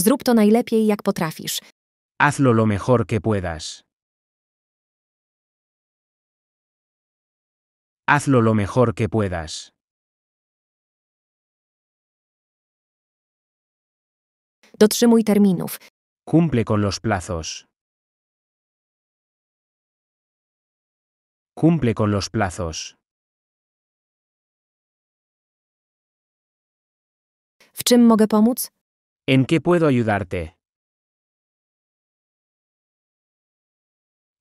Zrób to najlepiej jak potrafisz. Hazlo lo mejor que puedas. Hazlo lo mejor que puedas. Dotrzymuj terminów. Cumple con los plazos. Cumple con los plazos. ¿En qué puedo ayudarte?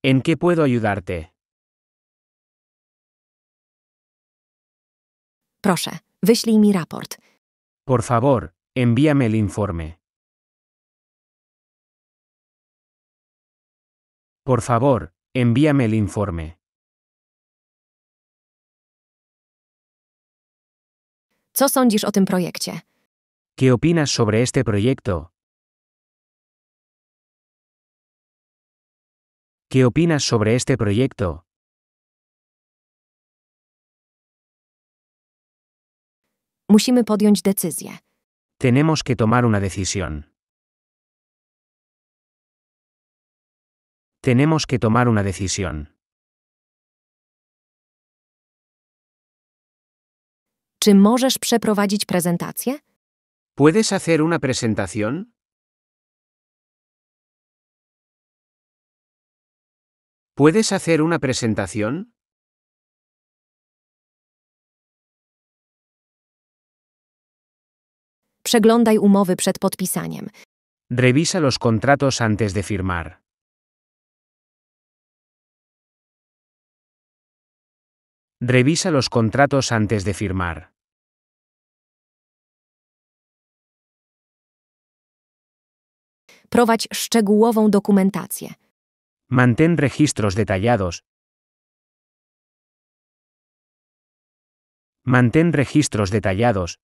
¿En qué puedo ayudarte? Por favor, envíame el informe. Por favor, envíame el informe. 'Co sądzisz o tym projekcie? ¿Qué opinas sobre este proyecto? ¿Qué opinas sobre este proyecto? Tenemos que tomar una decisión. Tenemos que tomar una decisión. Czy przeprowadzić ¿Puedes hacer una presentación? ¿Puedes hacer una presentación? Revisa los contratos antes de firmar. Revisa los contratos antes de firmar. Prowadź szczegółową dokumentację. Mantén registros detallados. Mantén registros detallados.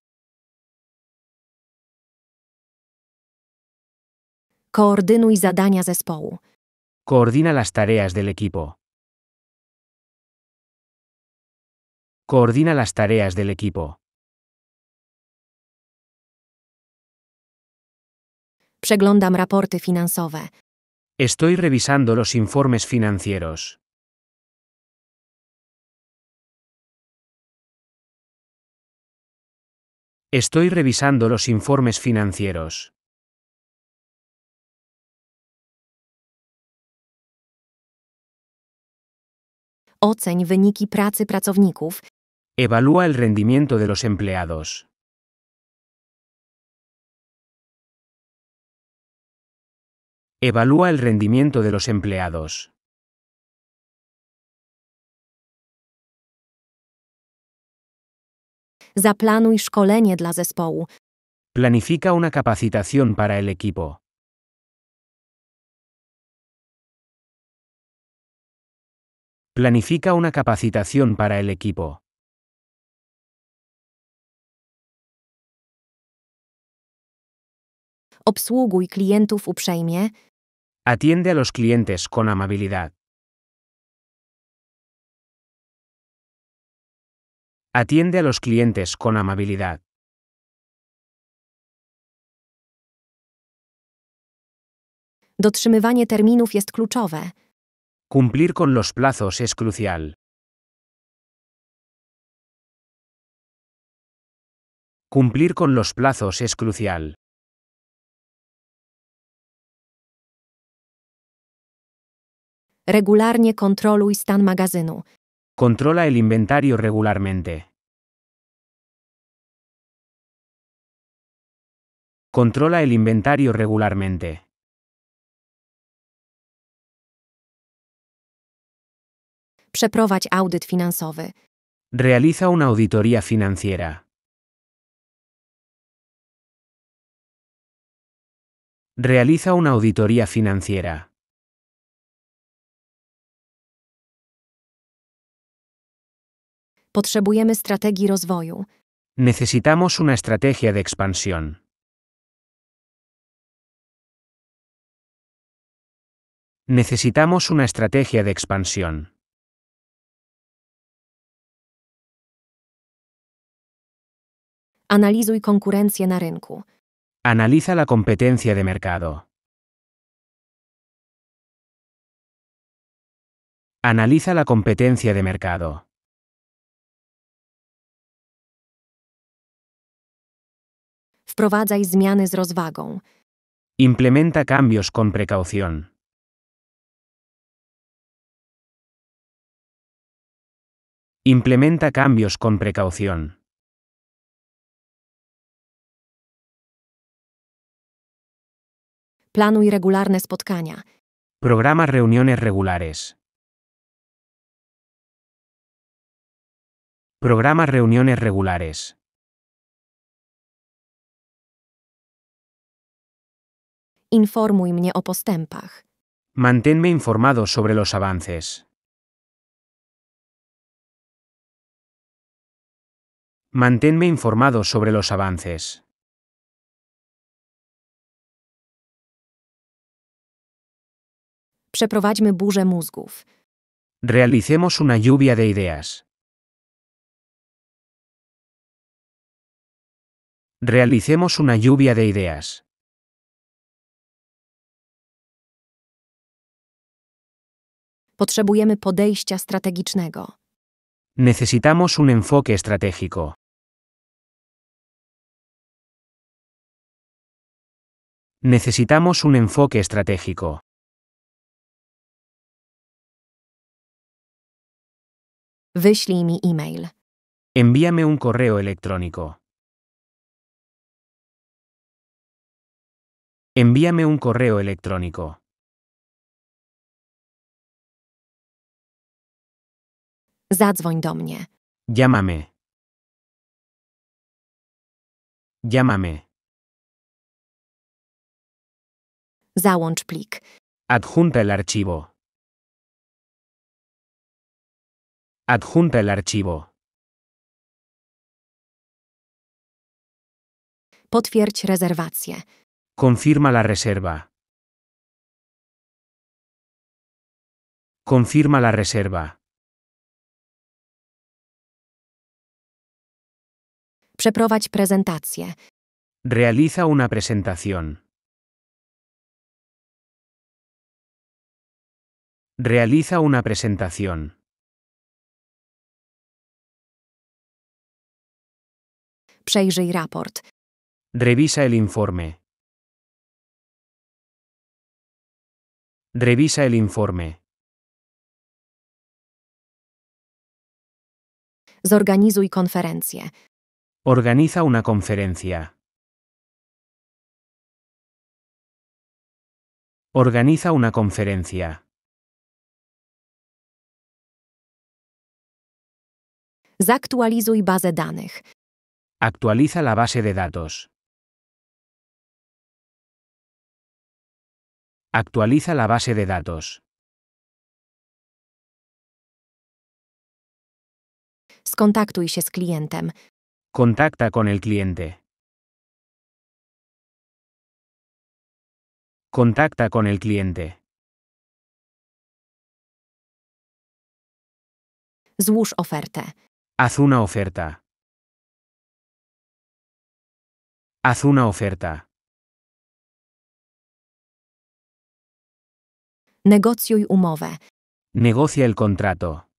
Koordynuj zadania zespołu. Coordina las tareas del equipo. Coordina las tareas del equipo. Przeglądam Estoy revisando los informes financieros. Estoy revisando los informes financieros. Oceń wyniki pracy pracowników Evalúa el rendimiento de los empleados. Evalúa el rendimiento de los empleados. Zaplanuj szkolenie dla zespołu. Planifica una capacitación para el equipo. Planifica una capacitación para el equipo. Obsługuj klientów uprzejmie. Atiende a los clientes con amabilidad. Atiende a los clientes con amabilidad. Dotrzymywanie terminów jest kluczowe. Cumplir con los plazos es crucial. Cumplir con los plazos es crucial. Regularnie kontroluj stan magazynu. Kontrola el inventario regularmente. Kontrola el inventario regularmente. Przeprowadź audyt finansowy. Realiza una auditoría financiera. Realiza una auditoría financiera. Necesitamos una estrategia de expansión. Necesitamos una estrategia de expansión. Analizuj konkurencję na rynku. Analiza la competencia de mercado. Analiza la competencia de mercado. Wprowadzaj zmiany z rozwagą. Implementa cambios con precaución. Implementa cambios con precaución. Planuj regularne spotkania. Programa reuniones regulares. Programa reuniones regulares. Informuj o postępach. Manténme informado sobre los avances. Manténme informado sobre los avances. Przeprowadźmy burzę mózgów. Realicemos una lluvia de ideas. Realicemos una lluvia de ideas. Potrzebujemy podejścia strategicznego. Necesitamos un enfoque estratégico. Necesitamos un enfoque estratégico. Wyślij mi e-mail. Envíame un correo electrónico. Envíame un correo electrónico. Zadzwoń do mnie. Llámame. Llámame. Załącz plik. Adjunta el archivo. Adjunta el archivo. Potwierdź rezerwację. Confirma la reserva. Confirma la reserva. Przeprowadź prezentację. Realiza una presentación. Realiza una presentación. Przejrzyj raport. Revisa el informe. Revisa el informe. Zorganizuj konferencję. Organiza una conferencia. Organiza una conferencia. Zaktualizuj bazę danych. Actualiza la base de datos. Actualiza la base de datos. Skontaktuj się z klientem. Contacta con el cliente. Contacta con el cliente. Złóż ofertę. Haz una oferta. Haz una oferta. Negocjuj umowę. Negocia el contrato.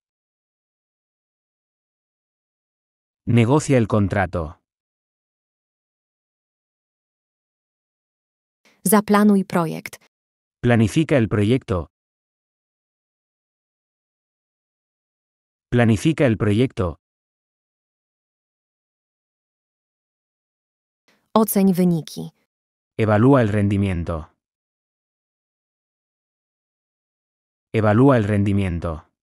Negocia el contrato. Zaplanuj projekt. Planifica el proyecto. Planifica el proyecto. Oceń wyniki. Evalúa el rendimiento. Evalúa el rendimiento.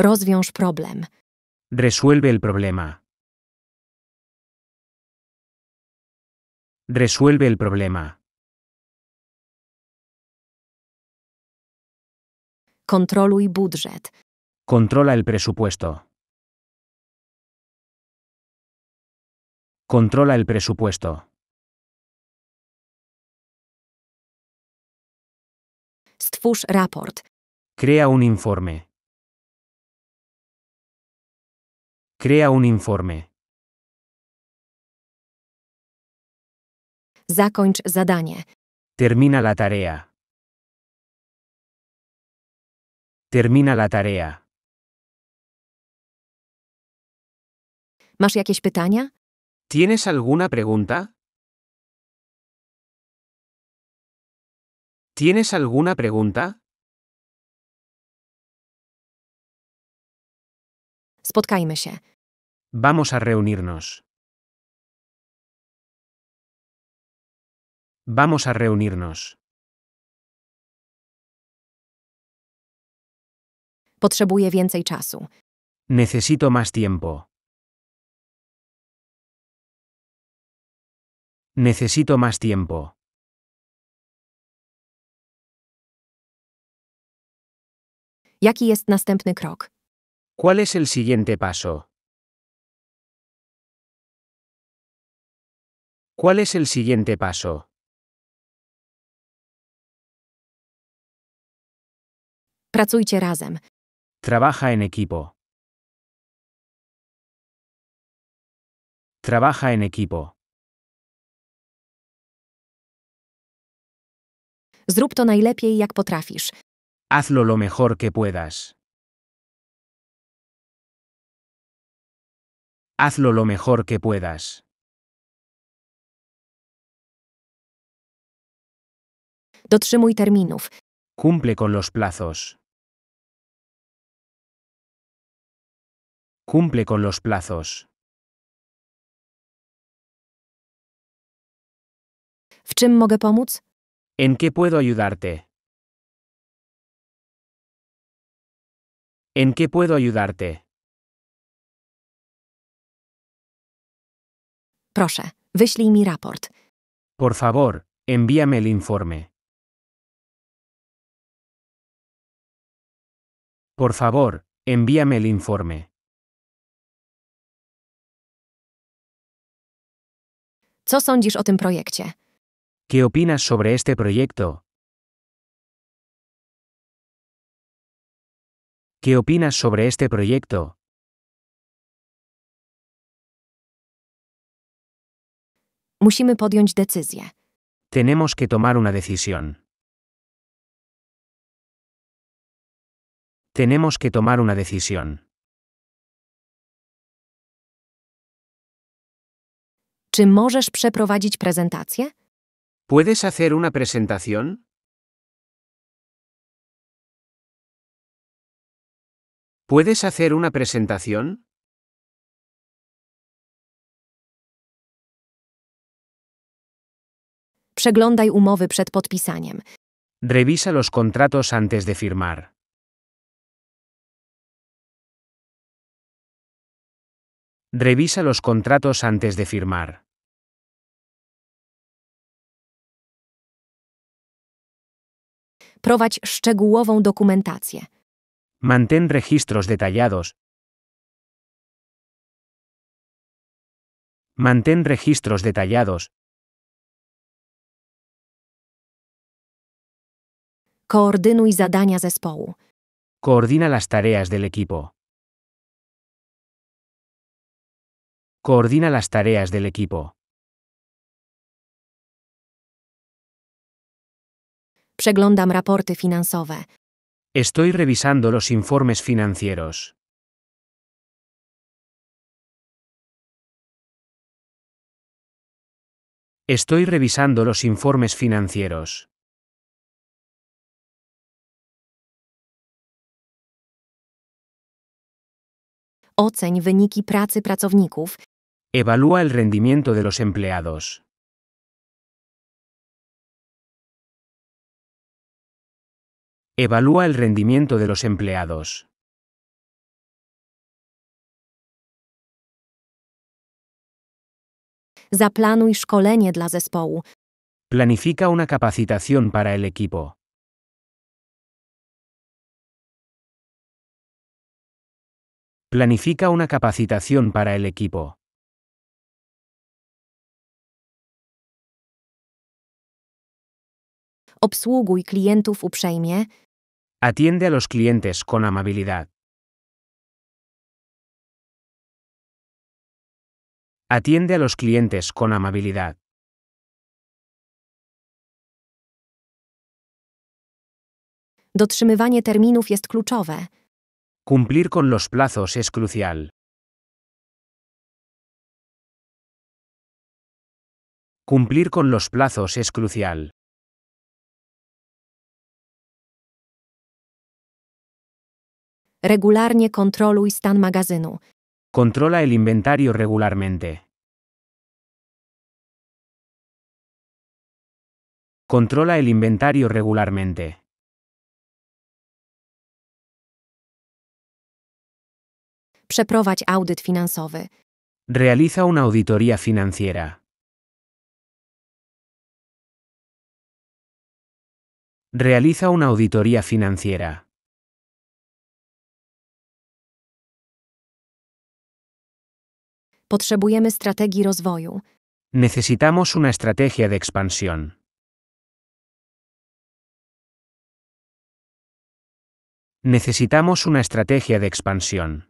Rozwiąż problem. Resuelve el problema. Resuelve el problema. Kontroluj budżet. Controla el presupuesto. Controla el presupuesto. Stwórz raport. Crea un informe. Crea un informe. Zakończ zadanie. Termina la tarea. Termina la tarea. Masz jakieś pytania? ¿Tienes alguna pregunta? ¿Tienes alguna pregunta? Spotkajmy się. Vamos a reunirnos. Vamos a reunirnos. Potrzebuję więcej czasu. Necesito más tiempo. Necesito más tiempo. Jaki ¿Cuál es el siguiente paso? ¿Cuál es el siguiente paso? Pracujcie razem. Trabaja en equipo. Trabaja en equipo. Zrób to najlepiej jak potrafisz. Hazlo lo mejor que puedas. Hazlo lo mejor que puedas. Dotrzymuj terminów. Cumple con los plazos. Cumple con los plazos. W czym mogę pomóc? ¿En qué puedo ayudarte? ¿En qué puedo ayudarte? Proszę, wyślij mi raport. Por favor, envíame el informe. Por favor, envíame el informe. o tym projekcie? ¿Qué opinas sobre este proyecto? ¿Qué opinas sobre este proyecto? Tenemos que tomar una decisión. Tenemos que tomar una decisión. Czy możesz przeprowadzić prezentację? ¿Puedes hacer una presentación? ¿Puedes hacer una presentación? Przeglądaj przed Revisa los contratos antes de firmar. Revisa los contratos antes de firmar. Prowadź szczegółową dokumentację. Mantén registros detallados. Mantén registros detallados. Koordynuj zadania zespołu. Coordina las tareas del equipo. Coordina las tareas del equipo. Przeglądam raporty finansowe. Estoy revisando los informes financieros. Estoy revisando los informes financieros. Oceń wyniki pracy pracowników Evalúa el rendimiento de los empleados. Evalúa el rendimiento de los empleados. Zaplanuj szkolenie dla Planifica una capacitación para el equipo. Planifica una capacitación para el equipo. Obsługuj klientów uprzejmie. Atiende a los clientes con amabilidad. Atiende a los clientes con amabilidad. Dotrzymywanie terminów jest kluczowe. Cumplir con los plazos es crucial. Cumplir con los plazos es crucial. Regularnie kontroluj stan magazynu. Controla el inventario regularmente. Controla el inventario regularmente. Przeprowadź audyt finansowy. Realiza una auditoría financiera. Realiza una auditoría financiera. Necesitamos una estrategia de expansión. Necesitamos una estrategia de expansión.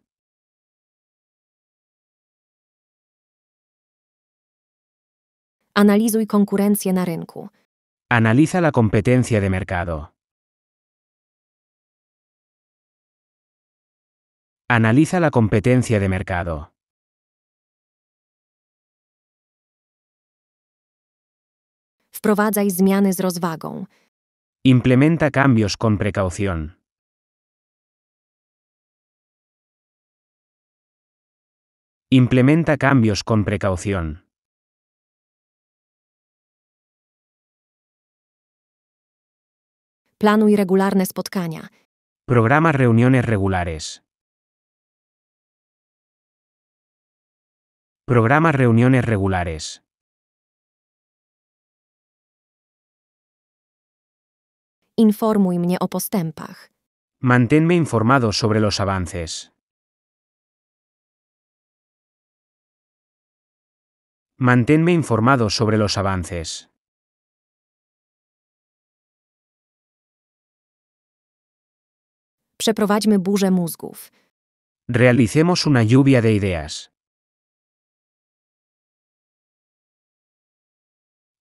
Analizuj konkurencję na rynku. Analiza la competencia de mercado. Analiza la competencia de mercado. Wprowadzaj zmiany z rozwagą. Implementa cambios con precaución. Implementa cambios con precaución. Planuj regularne spotkania. Programa reuniones regulares. Programa reuniones regulares. Informuj mnie o postępach. Manténme informado sobre los avances. Manténme informado sobre los avances. Przeprowadźmy burzę mózgów. Realicemos una lluvia de ideas.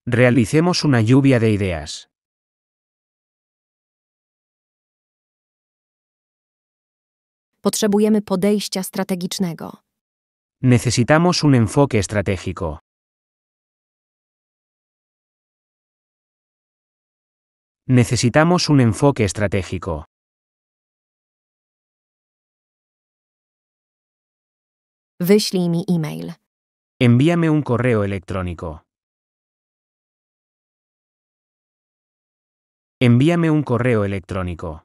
Realicemos una lluvia de ideas. Potrzebujemy podejścia strategicznego. Necesitamos un enfoque estratégico. Necesitamos un enfoque estratégico. Wyślij mi e-mail. Envíame un correo electrónico. Envíame un correo electrónico.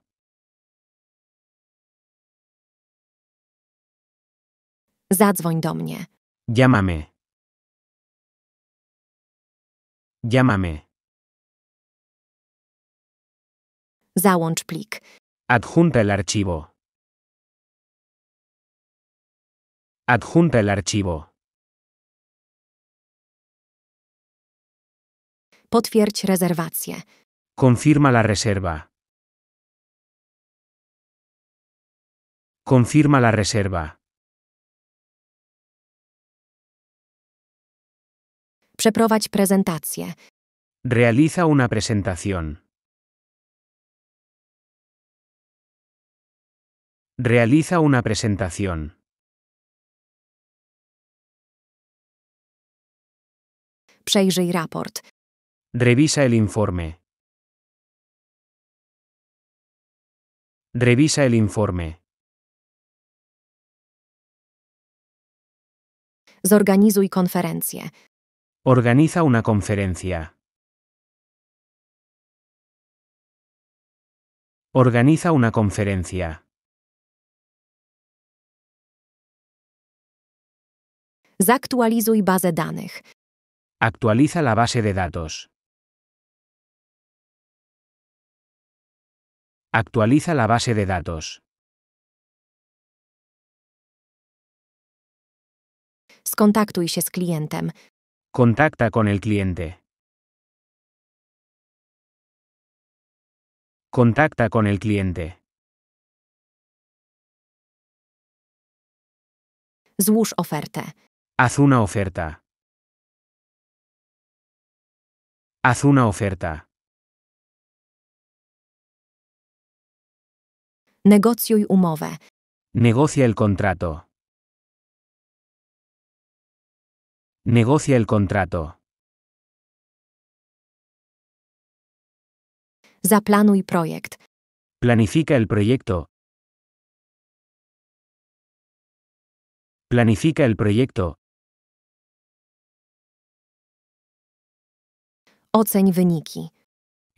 Zadzwoń do mnie. Llámame. Llámame. Załącz plik. Adjunta el archivo. Adjunta el archivo. Potwierdź rezerwację. Confirma la reserva. Confirma la reserva. Przeprowadź prezentację. Realiza una presentación. Realiza una presentación. Przejrzyj raport. Revisa el informe. Revisa el informe. Zorganizuj konferencję. Organiza una conferencia. Organiza una conferencia. Zaktualizuj bazę danych. Actualiza la base de datos. Actualiza la base de datos. Skontaktuj się z klientem. Contacta con el cliente. Contacta con el cliente. Złóż ofertę. Haz una oferta. Haz una oferta. Negocjuj umowę. Negocia el contrato. Negocia el contrato. Zaplanuj projekt. Planifica el proyecto. Planifica el proyecto. Oceń wyniki.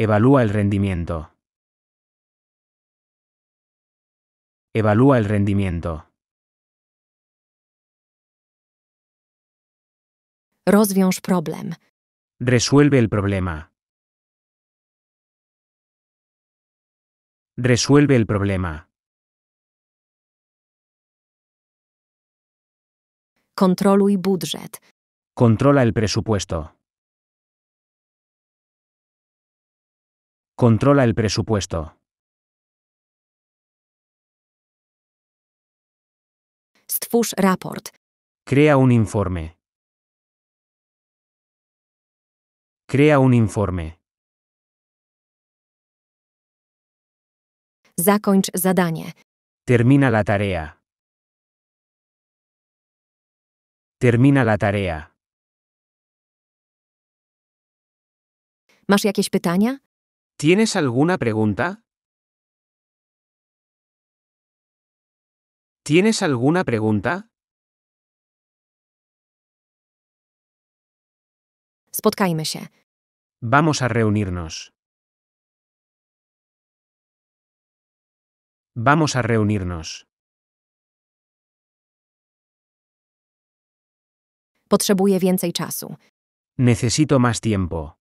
Evalúa el rendimiento. Evalúa el rendimiento. Rozwiąż problem. Resuelve el problema. Resuelve el problema. Kontroluj budżet. Controla el presupuesto. Controla el presupuesto. Stwórz raport. Crea un informe. Crea un informe. Zakończ zadanie. Termina la tarea. Termina la tarea. Masz jakieś pytania? ¿Tienes alguna pregunta? ¿Tienes alguna pregunta? Spotkajmy się. Vamos a reunirnos. Vamos a reunirnos. więcej czasu. Necesito más tiempo.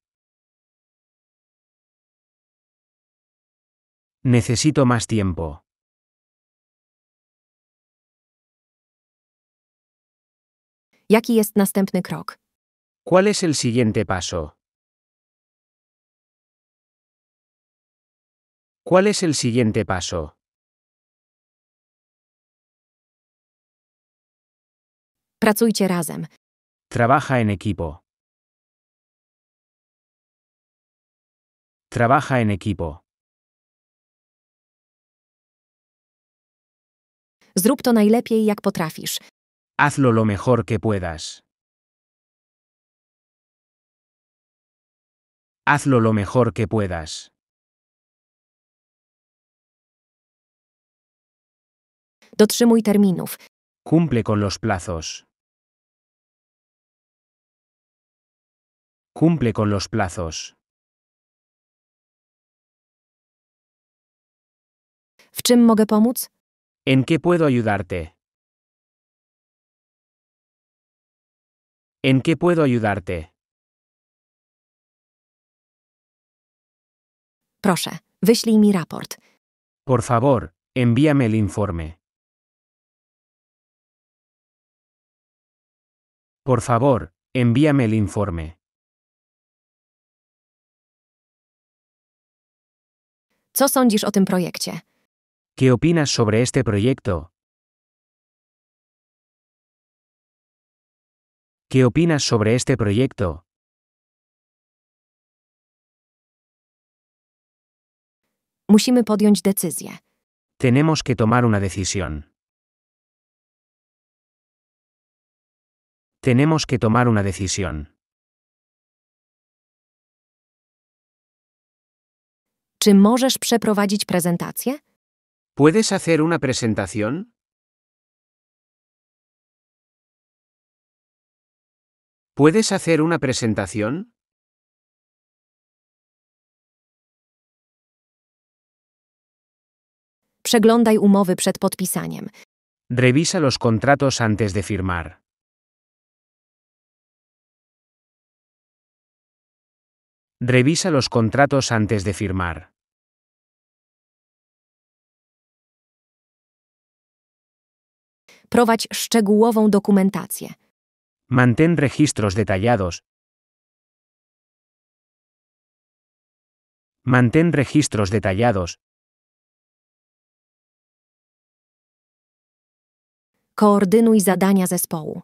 Necesito más tiempo. ¿Cuál es el siguiente paso? ¿Cuál es el siguiente paso? Pracujcie razem. Trabaja en equipo. Trabaja en equipo. Zrób to najlepiej, jak potrafisz. Hazlo lo mejor que puedas. Hazlo lo mejor que puedas. dotrzymuj terminów. Cumple con los plazos. Cumple con los plazos. ¿En qué puedo ayudarte? ¿En qué puedo ayudarte? mi raport. Por favor, envíame el informe. Por favor, envíame el informe. Co sądzisz o tym projekcie? ¿Qué opinas sobre este proyecto? ¿Qué opinas sobre este proyecto? Musimy podjąć decyzję. Tenemos que tomar una decisión. Tenemos que tomar una decisión. Czy przeprowadzić prezentację? ¿Puedes hacer una presentación? ¿Puedes hacer una presentación? Przeglądaj umowy przed podpisaniem. Revisa los contratos antes de firmar. Revisa los contratos antes de firmar. Prowadź szczegółową dokumentację. Mantén registros detallados. Mantén registros detallados. Koordynuj zadania zespołu.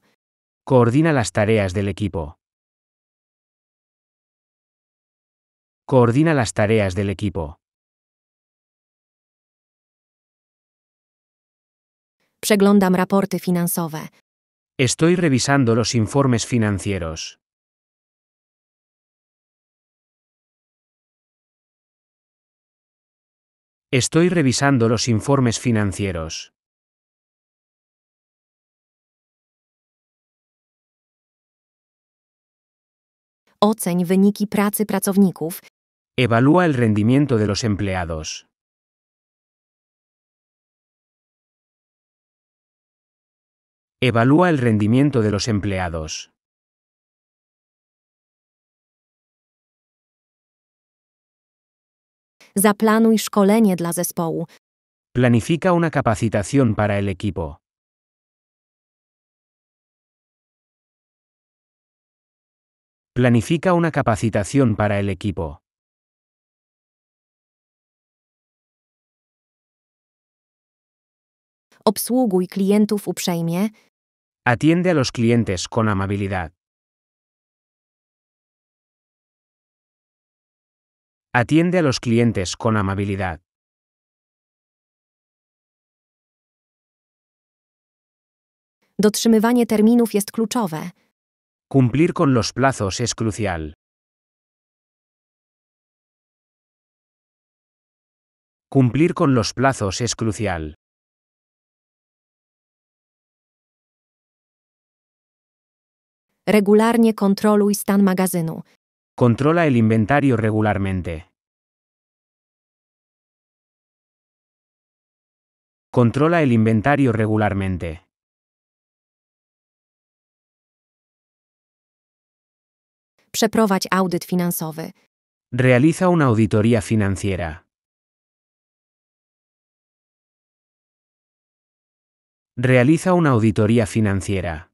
Coordina las tareas del equipo. Coordina las tareas del equipo. Przeglądam raporty finansowe. Estoy revisando los informes financieros. Estoy revisando los informes financieros. Oceń wyniki pracy pracowników Evalúa el rendimiento de los empleados. Evalúa el rendimiento de los empleados. Zaplanuj szkolenie dla zespołu. Planifica una capacitación para el equipo. Planifica una capacitación para el equipo. Obsługuj klientów uprzejmie. Atiende a los clientes con amabilidad. Atiende a los clientes con amabilidad. Dotrzymywanie terminów jest kluczowe. Cumplir con los plazos es crucial. Cumplir con los plazos es crucial. Regularnie kontroluj stan magazynu. Kontrola el inventario regularmente. Kontrola el inventario regularmente. Przeprowadź audyt finansowy. Realiza una auditoría financiera. Realiza una auditoría financiera.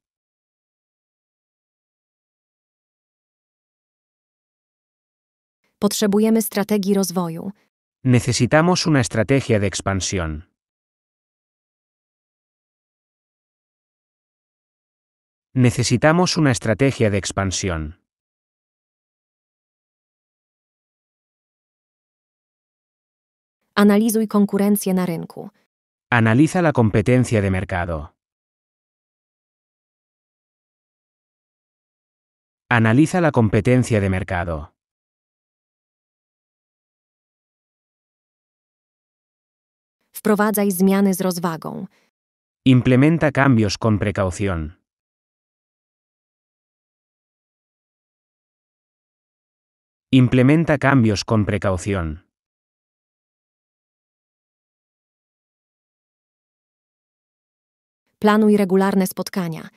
Necesitamos una estrategia de expansión. Necesitamos una estrategia de expansión. Analizuj concurrencia na rynku. Analiza la competencia de mercado. Analiza la competencia de mercado. Wprowadzaj zmiany z rozwagą. Implementa cambios con precaución. Implementa cambios con precaución. Planuj regularne spotkania.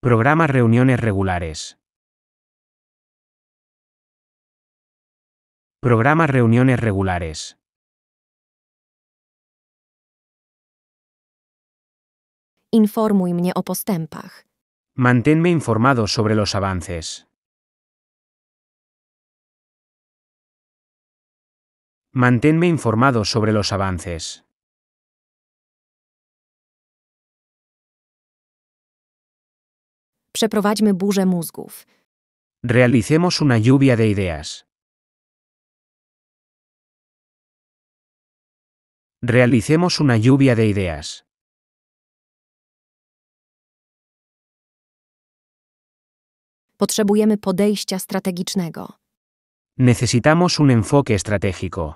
Programa reuniones regulares. Programa reuniones regulares. informuj mnie o postępach. Manténme informado sobre los avances. Manténme informado sobre los avances. Przeprowadźmy burzę mózgów. Realicemos una lluvia de ideas. Realicemos una lluvia de ideas. Potrzebujemy podejścia strategicznego. Necesitamos un enfoque estratégico.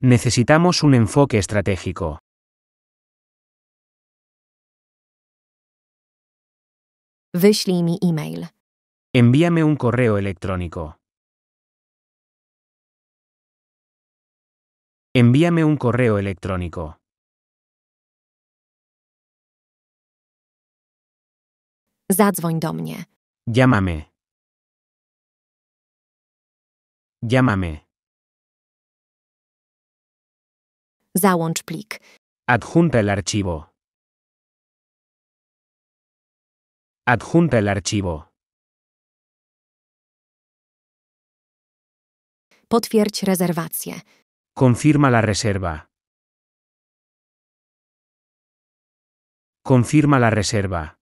Necesitamos un enfoque estratégico. Wyślij mi e-mail. Envíame un correo electrónico. Envíame un correo electrónico. Zadzwoń do mnie. Llámame. Llámame. Załącz plik. Adjunta el archivo. Adjunta el archivo. Potwierdź rezerwację. Confirma la reserva. Confirma la reserva.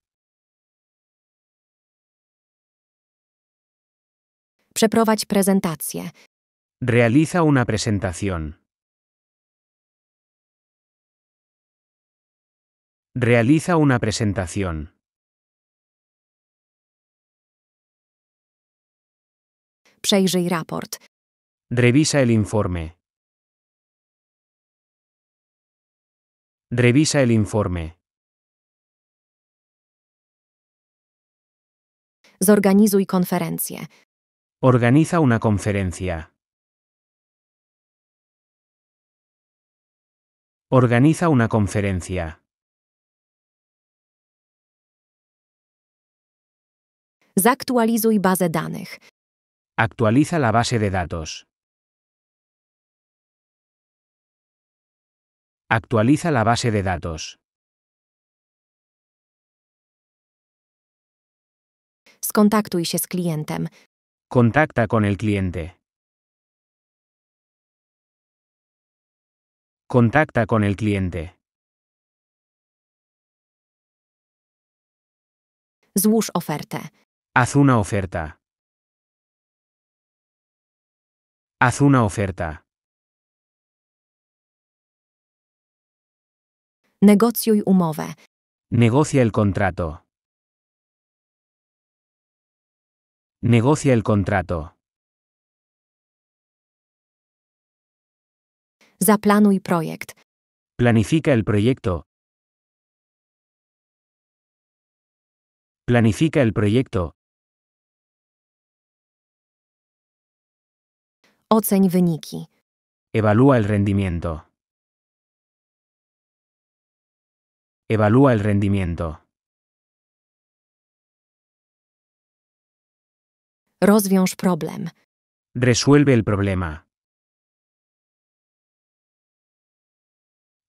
Przeprowadź prezentację. Realiza una presentación. Realiza una presentación. Przejrzyj raport. Revisa el informe. Revisa el informe. Zorganizuj konferencję. Organiza una conferencia. Organiza una conferencia. Zaktualizuj bazę danych. Actualiza la base de datos. Actualiza la base de datos. Skontaktuj się z klientem. Contacta con el cliente. Contacta con el cliente. Złóż ofertę. Haz una oferta. Haz una oferta. Negocjuj umowę. Negocia el contrato. Negocia el contrato. Zaplanuj projekt. Planifica el proyecto. Planifica el proyecto. Oceń wyniki. Evalúa el rendimiento. Evalúa el rendimiento. Rozwiąż Resuelve el problema.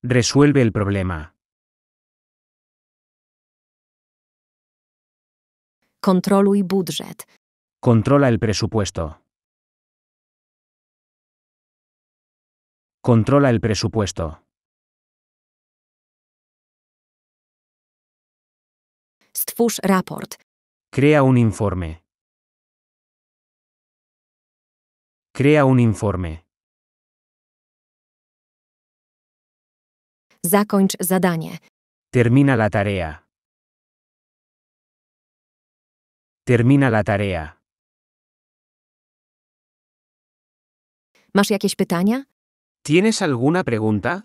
Resuelve el problema. Kontroluj budżet. Controla el presupuesto. Controla el presupuesto. Stwórz raport. Crea un informe. Crea un informe. Zakończ zadanie. Termina la tarea. Termina la tarea. Masz jakieś pytania? ¿Tienes alguna pregunta?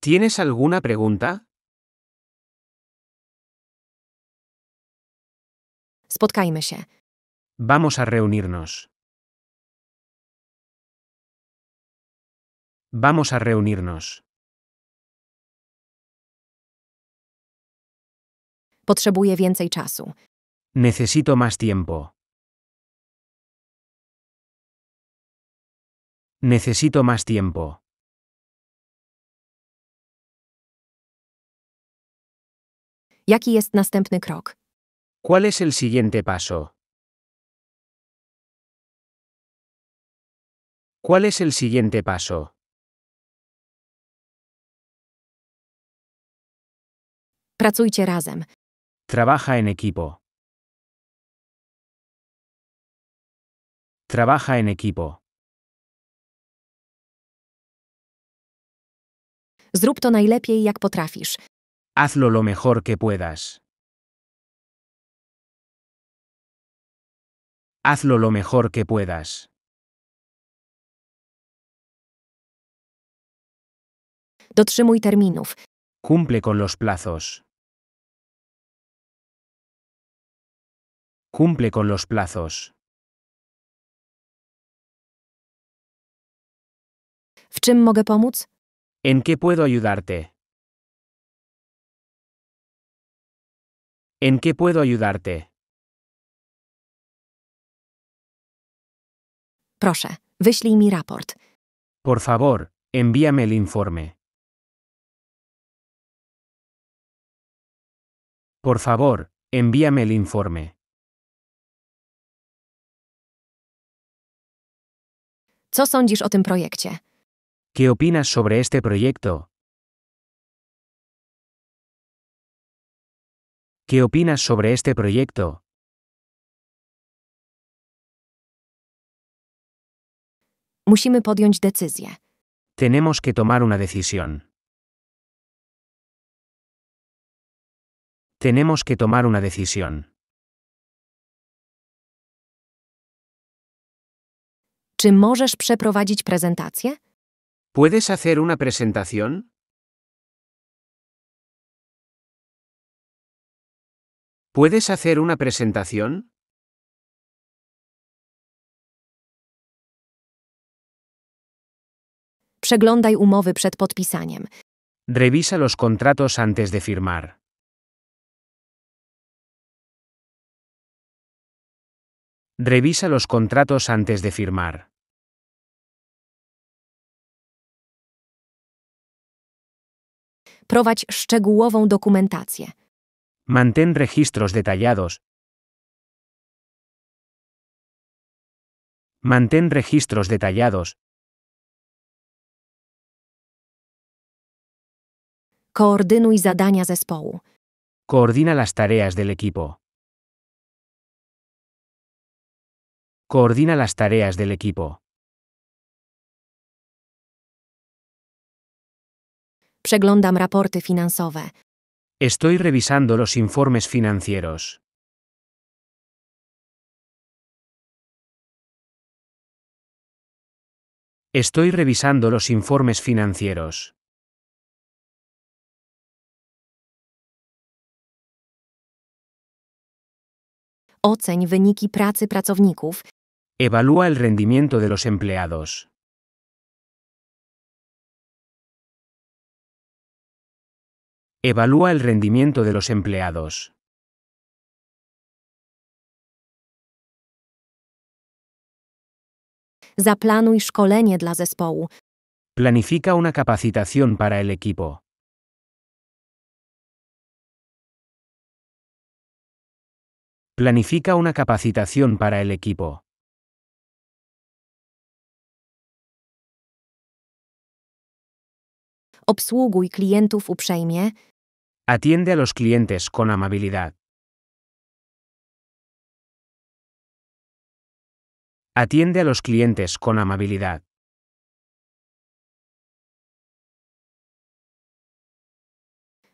¿Tienes alguna pregunta? Spotkajmy się. Vamos a reunirnos. Vamos a reunirnos. Necesito más tiempo. Necesito más tiempo. Jaki jest ¿Cuál es el siguiente paso? ¿Cuál es el siguiente paso? Pracujcie razem. Trabaja en equipo. Trabaja en equipo. Zrób to najlepiej jak potrafisz. Hazlo lo mejor que puedas. Hazlo lo mejor que puedas. Dotrzymuj terminów. Cumple con los plazos. Cumple con los plazos. ¿En qué puedo ayudarte? ¿En qué puedo ayudarte? Por favor, envíame el informe. Por favor, envíame el informe. o tym projekcie? ¿Qué opinas sobre este proyecto? ¿Qué opinas sobre este proyecto? Musimy Tenemos que tomar una decisión. Tenemos que tomar una decisión. Czy ¿Puedes hacer una presentación? ¿Puedes hacer una presentación? Przeglądaj umowy Revisa los contratos antes de firmar. Revisa los contratos antes de firmar. Prowadź szczegółową dokumentację. Mantén registros detallados. Mantén registros detallados. Koordynuj zadania zespołu. Coordina las tareas del equipo. Coordina las tareas del equipo. Estoy revisando los informes financieros. Estoy revisando los informes financieros. Oceń wyniki pracy pracowników. Evalúa el rendimiento de los empleados. Evalúa el rendimiento de los empleados. Zaplanuj szkolenie dla zespołu. Planifica una capacitación para el equipo. Planifica una capacitación para el equipo. Obsługuj klientów uprzejmie. Atiende a los clientes con amabilidad. Atiende a los clientes con amabilidad.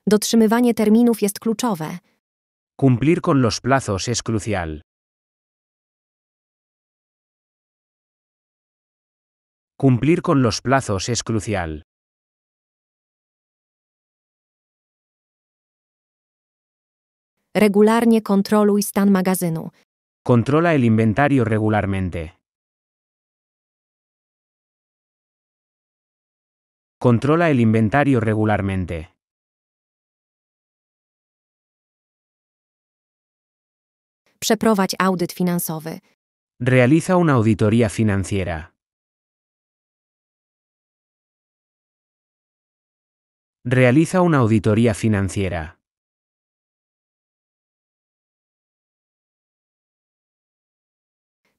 Dotrzymywanie terminów jest kluczowe. Cumplir con los plazos es crucial. Cumplir con los plazos es crucial. Regularnie kontroluj stan magazynu. Controla el inventario regularmente. Controla el inventario regularmente. Przeprowadź audyt finansowy. Realiza una auditoría financiera. Realiza una auditoría financiera.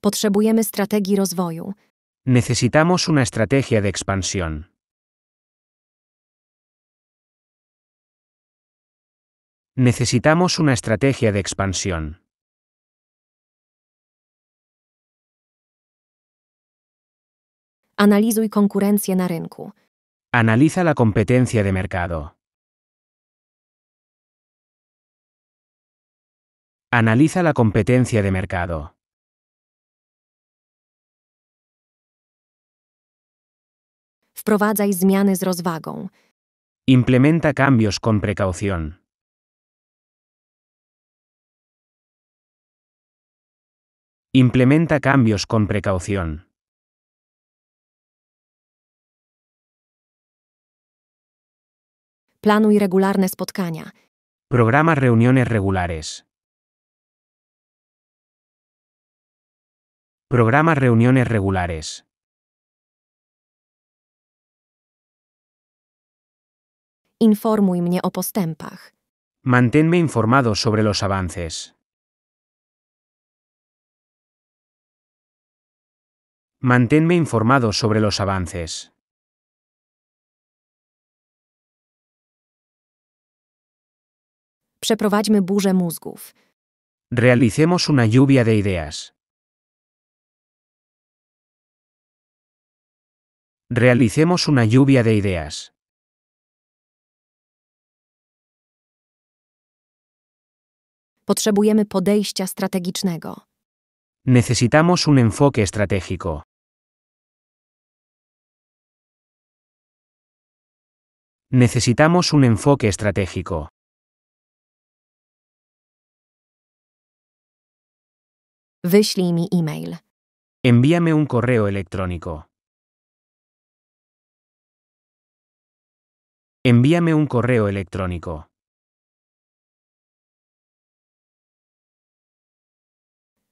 Potrzebujemy strategii rozwoju. Necesitamos una estrategia de expansión. Necesitamos una estrategia de expansión. Analizuj konkurencję na rynku. Analiza la competencia de mercado. Analiza la competencia de mercado. Wprowadzaj zmiany z rozwagą. Implementa cambios con precaución. Implementa cambios con precaución. Planuj regularne spotkania. Programa reuniones regulares. Programa reuniones regulares. Informuj mnie o postępach. Manténme informado sobre los avances. Manténme informado sobre los avances. Przeprowadźmy burzę mózgów. Realicemos una lluvia de ideas. Realicemos una lluvia de ideas. Potrzebujemy podejścia strategicznego. Necesitamos un enfoque estratégico. Necesitamos un enfoque estratégico. Wyślij mi e-mail. Envíame un correo electrónico. Envíame un correo electrónico.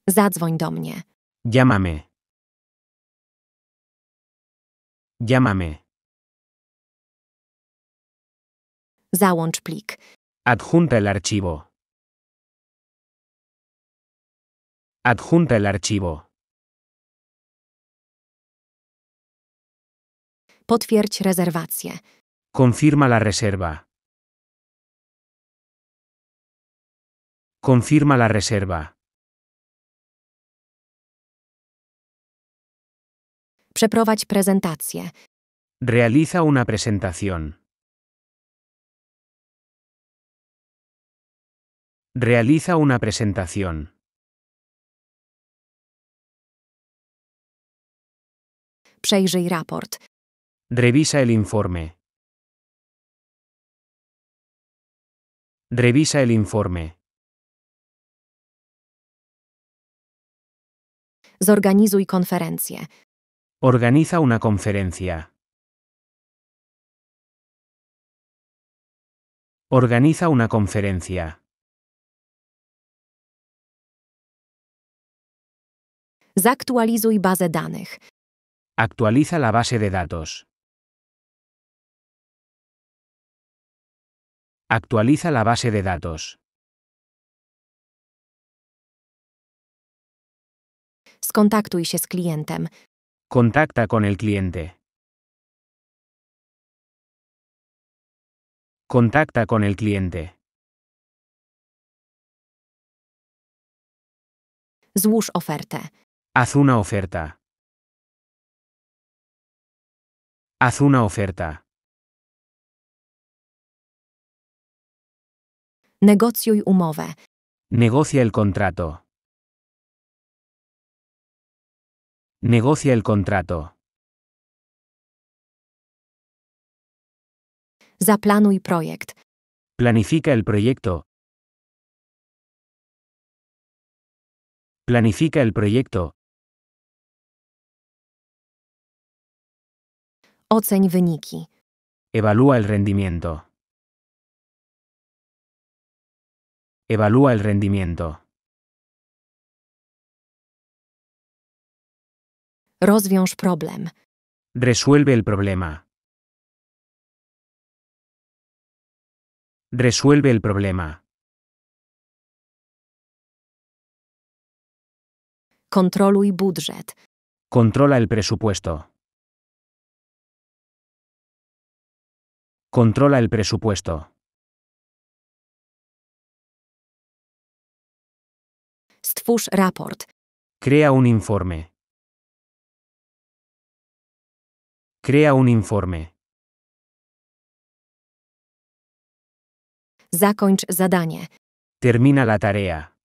Zadzwoń do mnie. Llámame. Llámame. Załącz plik. Adjunta el archivo. Adjunta el archivo. Potwierdź rezerwację. Confirma la reserva. Confirma la reserva. Przeprowadź prezentację. Realiza una presentación. Realiza una presentación. Przejrzyj raport. Revisa el informe. Revisa el informe. Zorganizuj konferencję. Organiza una conferencia. Organiza una conferencia. Zaktualizuj bazę danych. Actualiza la base de datos. Actualiza la base de datos. Skontaktuj się z Contacta con el cliente. Contacta con el cliente. Złóż oferta. Haz una oferta. Haz una oferta. y umowę. Negocia el contrato. Negocia el contrato. Zaplanuj projekt. Planifica el proyecto. Planifica el proyecto. Oceń wyniki. Evalúa el rendimiento. Evalúa el rendimiento. Rozwiąż problem. Resuelve el problema. Resuelve el problema. Kontroluj Controla el presupuesto. Controla el presupuesto. Stwórz raport. Crea un informe. Crea un informe. Zakończ zadanie. Termina la tarea.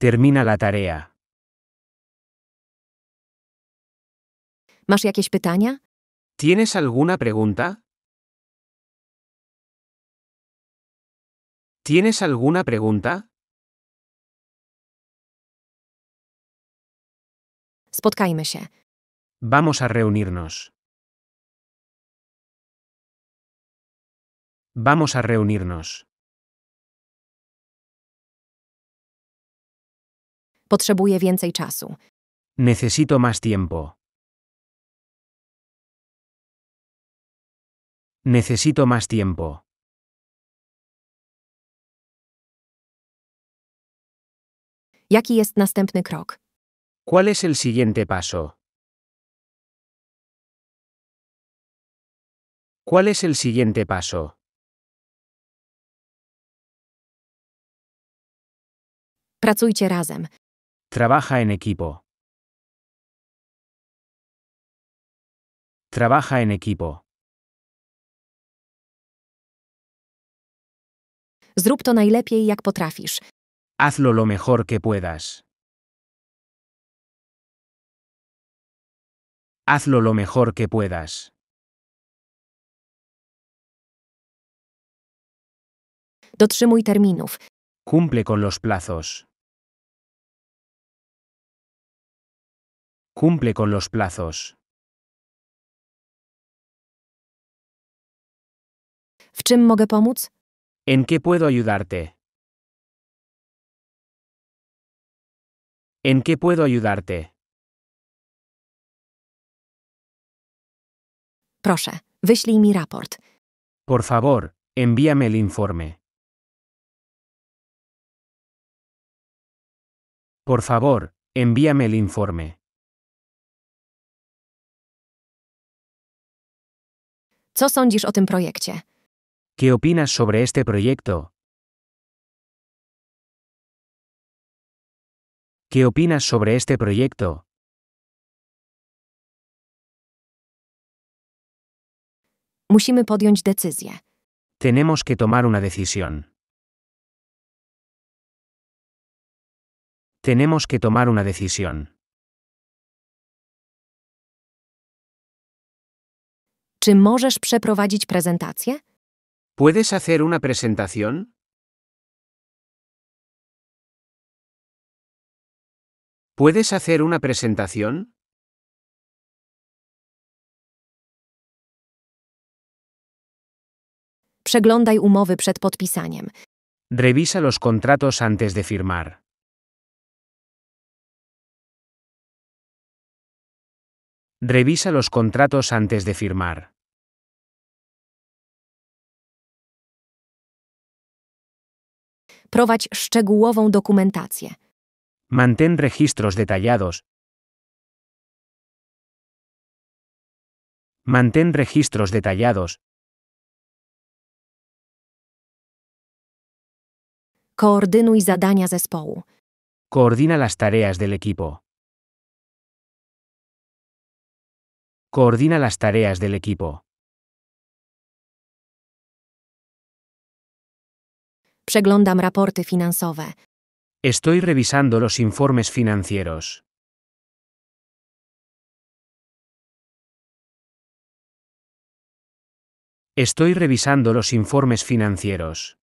Termina la tarea. Masz jakieś pytania? ¿Tienes alguna pregunta? ¿Tienes alguna pregunta? Spotkajmy się. Vamos a reunirnos. Vamos a reunirnos. Potrzebuję więcej czasu. Necesito más tiempo. Necesito más tiempo. Jaki ¿Cuál es el siguiente paso? ¿Cuál es el siguiente paso? Pracujcie razem. Trabaja en equipo. Trabaja en equipo. Zrób to najlepiej, jak potrafisz. Hazlo lo mejor que puedas. Hazlo lo mejor que puedas. Dotrzymuj terminów. Cumple con los plazos. Cumple con los plazos. W czym mogę pomóc? ¿En qué puedo ayudarte? ¿En qué puedo ayudarte? Proszę, wyślij mi raport. Por favor, envíame el informe. Por favor, envíame el informe. Co sądzisz o tym projekcie? ¿Qué opinas sobre este proyecto? ¿Qué opinas sobre este proyecto? Musimy podjąć decyzję. Tenemos que tomar una decisión. Tenemos que tomar una decisión. Czy możesz przeprowadzić prezentację? ¿Puedes hacer una presentación? ¿Puedes hacer una presentación? Revisa los contratos antes de firmar. Revisa los contratos antes de firmar. Prowadź szczegółową dokumentację. Mantén registros detallados. Mantén registros detallados. Koordynuj zadania zespołu. Coordina las tareas del equipo. Coordina las tareas del equipo. Przeglądam raporty finansowe. Estoy revisando los informes financieros. Estoy revisando los informes financieros.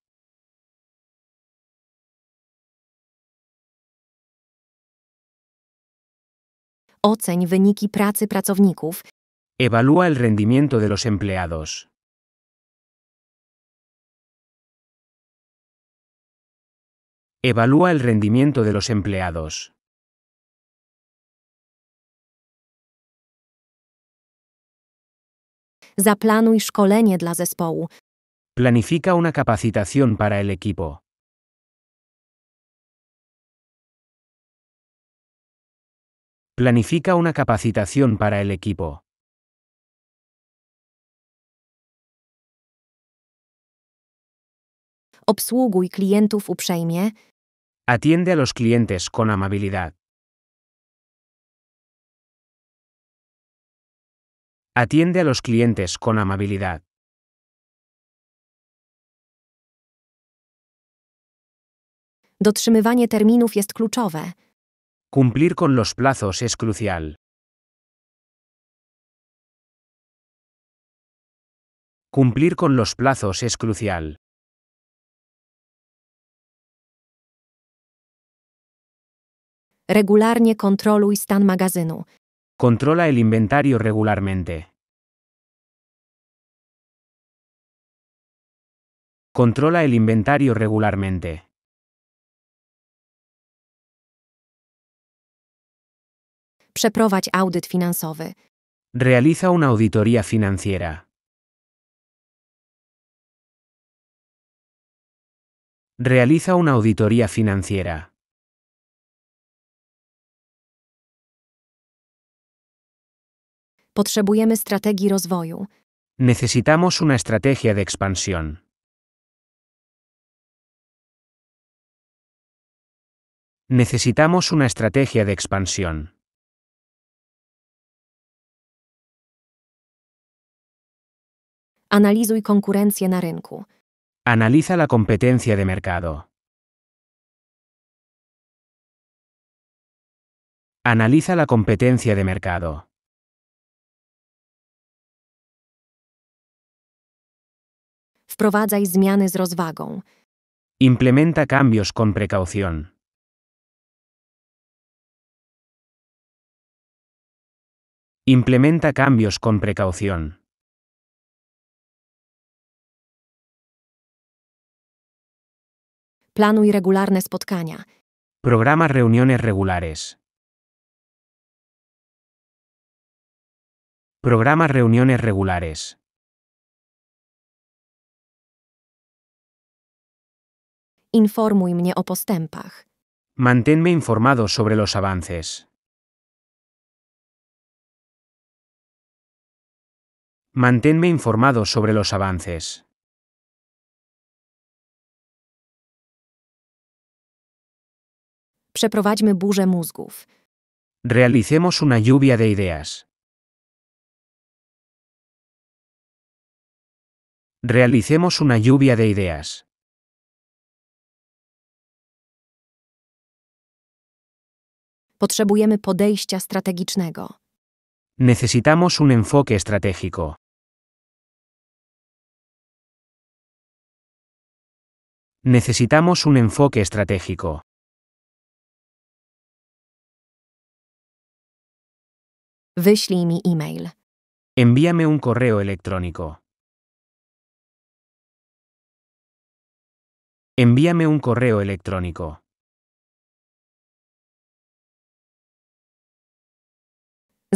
Oceń wyniki pracy pracowników. Evalúa el rendimiento de los empleados. Evalúa el rendimiento de los empleados. Zaplanuj szkolenie dla zespołu. Planifica una capacitación para el equipo. Planifica una capacitación para el equipo. Obsługuj klientów uprzejmie. Atiende a los clientes con amabilidad. Atiende a los clientes con amabilidad. Dotrzymywanie terminów jest kluczowe. Cumplir con los plazos es crucial. Cumplir con los plazos es crucial. Regularnie kontroluj stan magazynu. Kontrola el inventario regularmente. Kontrola el inventario regularmente. Przeprowadź audyt finansowy. Realiza una auditoría financiera. Realiza una auditoría financiera. Necesitamos una estrategia de expansión. Necesitamos una estrategia de expansión. Analizuj konkurencję na rynku. Analiza la competencia de mercado. Analiza la competencia de mercado. Wprowadzaj zmiany z rozwagą. Implementa cambios con precaución. Implementa cambios con precaución. Planuj regularne spotkania. Programa reuniones regulares. Programa reuniones regulares. Informuj mnie o postępach. Manténme informado sobre los avances. Manténme informado sobre los avances. Przeprowadźmy burzę mózgów. Realicemos una lluvia de ideas. Realicemos una lluvia de ideas. Potrzebujemy podejścia strategicznego. Necesitamos un enfoque estratégico. Necesitamos un enfoque estratégico. Wyślij mi e-mail. Envíame un correo electrónico. Envíame un correo electrónico.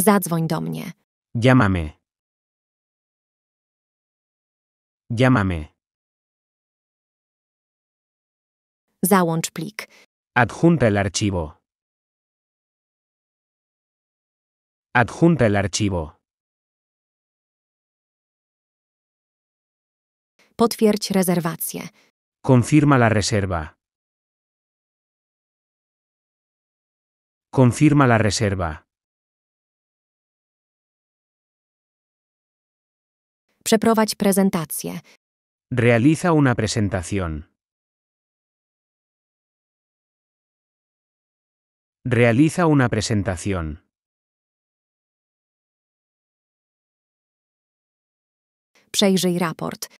Zadzwoń do mnie. Llámame. Llámame. Załącz plik. Adjunta el archivo. Adjunta el archivo. Potwierdź rezerwację. Confirma la reserva. Confirma la reserva. Przeprowadź prezentację. Realiza una presentación. Realiza una presentación. Przejrzyj raport.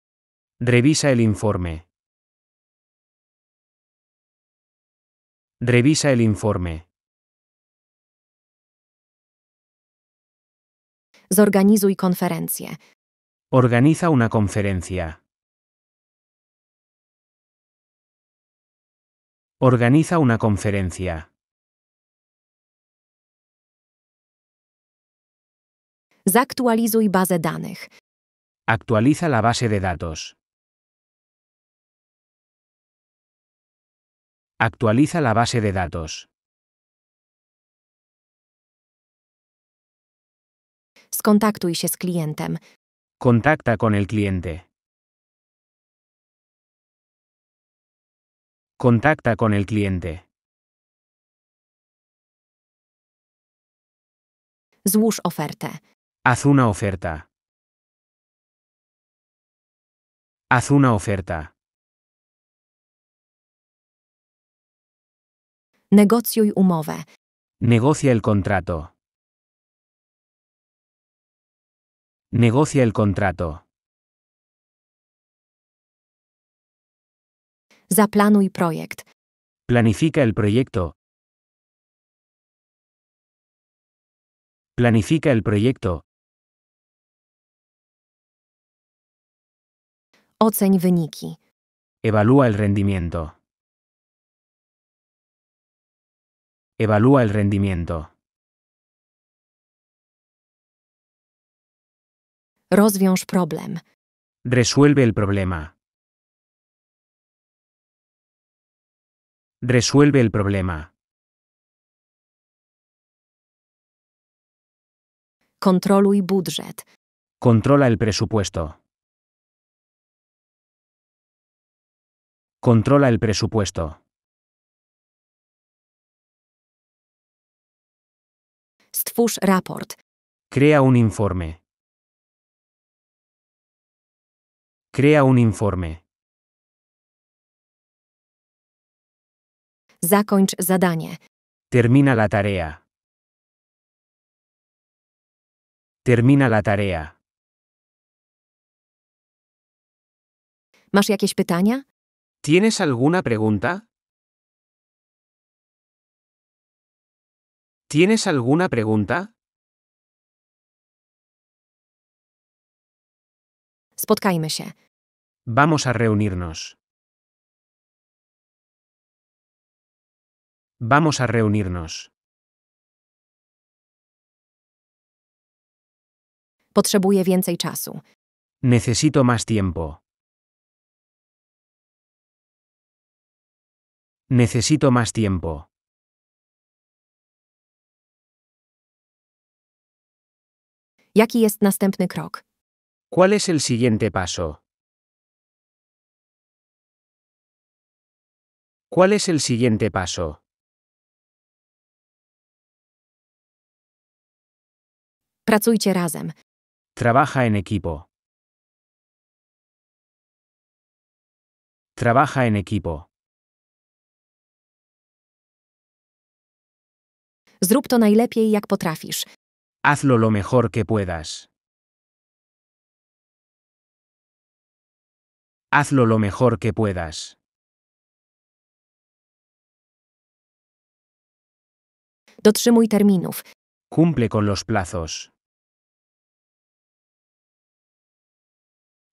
Revisa el informe. Revisa el informe. Zorganizuj konferencję. Organiza una conferencia. Organiza una conferencia. Zaktualizuj bazę danych. Actualiza la base de datos. Actualiza la base de datos. Skontaktuj się z klientem. Contacta con el cliente. Contacta con el cliente. Złóż ofertę. Haz una oferta. Haz una oferta. Negocjuj umowę. Negocia el contrato. Negocia el contrato. Zaplanuj projekt. Planifica el proyecto. Planifica el proyecto. Oceń wyniki. Evalúa el rendimiento. Evalúa el rendimiento. Rozwiąż problem. Resuelve el problema. Resuelve el problema. Kontroluj budżet. Controla el presupuesto. Controla el presupuesto. Stwórz raport. Crea un informe. Crea un informe. Zakończ zadanie. Termina la tarea. Termina la tarea. Masz jakieś pytania? ¿Tienes alguna pregunta? ¿Tienes alguna pregunta? Spotkajmy się. Vamos a reunirnos. Vamos a reunirnos. więcej czasu. Necesito más tiempo. Necesito más tiempo. Jaki ¿Cuál es el siguiente paso? ¿Cuál es el siguiente paso? Pracujcie razem. Trabaja en equipo. Trabaja en equipo. Zrób to najlepiej jak potrafisz. Hazlo lo mejor que puedas. Hazlo lo mejor que puedas. terminów. Cumple con los plazos.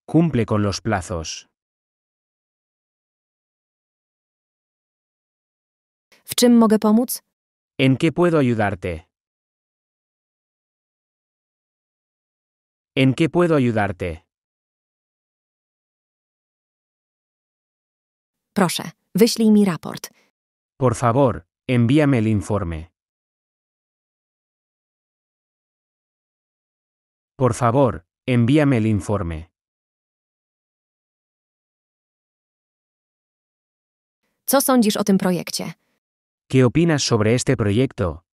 Cumple con los plazos. W mogę pomóc? ¿En qué puedo ayudarte? ¿En qué puedo ayudarte? Proszę, wyślij mi raport. Por favor, envíame el informe. Por favor, envíame el informe. ¿Qué opinas sobre este proyecto?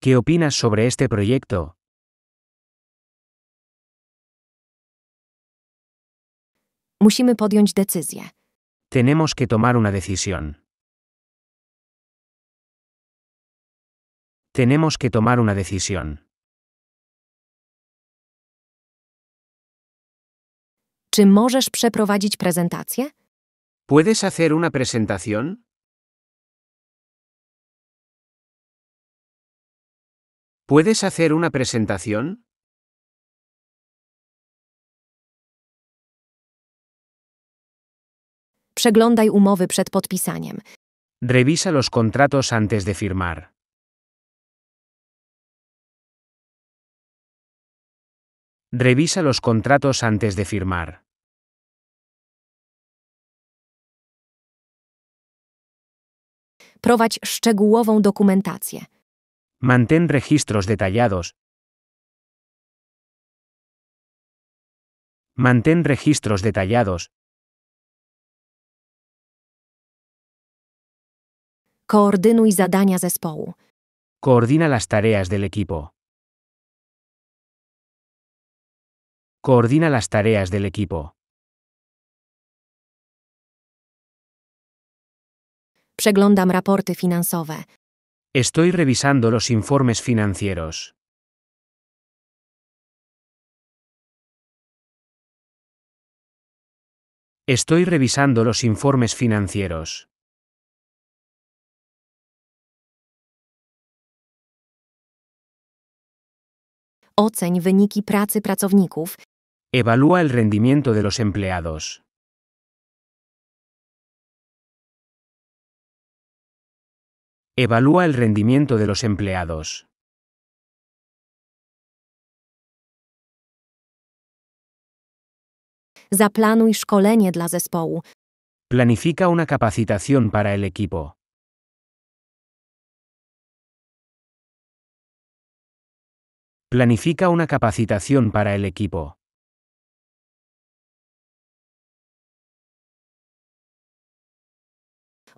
¿Qué opinas sobre este proyecto? Tenemos que tomar una decisión. Tenemos que tomar una decisión. Czy przeprowadzić ¿Puedes hacer una presentación? ¿Puedes hacer una presentación? Przeglądaj umowy przed podpisaniem. Revisa los contratos antes de firmar. Revisa los contratos antes de firmar. Prowadź szczegółową dokumentację. Mantén registros detallados. Mantén registros detallados. Coordinuj zadania zespołu. Coordina las tareas del equipo. Coordina las tareas del equipo. Przeglądam raporty finansowe. Estoy revisando los informes financieros. Estoy revisando los informes financieros. Oceń wyniki pracy pracowników Evalúa el rendimiento de los empleados. Evalúa el rendimiento de los empleados. Zaplanuj szkolenie dla zespołu. Planifica una capacitación para el equipo. Planifica una capacitación para el equipo.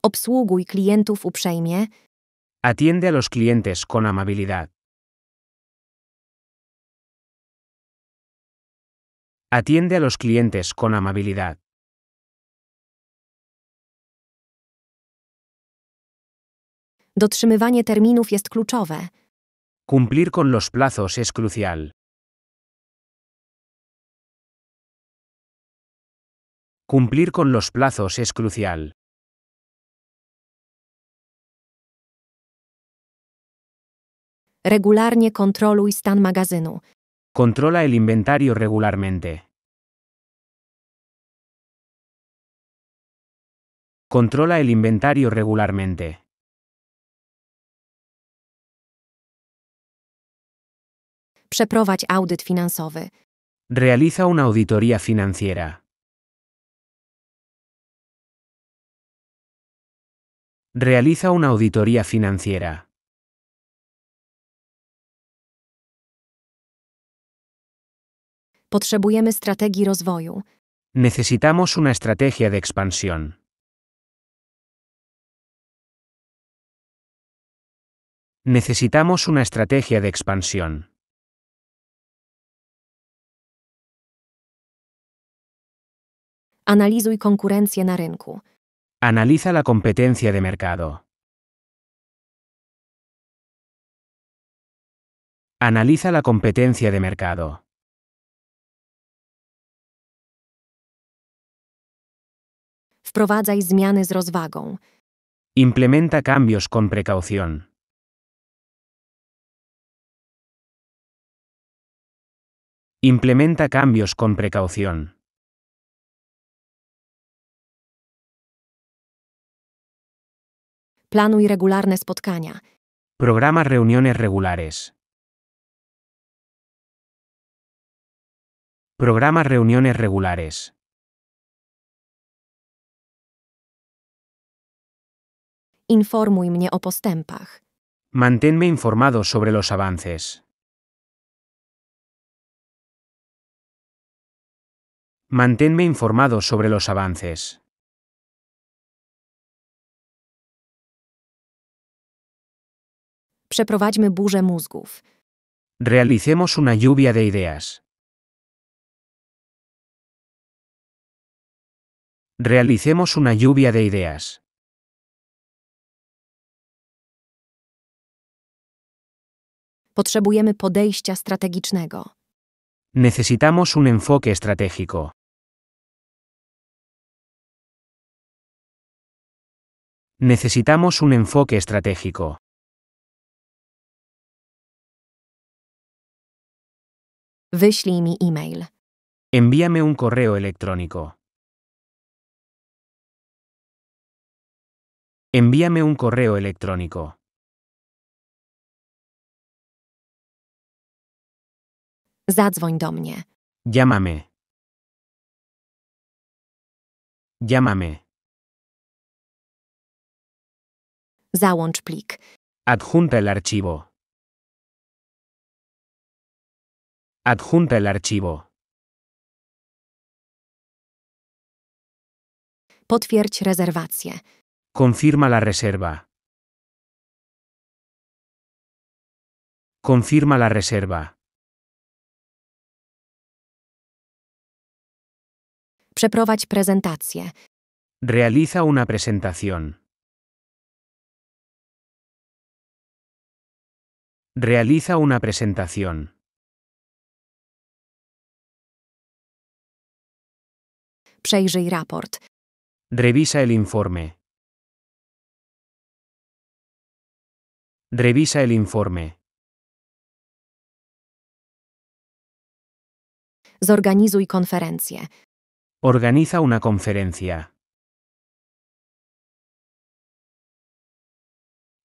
Obsługuj klientów uprzejmie. Atiende a los clientes con amabilidad. Atiende a los clientes con amabilidad. Dotrzymywanie terminów jest kluczowe. Cumplir con los plazos es crucial. Cumplir con los plazos es crucial. Regularnie kontroluj stan magazynu. Controla el inventario regularmente. Controla el inventario regularmente. Przeprowadź audyt finansowy. Realiza una auditoría financiera. Realiza una auditoría financiera. Potrzebujemy Necesitamos una estrategia de expansión. Necesitamos una estrategia de expansión. Analizuj konkurencję na rynku. Analiza la competencia de mercado. Analiza la competencia de mercado. Wprowadzaj zmiany z rozwagą. Implementa cambios con precaución. Implementa cambios con precaución. Planuj regularne spotkania. Programa reuniones regulares. Programa reuniones regulares. Informuj o postępach. Manténme informado sobre los avances. Manténme informado sobre los avances. Przeprowadźmy burzę mózgów. Realicemos una lluvia de ideas. Realicemos una lluvia de ideas. Potrzebujemy podejścia strategicznego. Necesitamos un enfoque estratégico. Necesitamos un enfoque estratégico. Wyślij mi e-mail. Envíame un correo electrónico. Envíame un correo electrónico. Zadzwoń do mnie. Llámame. Llámame. Załącz plik. Adjunta el archivo. Adjunta el archivo. Potwierdź rezerwację. Confirma la reserva. Confirma la reserva. Przeprowadź prezentację. Realiza una presentación. Realiza una presentación. Przejrzyj raport. Revisa el informe. Revisa el informe. Zorganizuj konferencję. Organiza una conferencia.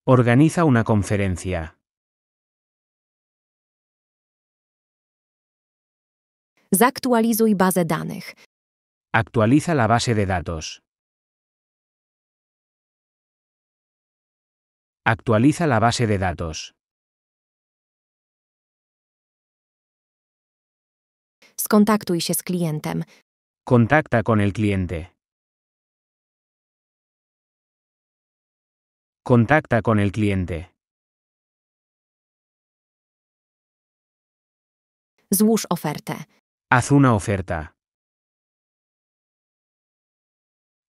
Organiza una conferencia. Zaktualizuj bazę danych. Actualiza la base de datos. Actualiza la base de datos. Skontaktuj się z klientem. Contacta con el cliente. Contacta con el cliente. Złóż ofertę. Haz una oferta.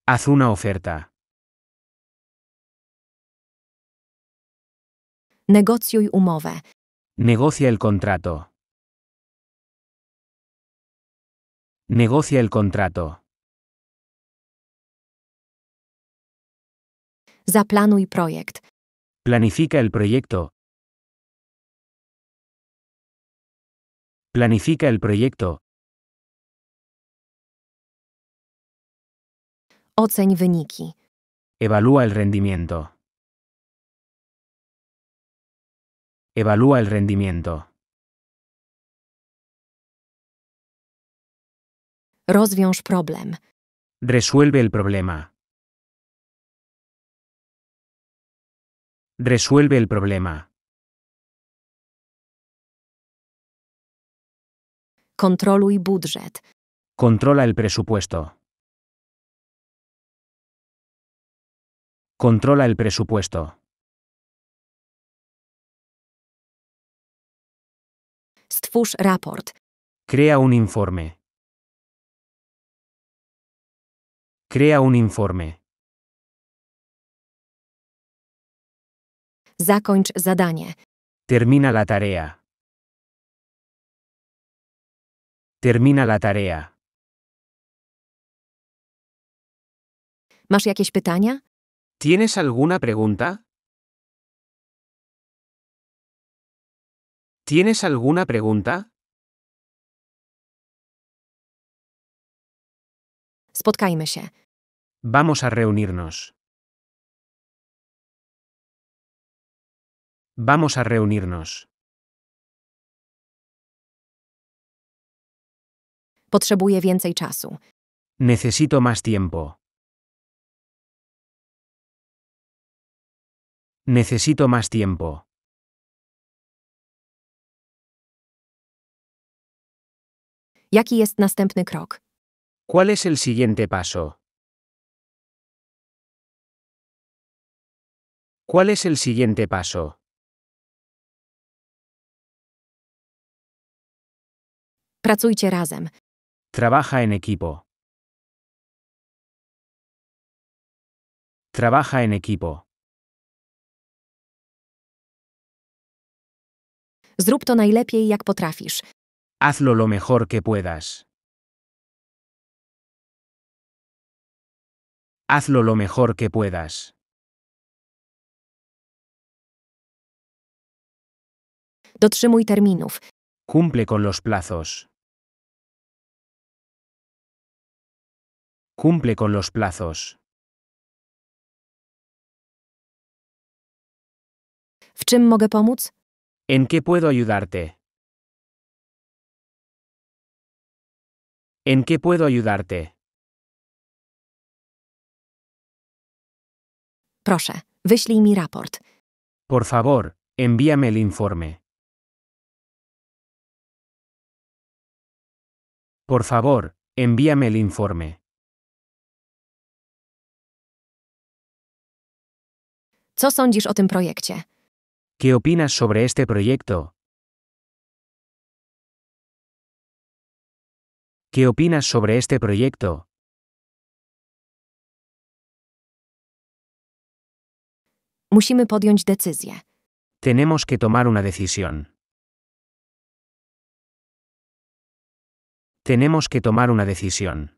Haz una oferta. Negocjuj umowę. Negocia el contrato. Negocia el contrato. Zaplanuj projekt. Planifica el proyecto. Planifica el proyecto. Oceń wyniki. Evalúa el rendimiento. Evalúa el rendimiento. Resuelve el problema. Resuelve el problema. Kontroluj budżet. Controla el presupuesto. Controla el presupuesto. Stwórz raport. Crea un informe. Crea un informe. Zakończ zadanie. Termina la tarea. Termina la tarea. Masz jakieś pytania? ¿Tienes alguna pregunta? ¿Tienes alguna pregunta? Spotkajmy się. Vamos a reunirnos. Vamos a reunirnos. więcej czasu. Necesito más tiempo. Necesito más tiempo. Jaki jest następny ¿Cuál es el siguiente paso? ¿Cuál es el siguiente paso? Pracujcie razem. Trabaja en equipo. Trabaja en equipo. Zrób to najlepiej, jak potrafisz. Hazlo lo mejor que puedas. Hazlo lo mejor que puedas. terminów. Cumple con los plazos. Cumple con los plazos. ¿En qué puedo ayudarte? ¿En qué puedo ayudarte? Por favor, envíame el informe. Por favor, envíame el informe. Co sądzisz o tym projekcie? ¿Qué opinas sobre este proyecto? ¿Qué opinas sobre este proyecto? Musimy podjąć decyzję. Tenemos que tomar una decisión. Tenemos que tomar una decisión.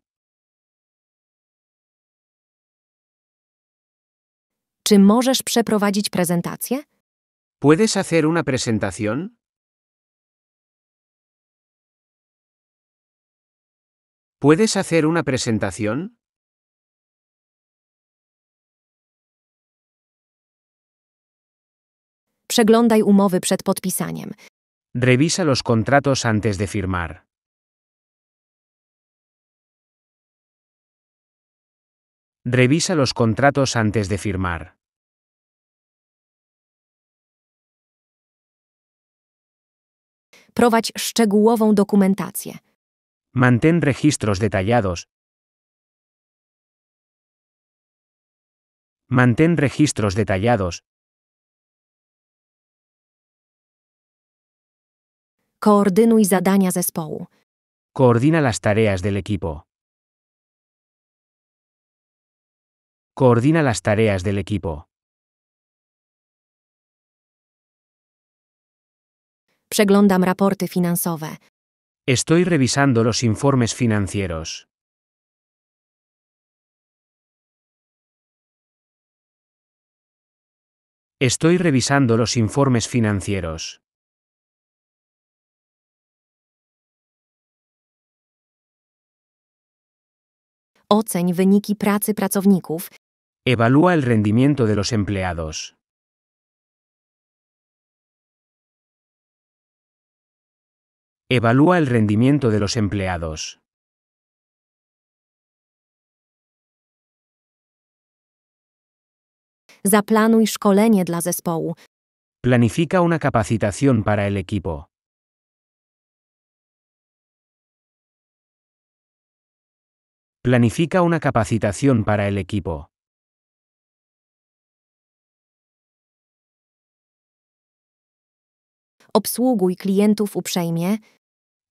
Czy możesz przeprowadzić prezentację? ¿Puedes hacer una presentación? ¿Puedes hacer una presentación? Przeglądaj umowy przed podpisaniem. Revisa los contratos antes de firmar. Revisa los contratos antes de firmar. Prowadź szczegółową dokumentację. Mantén registros detallados. Mantén registros detallados. zadania zespołu. Coordina las tareas del equipo. Coordina las tareas del equipo. Przeglądam raporty finansowe. Estoy revisando los informes financieros. Estoy revisando los informes financieros. Oceń wyniki pracy pracowników Evalúa el rendimiento de los empleados. Evalúa el rendimiento de los empleados. Zaplanuj dla zespołu. Planifica una capacitación para el equipo. Planifica una capacitación para el equipo. Obsługuj klientów uprzejmie.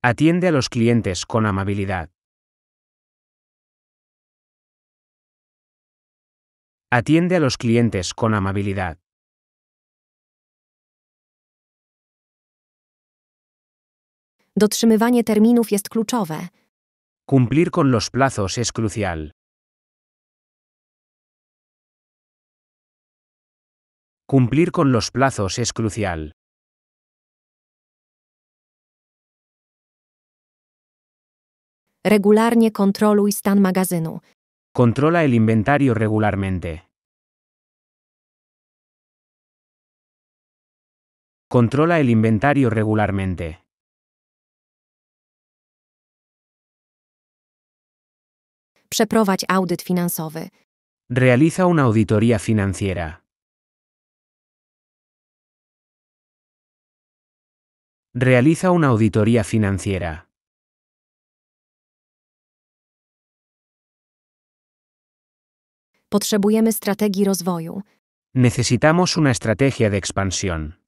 Atiende a los clientes con amabilidad. Atiende a los clientes con amabilidad. Dotrzymywanie terminów jest kluczowe. Cumplir con los plazos es crucial. Cumplir con los plazos es crucial. Regularnie kontroluj stan magazynu. Kontrola el inventario regularmente. Kontrola el inventario regularmente. Przeprowadź audyt finansowy. Realiza una auditoría financiera. Realiza una auditoría financiera. Necesitamos una estrategia de expansión.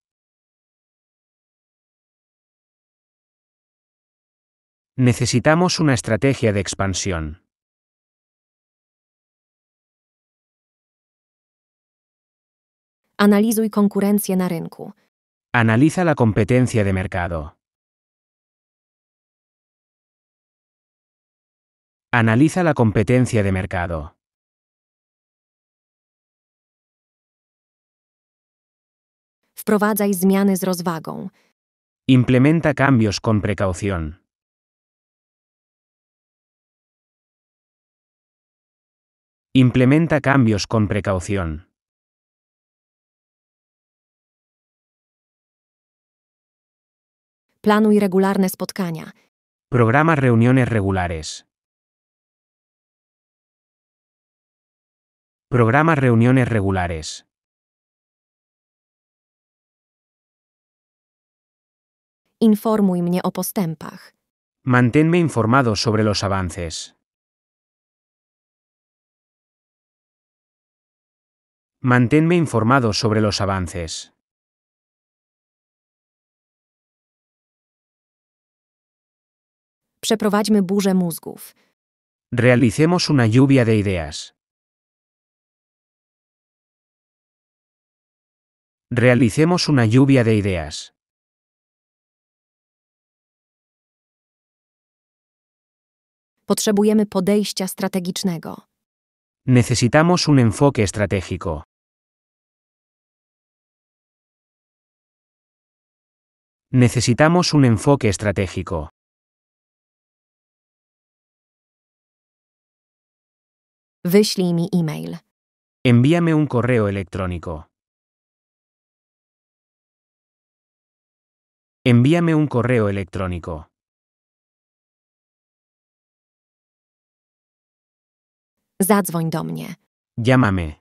Necesitamos una estrategia de expansión. Analizuj konkurencję na rynku. Analiza la competencia de mercado. Analiza la competencia de mercado. Wprowadzaj zmiany z rozwagą. Implementa cambios con precaución. Implementa cambios con precaución. Planuj regularne spotkania. Programa reuniones regulares. Programa reuniones regulares. Informuj mnie o postępach. Manténme informado sobre los avances. Manténme informado sobre los avances. Przeprowadźmy burzę Realicemos una lluvia de ideas. Realicemos una lluvia de ideas. Potrzebujemy podejścia strategicznego. Necesitamos un enfoque estratégico. Necesitamos un enfoque estratégico. Wyślij mi e-mail. Envíame un correo electrónico. Envíame un correo electrónico. Zadzwoń do mnie. Llámame.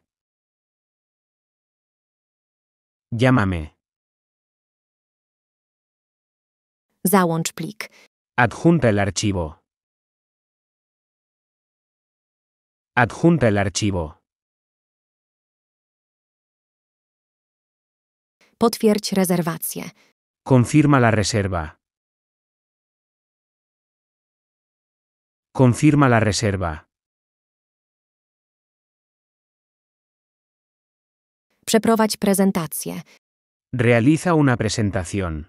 Llámame. Załącz plik. Adjunta el archivo. Adjunta el archivo. Potwierdź rezerwację. Confirma la reserva. Confirma la reserva. Przeprowadź prezentację. Realiza una presentación.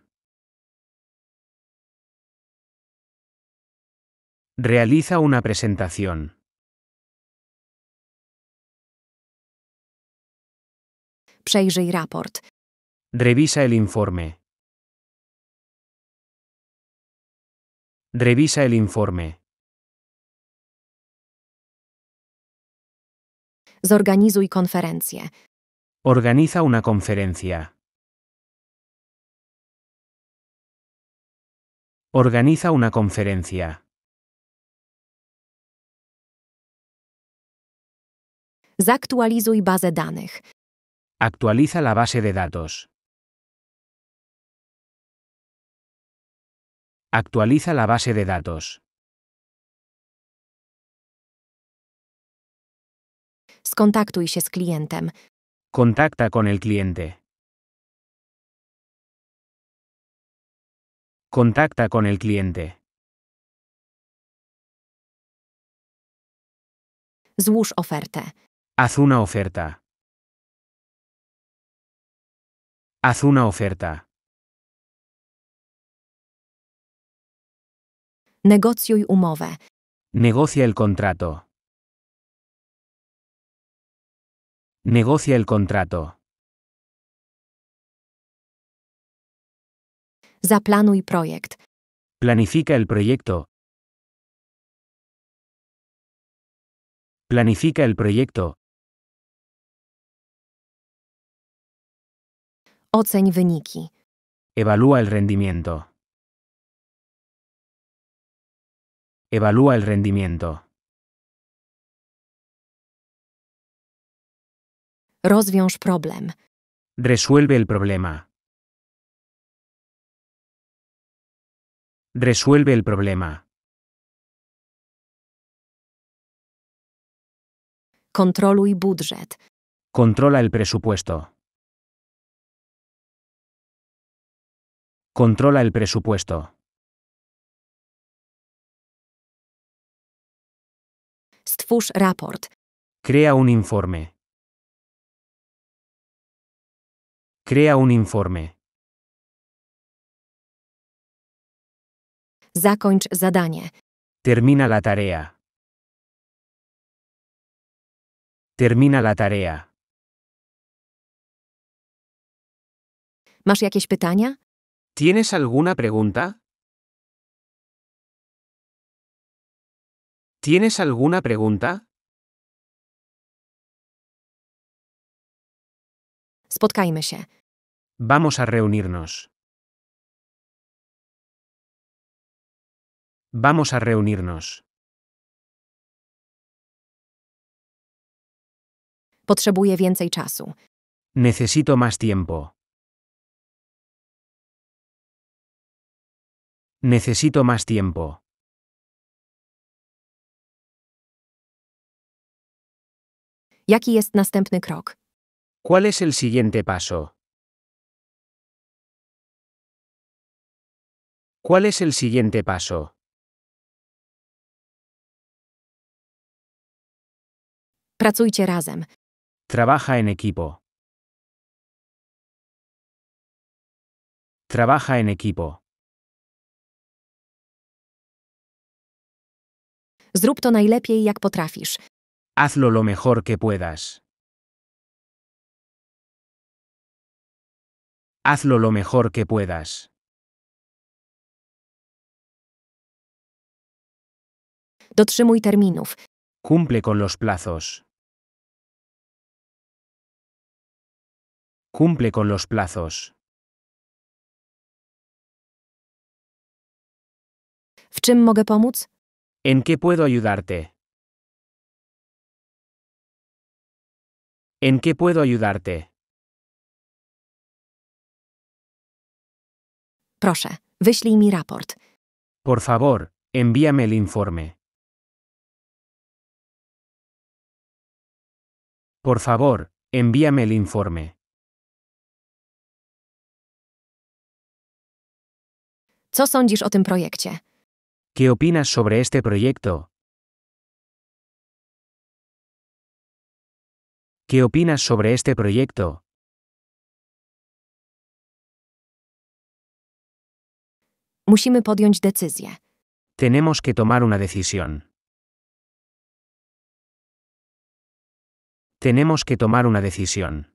Realiza una presentación. Przejrzyj raport. Revisa el informe. Revisa el informe. Zorganizuj konferencję. Organiza una conferencia. Organiza una conferencia. Zaktualizuj bazę danych. Actualiza la base de datos. Actualiza la base de datos. Skontaktuj się z klientem. Contacta con el cliente. Contacta con el cliente. Złóż ofertę. Haz una oferta. Haz una oferta. Negocjuj umowę. Negocia el contrato. Negocia el contrato. Zaplanuj projekt. Planifica el proyecto. Planifica el proyecto. Oceń wyniki. Evalúa el rendimiento. Evalúa el rendimiento. Rozwiąż problem. Resuelve el problema. Resuelve el problema. Kontroluj budżet. Controla el presupuesto. Controla el presupuesto. Stwórz raport. Crea un informe. Crea un informe. Zakończ zadanie. Termina la tarea. Termina la tarea. Masz jakieś pytania? ¿Tienes alguna pregunta? ¿Tienes alguna pregunta? Spotkajmy się. Vamos a reunirnos. Vamos a reunirnos. więcej czasu. Necesito más tiempo. Necesito más tiempo. następny ¿Cuál es el siguiente paso? ¿Cuál es el siguiente paso? Pracujcie razem. Trabaja en equipo. Trabaja en equipo. Zrób to najlepiej jak potrafisz. Hazlo lo mejor que puedas. Hazlo lo mejor que puedas. Dotrzymuj terminów. Cumple con los plazos. Cumple con los plazos. ¿En qué puedo ayudarte? ¿En qué puedo ayudarte? Por favor, envíame el informe. Por favor, envíame el informe. 'Co sądzisz o tym projekcie? ¿Qué opinas sobre este proyecto? ¿Qué opinas sobre este proyecto? Tenemos que tomar una decisión. Tenemos que tomar una decisión.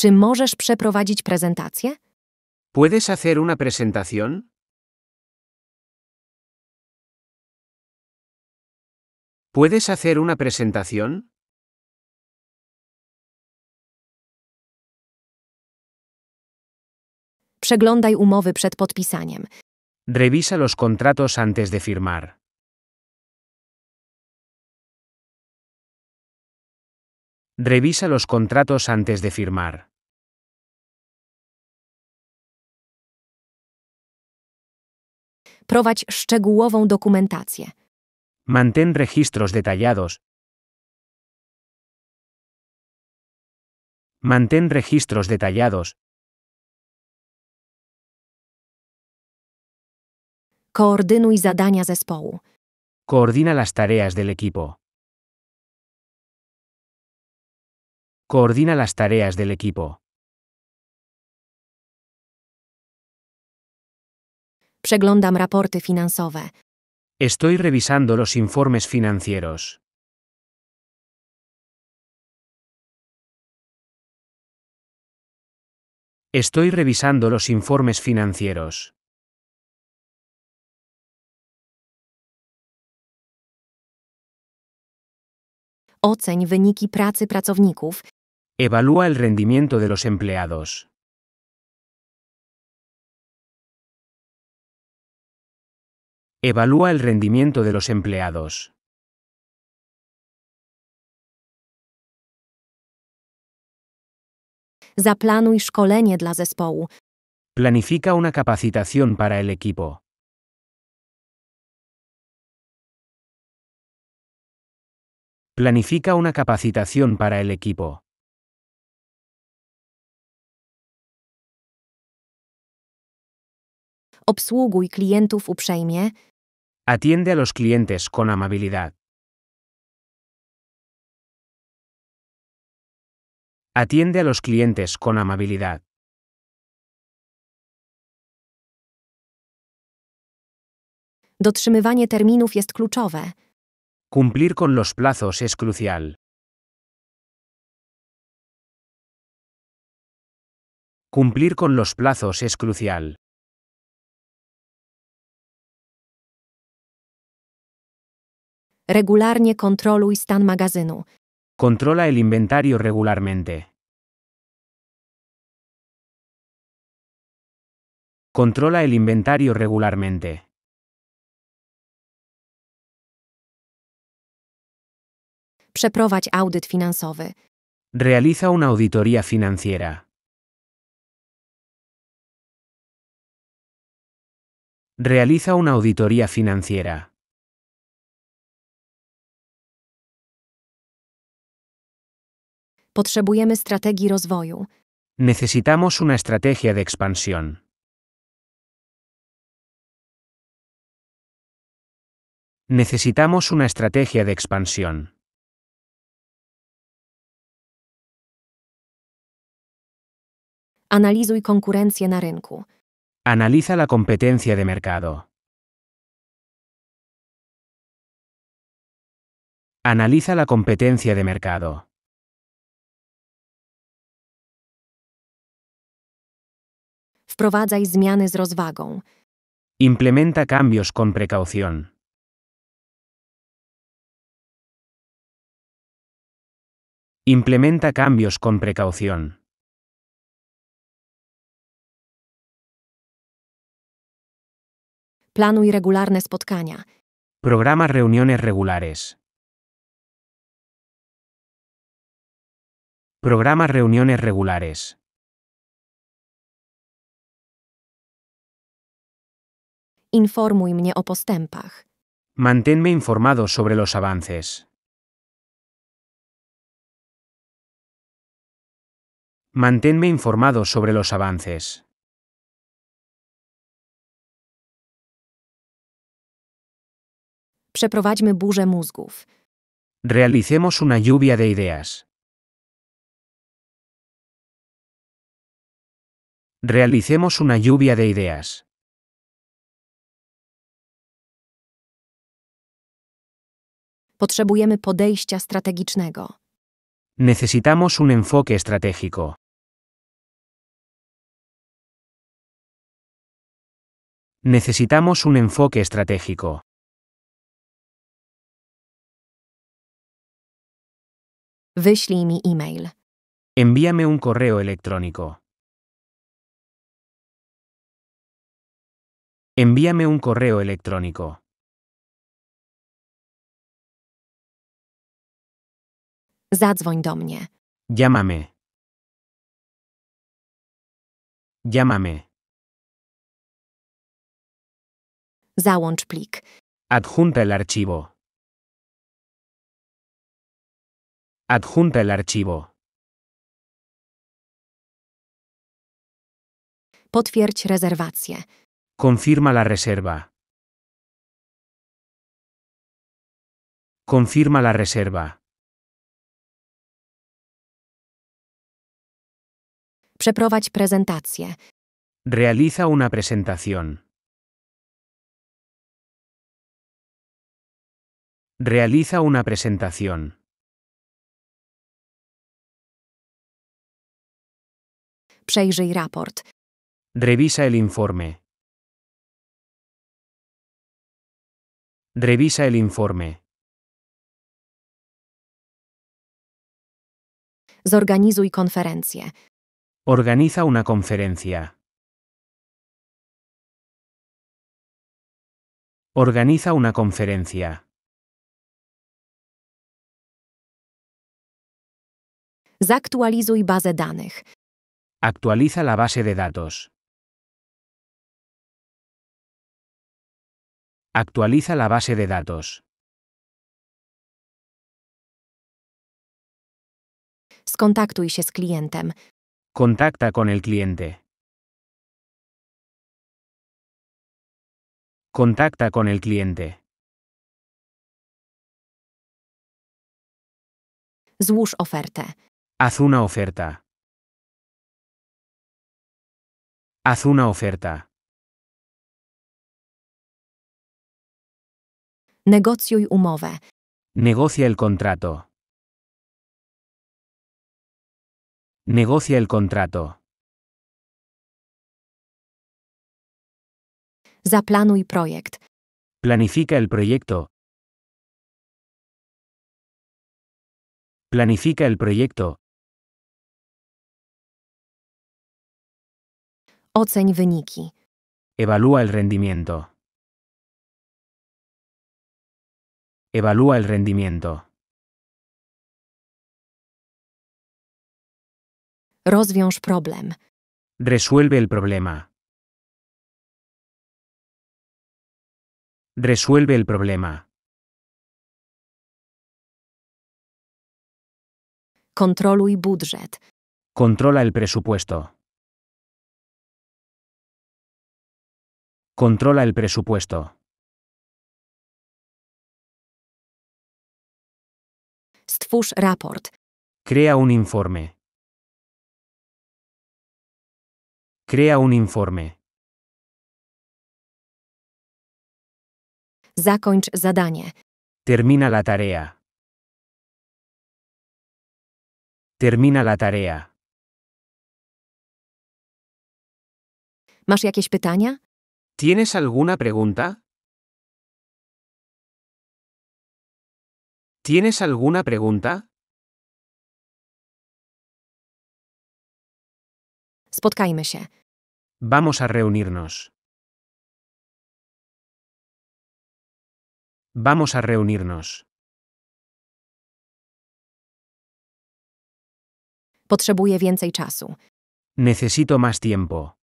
Czy przeprowadzić ¿Puedes hacer una presentación? ¿Puedes hacer una presentación? Revisa los contratos antes de firmar. Revisa los contratos antes de firmar. Prowadź szczegółową dokumentację. Mantén registros detallados. Mantén registros detallados. Coordinuj zadania zespołu. Coordina las tareas del equipo. Coordina las tareas del equipo. Przeglądam raporty finansowe. Estoy revisando los informes financieros. Estoy revisando los informes financieros. Oceń wyniki pracy pracowników Evalúa el rendimiento de los empleados. Evalúa el rendimiento de los empleados. Zaplanuj szkolenie dla zespołu. Planifica una capacitación para el equipo. Planifica una capacitación para el equipo. Obsługuj klientów uprzejmie. Atiende a los clientes con amabilidad. Atiende a los clientes con amabilidad. Dotrzymywanie terminów jest kluczowe. Cumplir con los plazos es crucial. Cumplir con los plazos es crucial. Regularnie kontroluj stan magazynu. Kontrola el inventario regularmente. Kontrola el inventario regularmente. Przeprowadź audyt finansowy. Realiza una auditoría financiera. Realiza una auditoría financiera. Potrzebujemy Necesitamos una estrategia de expansión. Necesitamos una estrategia de expansión. Analizuj konkurencję na rynku. Analiza la competencia de mercado. Analiza la competencia de mercado. Wprowadzaj zmiany z rozwagą. Implementa cambios con precaución. Implementa cambios con precaución. Planuj regularne spotkania. Programa reuniones regulares. Programa reuniones regulares. Informuj o postępach. Manténme informado sobre los avances. Manténme informado sobre los avances. Przeprowadźmy burzę mózgów. Realicemos una lluvia de ideas. Realicemos una lluvia de ideas. Potrzebujemy podejścia strategicznego. Necesitamos un enfoque estratégico. Necesitamos un enfoque estratégico. Wyślij mi e-mail. Envíame un correo electrónico. Envíame un correo electrónico. Zadzwoń do mnie. Llámame. Llámame. Załącz plik. Adjunta el archivo. Adjunta el archivo. Potwierdź rezerwację. Confirma la reserva. Confirma la reserva. Przeprowadź prezentację. Realiza una presentación. Realiza una presentación. Przejrzyj raport. Revisa el informe. Revisa el informe. Zorganizuj konferencję. Organiza una conferencia. Organiza una conferencia. Zaktualizuj bazę danych. Actualiza la base de datos. Actualiza la base de datos. Skontaktuj się z klientem. Contacta con el cliente. Contacta con el cliente. Złóż ofertę. Haz una oferta. Haz una oferta. Negocjuj umowę. Negocia el contrato. Negocia el contrato. Zaplanuj projekt. Planifica el proyecto. Planifica el proyecto. Oceń wyniki. Evalúa el rendimiento. Evalúa el rendimiento. Rozwiąż problem. Resuelve el problema. Resuelve el problema. Kontroluj budżet. Controla el presupuesto. Controla el presupuesto. Stwórz raport. Crea un informe. Crea un informe. Zakończ zadanie. Termina la tarea. Termina la tarea. Masz jakieś pytania? ¿Tienes alguna pregunta? ¿Tienes alguna pregunta? Spotkajmy się. Vamos a reunirnos. Vamos a reunirnos. więcej czasu. Necesito más tiempo.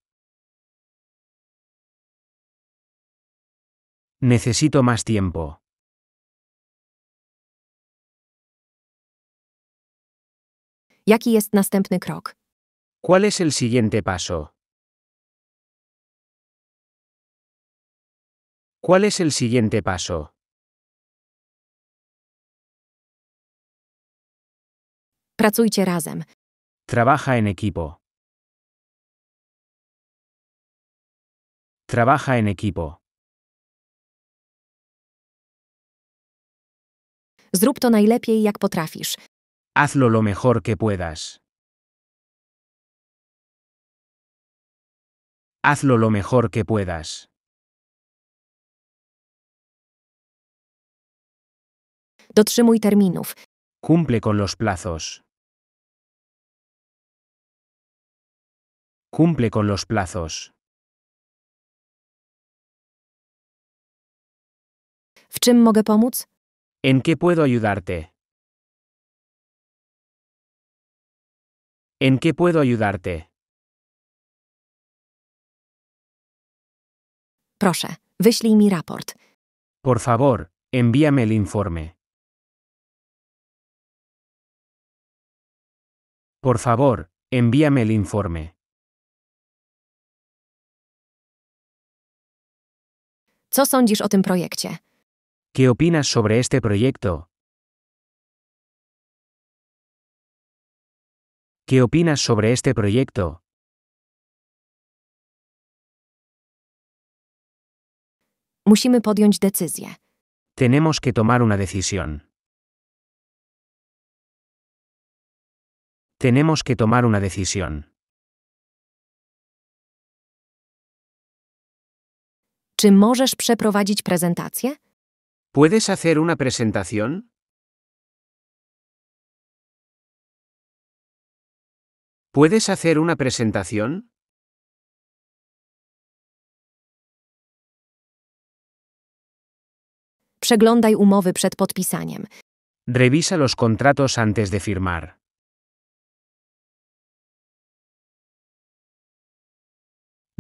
Necesito más tiempo. Jaki ¿Cuál es el siguiente paso? ¿Cuál es el siguiente paso? Pracujcie razem. Trabaja en equipo. Trabaja en equipo. Zrób to najlepiej jak potrafisz. Hazlo lo mejor que puedas. Hazlo lo mejor que puedas. Dotrzymuj terminów. Cumple con los plazos. Cumple con los plazos. ¿En qué puedo ayudarte? ¿En qué puedo ayudarte? mi raport. Por favor, envíame el informe. Por favor, envíame el informe. Co sądzisz o tym projekcie? ¿Qué opinas sobre este proyecto? ¿Qué opinas sobre este proyecto? Tenemos que tomar una decisión. Tenemos que tomar una decisión. Czy możesz przeprowadzić prezentację? ¿Puedes hacer una presentación? ¿Puedes hacer una presentación? Przeglądaj Revisa los contratos antes de firmar.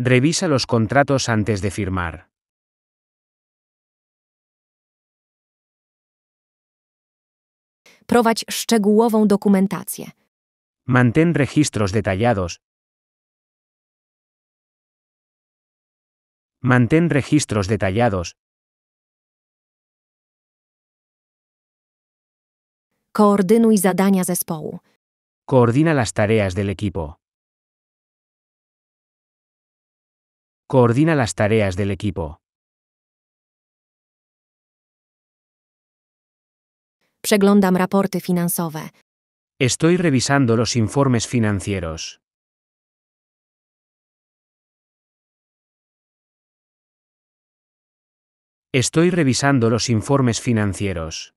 Revisa los contratos antes de firmar. Prowadź szczegółową dokumentację. Mantén registros detallados. Mantén registros detallados. zadania zespołu. Coordina las tareas del equipo. Coordina las tareas del equipo. Przeglądam raporty finansowe. Estoy revisando los informes financieros. Estoy revisando los informes financieros.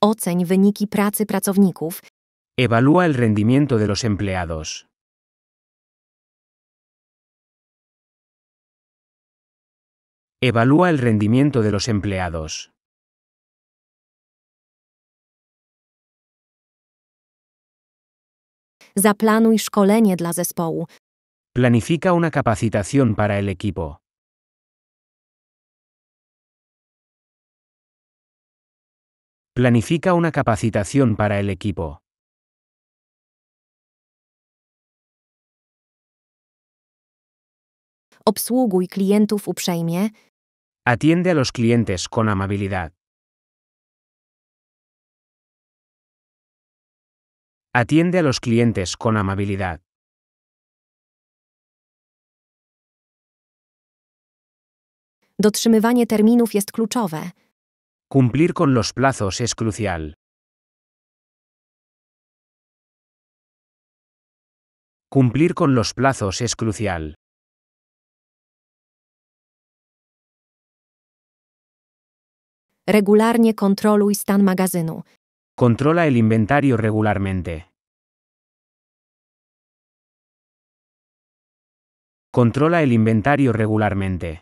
Oceń wyniki pracy pracowników Evalúa el rendimiento de los empleados. Evalúa el rendimiento de los empleados. Zaplanuj szkolenie dla Planifica una capacitación para el equipo. Planifica una capacitación para el equipo. Obsługuj klientów uprzejmie. Atiende a los clientes con amabilidad. Atiende a los clientes con amabilidad. Dotrzymywanie terminów jest kluczowe. Cumplir con los plazos es crucial. Cumplir con los plazos es crucial. Regularnie kontroluj stan magazynu. Controla el inventario regularmente. Controla el inventario regularmente.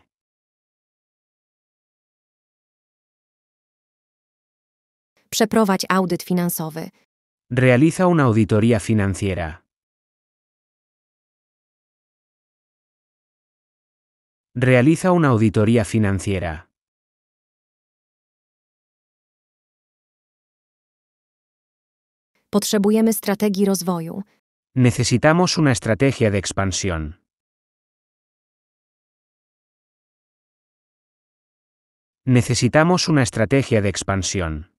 Przeprowadź audyt finansowy. Realiza una auditoría financiera. Realiza una auditoría financiera. Potrzebujemy Necesitamos una estrategia de expansión. Necesitamos una estrategia de expansión.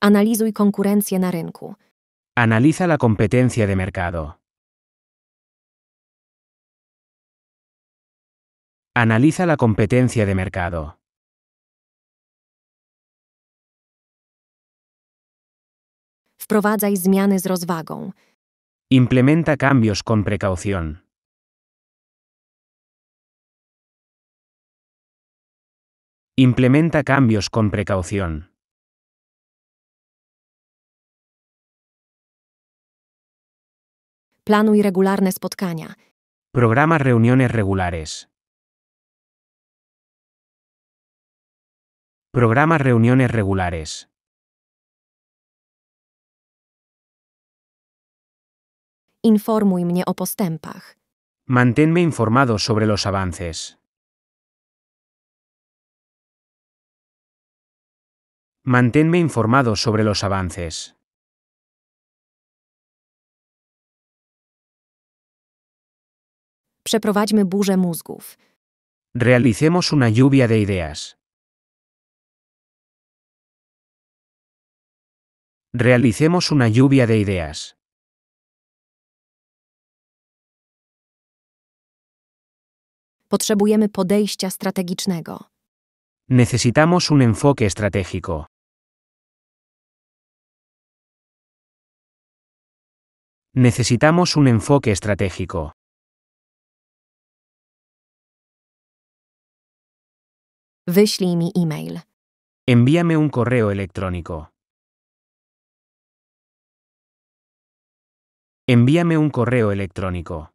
Analizuj konkurencję na rynku. Analiza la competencia de mercado. Analiza la competencia de mercado. Wprowadzaj zmiany z rozwagą. Implementa cambios con precaución. Implementa cambios con precaución. Planuj regularne spotkania. Programa reuniones regulares. Programa reuniones regulares. Informuj mnie o postępach. Manténme informado sobre los avances. Manténme informado sobre los avances. Przeprowadźmy burzę mózgów. Realicemos una lluvia de ideas. Realicemos una lluvia de ideas. Potrzebujemy podejścia strategicznego. Necesitamos un enfoque estratégico. Necesitamos un enfoque estratégico. Wyślij mi e-mail. Envíame un correo electrónico. Envíame un correo electrónico.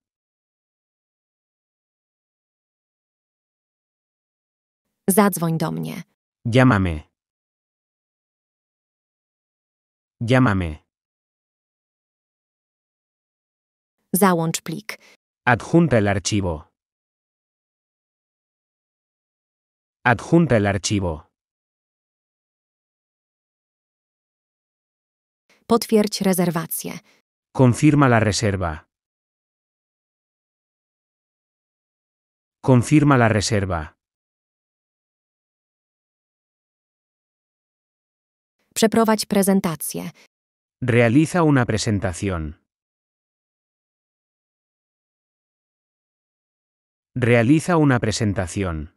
Zadzwoń do mnie. Llámame. Llámame. Załącz plik. Adjunta el archivo. Adjunta el archivo. Potwierdź rezerwację. Confirma la reserva. Confirma la reserva. Przeprowadź prezentację. Realiza una presentación. Realiza una presentación.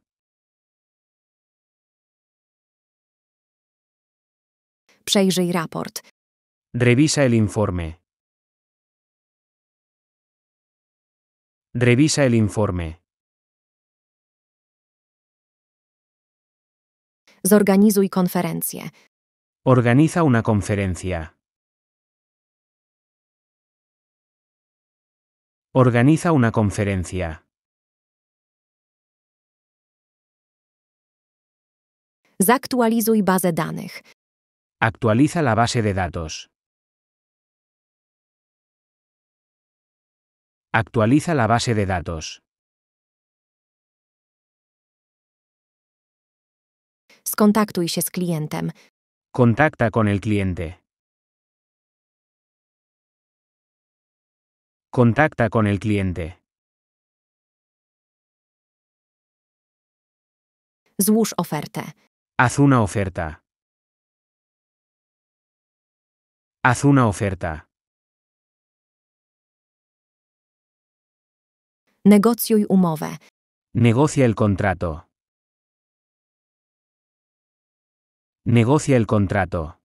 Przejrzyj raport. Revisa el informe. Revisa el informe. Zorganizuj konferencję. Organiza una conferencia. Organiza una conferencia. Zaktualizuj bazę danych. Actualiza la base de datos. Actualiza la base de datos. Skontaktuj się z klientem. Contacta con el cliente. Contacta con el cliente. Złóż ofertę. Haz una oferta. Haz una oferta. Negocjuj umowę. Negocia el contrato. Negocia el contrato.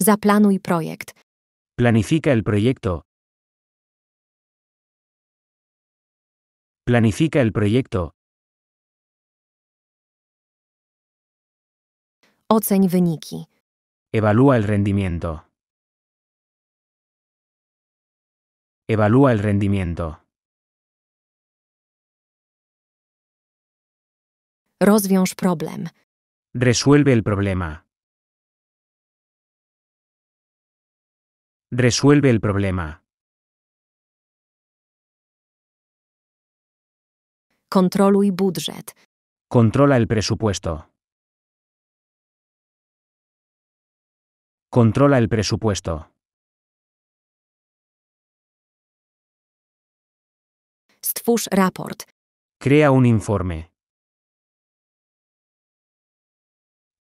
Zaplanuj projekt. Planifica el proyecto. Planifica el proyecto. Oceń wyniki. Evalúa el rendimiento. Evalúa el rendimiento. Rozwiąż problem. Resuelve el problema. Resuelve el problema. Kontroluj budżet. Controla el presupuesto. Controla el presupuesto. Stwórz raport. Crea un informe.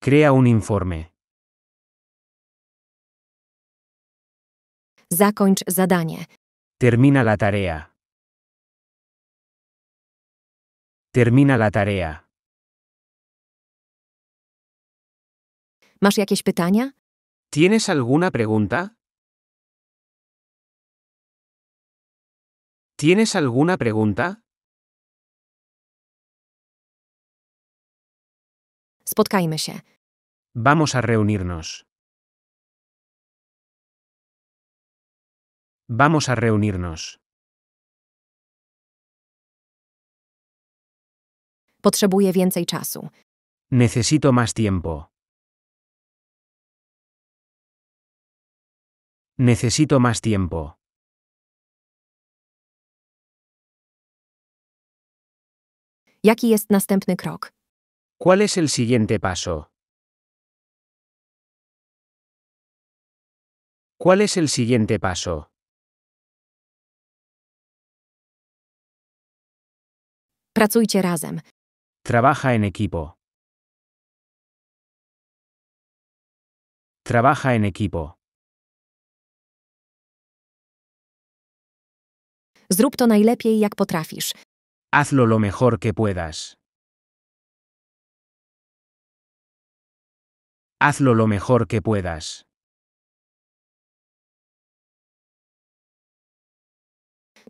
Crea un informe. Zakończ zadanie. Termina la tarea. Termina la tarea. Masz jakieś pytania? ¿Tienes alguna pregunta? ¿Tienes alguna pregunta? Spotkajmy się. Vamos a reunirnos. Vamos a reunirnos. więcej czasu. Necesito más tiempo. Necesito más tiempo. Jaki ¿Cuál es el siguiente paso? ¿Cuál es el siguiente paso? Pracujcie razem. Trabaja en equipo. Trabaja en equipo. Zrób to najlepiej, jak potrafisz. Hazlo lo mejor que puedas. Hazlo lo mejor que puedas.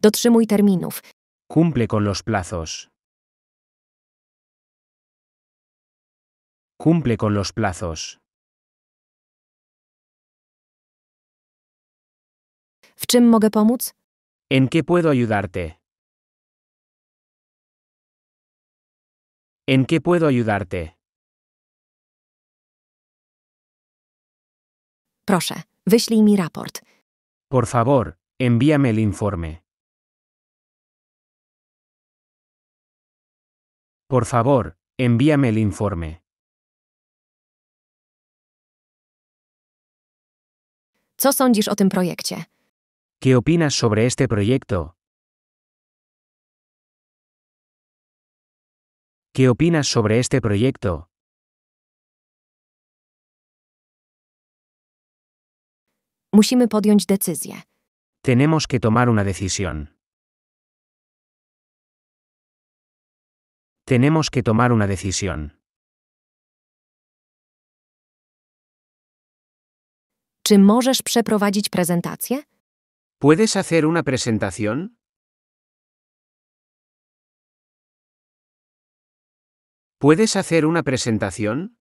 dotrzymuj terminów. Cumple con los plazos. Cumple con los plazos. ¿En qué puedo ayudarte? ¿En qué puedo ayudarte? mi raport. Por favor, envíame el informe. Por favor, envíame el informe. Co sądzisz o tym projekcie? ¿Qué opinas sobre este proyecto? ¿Qué opinas sobre este proyecto? Musimy podjąć decyzję. Tenemos que tomar una decisión. Tenemos que tomar una decisión. Czy możesz przeprowadzić prezentację? ¿Puedes hacer una presentación? ¿Puedes hacer una presentación?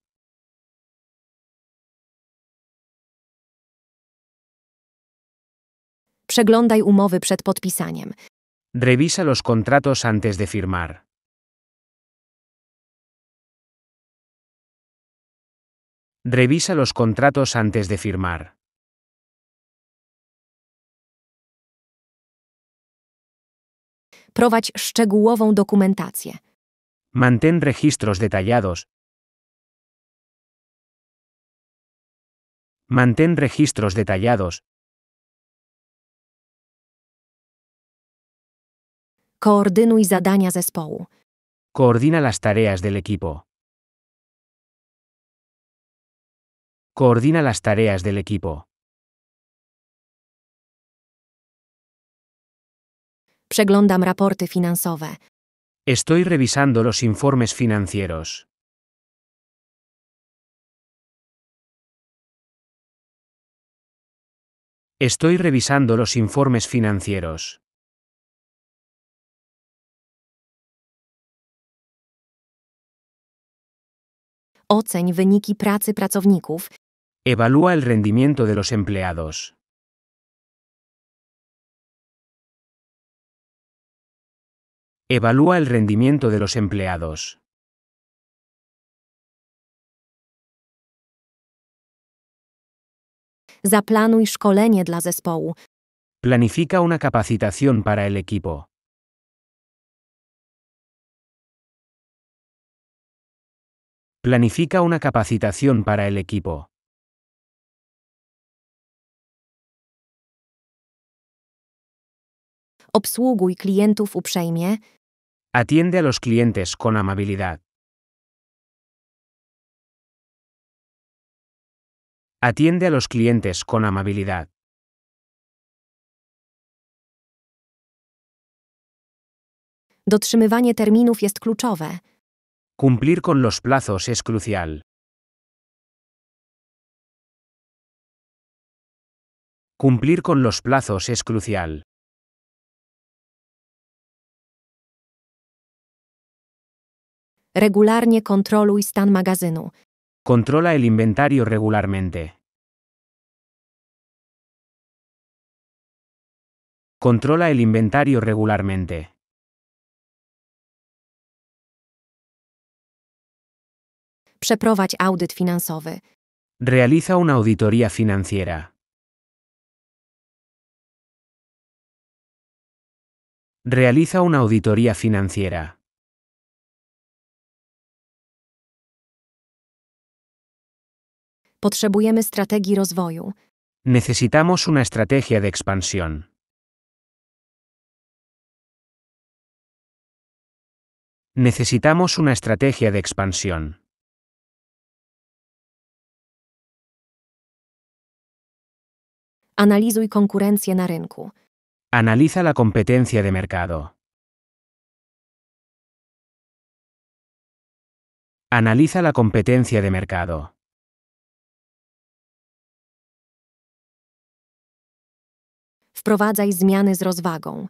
Przeglądaj umowy przed podpisaniem. Revisa los contratos antes de firmar. Revisa los contratos antes de firmar. Prowadź szczegółową dokumentację. Mantén registros detallados. Mantén registros detallados. Koordynuj zadania zespołu. Coordina las tareas del equipo. Coordina las tareas del equipo. Przeglądam raporty finansowe. Estoy revisando los informes financieros. Estoy revisando los informes financieros. Oceń wyniki pracy pracowników Evalúa el rendimiento de los empleados. Evalúa el rendimiento de los empleados. Zaplanuj dla Planifica una capacitación para el equipo. Planifica una capacitación para el equipo. Obsługuj klientów uprzejmie. Atiende a los clientes con amabilidad. Atiende a los clientes con amabilidad. Dotrzymywanie terminów jest kluczowe. Cumplir con los plazos es crucial. Cumplir con los plazos es crucial. Regularnie kontroluj stan magazynu. Kontrola el inventario regularmente. Kontrola el inventario regularmente. Przeprowadź audyt finansowy. Realiza una auditoría financiera. Realiza una auditoría financiera. Necesitamos una estrategia de expansión. Necesitamos una estrategia de expansión. Analizuj concurrencia na rynku. Analiza la competencia de mercado. Analiza la competencia de mercado. Wprowadzaj zmiany z rozwagą.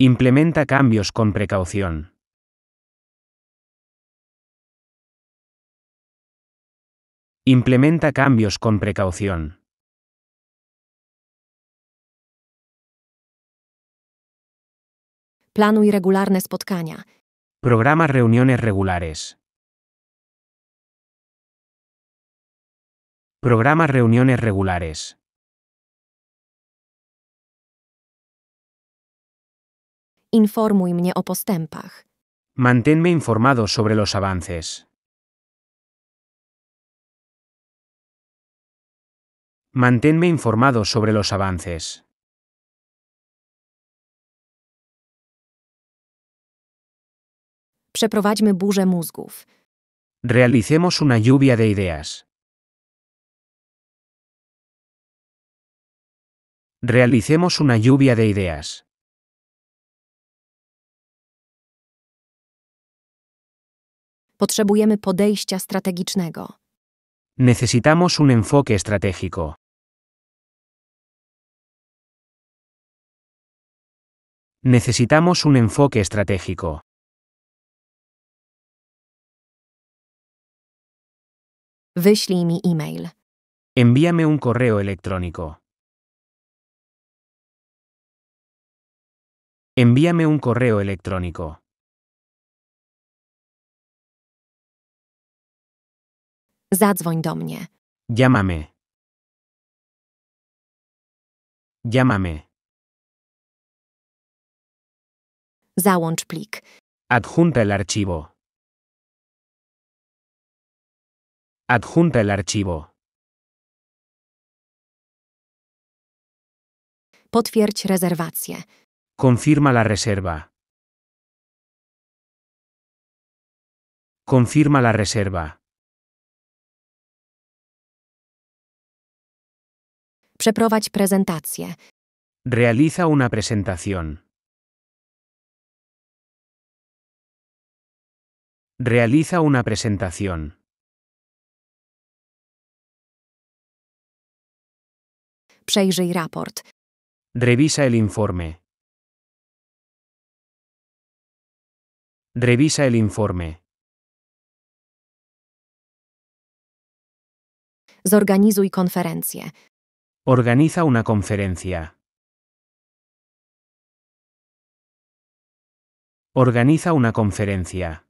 Implementa cambios con precaución. Implementa cambios con precaución. Planuj regularne spotkania. Programa reuniones regulares. Programa reuniones regulares. Informuj mnie o postępach. Manténme informado sobre los avances. Manténme informado sobre los avances. Przeprowadźmy burzę mózgów. Realicemos una lluvia de ideas. Realicemos una lluvia de ideas. Potrzebujemy podejścia strategicznego. Necesitamos un enfoque estratégico. Necesitamos un enfoque estratégico. Wyślij mi e-mail. Envíame un correo electrónico. Envíame un correo electrónico. Zadzwoń do mnie. Llámame. Llámame. Załącz plik. Adjunta el archivo. Adjunta el archivo. Potwierdź rezerwację. Confirma la reserva. Confirma la reserva. Przeprowadź prezentację. Realiza una presentación. Realiza una presentación. Przejrzyj raport. Revisa el informe. Revisa el informe. Zorganizuj konferencję. Organiza una conferencia. Organiza una conferencia.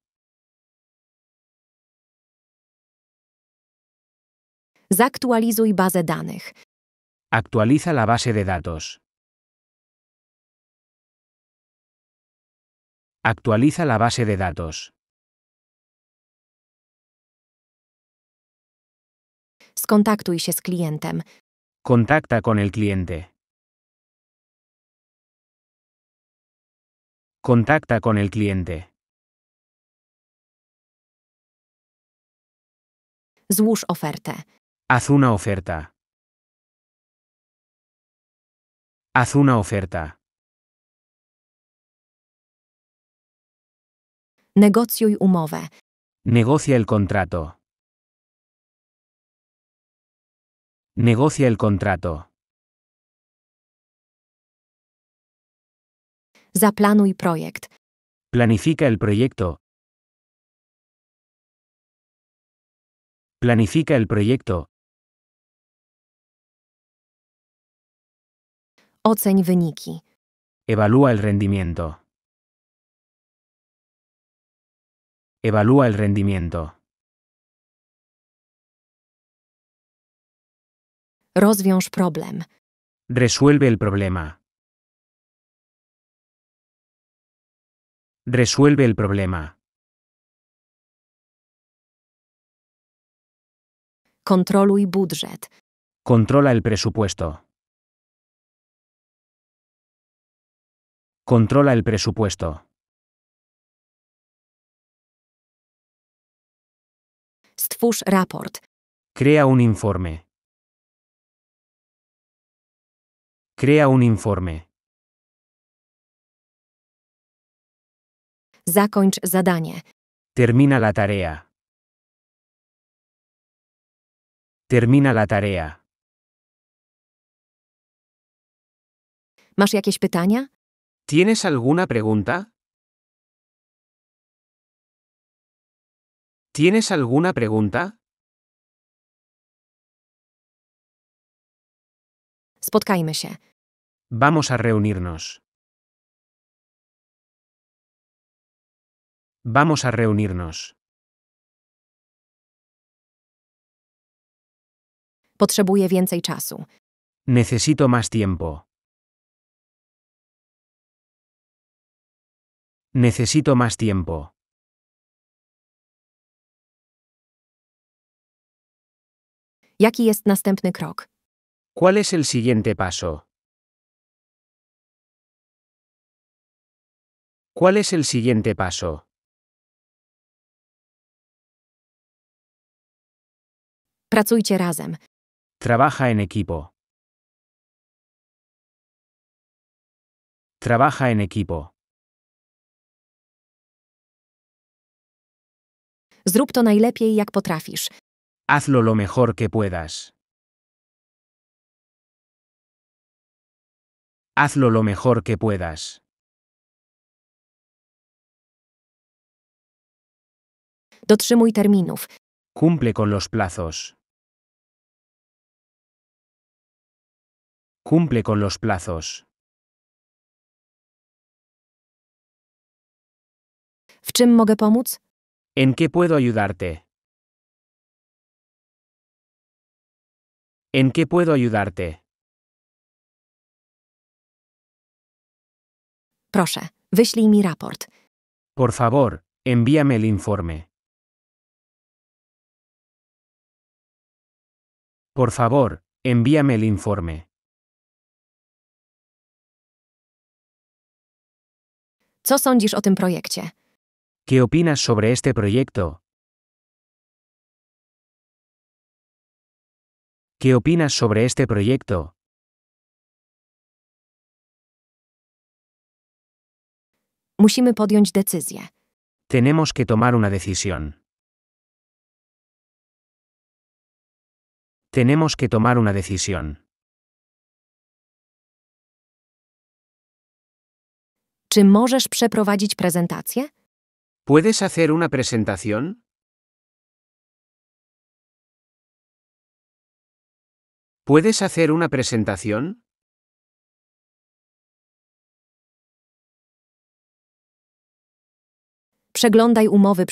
Zaktualizuj bazę danych. Actualiza la base de datos. Actualiza la base de datos. Skontaktuj się z klientem. Contacta con el cliente. Contacta con el cliente. Złóż ofertę. Haz una oferta. Haz una oferta. Negocjuj umowę. Negocia el contrato. Negocia el contrato. Zaplanuj projekt. Planifica el proyecto. Planifica el proyecto. Oceń wyniki. Evalúa el rendimiento. Evalúa el rendimiento. Rozwiąż Resuelve el problema. Resuelve el problema. Kontroluj budżet. Controla el presupuesto. Controla el presupuesto. Stwórz raport. Crea un informe. Crea un informe. Zakończ zadanie. Termina la tarea. Termina la tarea. Masz jakieś pytania? ¿Tienes alguna pregunta? ¿Tienes alguna pregunta? Spotkajmy się. Vamos a reunirnos. Vamos a reunirnos. więcej czasu. Necesito más tiempo. Necesito más tiempo. Jaki jest następny ¿Cuál es el siguiente paso? ¿Cuál es el siguiente paso? Pracujcie razem. Trabaja en equipo. Trabaja en equipo. Zrób to najlepiej jak potrafisz. Hazlo lo mejor que puedas. Hazlo lo mejor que puedas. Dotrzymuj terminów. Cumple con los plazos. Cumple con los plazos. ¿En qué puedo ayudarte? ¿En qué puedo ayudarte? Por favor, envíame el informe. Por favor, envíame el informe. ¿Qué opinas sobre este proyecto? ¿Qué opinas sobre este proyecto? Tenemos que tomar una decisión. Tenemos que tomar una decisión. Czy ¿Puedes hacer una presentación? ¿Puedes hacer una presentación? Przeglądaj umowy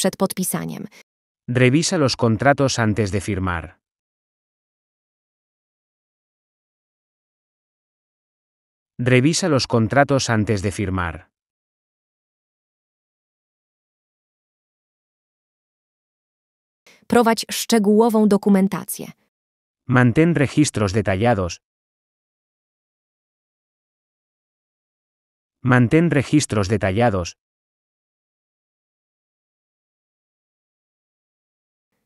Revisa los contratos antes de firmar. Revisa los contratos antes de firmar. Prowadź szczegółową dokumentację. Mantén registros detallados. Mantén registros detallados.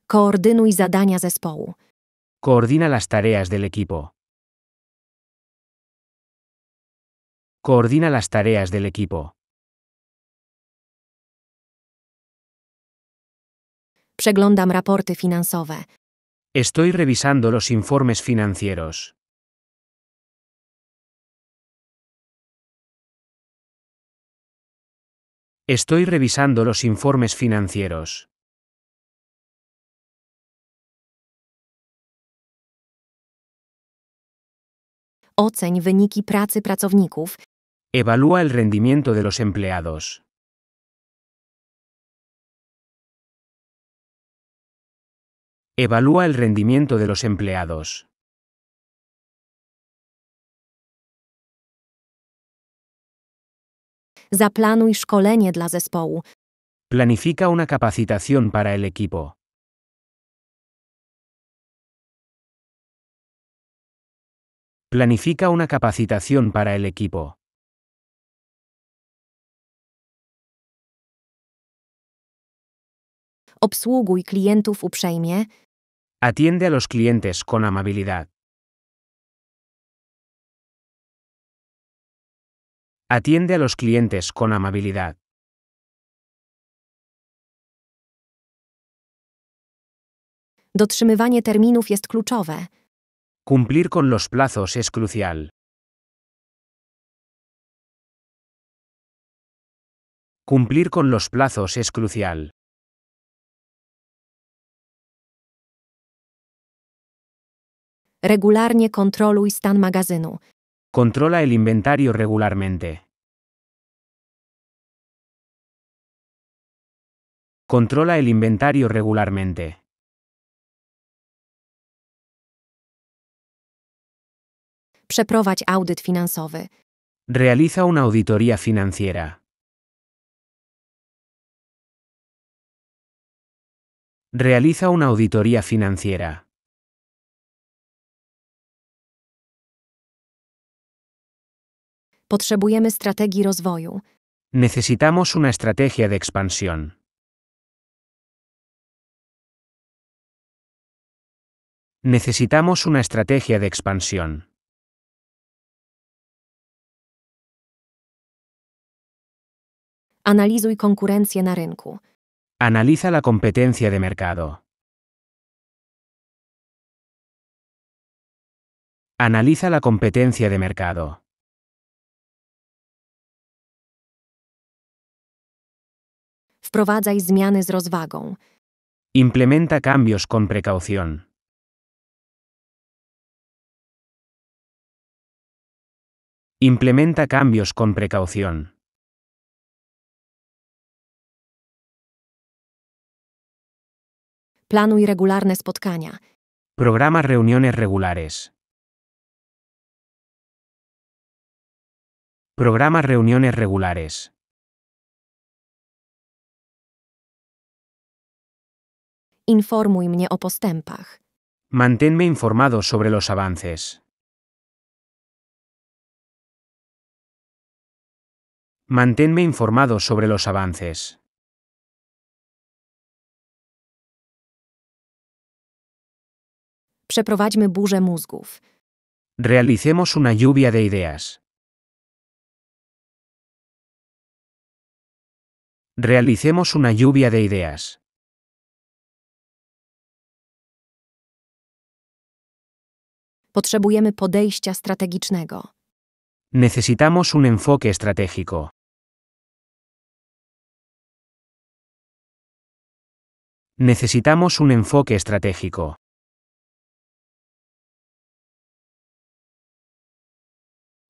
Coordinuj zadania zespołu. Coordina las tareas del equipo. Coordina las tareas del equipo. Estoy revisando los informes financieros. Estoy revisando los informes financieros. Oceń wyniki pracy pracowników. Evalúa el rendimiento de los empleados. Evalúa el rendimiento de los empleados. Zaplanuj szkolenie dla zespołu. Planifica una capacitación para el equipo. Planifica una capacitación para el equipo. Obsługuj klientów uprzejmie. Atiende a los clientes con amabilidad. Atiende a los clientes con amabilidad. Dotrzymywanie terminów jest kluczowe. Cumplir con los plazos es crucial. Cumplir con los plazos es crucial. Regularnie kontroluj stan magazynu. Controla el inventario regularmente. Controla el inventario regularmente. Przeprowadź audyt finansowy. Realiza una auditoría financiera. Realiza una auditoría financiera. Potrzebujemy strategii rozwoju. Necesitamos una estrategia de expansión. Necesitamos una estrategia de expansión. Analizuj konkurencję na rynku. Analiza la competencia de mercado. Analiza la competencia de mercado. Wprowadzaj zmiany z rozwagą. Implementa cambios con precaución. Implementa cambios con precaución. Planuj regularne spotkania. Programa reuniones regulares. Programa reuniones regulares. Informuj mnie o postępach. Manténme informado sobre los avances. Manténme informado sobre los avances. Przeprowadźmy burzę mózgów. Realicemos una lluvia de ideas. Realicemos una lluvia de ideas. Potrzebujemy podejścia strategicznego. Necesitamos un enfoque estratégico. Necesitamos un enfoque estratégico.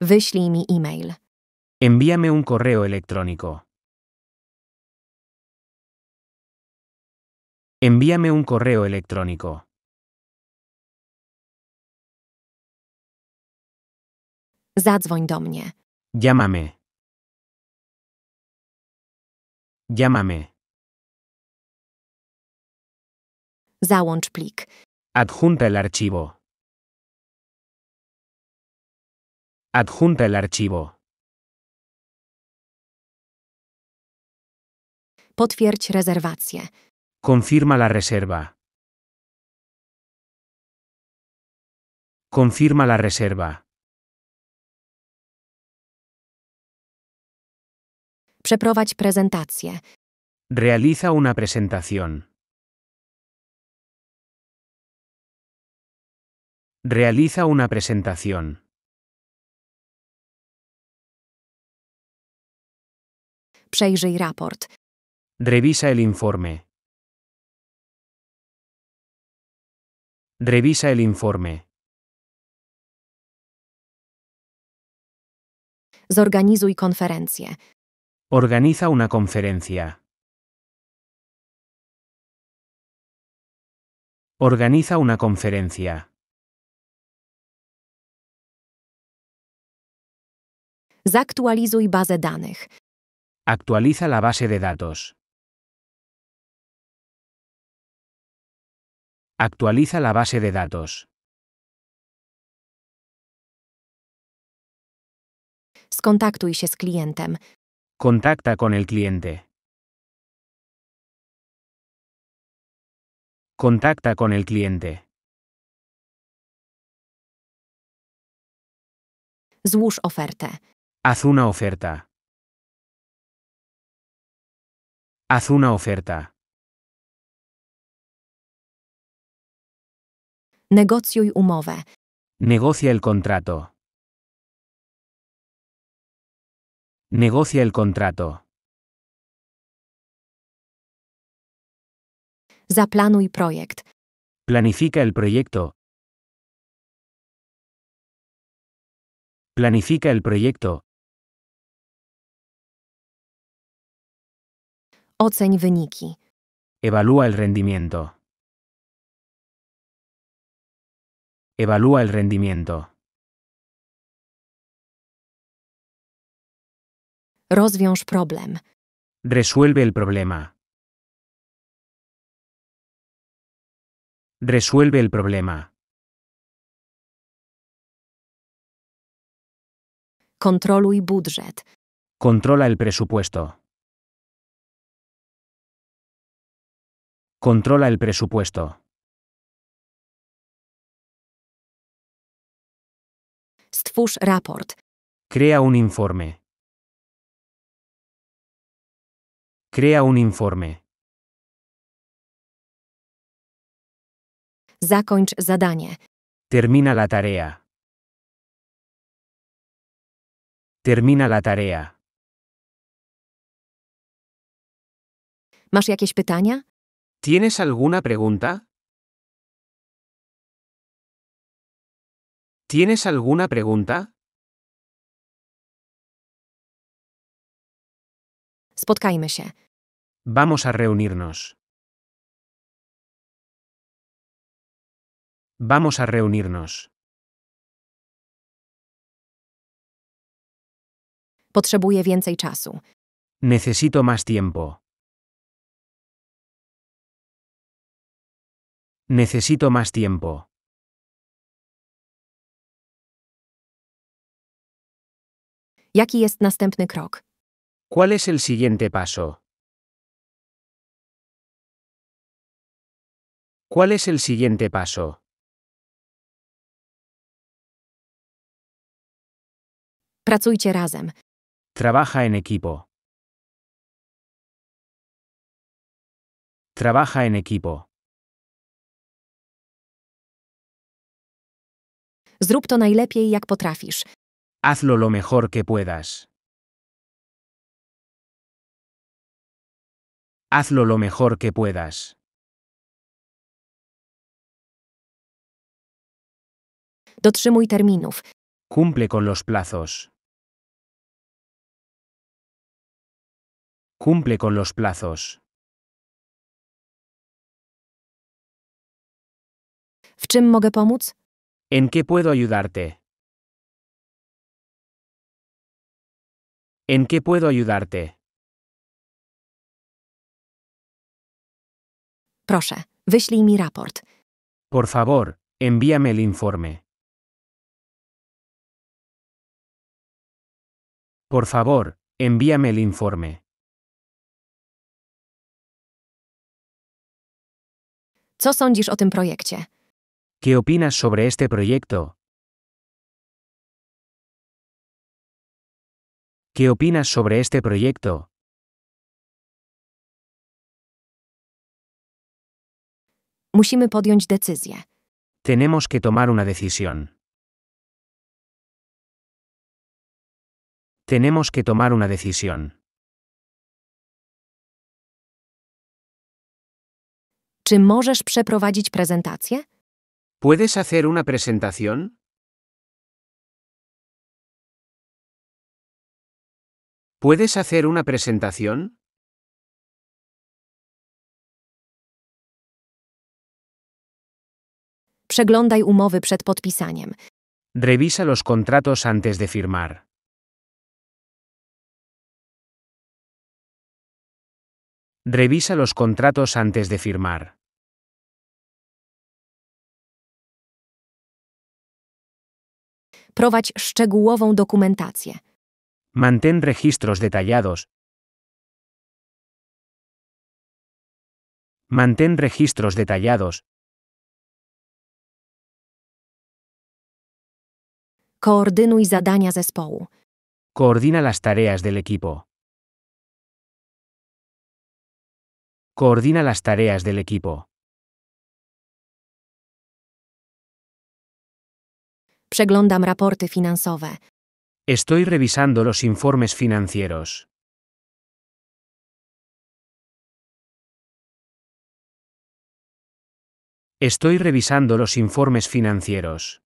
Wyślij mi e-mail. Envíame un correo electrónico. Envíame un correo electrónico. Zadzwoń do mnie. Llámame. Llámame. Załącz plik. Adjunta el archivo. Adjunta el archivo. Potwierdź rezerwację. Confirma la reserva. Confirma la reserva. Przeprowadź prezentację. Realiza una presentación. Realiza una presentación. Przejrzyj raport. Revisa el informe. Revisa el informe. Zorganizuj konferencję. Organiza una conferencia. Organiza una conferencia. Zaktualizuj bazę danych. Actualiza la base de datos. Actualiza la base de datos. Skontaktuj się z Contacta con el cliente. Contacta con el cliente. Złóż oferta. Haz una oferta. Haz una oferta. Negocjuj umowę. Negocia el contrato. Negocia el contrato. Zaplanuj projekt. Planifica el proyecto. Planifica el proyecto. Oceń wyniki. Evalúa el rendimiento. Evalúa el rendimiento. Rozwiąż problem. Resuelve el problema. Resuelve el problema. Kontroluj Controla el presupuesto. Controla el presupuesto. Stwórz raport. Crea un informe. Crea un informe. Zakończ zadanie. Termina la tarea. Termina la tarea. Masz jakieś pytania? ¿Tienes alguna pregunta? ¿Tienes alguna pregunta? Spotkajmy Vamos a reunirnos. Vamos a reunirnos. Potrzebuję więcej czasu. Necesito más tiempo. Necesito más tiempo. Jaki jest ¿Cuál es el siguiente paso? ¿Cuál es el siguiente paso? Pracujcie razem. Trabaja en equipo. Trabaja en equipo. Zrób to najlepiej, jak potrafisz. Hazlo lo mejor que puedas. Hazlo lo mejor que puedas. Dotrzymuj terminów. Cumple con los plazos. Cumple con los plazos. W czym mogę pomóc? ¿En qué puedo ayudarte? ¿En qué puedo ayudarte? Proszę, wyślij mi raport. Por favor, envíame el informe. Por favor, envíame el informe. Co sądzisz o tym projekcie? ¿Qué opinas sobre este proyecto? ¿Qué opinas sobre este proyecto? Musimy podjąć decyzję. Tenemos que tomar una decisión. Tenemos que tomar una decisión. Czy możesz przeprowadzić prezentację? ¿Puedes hacer una presentación? ¿Puedes hacer una presentación? Revisa los contratos antes de firmar. Revisa los contratos antes de firmar. Prowadź szczegółową dokumentację. Mantén registros detallados. Mantén registros detallados. Koordynuj zadania zespołu. Coordina las tareas del equipo. Coordina las tareas del equipo. Przeglądam raporty finansowe. Estoy revisando los informes financieros. Estoy revisando los informes financieros.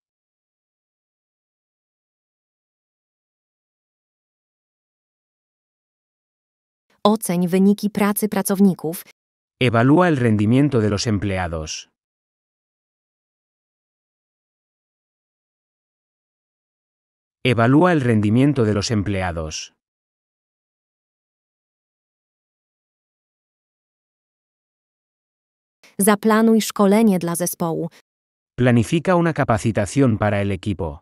Oceń wyniki pracy pracowników. Evalúa el rendimiento de los empleados. Evalúa el rendimiento de los empleados. Zaplanuj szkolenie dla zespołu. Planifica una capacitación para el equipo.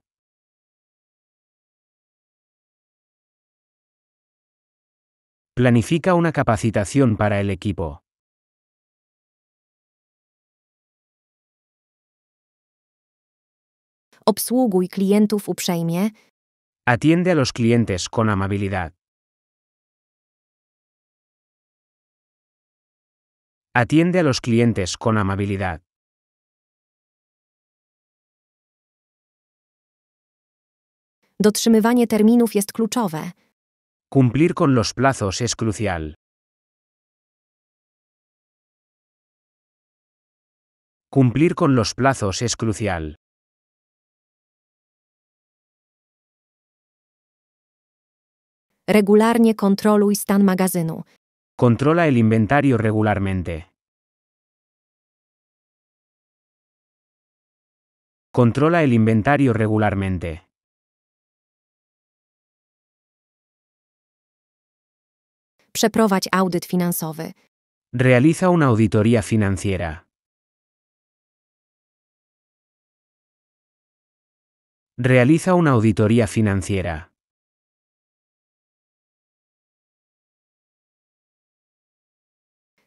Planifica una capacitación para el equipo. Obsługuj klientów uprzejmie. Atiende a los clientes con amabilidad. Atiende a los clientes con amabilidad. Dotrzymywanie terminów jest kluczowe. Cumplir con los plazos es crucial. Cumplir con los plazos es crucial. Regularnie kontroluj stan magazynu. Kontrola el inventario regularmente. Kontrola el inventario regularmente. Przeprowadź audyt finansowy. Realiza una auditoría financiera. Realiza una auditoría financiera.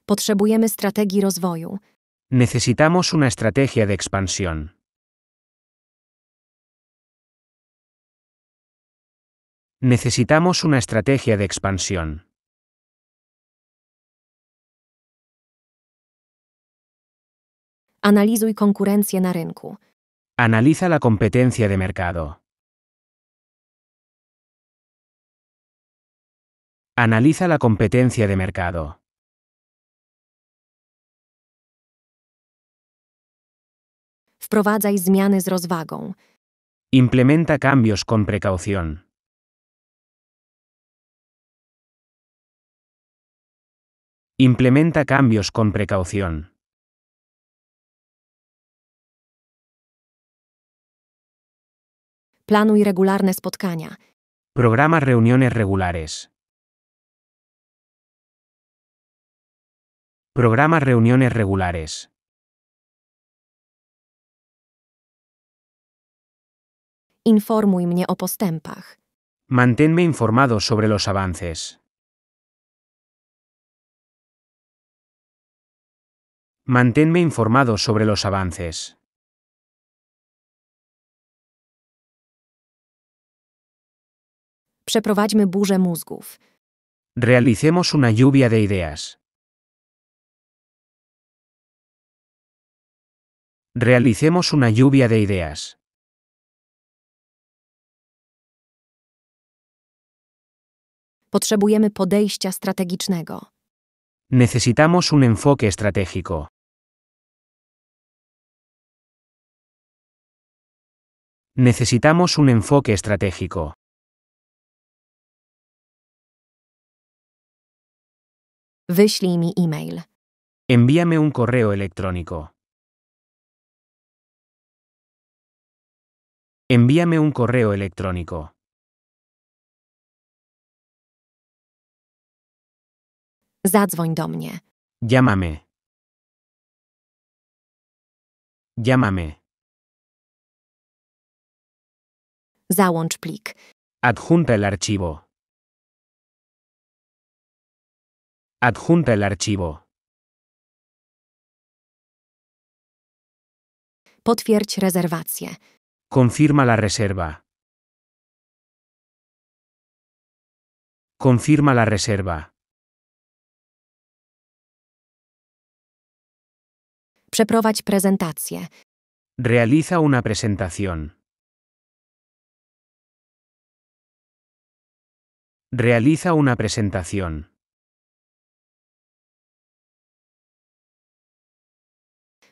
Potrzebujemy strategii Necesitamos una estrategia de expansión. Necesitamos una estrategia de expansión. Analizuj konkurencję na rynku. Analiza la competencia de mercado. Analiza la competencia de mercado. Wprowadzaj zmiany z rozwagą. Implementa cambios con precaución. Implementa cambios con precaución. Planuj regularne spotkania. Programa reuniones regulares. Programa reuniones regulares. Informuj mnie o postępach. Manténme informado sobre los avances. Manténme informado sobre los avances. Przeprowadźmy Realicemos una lluvia de ideas. Realicemos una lluvia de ideas. Potrzebujemy podejścia strategicznego. Necesitamos un enfoque estratégico. Necesitamos un enfoque estratégico. Wyślij mi e-mail. Envíame un correo electrónico. Envíame un correo electrónico. Zadzwoń do mnie. Llámame. Llámame. Załącz plik. Adjunta el archivo. Adjunta el archivo. Potwierdź rezerwację. Confirma la reserva. Confirma la reserva. Przeprowadź prezentację. Realiza una presentación. Realiza una presentación.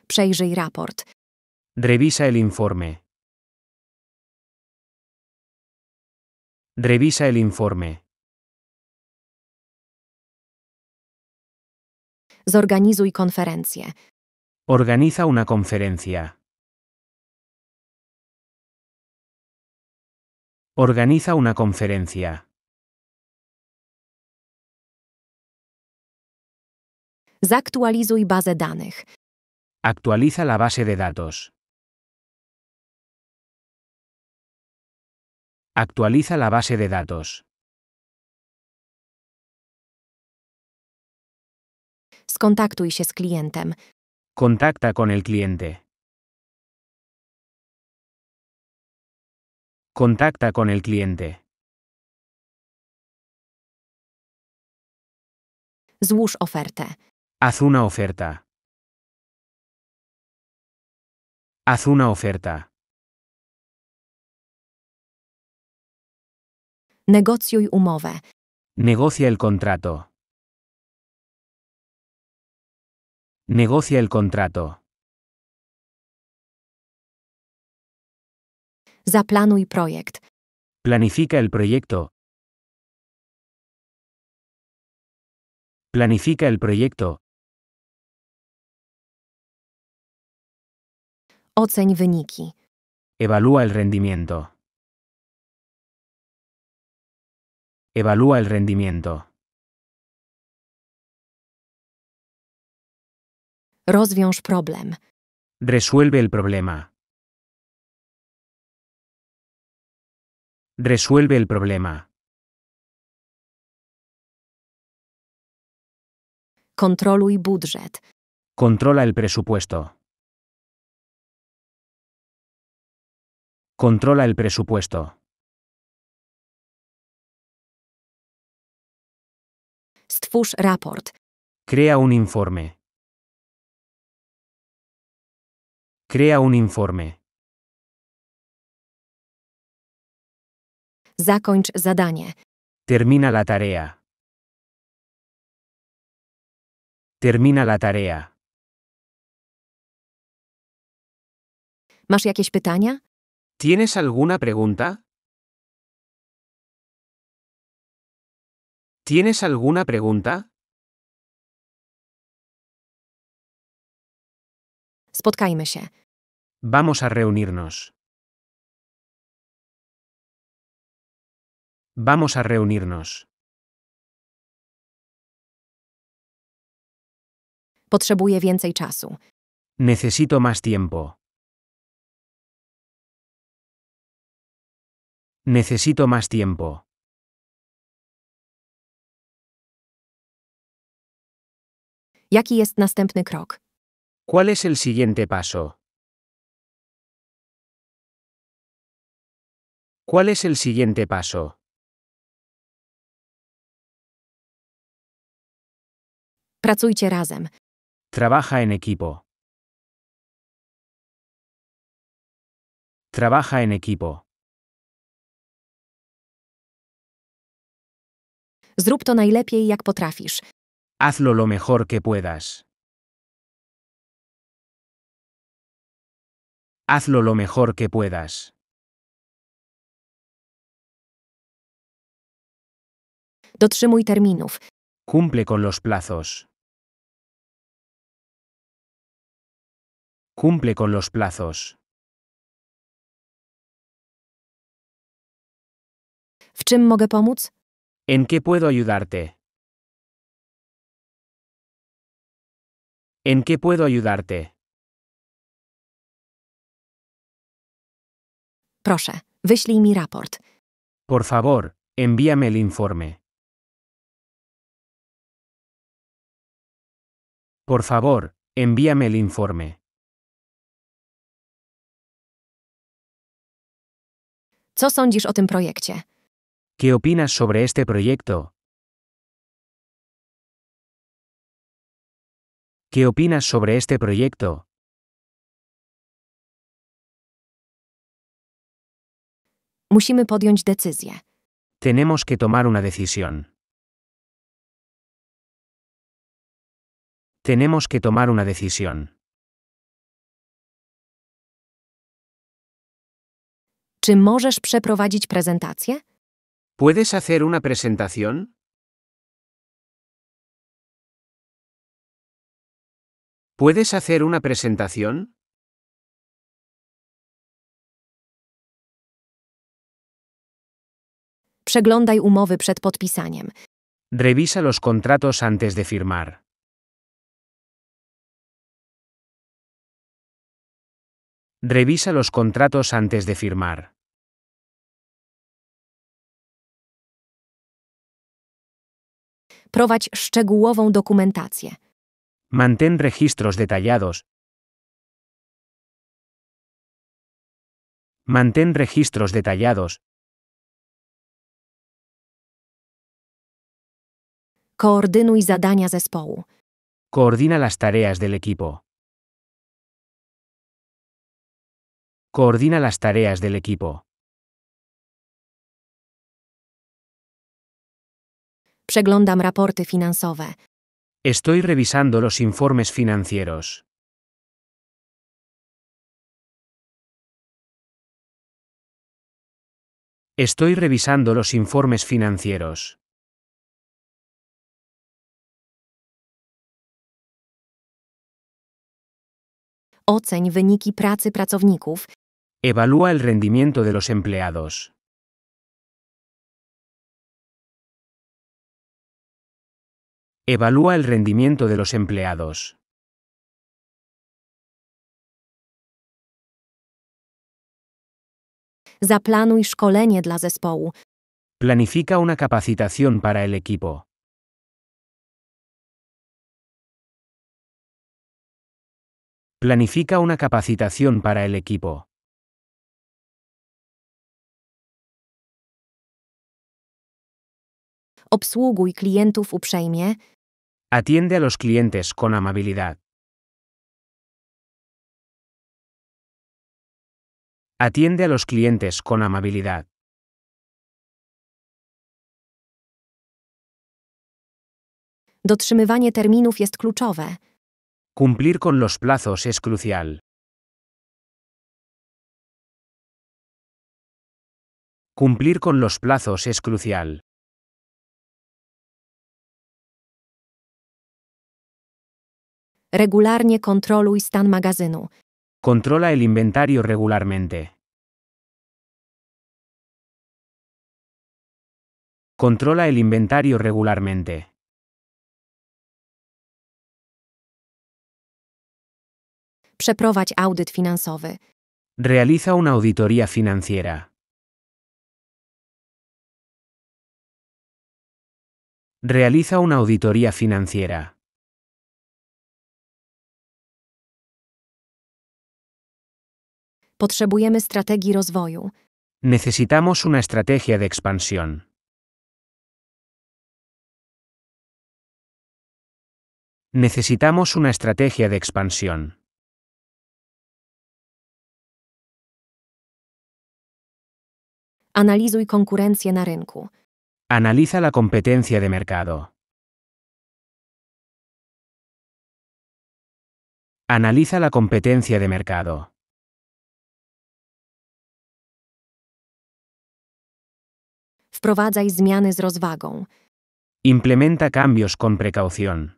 Przejrzyj raport. Revisa el informe. Revisa el informe. Zorganizuj konferencję. Organiza una conferencia. Organiza una conferencia. Zaktualizuj bazę danych. Actualiza la base de datos. Actualiza la base de datos. Skontaktuj się z klientem. Contacta con el cliente. Contacta con el cliente. Złóż ofertę. Haz una oferta. Haz una oferta. Negocjuj umowę. Negocia el contrato. Negocia el contrato. Zaplanuj projekt. Planifica el proyecto. Planifica el proyecto. Oceń wyniki. Evalúa el rendimiento. Evalúa el rendimiento. Rozwiąż problem. Resuelve el problema. Resuelve el problema. Kontroluj budżet. Controla el presupuesto. Controla el presupuesto. Stwórz raport. Crea un informe. Crea un informe. Zakończ zadanie. Termina la tarea. Termina la tarea. Masz jakieś pytania? ¿Tienes alguna pregunta? ¿Tienes alguna pregunta? Spotkajmy się. Vamos a reunirnos. Vamos a reunirnos. więcej czasu. Necesito más tiempo. Necesito más tiempo. Jaki ¿Cuál es el siguiente paso? ¿Cuál es el siguiente paso? Pracujcie razem. Trabaja en equipo. Trabaja en equipo. Zrób to najlepiej jak potrafisz. Hazlo lo mejor que puedas. Hazlo lo mejor que puedas. dotrzymuj terminów. Cumple con los plazos. Cumple con los plazos. ¿En qué puedo ayudarte? ¿En qué puedo ayudarte? mi raport. Por favor, envíame el informe. Por favor, envíame el informe. Co sądzisz o tym projekcie? ¿Qué opinas sobre este proyecto? ¿Qué opinas sobre este proyecto? Tenemos que tomar una decisión. Tenemos que tomar una decisión. Czy możesz przeprowadzić prezentację? ¿Puedes hacer una presentación? ¿Puedes hacer una presentación? Przeglądaj Revisa los contratos antes de firmar. Revisa los contratos antes de firmar. Prowadź szczegółową dokumentację. Mantén registros detallados. Mantén registros detallados. Koordynuj zadania zespołu. Coordina las tareas del equipo. Coordina las tareas del equipo. Przeglądam raporty finansowe. Estoy revisando los informes financieros. Estoy revisando los informes financieros. Oceń wyniki pracy pracowników Evalúa el rendimiento de los empleados. Evalúa el rendimiento de los empleados. Zaplanuj szkolenie dla zespołu. Planifica una capacitación para el equipo. Planifica una capacitación para el equipo. Obsługuj klientów uprzejmie. Atiende a los clientes con amabilidad. Atiende a los clientes con amabilidad. Dotrzymywanie terminów jest kluczowe. Cumplir con los plazos es crucial. Cumplir con los plazos es crucial. Regularnie kontroluj stan magazynu. Kontrola el inventario regularmente. Kontrola el inventario regularmente. Przeprowadź audyt finansowy. Realiza una auditoría financiera. Realiza una auditoría financiera. Potrzebujemy Necesitamos una estrategia de expansión. Necesitamos una estrategia de expansión. Analizuj konkurencję na rynku. Analiza la competencia de mercado. Analiza la competencia de mercado. Wprowadzaj zmiany z rozwagą. Implementa cambios con precaución.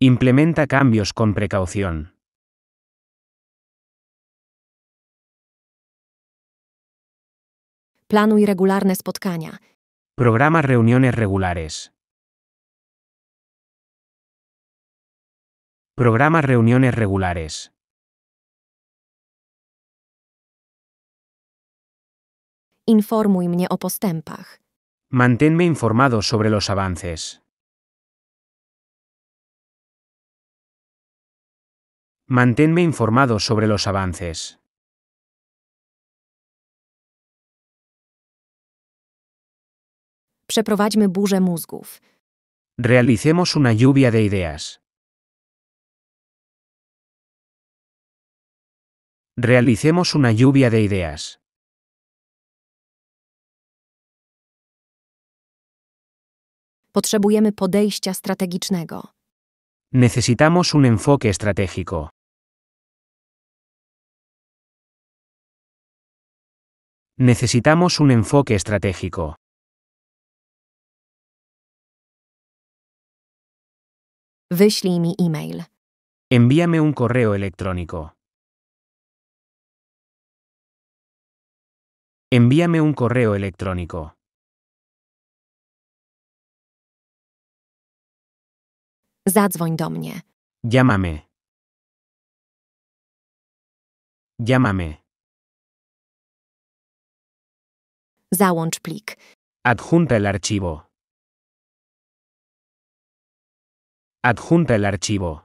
Implementa cambios con precaución. Planuj regularne spotkania. Programa reuniones regulares. Programa reuniones regulares. Informuj o postępach. Manténme informado sobre los avances. Manténme informado sobre los avances. Przeprowadźmy burzę mózgów. Realicemos una lluvia de ideas. Realicemos una lluvia de ideas. Potrzebujemy podejścia strategicznego. Necesitamos un enfoque estratégico. Necesitamos un enfoque estratégico. Wyślij mi e-mail. Envíame un correo electrónico. Envíame un correo electrónico. Zadzwoń do mnie. Llámame. Llámame. Załącz plik. Adjunta el archivo. Adjunta el archivo.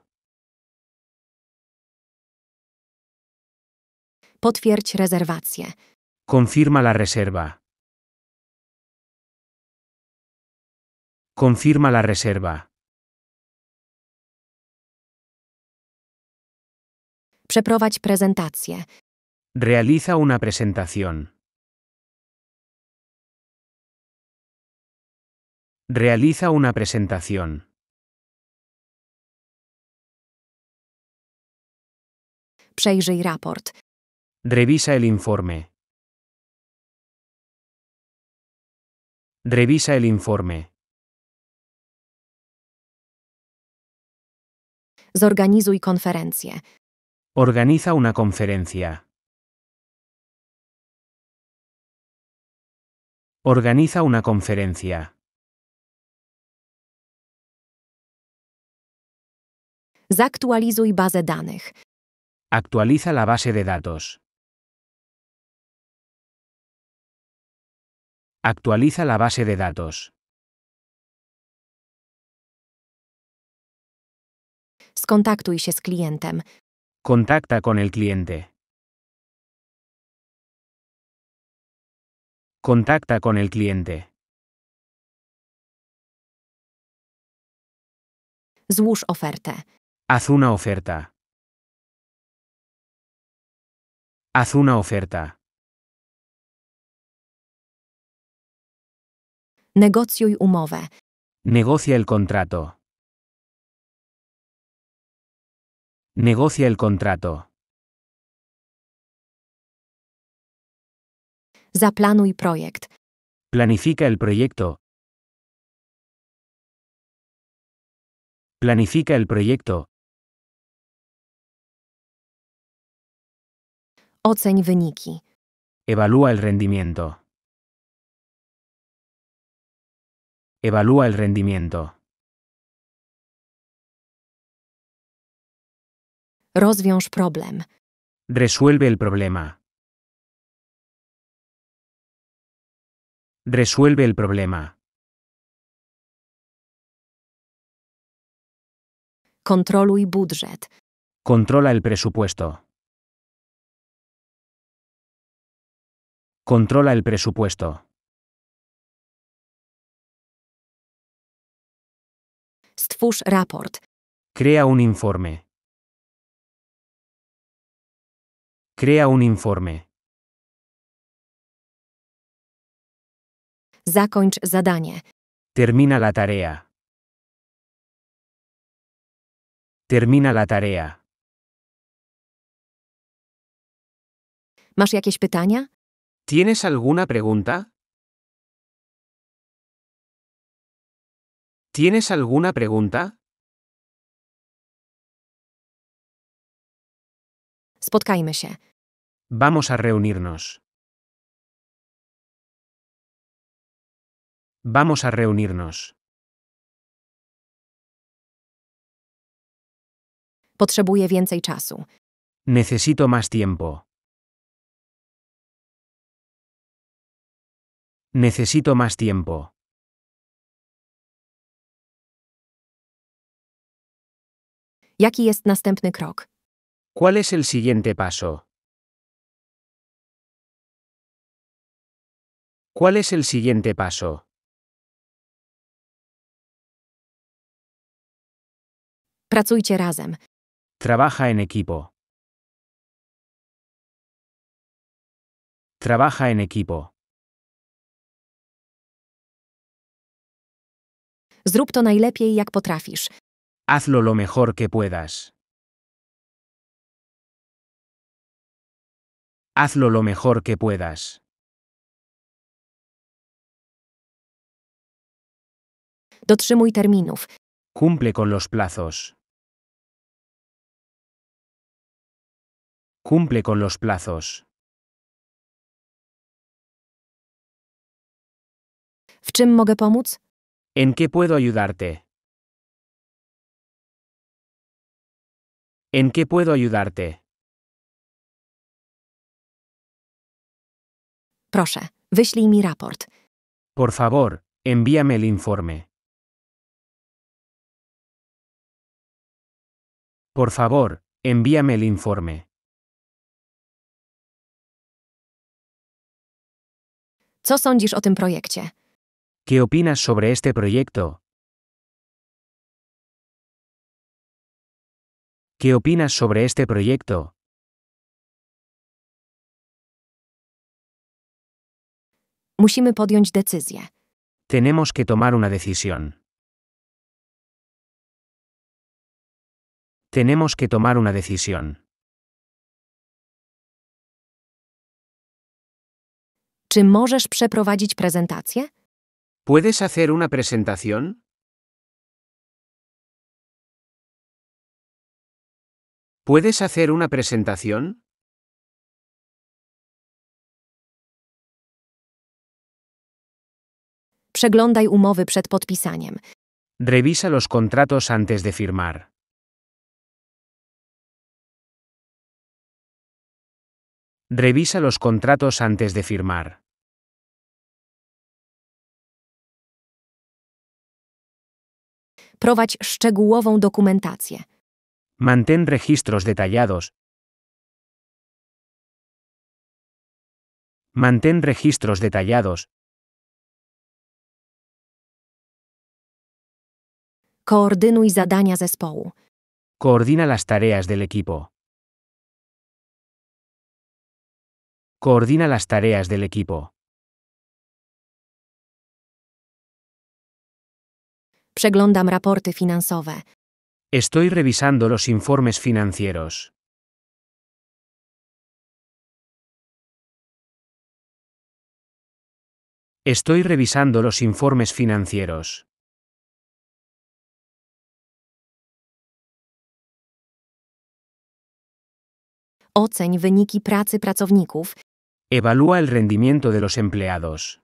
Potwierdź rezerwację. Confirma la reserva. Confirma la reserva. Przeprowadź prezentację. Realiza una presentación. Realiza una presentación. Przejrzyj raport. Revisa el informe. Revisa el informe. Zorganizuj konferencję. Organiza una conferencia. Organiza una conferencia. Zaktualizuj bazę danych. Actualiza la base de datos. Actualiza la base de datos. Skontaktuj się z klientem. Contacta con el cliente. Contacta con el cliente. Złóż ofertę. Haz una oferta. Haz una oferta. Negocjuj umowę. Negocia el contrato. Negocia el contrato. Zaplanuj projekt. Planifica el proyecto. Planifica el proyecto. Oceń wyniki. Evalúa el rendimiento. Evalúa el rendimiento. Resuelve el problema. Resuelve el problema. Kontroluj budżet. Controla el presupuesto. Controla el presupuesto. Stwórz raport. Crea un informe. Crea un informe. Zakończ zadanie. Termina la tarea. Termina la tarea. Masz jakieś pytania? ¿Tienes alguna pregunta? ¿Tienes alguna pregunta? Spotkajmy się. Vamos a reunirnos. Vamos a reunirnos. więcej czasu. Necesito más tiempo. Necesito más tiempo. Jaki jest następny ¿Cuál es el siguiente paso? ¿Cuál es el siguiente paso? Pracujcie razem. Trabaja en equipo. Trabaja en equipo. Zrób to najlepiej, jak potrafisz. Hazlo lo mejor que puedas. Hazlo lo mejor que puedas. dotrzymuj terminów. Cumple con los plazos. Cumple con los plazos. ¿En qué puedo ayudarte? ¿En qué puedo ayudarte? Por favor, envíame el informe. Por favor, envíame el informe. Co sądzisz o tym projekcie? ¿Qué opinas sobre este proyecto? ¿Qué opinas sobre este proyecto? Tenemos que tomar una decisión. Tenemos que tomar una decisión. Czy możesz przeprowadzić prezentację? ¿Puedes hacer una presentación? ¿Puedes hacer una presentación? Przeglądaj umowy przed podpisaniem. Revisa los contratos antes de firmar. Revisa los contratos antes de firmar. Prowadź szczegółową dokumentację. Mantén registros detallados. Mantén registros detallados. Koordynuj zadania zespołu. Coordina las tareas del equipo. Coordina las tareas del equipo. Przeglądam raporty finansowe. Estoy revisando los informes financieros. Estoy revisando los informes financieros. Oceń wyniki pracy pracowników Evalúa el rendimiento de los empleados.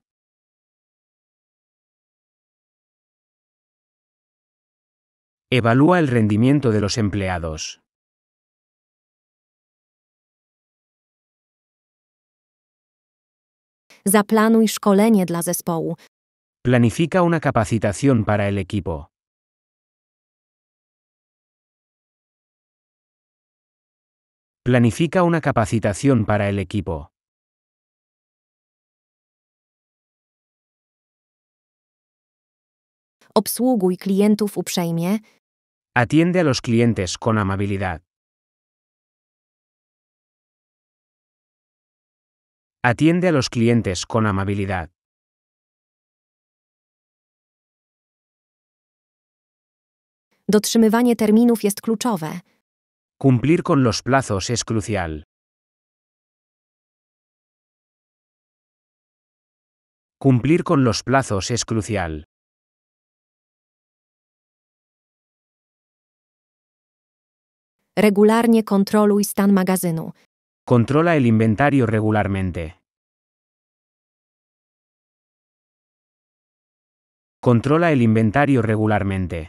Evalúa el rendimiento de los empleados. Zaplanuj dla zespołu. Planifica una capacitación para el equipo. Planifica una capacitación para el equipo. Obsługuj klientów uprzejmie. Atiende a los clientes con amabilidad. Atiende a los clientes con amabilidad. Dotrzymywanie terminów jest kluczowe. Cumplir con los plazos es crucial. Cumplir con los plazos es crucial. Regularnie kontroluj stan magazynu. Kontrola el inventario regularmente. Kontrola el inventario regularmente.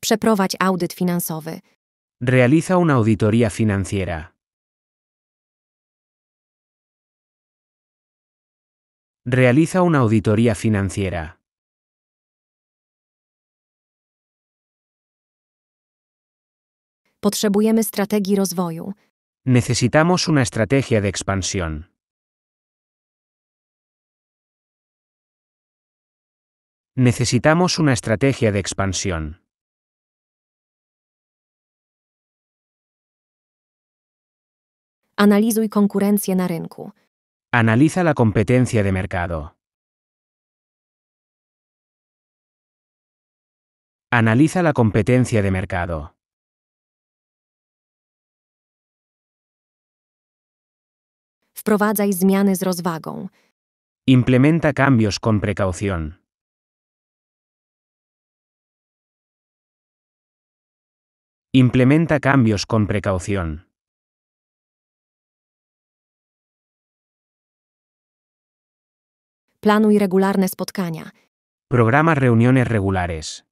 Przeprowadź audyt finansowy. Realiza una auditoría financiera. Realiza una auditoría financiera. Potrzebujemy Necesitamos una estrategia de expansión. Necesitamos una estrategia de expansión. Analizuj konkurencję na rynku. Analiza la competencia de mercado. Analiza la competencia de mercado. Wprowadzaj zmiany z rozwagą. Implementa cambios con precaución. Implementa cambios con precaución. Planuj regularne spotkania. Programa reuniones regulares.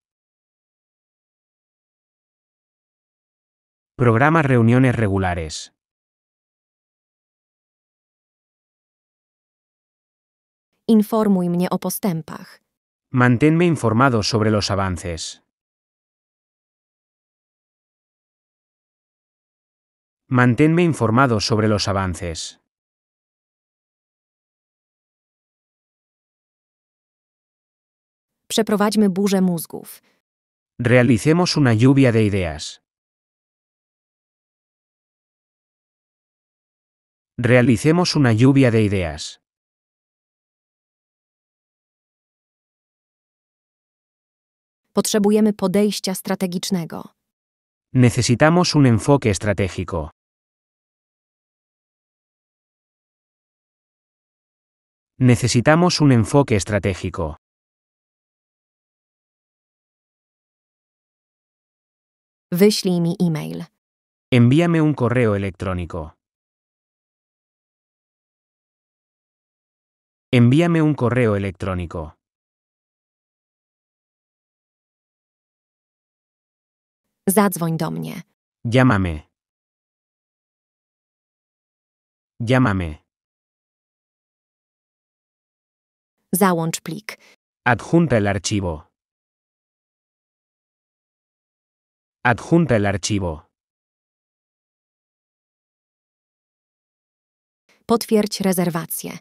Programa reuniones regulares. Informuj mnie o postępach. Manténme informado sobre los avances. Manténme informado sobre los avances. Przeprowadźmy burzę mózgów. Realicemos una lluvia de ideas. Realicemos una lluvia de ideas. Potrzebujemy podejścia strategicznego. Necesitamos un enfoque estratégico. Necesitamos un enfoque estratégico. Wyślij mi e-mail. Envíame un correo electrónico. Envíame un correo electrónico. Zadzwoń do mnie. Llámame. Llámame. Załącz plik. Adjunta el archivo. Adjunta el archivo. Potwierdź rezerwację.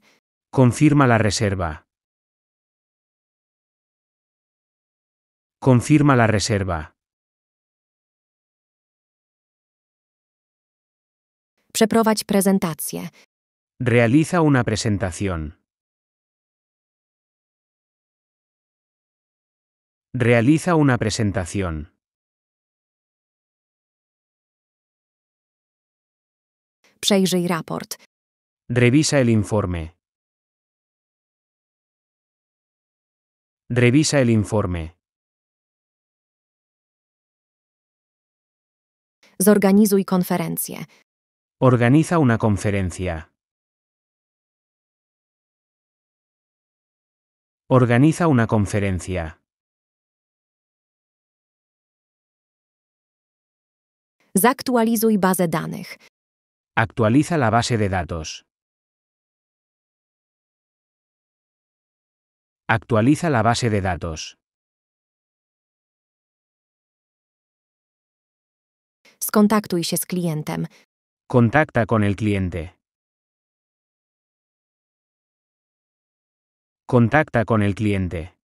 Confirma la reserva. Confirma la reserva. Przeprowadź prezentację. Realiza una presentación. Realiza una presentación. Przejrzyj raport. Revisa el informe. Revisa el informe. Zorganizuj konferencję. Organiza una conferencia. Organiza una conferencia. Zaktualizuj bazę danych. Actualiza la base de datos. Actualiza la base de datos. Skontaktuj się z klientem. Contacta con el cliente. Contacta con el cliente.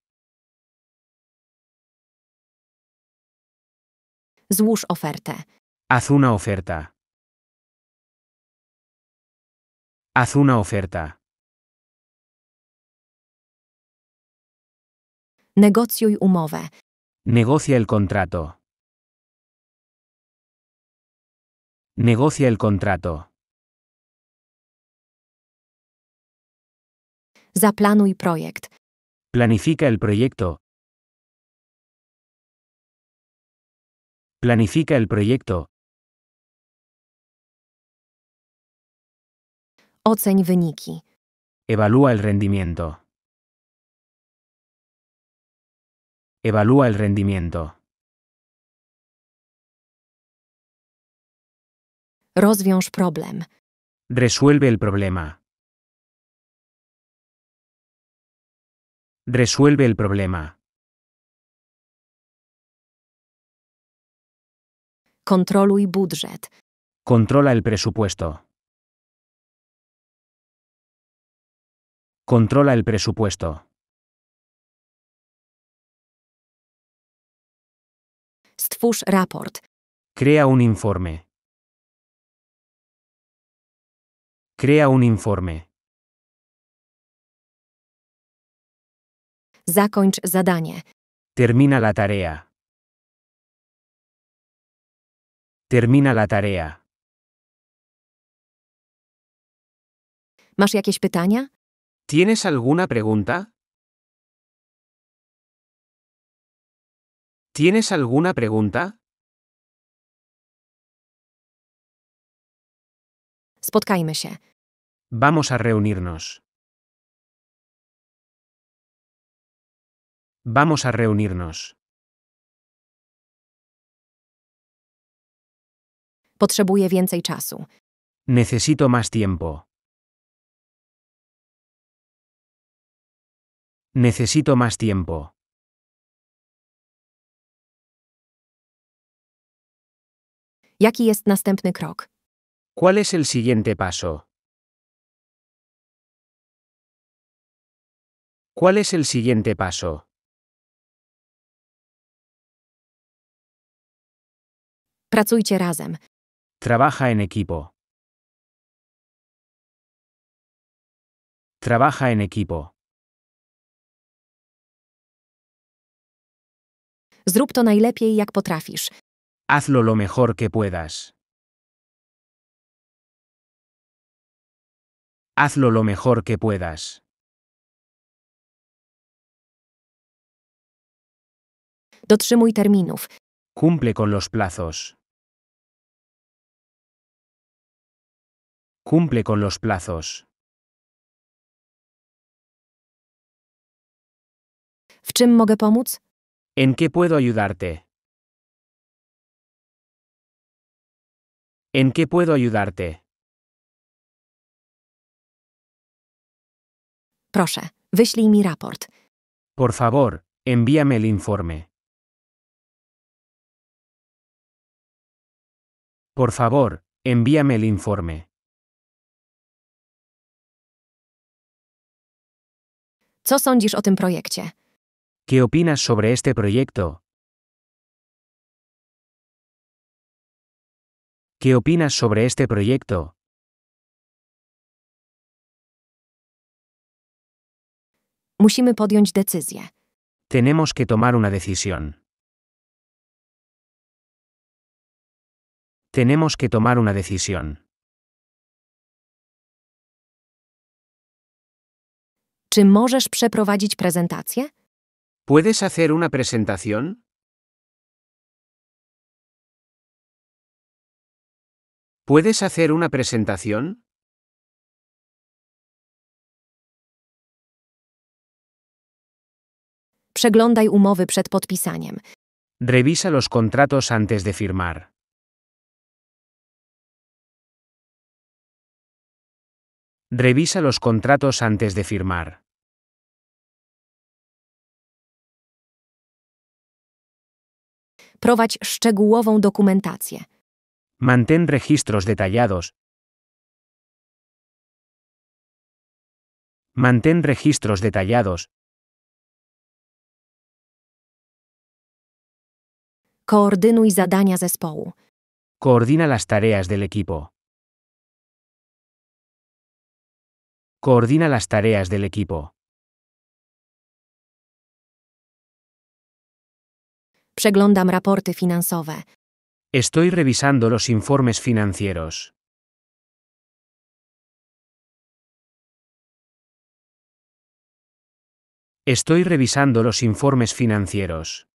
Złóż ofertę. Haz una oferta. Haz una oferta. Negocjuj umowę. Negocia el contrato. Negocia el contrato. Zaplanuj projekt. Planifica el proyecto. Planifica el proyecto. Oceń wyniki. Evalúa el rendimiento. Evalúa el rendimiento. Rozwiąż problem. Resuelve el problema. Resuelve el problema. Kontroluj budżet. Controla el presupuesto. Controla el presupuesto. Stwórz raport. Crea un informe. Crea un informe. Zakończ zadanie. Termina la tarea. Termina la tarea. Mas jakieś pytania? ¿Tienes alguna pregunta? ¿Tienes alguna pregunta? Spotkajmy się. Vamos a reunirnos. Vamos a reunirnos. Potrzebuję więcej czasu. Necesito más tiempo. Necesito más tiempo. Jaki jest następny krok? ¿Cuál es el siguiente paso? ¿Cuál es el siguiente paso? Pracujcie razem. Trabaja en equipo. Trabaja en equipo. Hazlo lo mejor que puedas. hazlo lo mejor que puedas. Dotrzymuj terminów. Cumple con los plazos. Cumple con los plazos. W czym ¿En qué puedo ayudarte? ¿En qué puedo ayudarte? Proszę, wyślij mi raport. Por favor, envíame el informe. Por favor, envíame el informe. Co sądzisz o tym projekcie? ¿Qué opinas sobre este proyecto? ¿Qué opinas sobre este proyecto? Musimy podjąć decyzję. Tenemos que tomar una decisión. Tenemos que tomar una decisión. Czy możesz przeprowadzić prezentację? ¿Puedes hacer una presentación? ¿Puedes hacer una presentación? Przeglądaj umowy przed podpisaniem. Revisa los contratos antes de firmar. Revisa los contratos antes de firmar. Prowadź szczegółową dokumentację. Mantén registros detallados. Mantén registros detallados. zadania zespołu. Coordina las tareas del equipo. Coordina las tareas del equipo. Przeglądam raporty finansowe. Estoy revisando los informes financieros. Estoy revisando los informes financieros.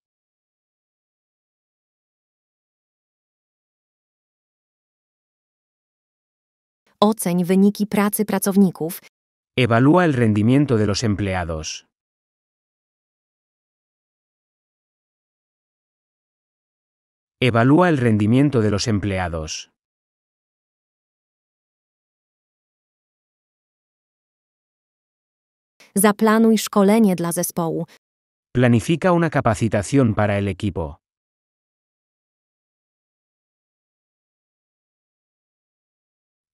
Oceń wyniki pracy pracowników. Evalúa el rendimiento de los empleados. Evalúa el rendimiento de los empleados. Zaplanuj szkolenie dla zespołu. Planifica una capacitación para el equipo.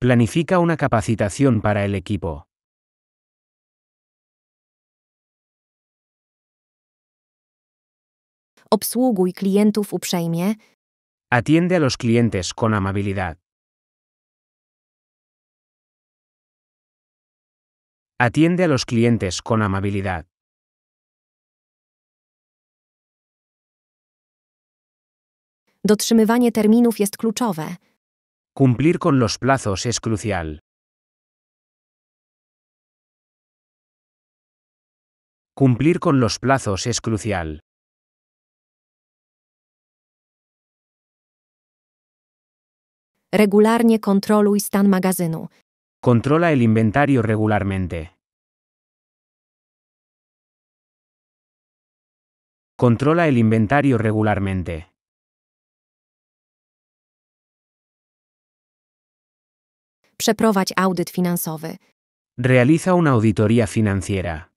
Planifica una capacitación para el equipo. Obsługuj klientów uprzejmie. Atiende a los clientes con amabilidad. Atiende a los clientes con amabilidad. Dotrzymywanie terminów jest kluczowe. Cumplir con los plazos es crucial. Cumplir con los plazos es crucial. Regularnie kontroluj stan magazynu. Controla el inventario regularmente. Controla el inventario regularmente. Przeprowadź audyt finansowy. Realiza una auditoria financiera.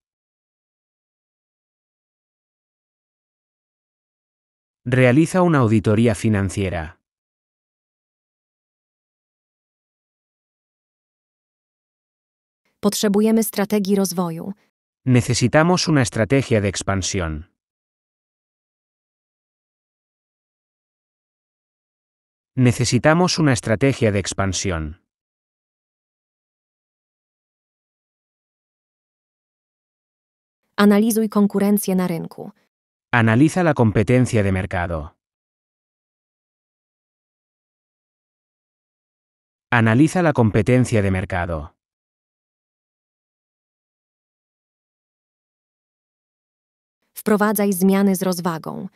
Realiza una auditoria financiera. Potrzebujemy strategii rozwoju. Necesitamos una estrategia de expansión. Necesitamos una estrategia de expansión. Analizuj konkurencję na rynku. Analiza la competencia de mercado. Analiza la competencia de mercado. Wprowadzaj zmiany z rozwagą.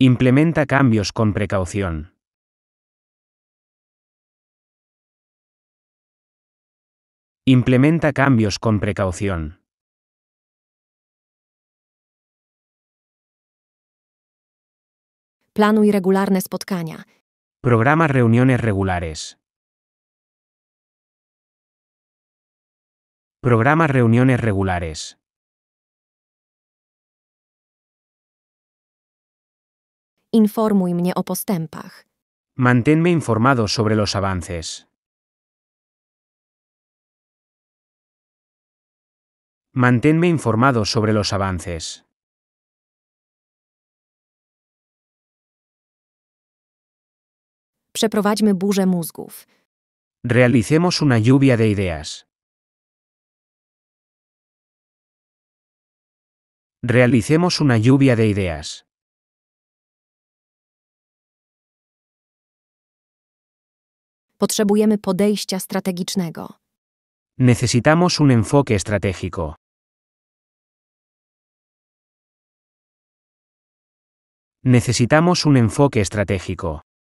Implementa cambios con precaución. Implementa cambios con precaución. Planuj regularne spotkania. Programa reuniones regulares. Programa reuniones regulares. Informuj mnie o postępach. Manténme informado sobre los avances. Manténme informado sobre los avances. Przeprowadźmy burzę mózgów. Realicemos una lluvia de ideas. Realicemos una lluvia de ideas. Potrzebujemy podejścia strategicznego. Necesitamos un enfoque estratégico. Necesitamos un enfoque estratégico.